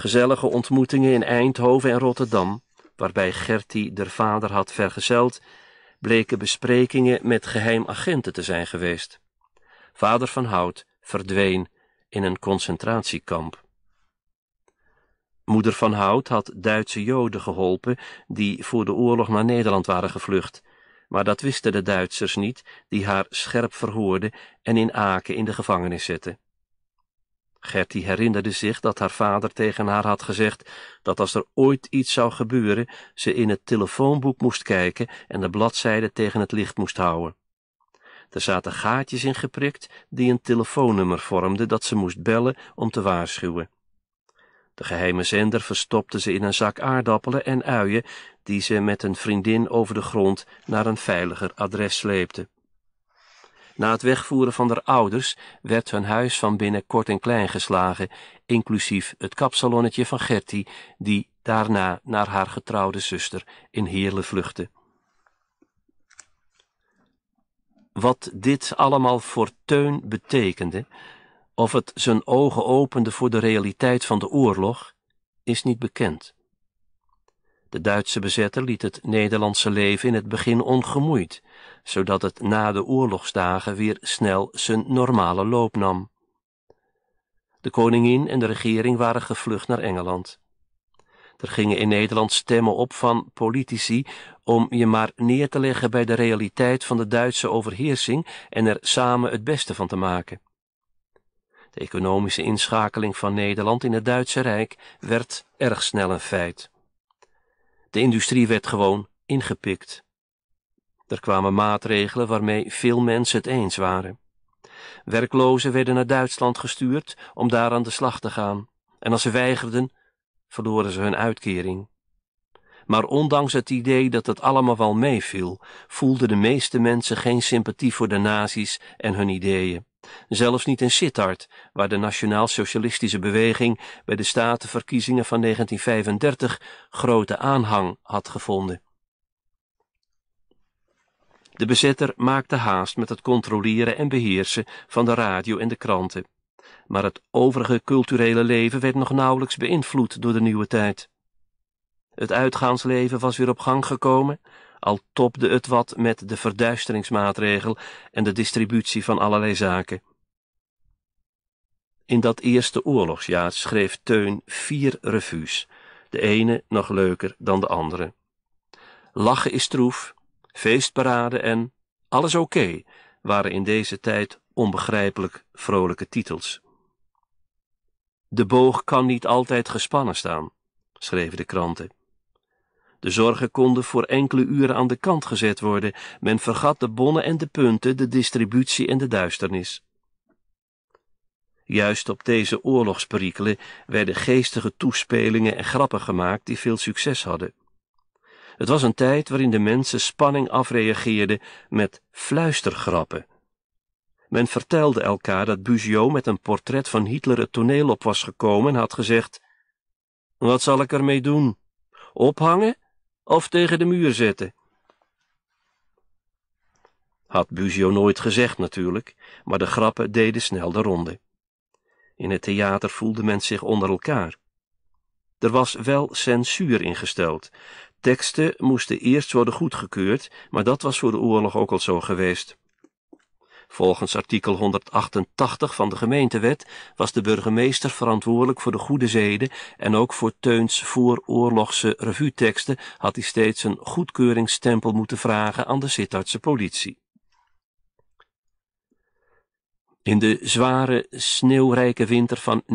Gezellige ontmoetingen in Eindhoven en Rotterdam, waarbij Gertie der vader had vergezeld, bleken besprekingen met geheim agenten te zijn geweest. Vader van Hout verdween in een concentratiekamp. Moeder van Hout had Duitse Joden geholpen die voor de oorlog naar Nederland waren gevlucht, maar dat wisten de Duitsers niet, die haar scherp verhoorden en in Aken in de gevangenis zetten. Gertie herinnerde zich dat haar vader tegen haar had gezegd dat als er ooit iets zou gebeuren, ze in het telefoonboek moest kijken en de bladzijde tegen het licht moest houden. Er zaten gaatjes in geprikt die een telefoonnummer vormden dat ze moest bellen om te waarschuwen. De geheime zender verstopte ze in een zak aardappelen en uien die ze met een vriendin over de grond naar een veiliger adres sleepte. Na het wegvoeren van haar ouders werd hun huis van binnen kort en klein geslagen, inclusief het kapsalonnetje van Gertie, die daarna naar haar getrouwde zuster in heerle vluchtte. Wat dit allemaal voor Teun betekende, of het zijn ogen opende voor de realiteit van de oorlog, is niet bekend. De Duitse bezetter liet het Nederlandse leven in het begin ongemoeid zodat het na de oorlogsdagen weer snel zijn normale loop nam. De koningin en de regering waren gevlucht naar Engeland. Er gingen in Nederland stemmen op van politici om je maar neer te leggen bij de realiteit van de Duitse overheersing en er samen het beste van te maken. De economische inschakeling van Nederland in het Duitse Rijk werd erg snel een feit. De industrie werd gewoon ingepikt. Er kwamen maatregelen waarmee veel mensen het eens waren. Werklozen werden naar Duitsland gestuurd om daar aan de slag te gaan, en als ze weigerden, verloren ze hun uitkering. Maar ondanks het idee dat het allemaal wel meeviel, voelden de meeste mensen geen sympathie voor de nazi's en hun ideeën. Zelfs niet in Sittard, waar de nationaal-socialistische beweging bij de statenverkiezingen van 1935 grote aanhang had gevonden. De bezetter maakte haast met het controleren en beheersen van de radio en de kranten. Maar het overige culturele leven werd nog nauwelijks beïnvloed door de nieuwe tijd. Het uitgaansleven was weer op gang gekomen, al topde het wat met de verduisteringsmaatregel en de distributie van allerlei zaken. In dat eerste oorlogsjaar schreef Teun vier revues, de ene nog leuker dan de andere. Lachen is troef, feestparade en alles oké waren in deze tijd onbegrijpelijk vrolijke titels. De boog kan niet altijd gespannen staan, schreven de kranten. De zorgen konden voor enkele uren aan de kant gezet worden. Men vergat de bonnen en de punten, de distributie en de duisternis. Juist op deze oorlogsperikelen werden geestige toespelingen en grappen gemaakt die veel succes hadden. Het was een tijd waarin de mensen spanning afreageerden met fluistergrappen. Men vertelde elkaar dat Buzio met een portret van Hitler het toneel op was gekomen en had gezegd: Wat zal ik ermee doen? Ophangen of tegen de muur zetten? Had Buzio nooit gezegd natuurlijk, maar de grappen deden snel de ronde. In het theater voelde men zich onder elkaar. Er was wel censuur ingesteld, Teksten moesten eerst worden goedgekeurd, maar dat was voor de oorlog ook al zo geweest. Volgens artikel 188 van de gemeentewet was de burgemeester verantwoordelijk voor de goede zeden en ook voor Teuns vooroorlogse revueteksten had hij steeds een goedkeuringsstempel moeten vragen aan de Sittardse politie. In de zware, sneeuwrijke winter van 1940-1941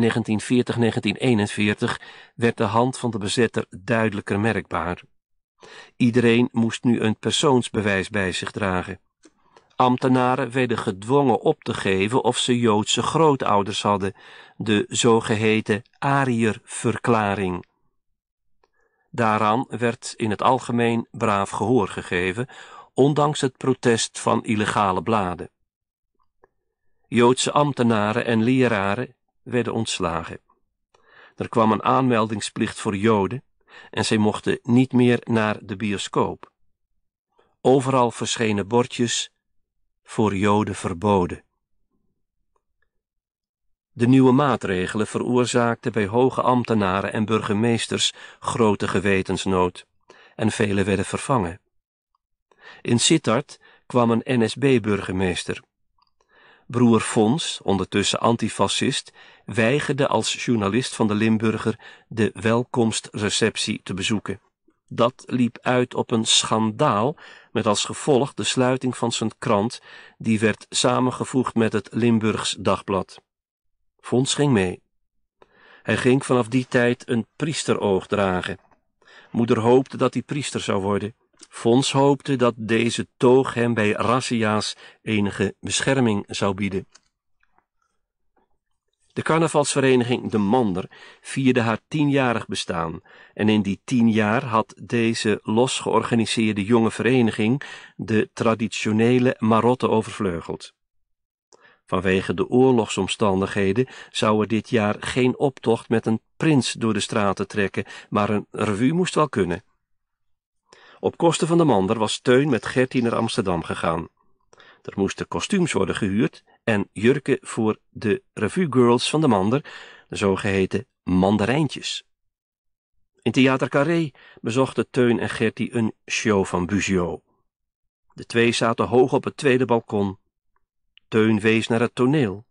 werd de hand van de bezetter duidelijker merkbaar. Iedereen moest nu een persoonsbewijs bij zich dragen. Ambtenaren werden gedwongen op te geven of ze Joodse grootouders hadden, de zogeheten Ariërverklaring. Daaraan werd in het algemeen braaf gehoor gegeven, ondanks het protest van illegale bladen. Joodse ambtenaren en leraren werden ontslagen. Er kwam een aanmeldingsplicht voor Joden, en zij mochten niet meer naar de bioscoop. Overal verschenen bordjes voor Joden verboden. De nieuwe maatregelen veroorzaakten bij hoge ambtenaren en burgemeesters grote gewetensnood en velen werden vervangen. In Sittard kwam een NSB-burgemeester. Broer Fons, ondertussen antifascist, weigerde als journalist van de Limburger de welkomstreceptie te bezoeken. Dat liep uit op een schandaal met als gevolg de sluiting van zijn krant, die werd samengevoegd met het Limburgs dagblad. Fons ging mee. Hij ging vanaf die tijd een priesteroog dragen. Moeder hoopte dat hij priester zou worden. Fons hoopte dat deze toog hem bij Rassia's enige bescherming zou bieden. De carnavalsvereniging De Mander vierde haar tienjarig bestaan en in die tien jaar had deze losgeorganiseerde jonge vereniging de traditionele marotte overvleugeld. Vanwege de oorlogsomstandigheden zou er dit jaar geen optocht met een prins door de straten trekken, maar een revue moest wel kunnen. Op kosten van de Mander was Teun met Gertie naar Amsterdam gegaan. Er moesten kostuums worden gehuurd en jurken voor de revue girls van de Mander, de zogeheten mandarijntjes. In Theater Carré bezochten Teun en Gertie een show van Buzio. De twee zaten hoog op het tweede balkon. Teun wees naar het toneel,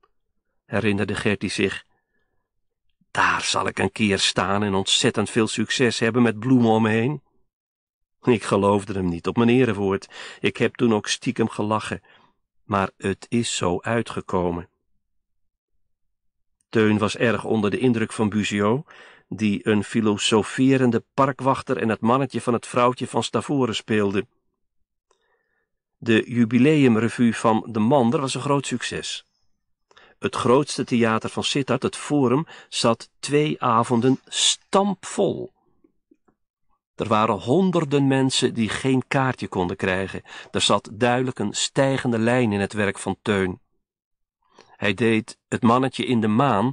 herinnerde Gertie zich. Daar zal ik een keer staan en ontzettend veel succes hebben met bloemen om me heen. Ik geloofde hem niet, op mijn erewoord. Ik heb toen ook stiekem gelachen. Maar het is zo uitgekomen. Teun was erg onder de indruk van Buzio, die een filosoferende parkwachter en het mannetje van het vrouwtje van Stavoren speelde. De jubileumrevue van De Mander was een groot succes. Het grootste theater van Sittard, het Forum, zat twee avonden stampvol. Er waren honderden mensen die geen kaartje konden krijgen. Er zat duidelijk een stijgende lijn in het werk van Teun. Hij deed Het mannetje in de maan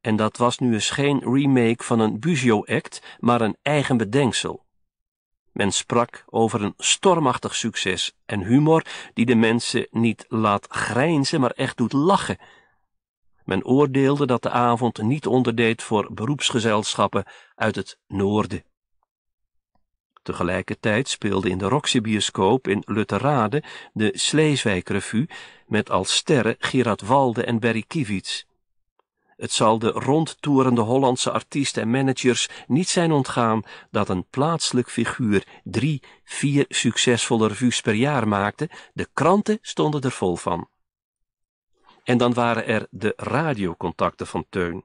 en dat was nu eens geen remake van een Buzio-act, maar een eigen bedenksel. Men sprak over een stormachtig succes en humor die de mensen niet laat grijnzen, maar echt doet lachen. Men oordeelde dat de avond niet onderdeed voor beroepsgezelschappen uit het noorden. Tegelijkertijd speelde in de Bioscoop in Lutterade de Sleeswijk Revue met als sterren Gerard Walde en Berry Kivits. Het zal de rondtoerende Hollandse artiesten en managers niet zijn ontgaan dat een plaatselijk figuur drie, vier succesvolle revues per jaar maakte. De kranten stonden er vol van. En dan waren er de radiocontacten van Teun.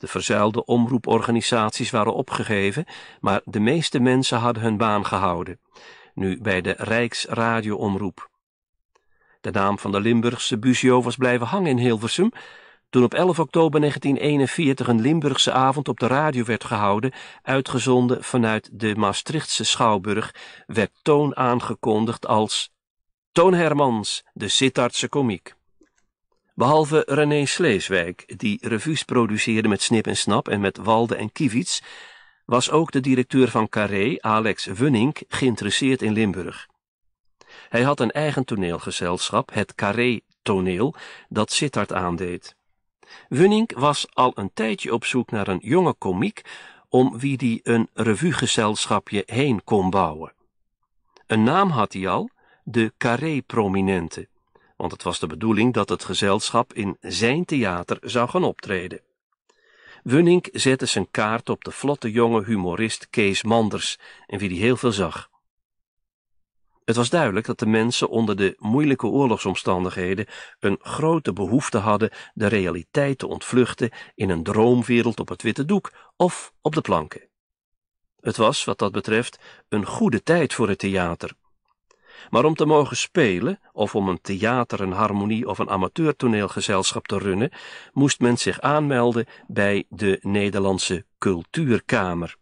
De verzuilde omroeporganisaties waren opgegeven, maar de meeste mensen hadden hun baan gehouden. Nu bij de Rijksradioomroep. De naam van de Limburgse Buzio was blijven hangen in Hilversum. Toen op 11 oktober 1941 een Limburgse avond op de radio werd gehouden, uitgezonden vanuit de Maastrichtse Schouwburg, werd Toon aangekondigd als Toon Hermans, de Sittardse komiek. Behalve René Sleeswijk, die revues produceerde met Snip en Snap en met Walde en Kivits, was ook de directeur van Carré, Alex Wunink geïnteresseerd in Limburg. Hij had een eigen toneelgezelschap, het Carré Toneel, dat Sittard aandeed. Wunink was al een tijdje op zoek naar een jonge komiek om wie die een revuegezelschapje heen kon bouwen. Een naam had hij al, de Carré-prominente want het was de bedoeling dat het gezelschap in zijn theater zou gaan optreden. Wunning zette zijn kaart op de vlotte jonge humorist Kees Manders, en wie die heel veel zag. Het was duidelijk dat de mensen onder de moeilijke oorlogsomstandigheden een grote behoefte hadden de realiteit te ontvluchten in een droomwereld op het witte doek of op de planken. Het was, wat dat betreft, een goede tijd voor het theater, maar om te mogen spelen, of om een theater, een harmonie of een amateurtoneelgezelschap te runnen, moest men zich aanmelden bij de Nederlandse Cultuurkamer.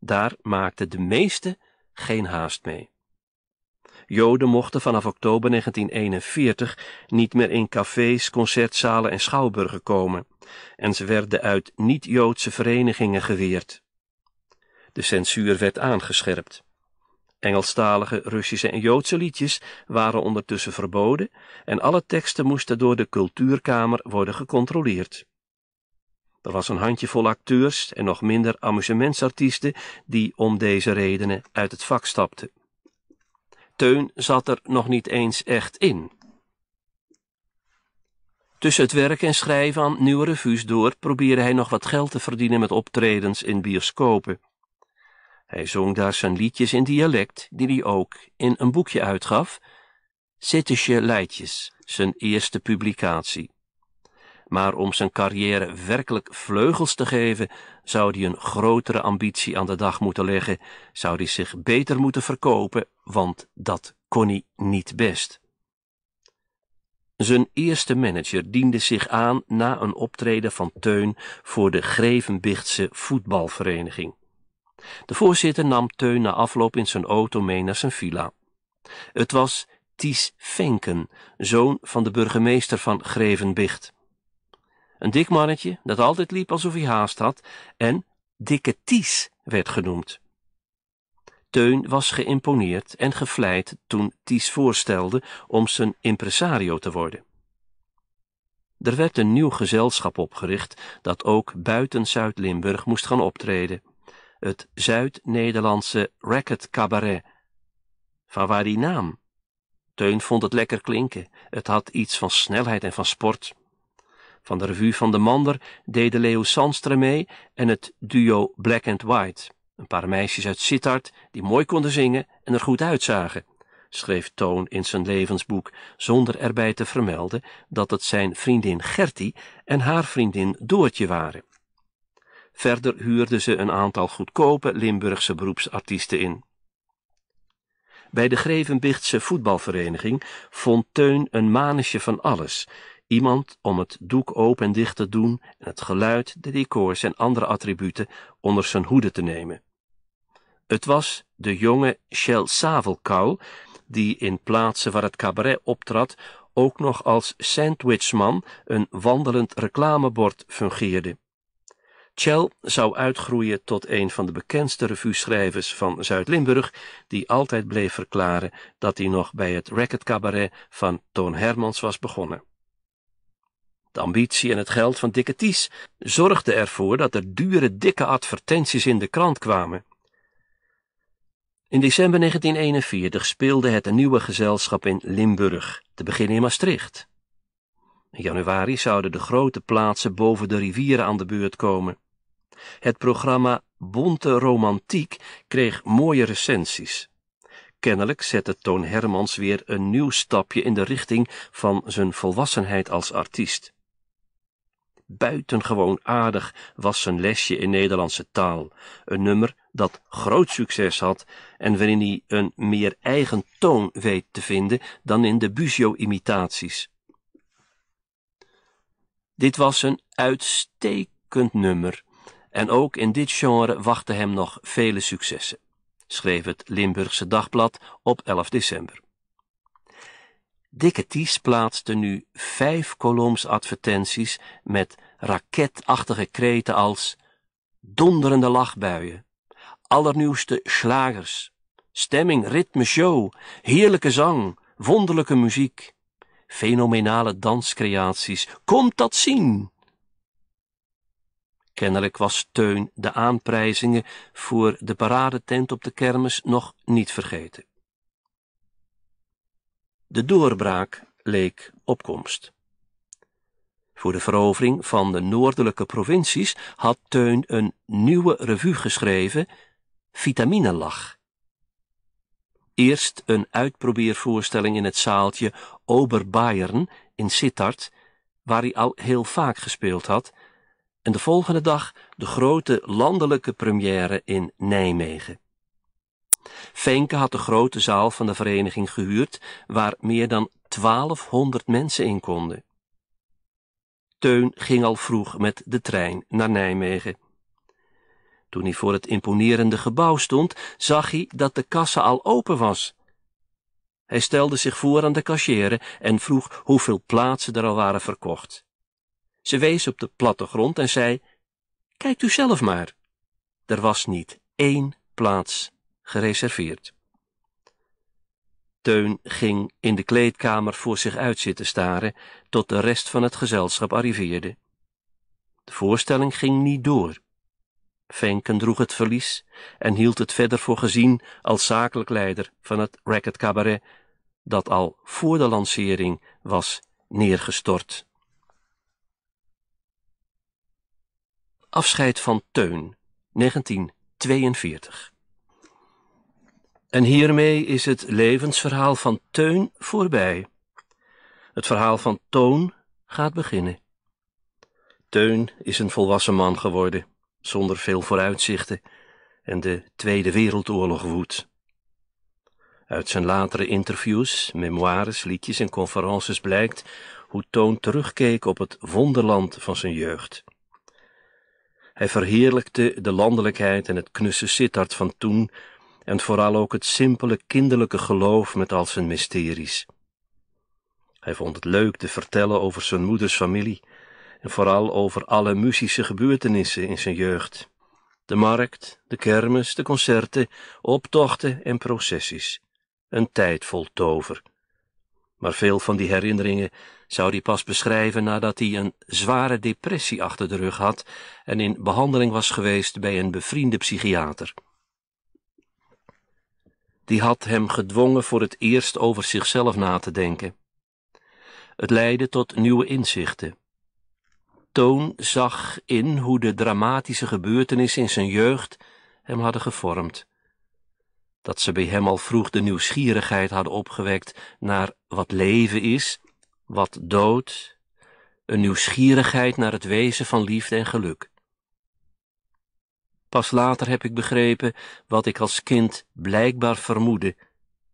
Daar maakten de meesten geen haast mee. Joden mochten vanaf oktober 1941 niet meer in cafés, concertzalen en schouwburgen komen, en ze werden uit niet-Joodse verenigingen geweerd. De censuur werd aangescherpt. Engelstalige, Russische en Joodse liedjes waren ondertussen verboden en alle teksten moesten door de cultuurkamer worden gecontroleerd. Er was een handjevol acteurs en nog minder amusementsartiesten die om deze redenen uit het vak stapten. Teun zat er nog niet eens echt in. Tussen het werk en schrijven aan nieuwe revues door probeerde hij nog wat geld te verdienen met optredens in bioscopen. Hij zong daar zijn liedjes in dialect, die hij ook in een boekje uitgaf, Zittische Leidjes, zijn eerste publicatie. Maar om zijn carrière werkelijk vleugels te geven, zou hij een grotere ambitie aan de dag moeten leggen, zou hij zich beter moeten verkopen, want dat kon hij niet best. Zijn eerste manager diende zich aan na een optreden van Teun voor de Grevenbichtse voetbalvereniging. De voorzitter nam Teun na afloop in zijn auto mee naar zijn villa. Het was Ties Venken, zoon van de burgemeester van Grevenbicht. Een dik mannetje dat altijd liep alsof hij haast had en Dikke Ties werd genoemd. Teun was geïmponeerd en gevleid toen Ties voorstelde om zijn impresario te worden. Er werd een nieuw gezelschap opgericht dat ook buiten Zuid-Limburg moest gaan optreden het Zuid-Nederlandse racket cabaret. Van waar die naam? Teun vond het lekker klinken. Het had iets van snelheid en van sport. Van de revue van de Mander deden Leo Sanstre mee en het duo Black and White. Een paar meisjes uit Sittard die mooi konden zingen en er goed uitzagen, schreef Toon in zijn levensboek, zonder erbij te vermelden dat het zijn vriendin Gertie en haar vriendin Doortje waren. Verder huurden ze een aantal goedkope Limburgse beroepsartiesten in. Bij de Grevenbichtse voetbalvereniging vond Teun een mannetje van alles. Iemand om het doek open en dicht te doen en het geluid, de decors en andere attributen onder zijn hoede te nemen. Het was de jonge Shell Savelkou, die in plaatsen waar het cabaret optrad ook nog als sandwichman een wandelend reclamebord fungeerde. Chell zou uitgroeien tot een van de bekendste revueschrijvers van Zuid-Limburg, die altijd bleef verklaren dat hij nog bij het cabaret van Toon Hermans was begonnen. De ambitie en het geld van Dikke Ties zorgden ervoor dat er dure, dikke advertenties in de krant kwamen. In december 1941 speelde het een nieuwe gezelschap in Limburg, te beginnen in Maastricht. In januari zouden de grote plaatsen boven de rivieren aan de beurt komen. Het programma Bonte Romantiek kreeg mooie recensies. Kennelijk zette Toon Hermans weer een nieuw stapje in de richting van zijn volwassenheid als artiest. Buitengewoon aardig was zijn lesje in Nederlandse taal, een nummer dat groot succes had en waarin hij een meer eigen toon weet te vinden dan in de Busio-imitaties. Dit was een uitstekend nummer en ook in dit genre wachten hem nog vele successen, schreef het Limburgse Dagblad op 11 december. Dikke Ties plaatste nu vijf koloms advertenties met raketachtige kreten als donderende lachbuien, allernieuwste slagers, stemming, ritme, show, heerlijke zang, wonderlijke muziek, fenomenale danscreaties. Komt dat zien! Kennelijk was Teun de aanprijzingen voor de paradetent op de kermis nog niet vergeten. De doorbraak leek opkomst. Voor de verovering van de noordelijke provincies had Teun een nieuwe revue geschreven, Vitaminelach. Eerst een uitprobeervoorstelling in het zaaltje Oberbayern in Sittard, waar hij al heel vaak gespeeld had, en de volgende dag de grote landelijke première in Nijmegen. Venke had de grote zaal van de vereniging gehuurd, waar meer dan 1200 mensen in konden. Teun ging al vroeg met de trein naar Nijmegen. Toen hij voor het imponerende gebouw stond, zag hij dat de kassa al open was. Hij stelde zich voor aan de kassière en vroeg hoeveel plaatsen er al waren verkocht. Ze wees op de platte grond en zei, Kijkt u zelf maar. Er was niet één plaats gereserveerd. Teun ging in de kleedkamer voor zich uit zitten staren tot de rest van het gezelschap arriveerde. De voorstelling ging niet door. Venken droeg het verlies en hield het verder voor gezien als zakelijk leider van het Racket Cabaret, dat al voor de lancering was neergestort. Afscheid van Teun, 1942. En hiermee is het levensverhaal van Teun voorbij. Het verhaal van Toon gaat beginnen. Teun is een volwassen man geworden, zonder veel vooruitzichten, en de Tweede Wereldoorlog woedt. Uit zijn latere interviews, memoires, liedjes en conferences blijkt hoe Toon terugkeek op het wonderland van zijn jeugd. Hij verheerlijkte de landelijkheid en het knusse Sittard van toen en vooral ook het simpele kinderlijke geloof met al zijn mysteries. Hij vond het leuk te vertellen over zijn moeders familie en vooral over alle muzische gebeurtenissen in zijn jeugd. De markt, de kermis, de concerten, optochten en processies. Een tijd vol tover maar veel van die herinneringen zou hij pas beschrijven nadat hij een zware depressie achter de rug had en in behandeling was geweest bij een bevriende psychiater. Die had hem gedwongen voor het eerst over zichzelf na te denken. Het leidde tot nieuwe inzichten. Toon zag in hoe de dramatische gebeurtenissen in zijn jeugd hem hadden gevormd dat ze bij hem al vroeg de nieuwsgierigheid hadden opgewekt naar wat leven is, wat dood, een nieuwsgierigheid naar het wezen van liefde en geluk. Pas later heb ik begrepen wat ik als kind blijkbaar vermoedde,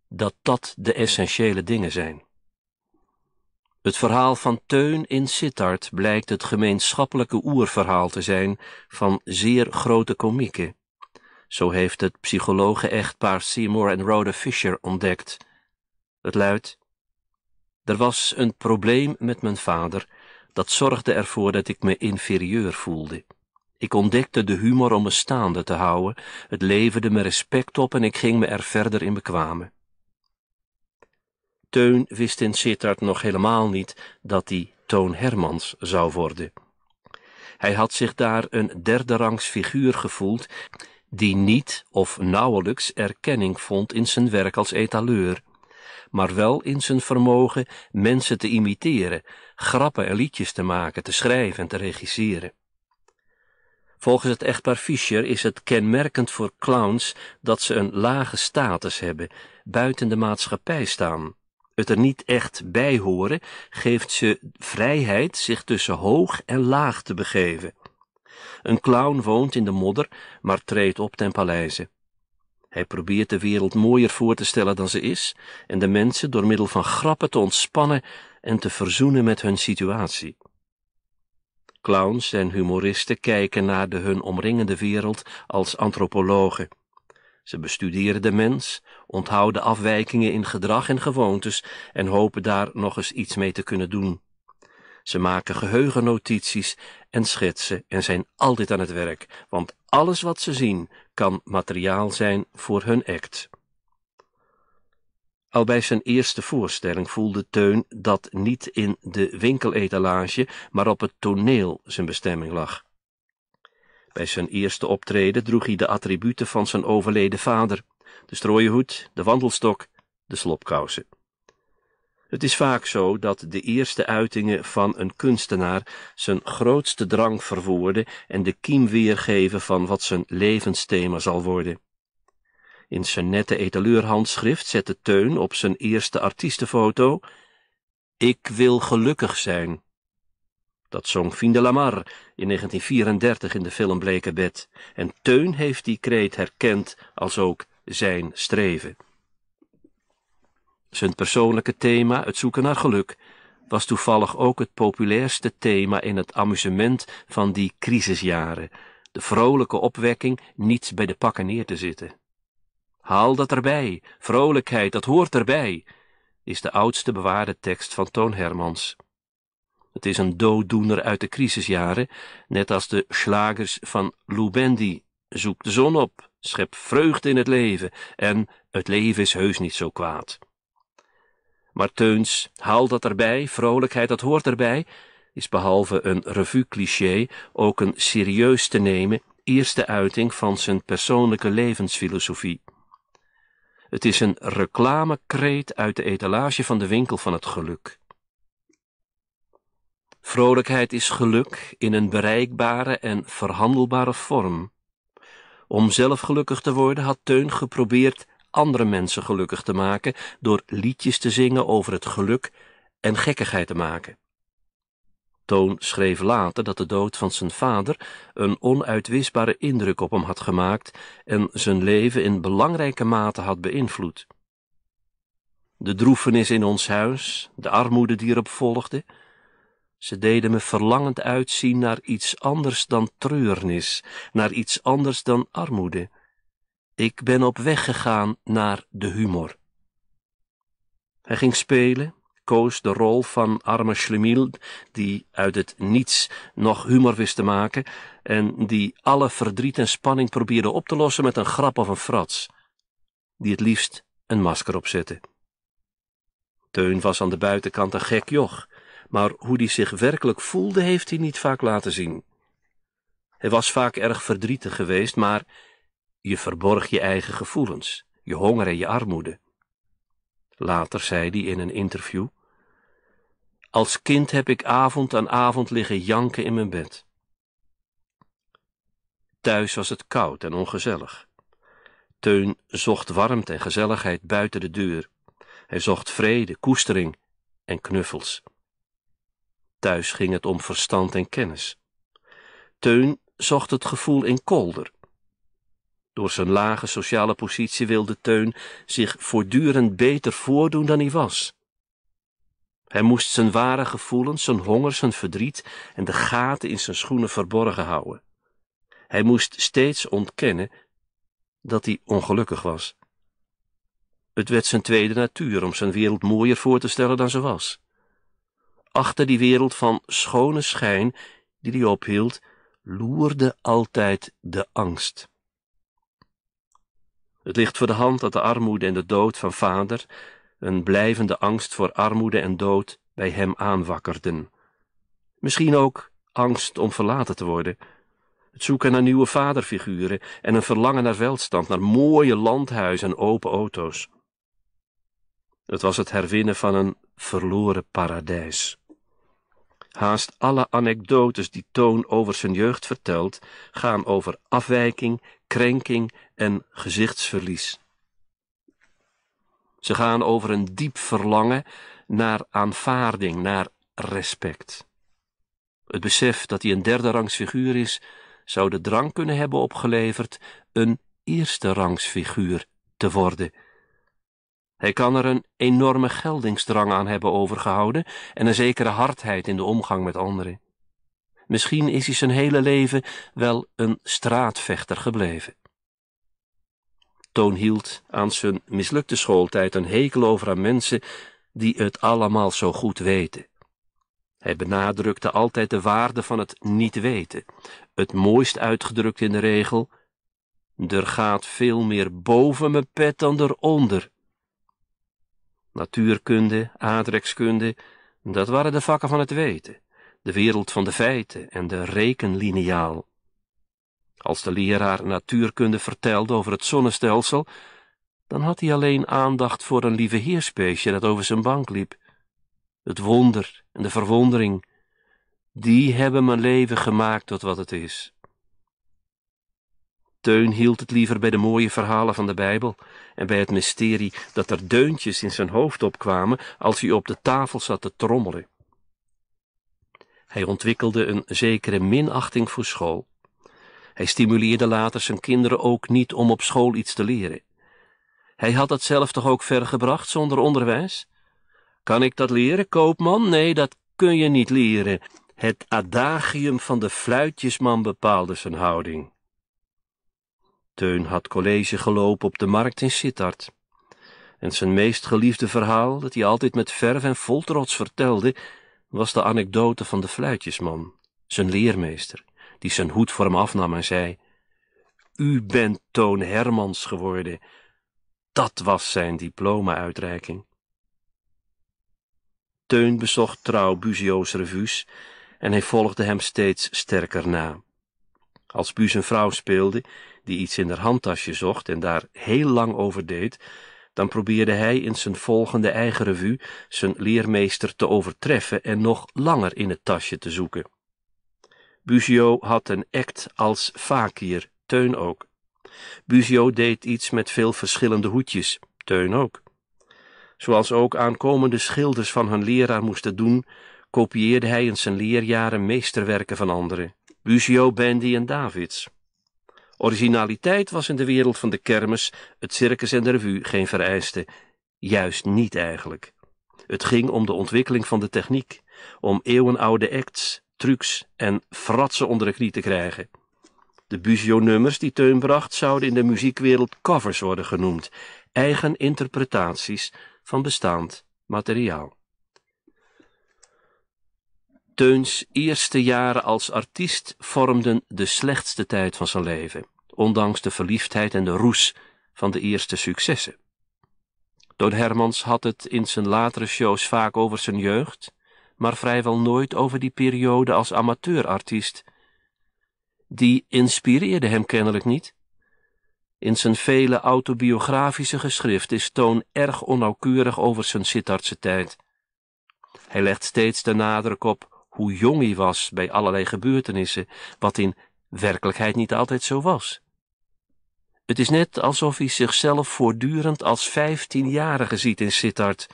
dat dat de essentiële dingen zijn. Het verhaal van Teun in Sittard blijkt het gemeenschappelijke oerverhaal te zijn van zeer grote komieken. Zo heeft het psychologe-echtpaar Seymour en Rhoda Fisher ontdekt. Het luidt: Er was een probleem met mijn vader, dat zorgde ervoor dat ik me inferieur voelde. Ik ontdekte de humor om me staande te houden, het leverde me respect op en ik ging me er verder in bekwamen. Teun wist in Sittard nog helemaal niet dat hij Toon Hermans zou worden. Hij had zich daar een derde rangs figuur gevoeld die niet of nauwelijks erkenning vond in zijn werk als etaleur, maar wel in zijn vermogen mensen te imiteren, grappen en liedjes te maken, te schrijven en te regisseren. Volgens het echtpaar Fischer is het kenmerkend voor clowns dat ze een lage status hebben, buiten de maatschappij staan. Het er niet echt bij horen geeft ze vrijheid zich tussen hoog en laag te begeven. Een clown woont in de modder, maar treedt op ten paleize. Hij probeert de wereld mooier voor te stellen dan ze is en de mensen door middel van grappen te ontspannen en te verzoenen met hun situatie. Clowns en humoristen kijken naar de hun omringende wereld als antropologen. Ze bestuderen de mens, onthouden afwijkingen in gedrag en gewoontes en hopen daar nog eens iets mee te kunnen doen. Ze maken geheugennotities en schetsen en zijn altijd aan het werk, want alles wat ze zien kan materiaal zijn voor hun act. Al bij zijn eerste voorstelling voelde Teun dat niet in de winkeletalage, maar op het toneel zijn bestemming lag. Bij zijn eerste optreden droeg hij de attributen van zijn overleden vader: de strooienhoed, de wandelstok, de slopkousen. Het is vaak zo dat de eerste uitingen van een kunstenaar zijn grootste drang verwoorden en de kiem weergeven van wat zijn levensthema zal worden. In zijn nette etaleurhandschrift zette Teun op zijn eerste artiestenfoto Ik wil gelukkig zijn. Dat zong Fien Lamar in 1934 in de film Bed, en Teun heeft die kreet herkend als ook zijn streven. Zijn persoonlijke thema, het zoeken naar geluk, was toevallig ook het populairste thema in het amusement van die crisisjaren, de vrolijke opwekking niets bij de pakken neer te zitten. Haal dat erbij, vrolijkheid, dat hoort erbij, is de oudste bewaarde tekst van Toon Hermans. Het is een dooddoener uit de crisisjaren, net als de slagers van Lou Zoek de zon op, schep vreugde in het leven en het leven is heus niet zo kwaad. Maar Teuns, haal dat erbij, vrolijkheid, dat hoort erbij, is behalve een revue-cliché ook een serieus te nemen eerste uiting van zijn persoonlijke levensfilosofie. Het is een reclamekreet uit de etalage van de winkel van het geluk. Vrolijkheid is geluk in een bereikbare en verhandelbare vorm. Om zelf gelukkig te worden had Teun geprobeerd andere mensen gelukkig te maken door liedjes te zingen over het geluk en gekkigheid te maken. Toon schreef later dat de dood van zijn vader een onuitwisbare indruk op hem had gemaakt en zijn leven in belangrijke mate had beïnvloed. De droefenis in ons huis, de armoede die erop volgde, ze deden me verlangend uitzien naar iets anders dan treurnis, naar iets anders dan armoede. Ik ben op weg gegaan naar de humor. Hij ging spelen, koos de rol van arme Schlemiel, die uit het niets nog humor wist te maken en die alle verdriet en spanning probeerde op te lossen met een grap of een frats, die het liefst een masker opzette. Teun was aan de buitenkant een gek joch, maar hoe die zich werkelijk voelde heeft hij niet vaak laten zien. Hij was vaak erg verdrietig geweest, maar je verborg je eigen gevoelens, je honger en je armoede. Later zei hij in een interview: Als kind heb ik avond aan avond liggen janken in mijn bed. Thuis was het koud en ongezellig. Teun zocht warmte en gezelligheid buiten de deur. Hij zocht vrede, koestering en knuffels. Thuis ging het om verstand en kennis. Teun zocht het gevoel in kolder, door zijn lage sociale positie wilde Teun zich voortdurend beter voordoen dan hij was. Hij moest zijn ware gevoelens, zijn honger, zijn verdriet en de gaten in zijn schoenen verborgen houden. Hij moest steeds ontkennen dat hij ongelukkig was. Het werd zijn tweede natuur om zijn wereld mooier voor te stellen dan ze was. Achter die wereld van schone schijn die hij ophield, loerde altijd de angst. Het ligt voor de hand dat de armoede en de dood van vader een blijvende angst voor armoede en dood bij hem aanwakkerden. Misschien ook angst om verlaten te worden, het zoeken naar nieuwe vaderfiguren en een verlangen naar welstand, naar mooie landhuizen en open auto's. Het was het herwinnen van een verloren paradijs. Haast alle anekdotes die Toon over zijn jeugd vertelt, gaan over afwijking krenking en gezichtsverlies. Ze gaan over een diep verlangen naar aanvaarding, naar respect. Het besef dat hij een derde rangs figuur is, zou de drang kunnen hebben opgeleverd een eerste rangsfiguur te worden. Hij kan er een enorme geldingsdrang aan hebben overgehouden en een zekere hardheid in de omgang met anderen. Misschien is hij zijn hele leven wel een straatvechter gebleven. Toon hield aan zijn mislukte schooltijd een hekel over aan mensen die het allemaal zo goed weten. Hij benadrukte altijd de waarde van het niet weten, het mooist uitgedrukt in de regel, er gaat veel meer boven mijn pet dan eronder. Natuurkunde, aardrijkskunde, dat waren de vakken van het weten de wereld van de feiten en de rekenlineaal. Als de leraar natuurkunde vertelde over het zonnestelsel, dan had hij alleen aandacht voor een lieve heerspeesje dat over zijn bank liep. Het wonder en de verwondering, die hebben mijn leven gemaakt tot wat het is. Teun hield het liever bij de mooie verhalen van de Bijbel en bij het mysterie dat er deuntjes in zijn hoofd opkwamen als hij op de tafel zat te trommelen. Hij ontwikkelde een zekere minachting voor school. Hij stimuleerde later zijn kinderen ook niet om op school iets te leren. Hij had dat zelf toch ook vergebracht zonder onderwijs? Kan ik dat leren, koopman? Nee, dat kun je niet leren. Het adagium van de fluitjesman bepaalde zijn houding. Teun had college gelopen op de markt in Sittard. En zijn meest geliefde verhaal, dat hij altijd met verf en vol trots vertelde, was de anekdote van de fluitjesman, zijn leermeester, die zijn hoed voor hem afnam en zei, U bent Toon Hermans geworden. Dat was zijn diploma-uitreiking. Teun bezocht trouw Buzio's revues en hij volgde hem steeds sterker na. Als Bu een vrouw speelde, die iets in haar handtasje zocht en daar heel lang over deed, dan probeerde hij in zijn volgende eigen revue zijn leermeester te overtreffen en nog langer in het tasje te zoeken. Buzio had een act als fakir, Teun ook. Buzio deed iets met veel verschillende hoedjes, Teun ook. Zoals ook aankomende schilders van hun leraar moesten doen, kopieerde hij in zijn leerjaren meesterwerken van anderen. Buzio, Bendy en Davids. Originaliteit was in de wereld van de kermis, het circus en de revue geen vereiste. Juist niet eigenlijk. Het ging om de ontwikkeling van de techniek, om eeuwenoude acts, trucs en fratsen onder de knie te krijgen. De Buzio-nummers die Teun bracht zouden in de muziekwereld covers worden genoemd, eigen interpretaties van bestaand materiaal. Teuns eerste jaren als artiest vormden de slechtste tijd van zijn leven, ondanks de verliefdheid en de roes van de eerste successen. Toon Hermans had het in zijn latere shows vaak over zijn jeugd, maar vrijwel nooit over die periode als amateurartiest. Die inspireerde hem kennelijk niet. In zijn vele autobiografische geschriften is Toon erg onnauwkeurig over zijn Sittardse tijd. Hij legt steeds de nadruk op hoe jong hij was bij allerlei gebeurtenissen, wat in werkelijkheid niet altijd zo was. Het is net alsof hij zichzelf voortdurend als vijftienjarige ziet in Sittard.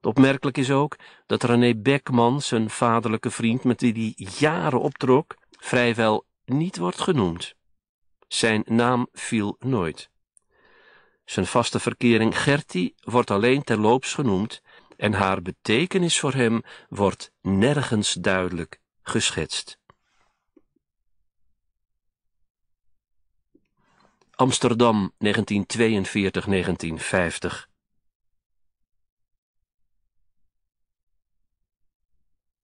Opmerkelijk is ook dat René Beckman, zijn vaderlijke vriend met wie hij jaren optrok, vrijwel niet wordt genoemd. Zijn naam viel nooit. Zijn vaste verkering Gertie wordt alleen terloops genoemd en haar betekenis voor hem wordt nergens duidelijk geschetst. Amsterdam 1942-1950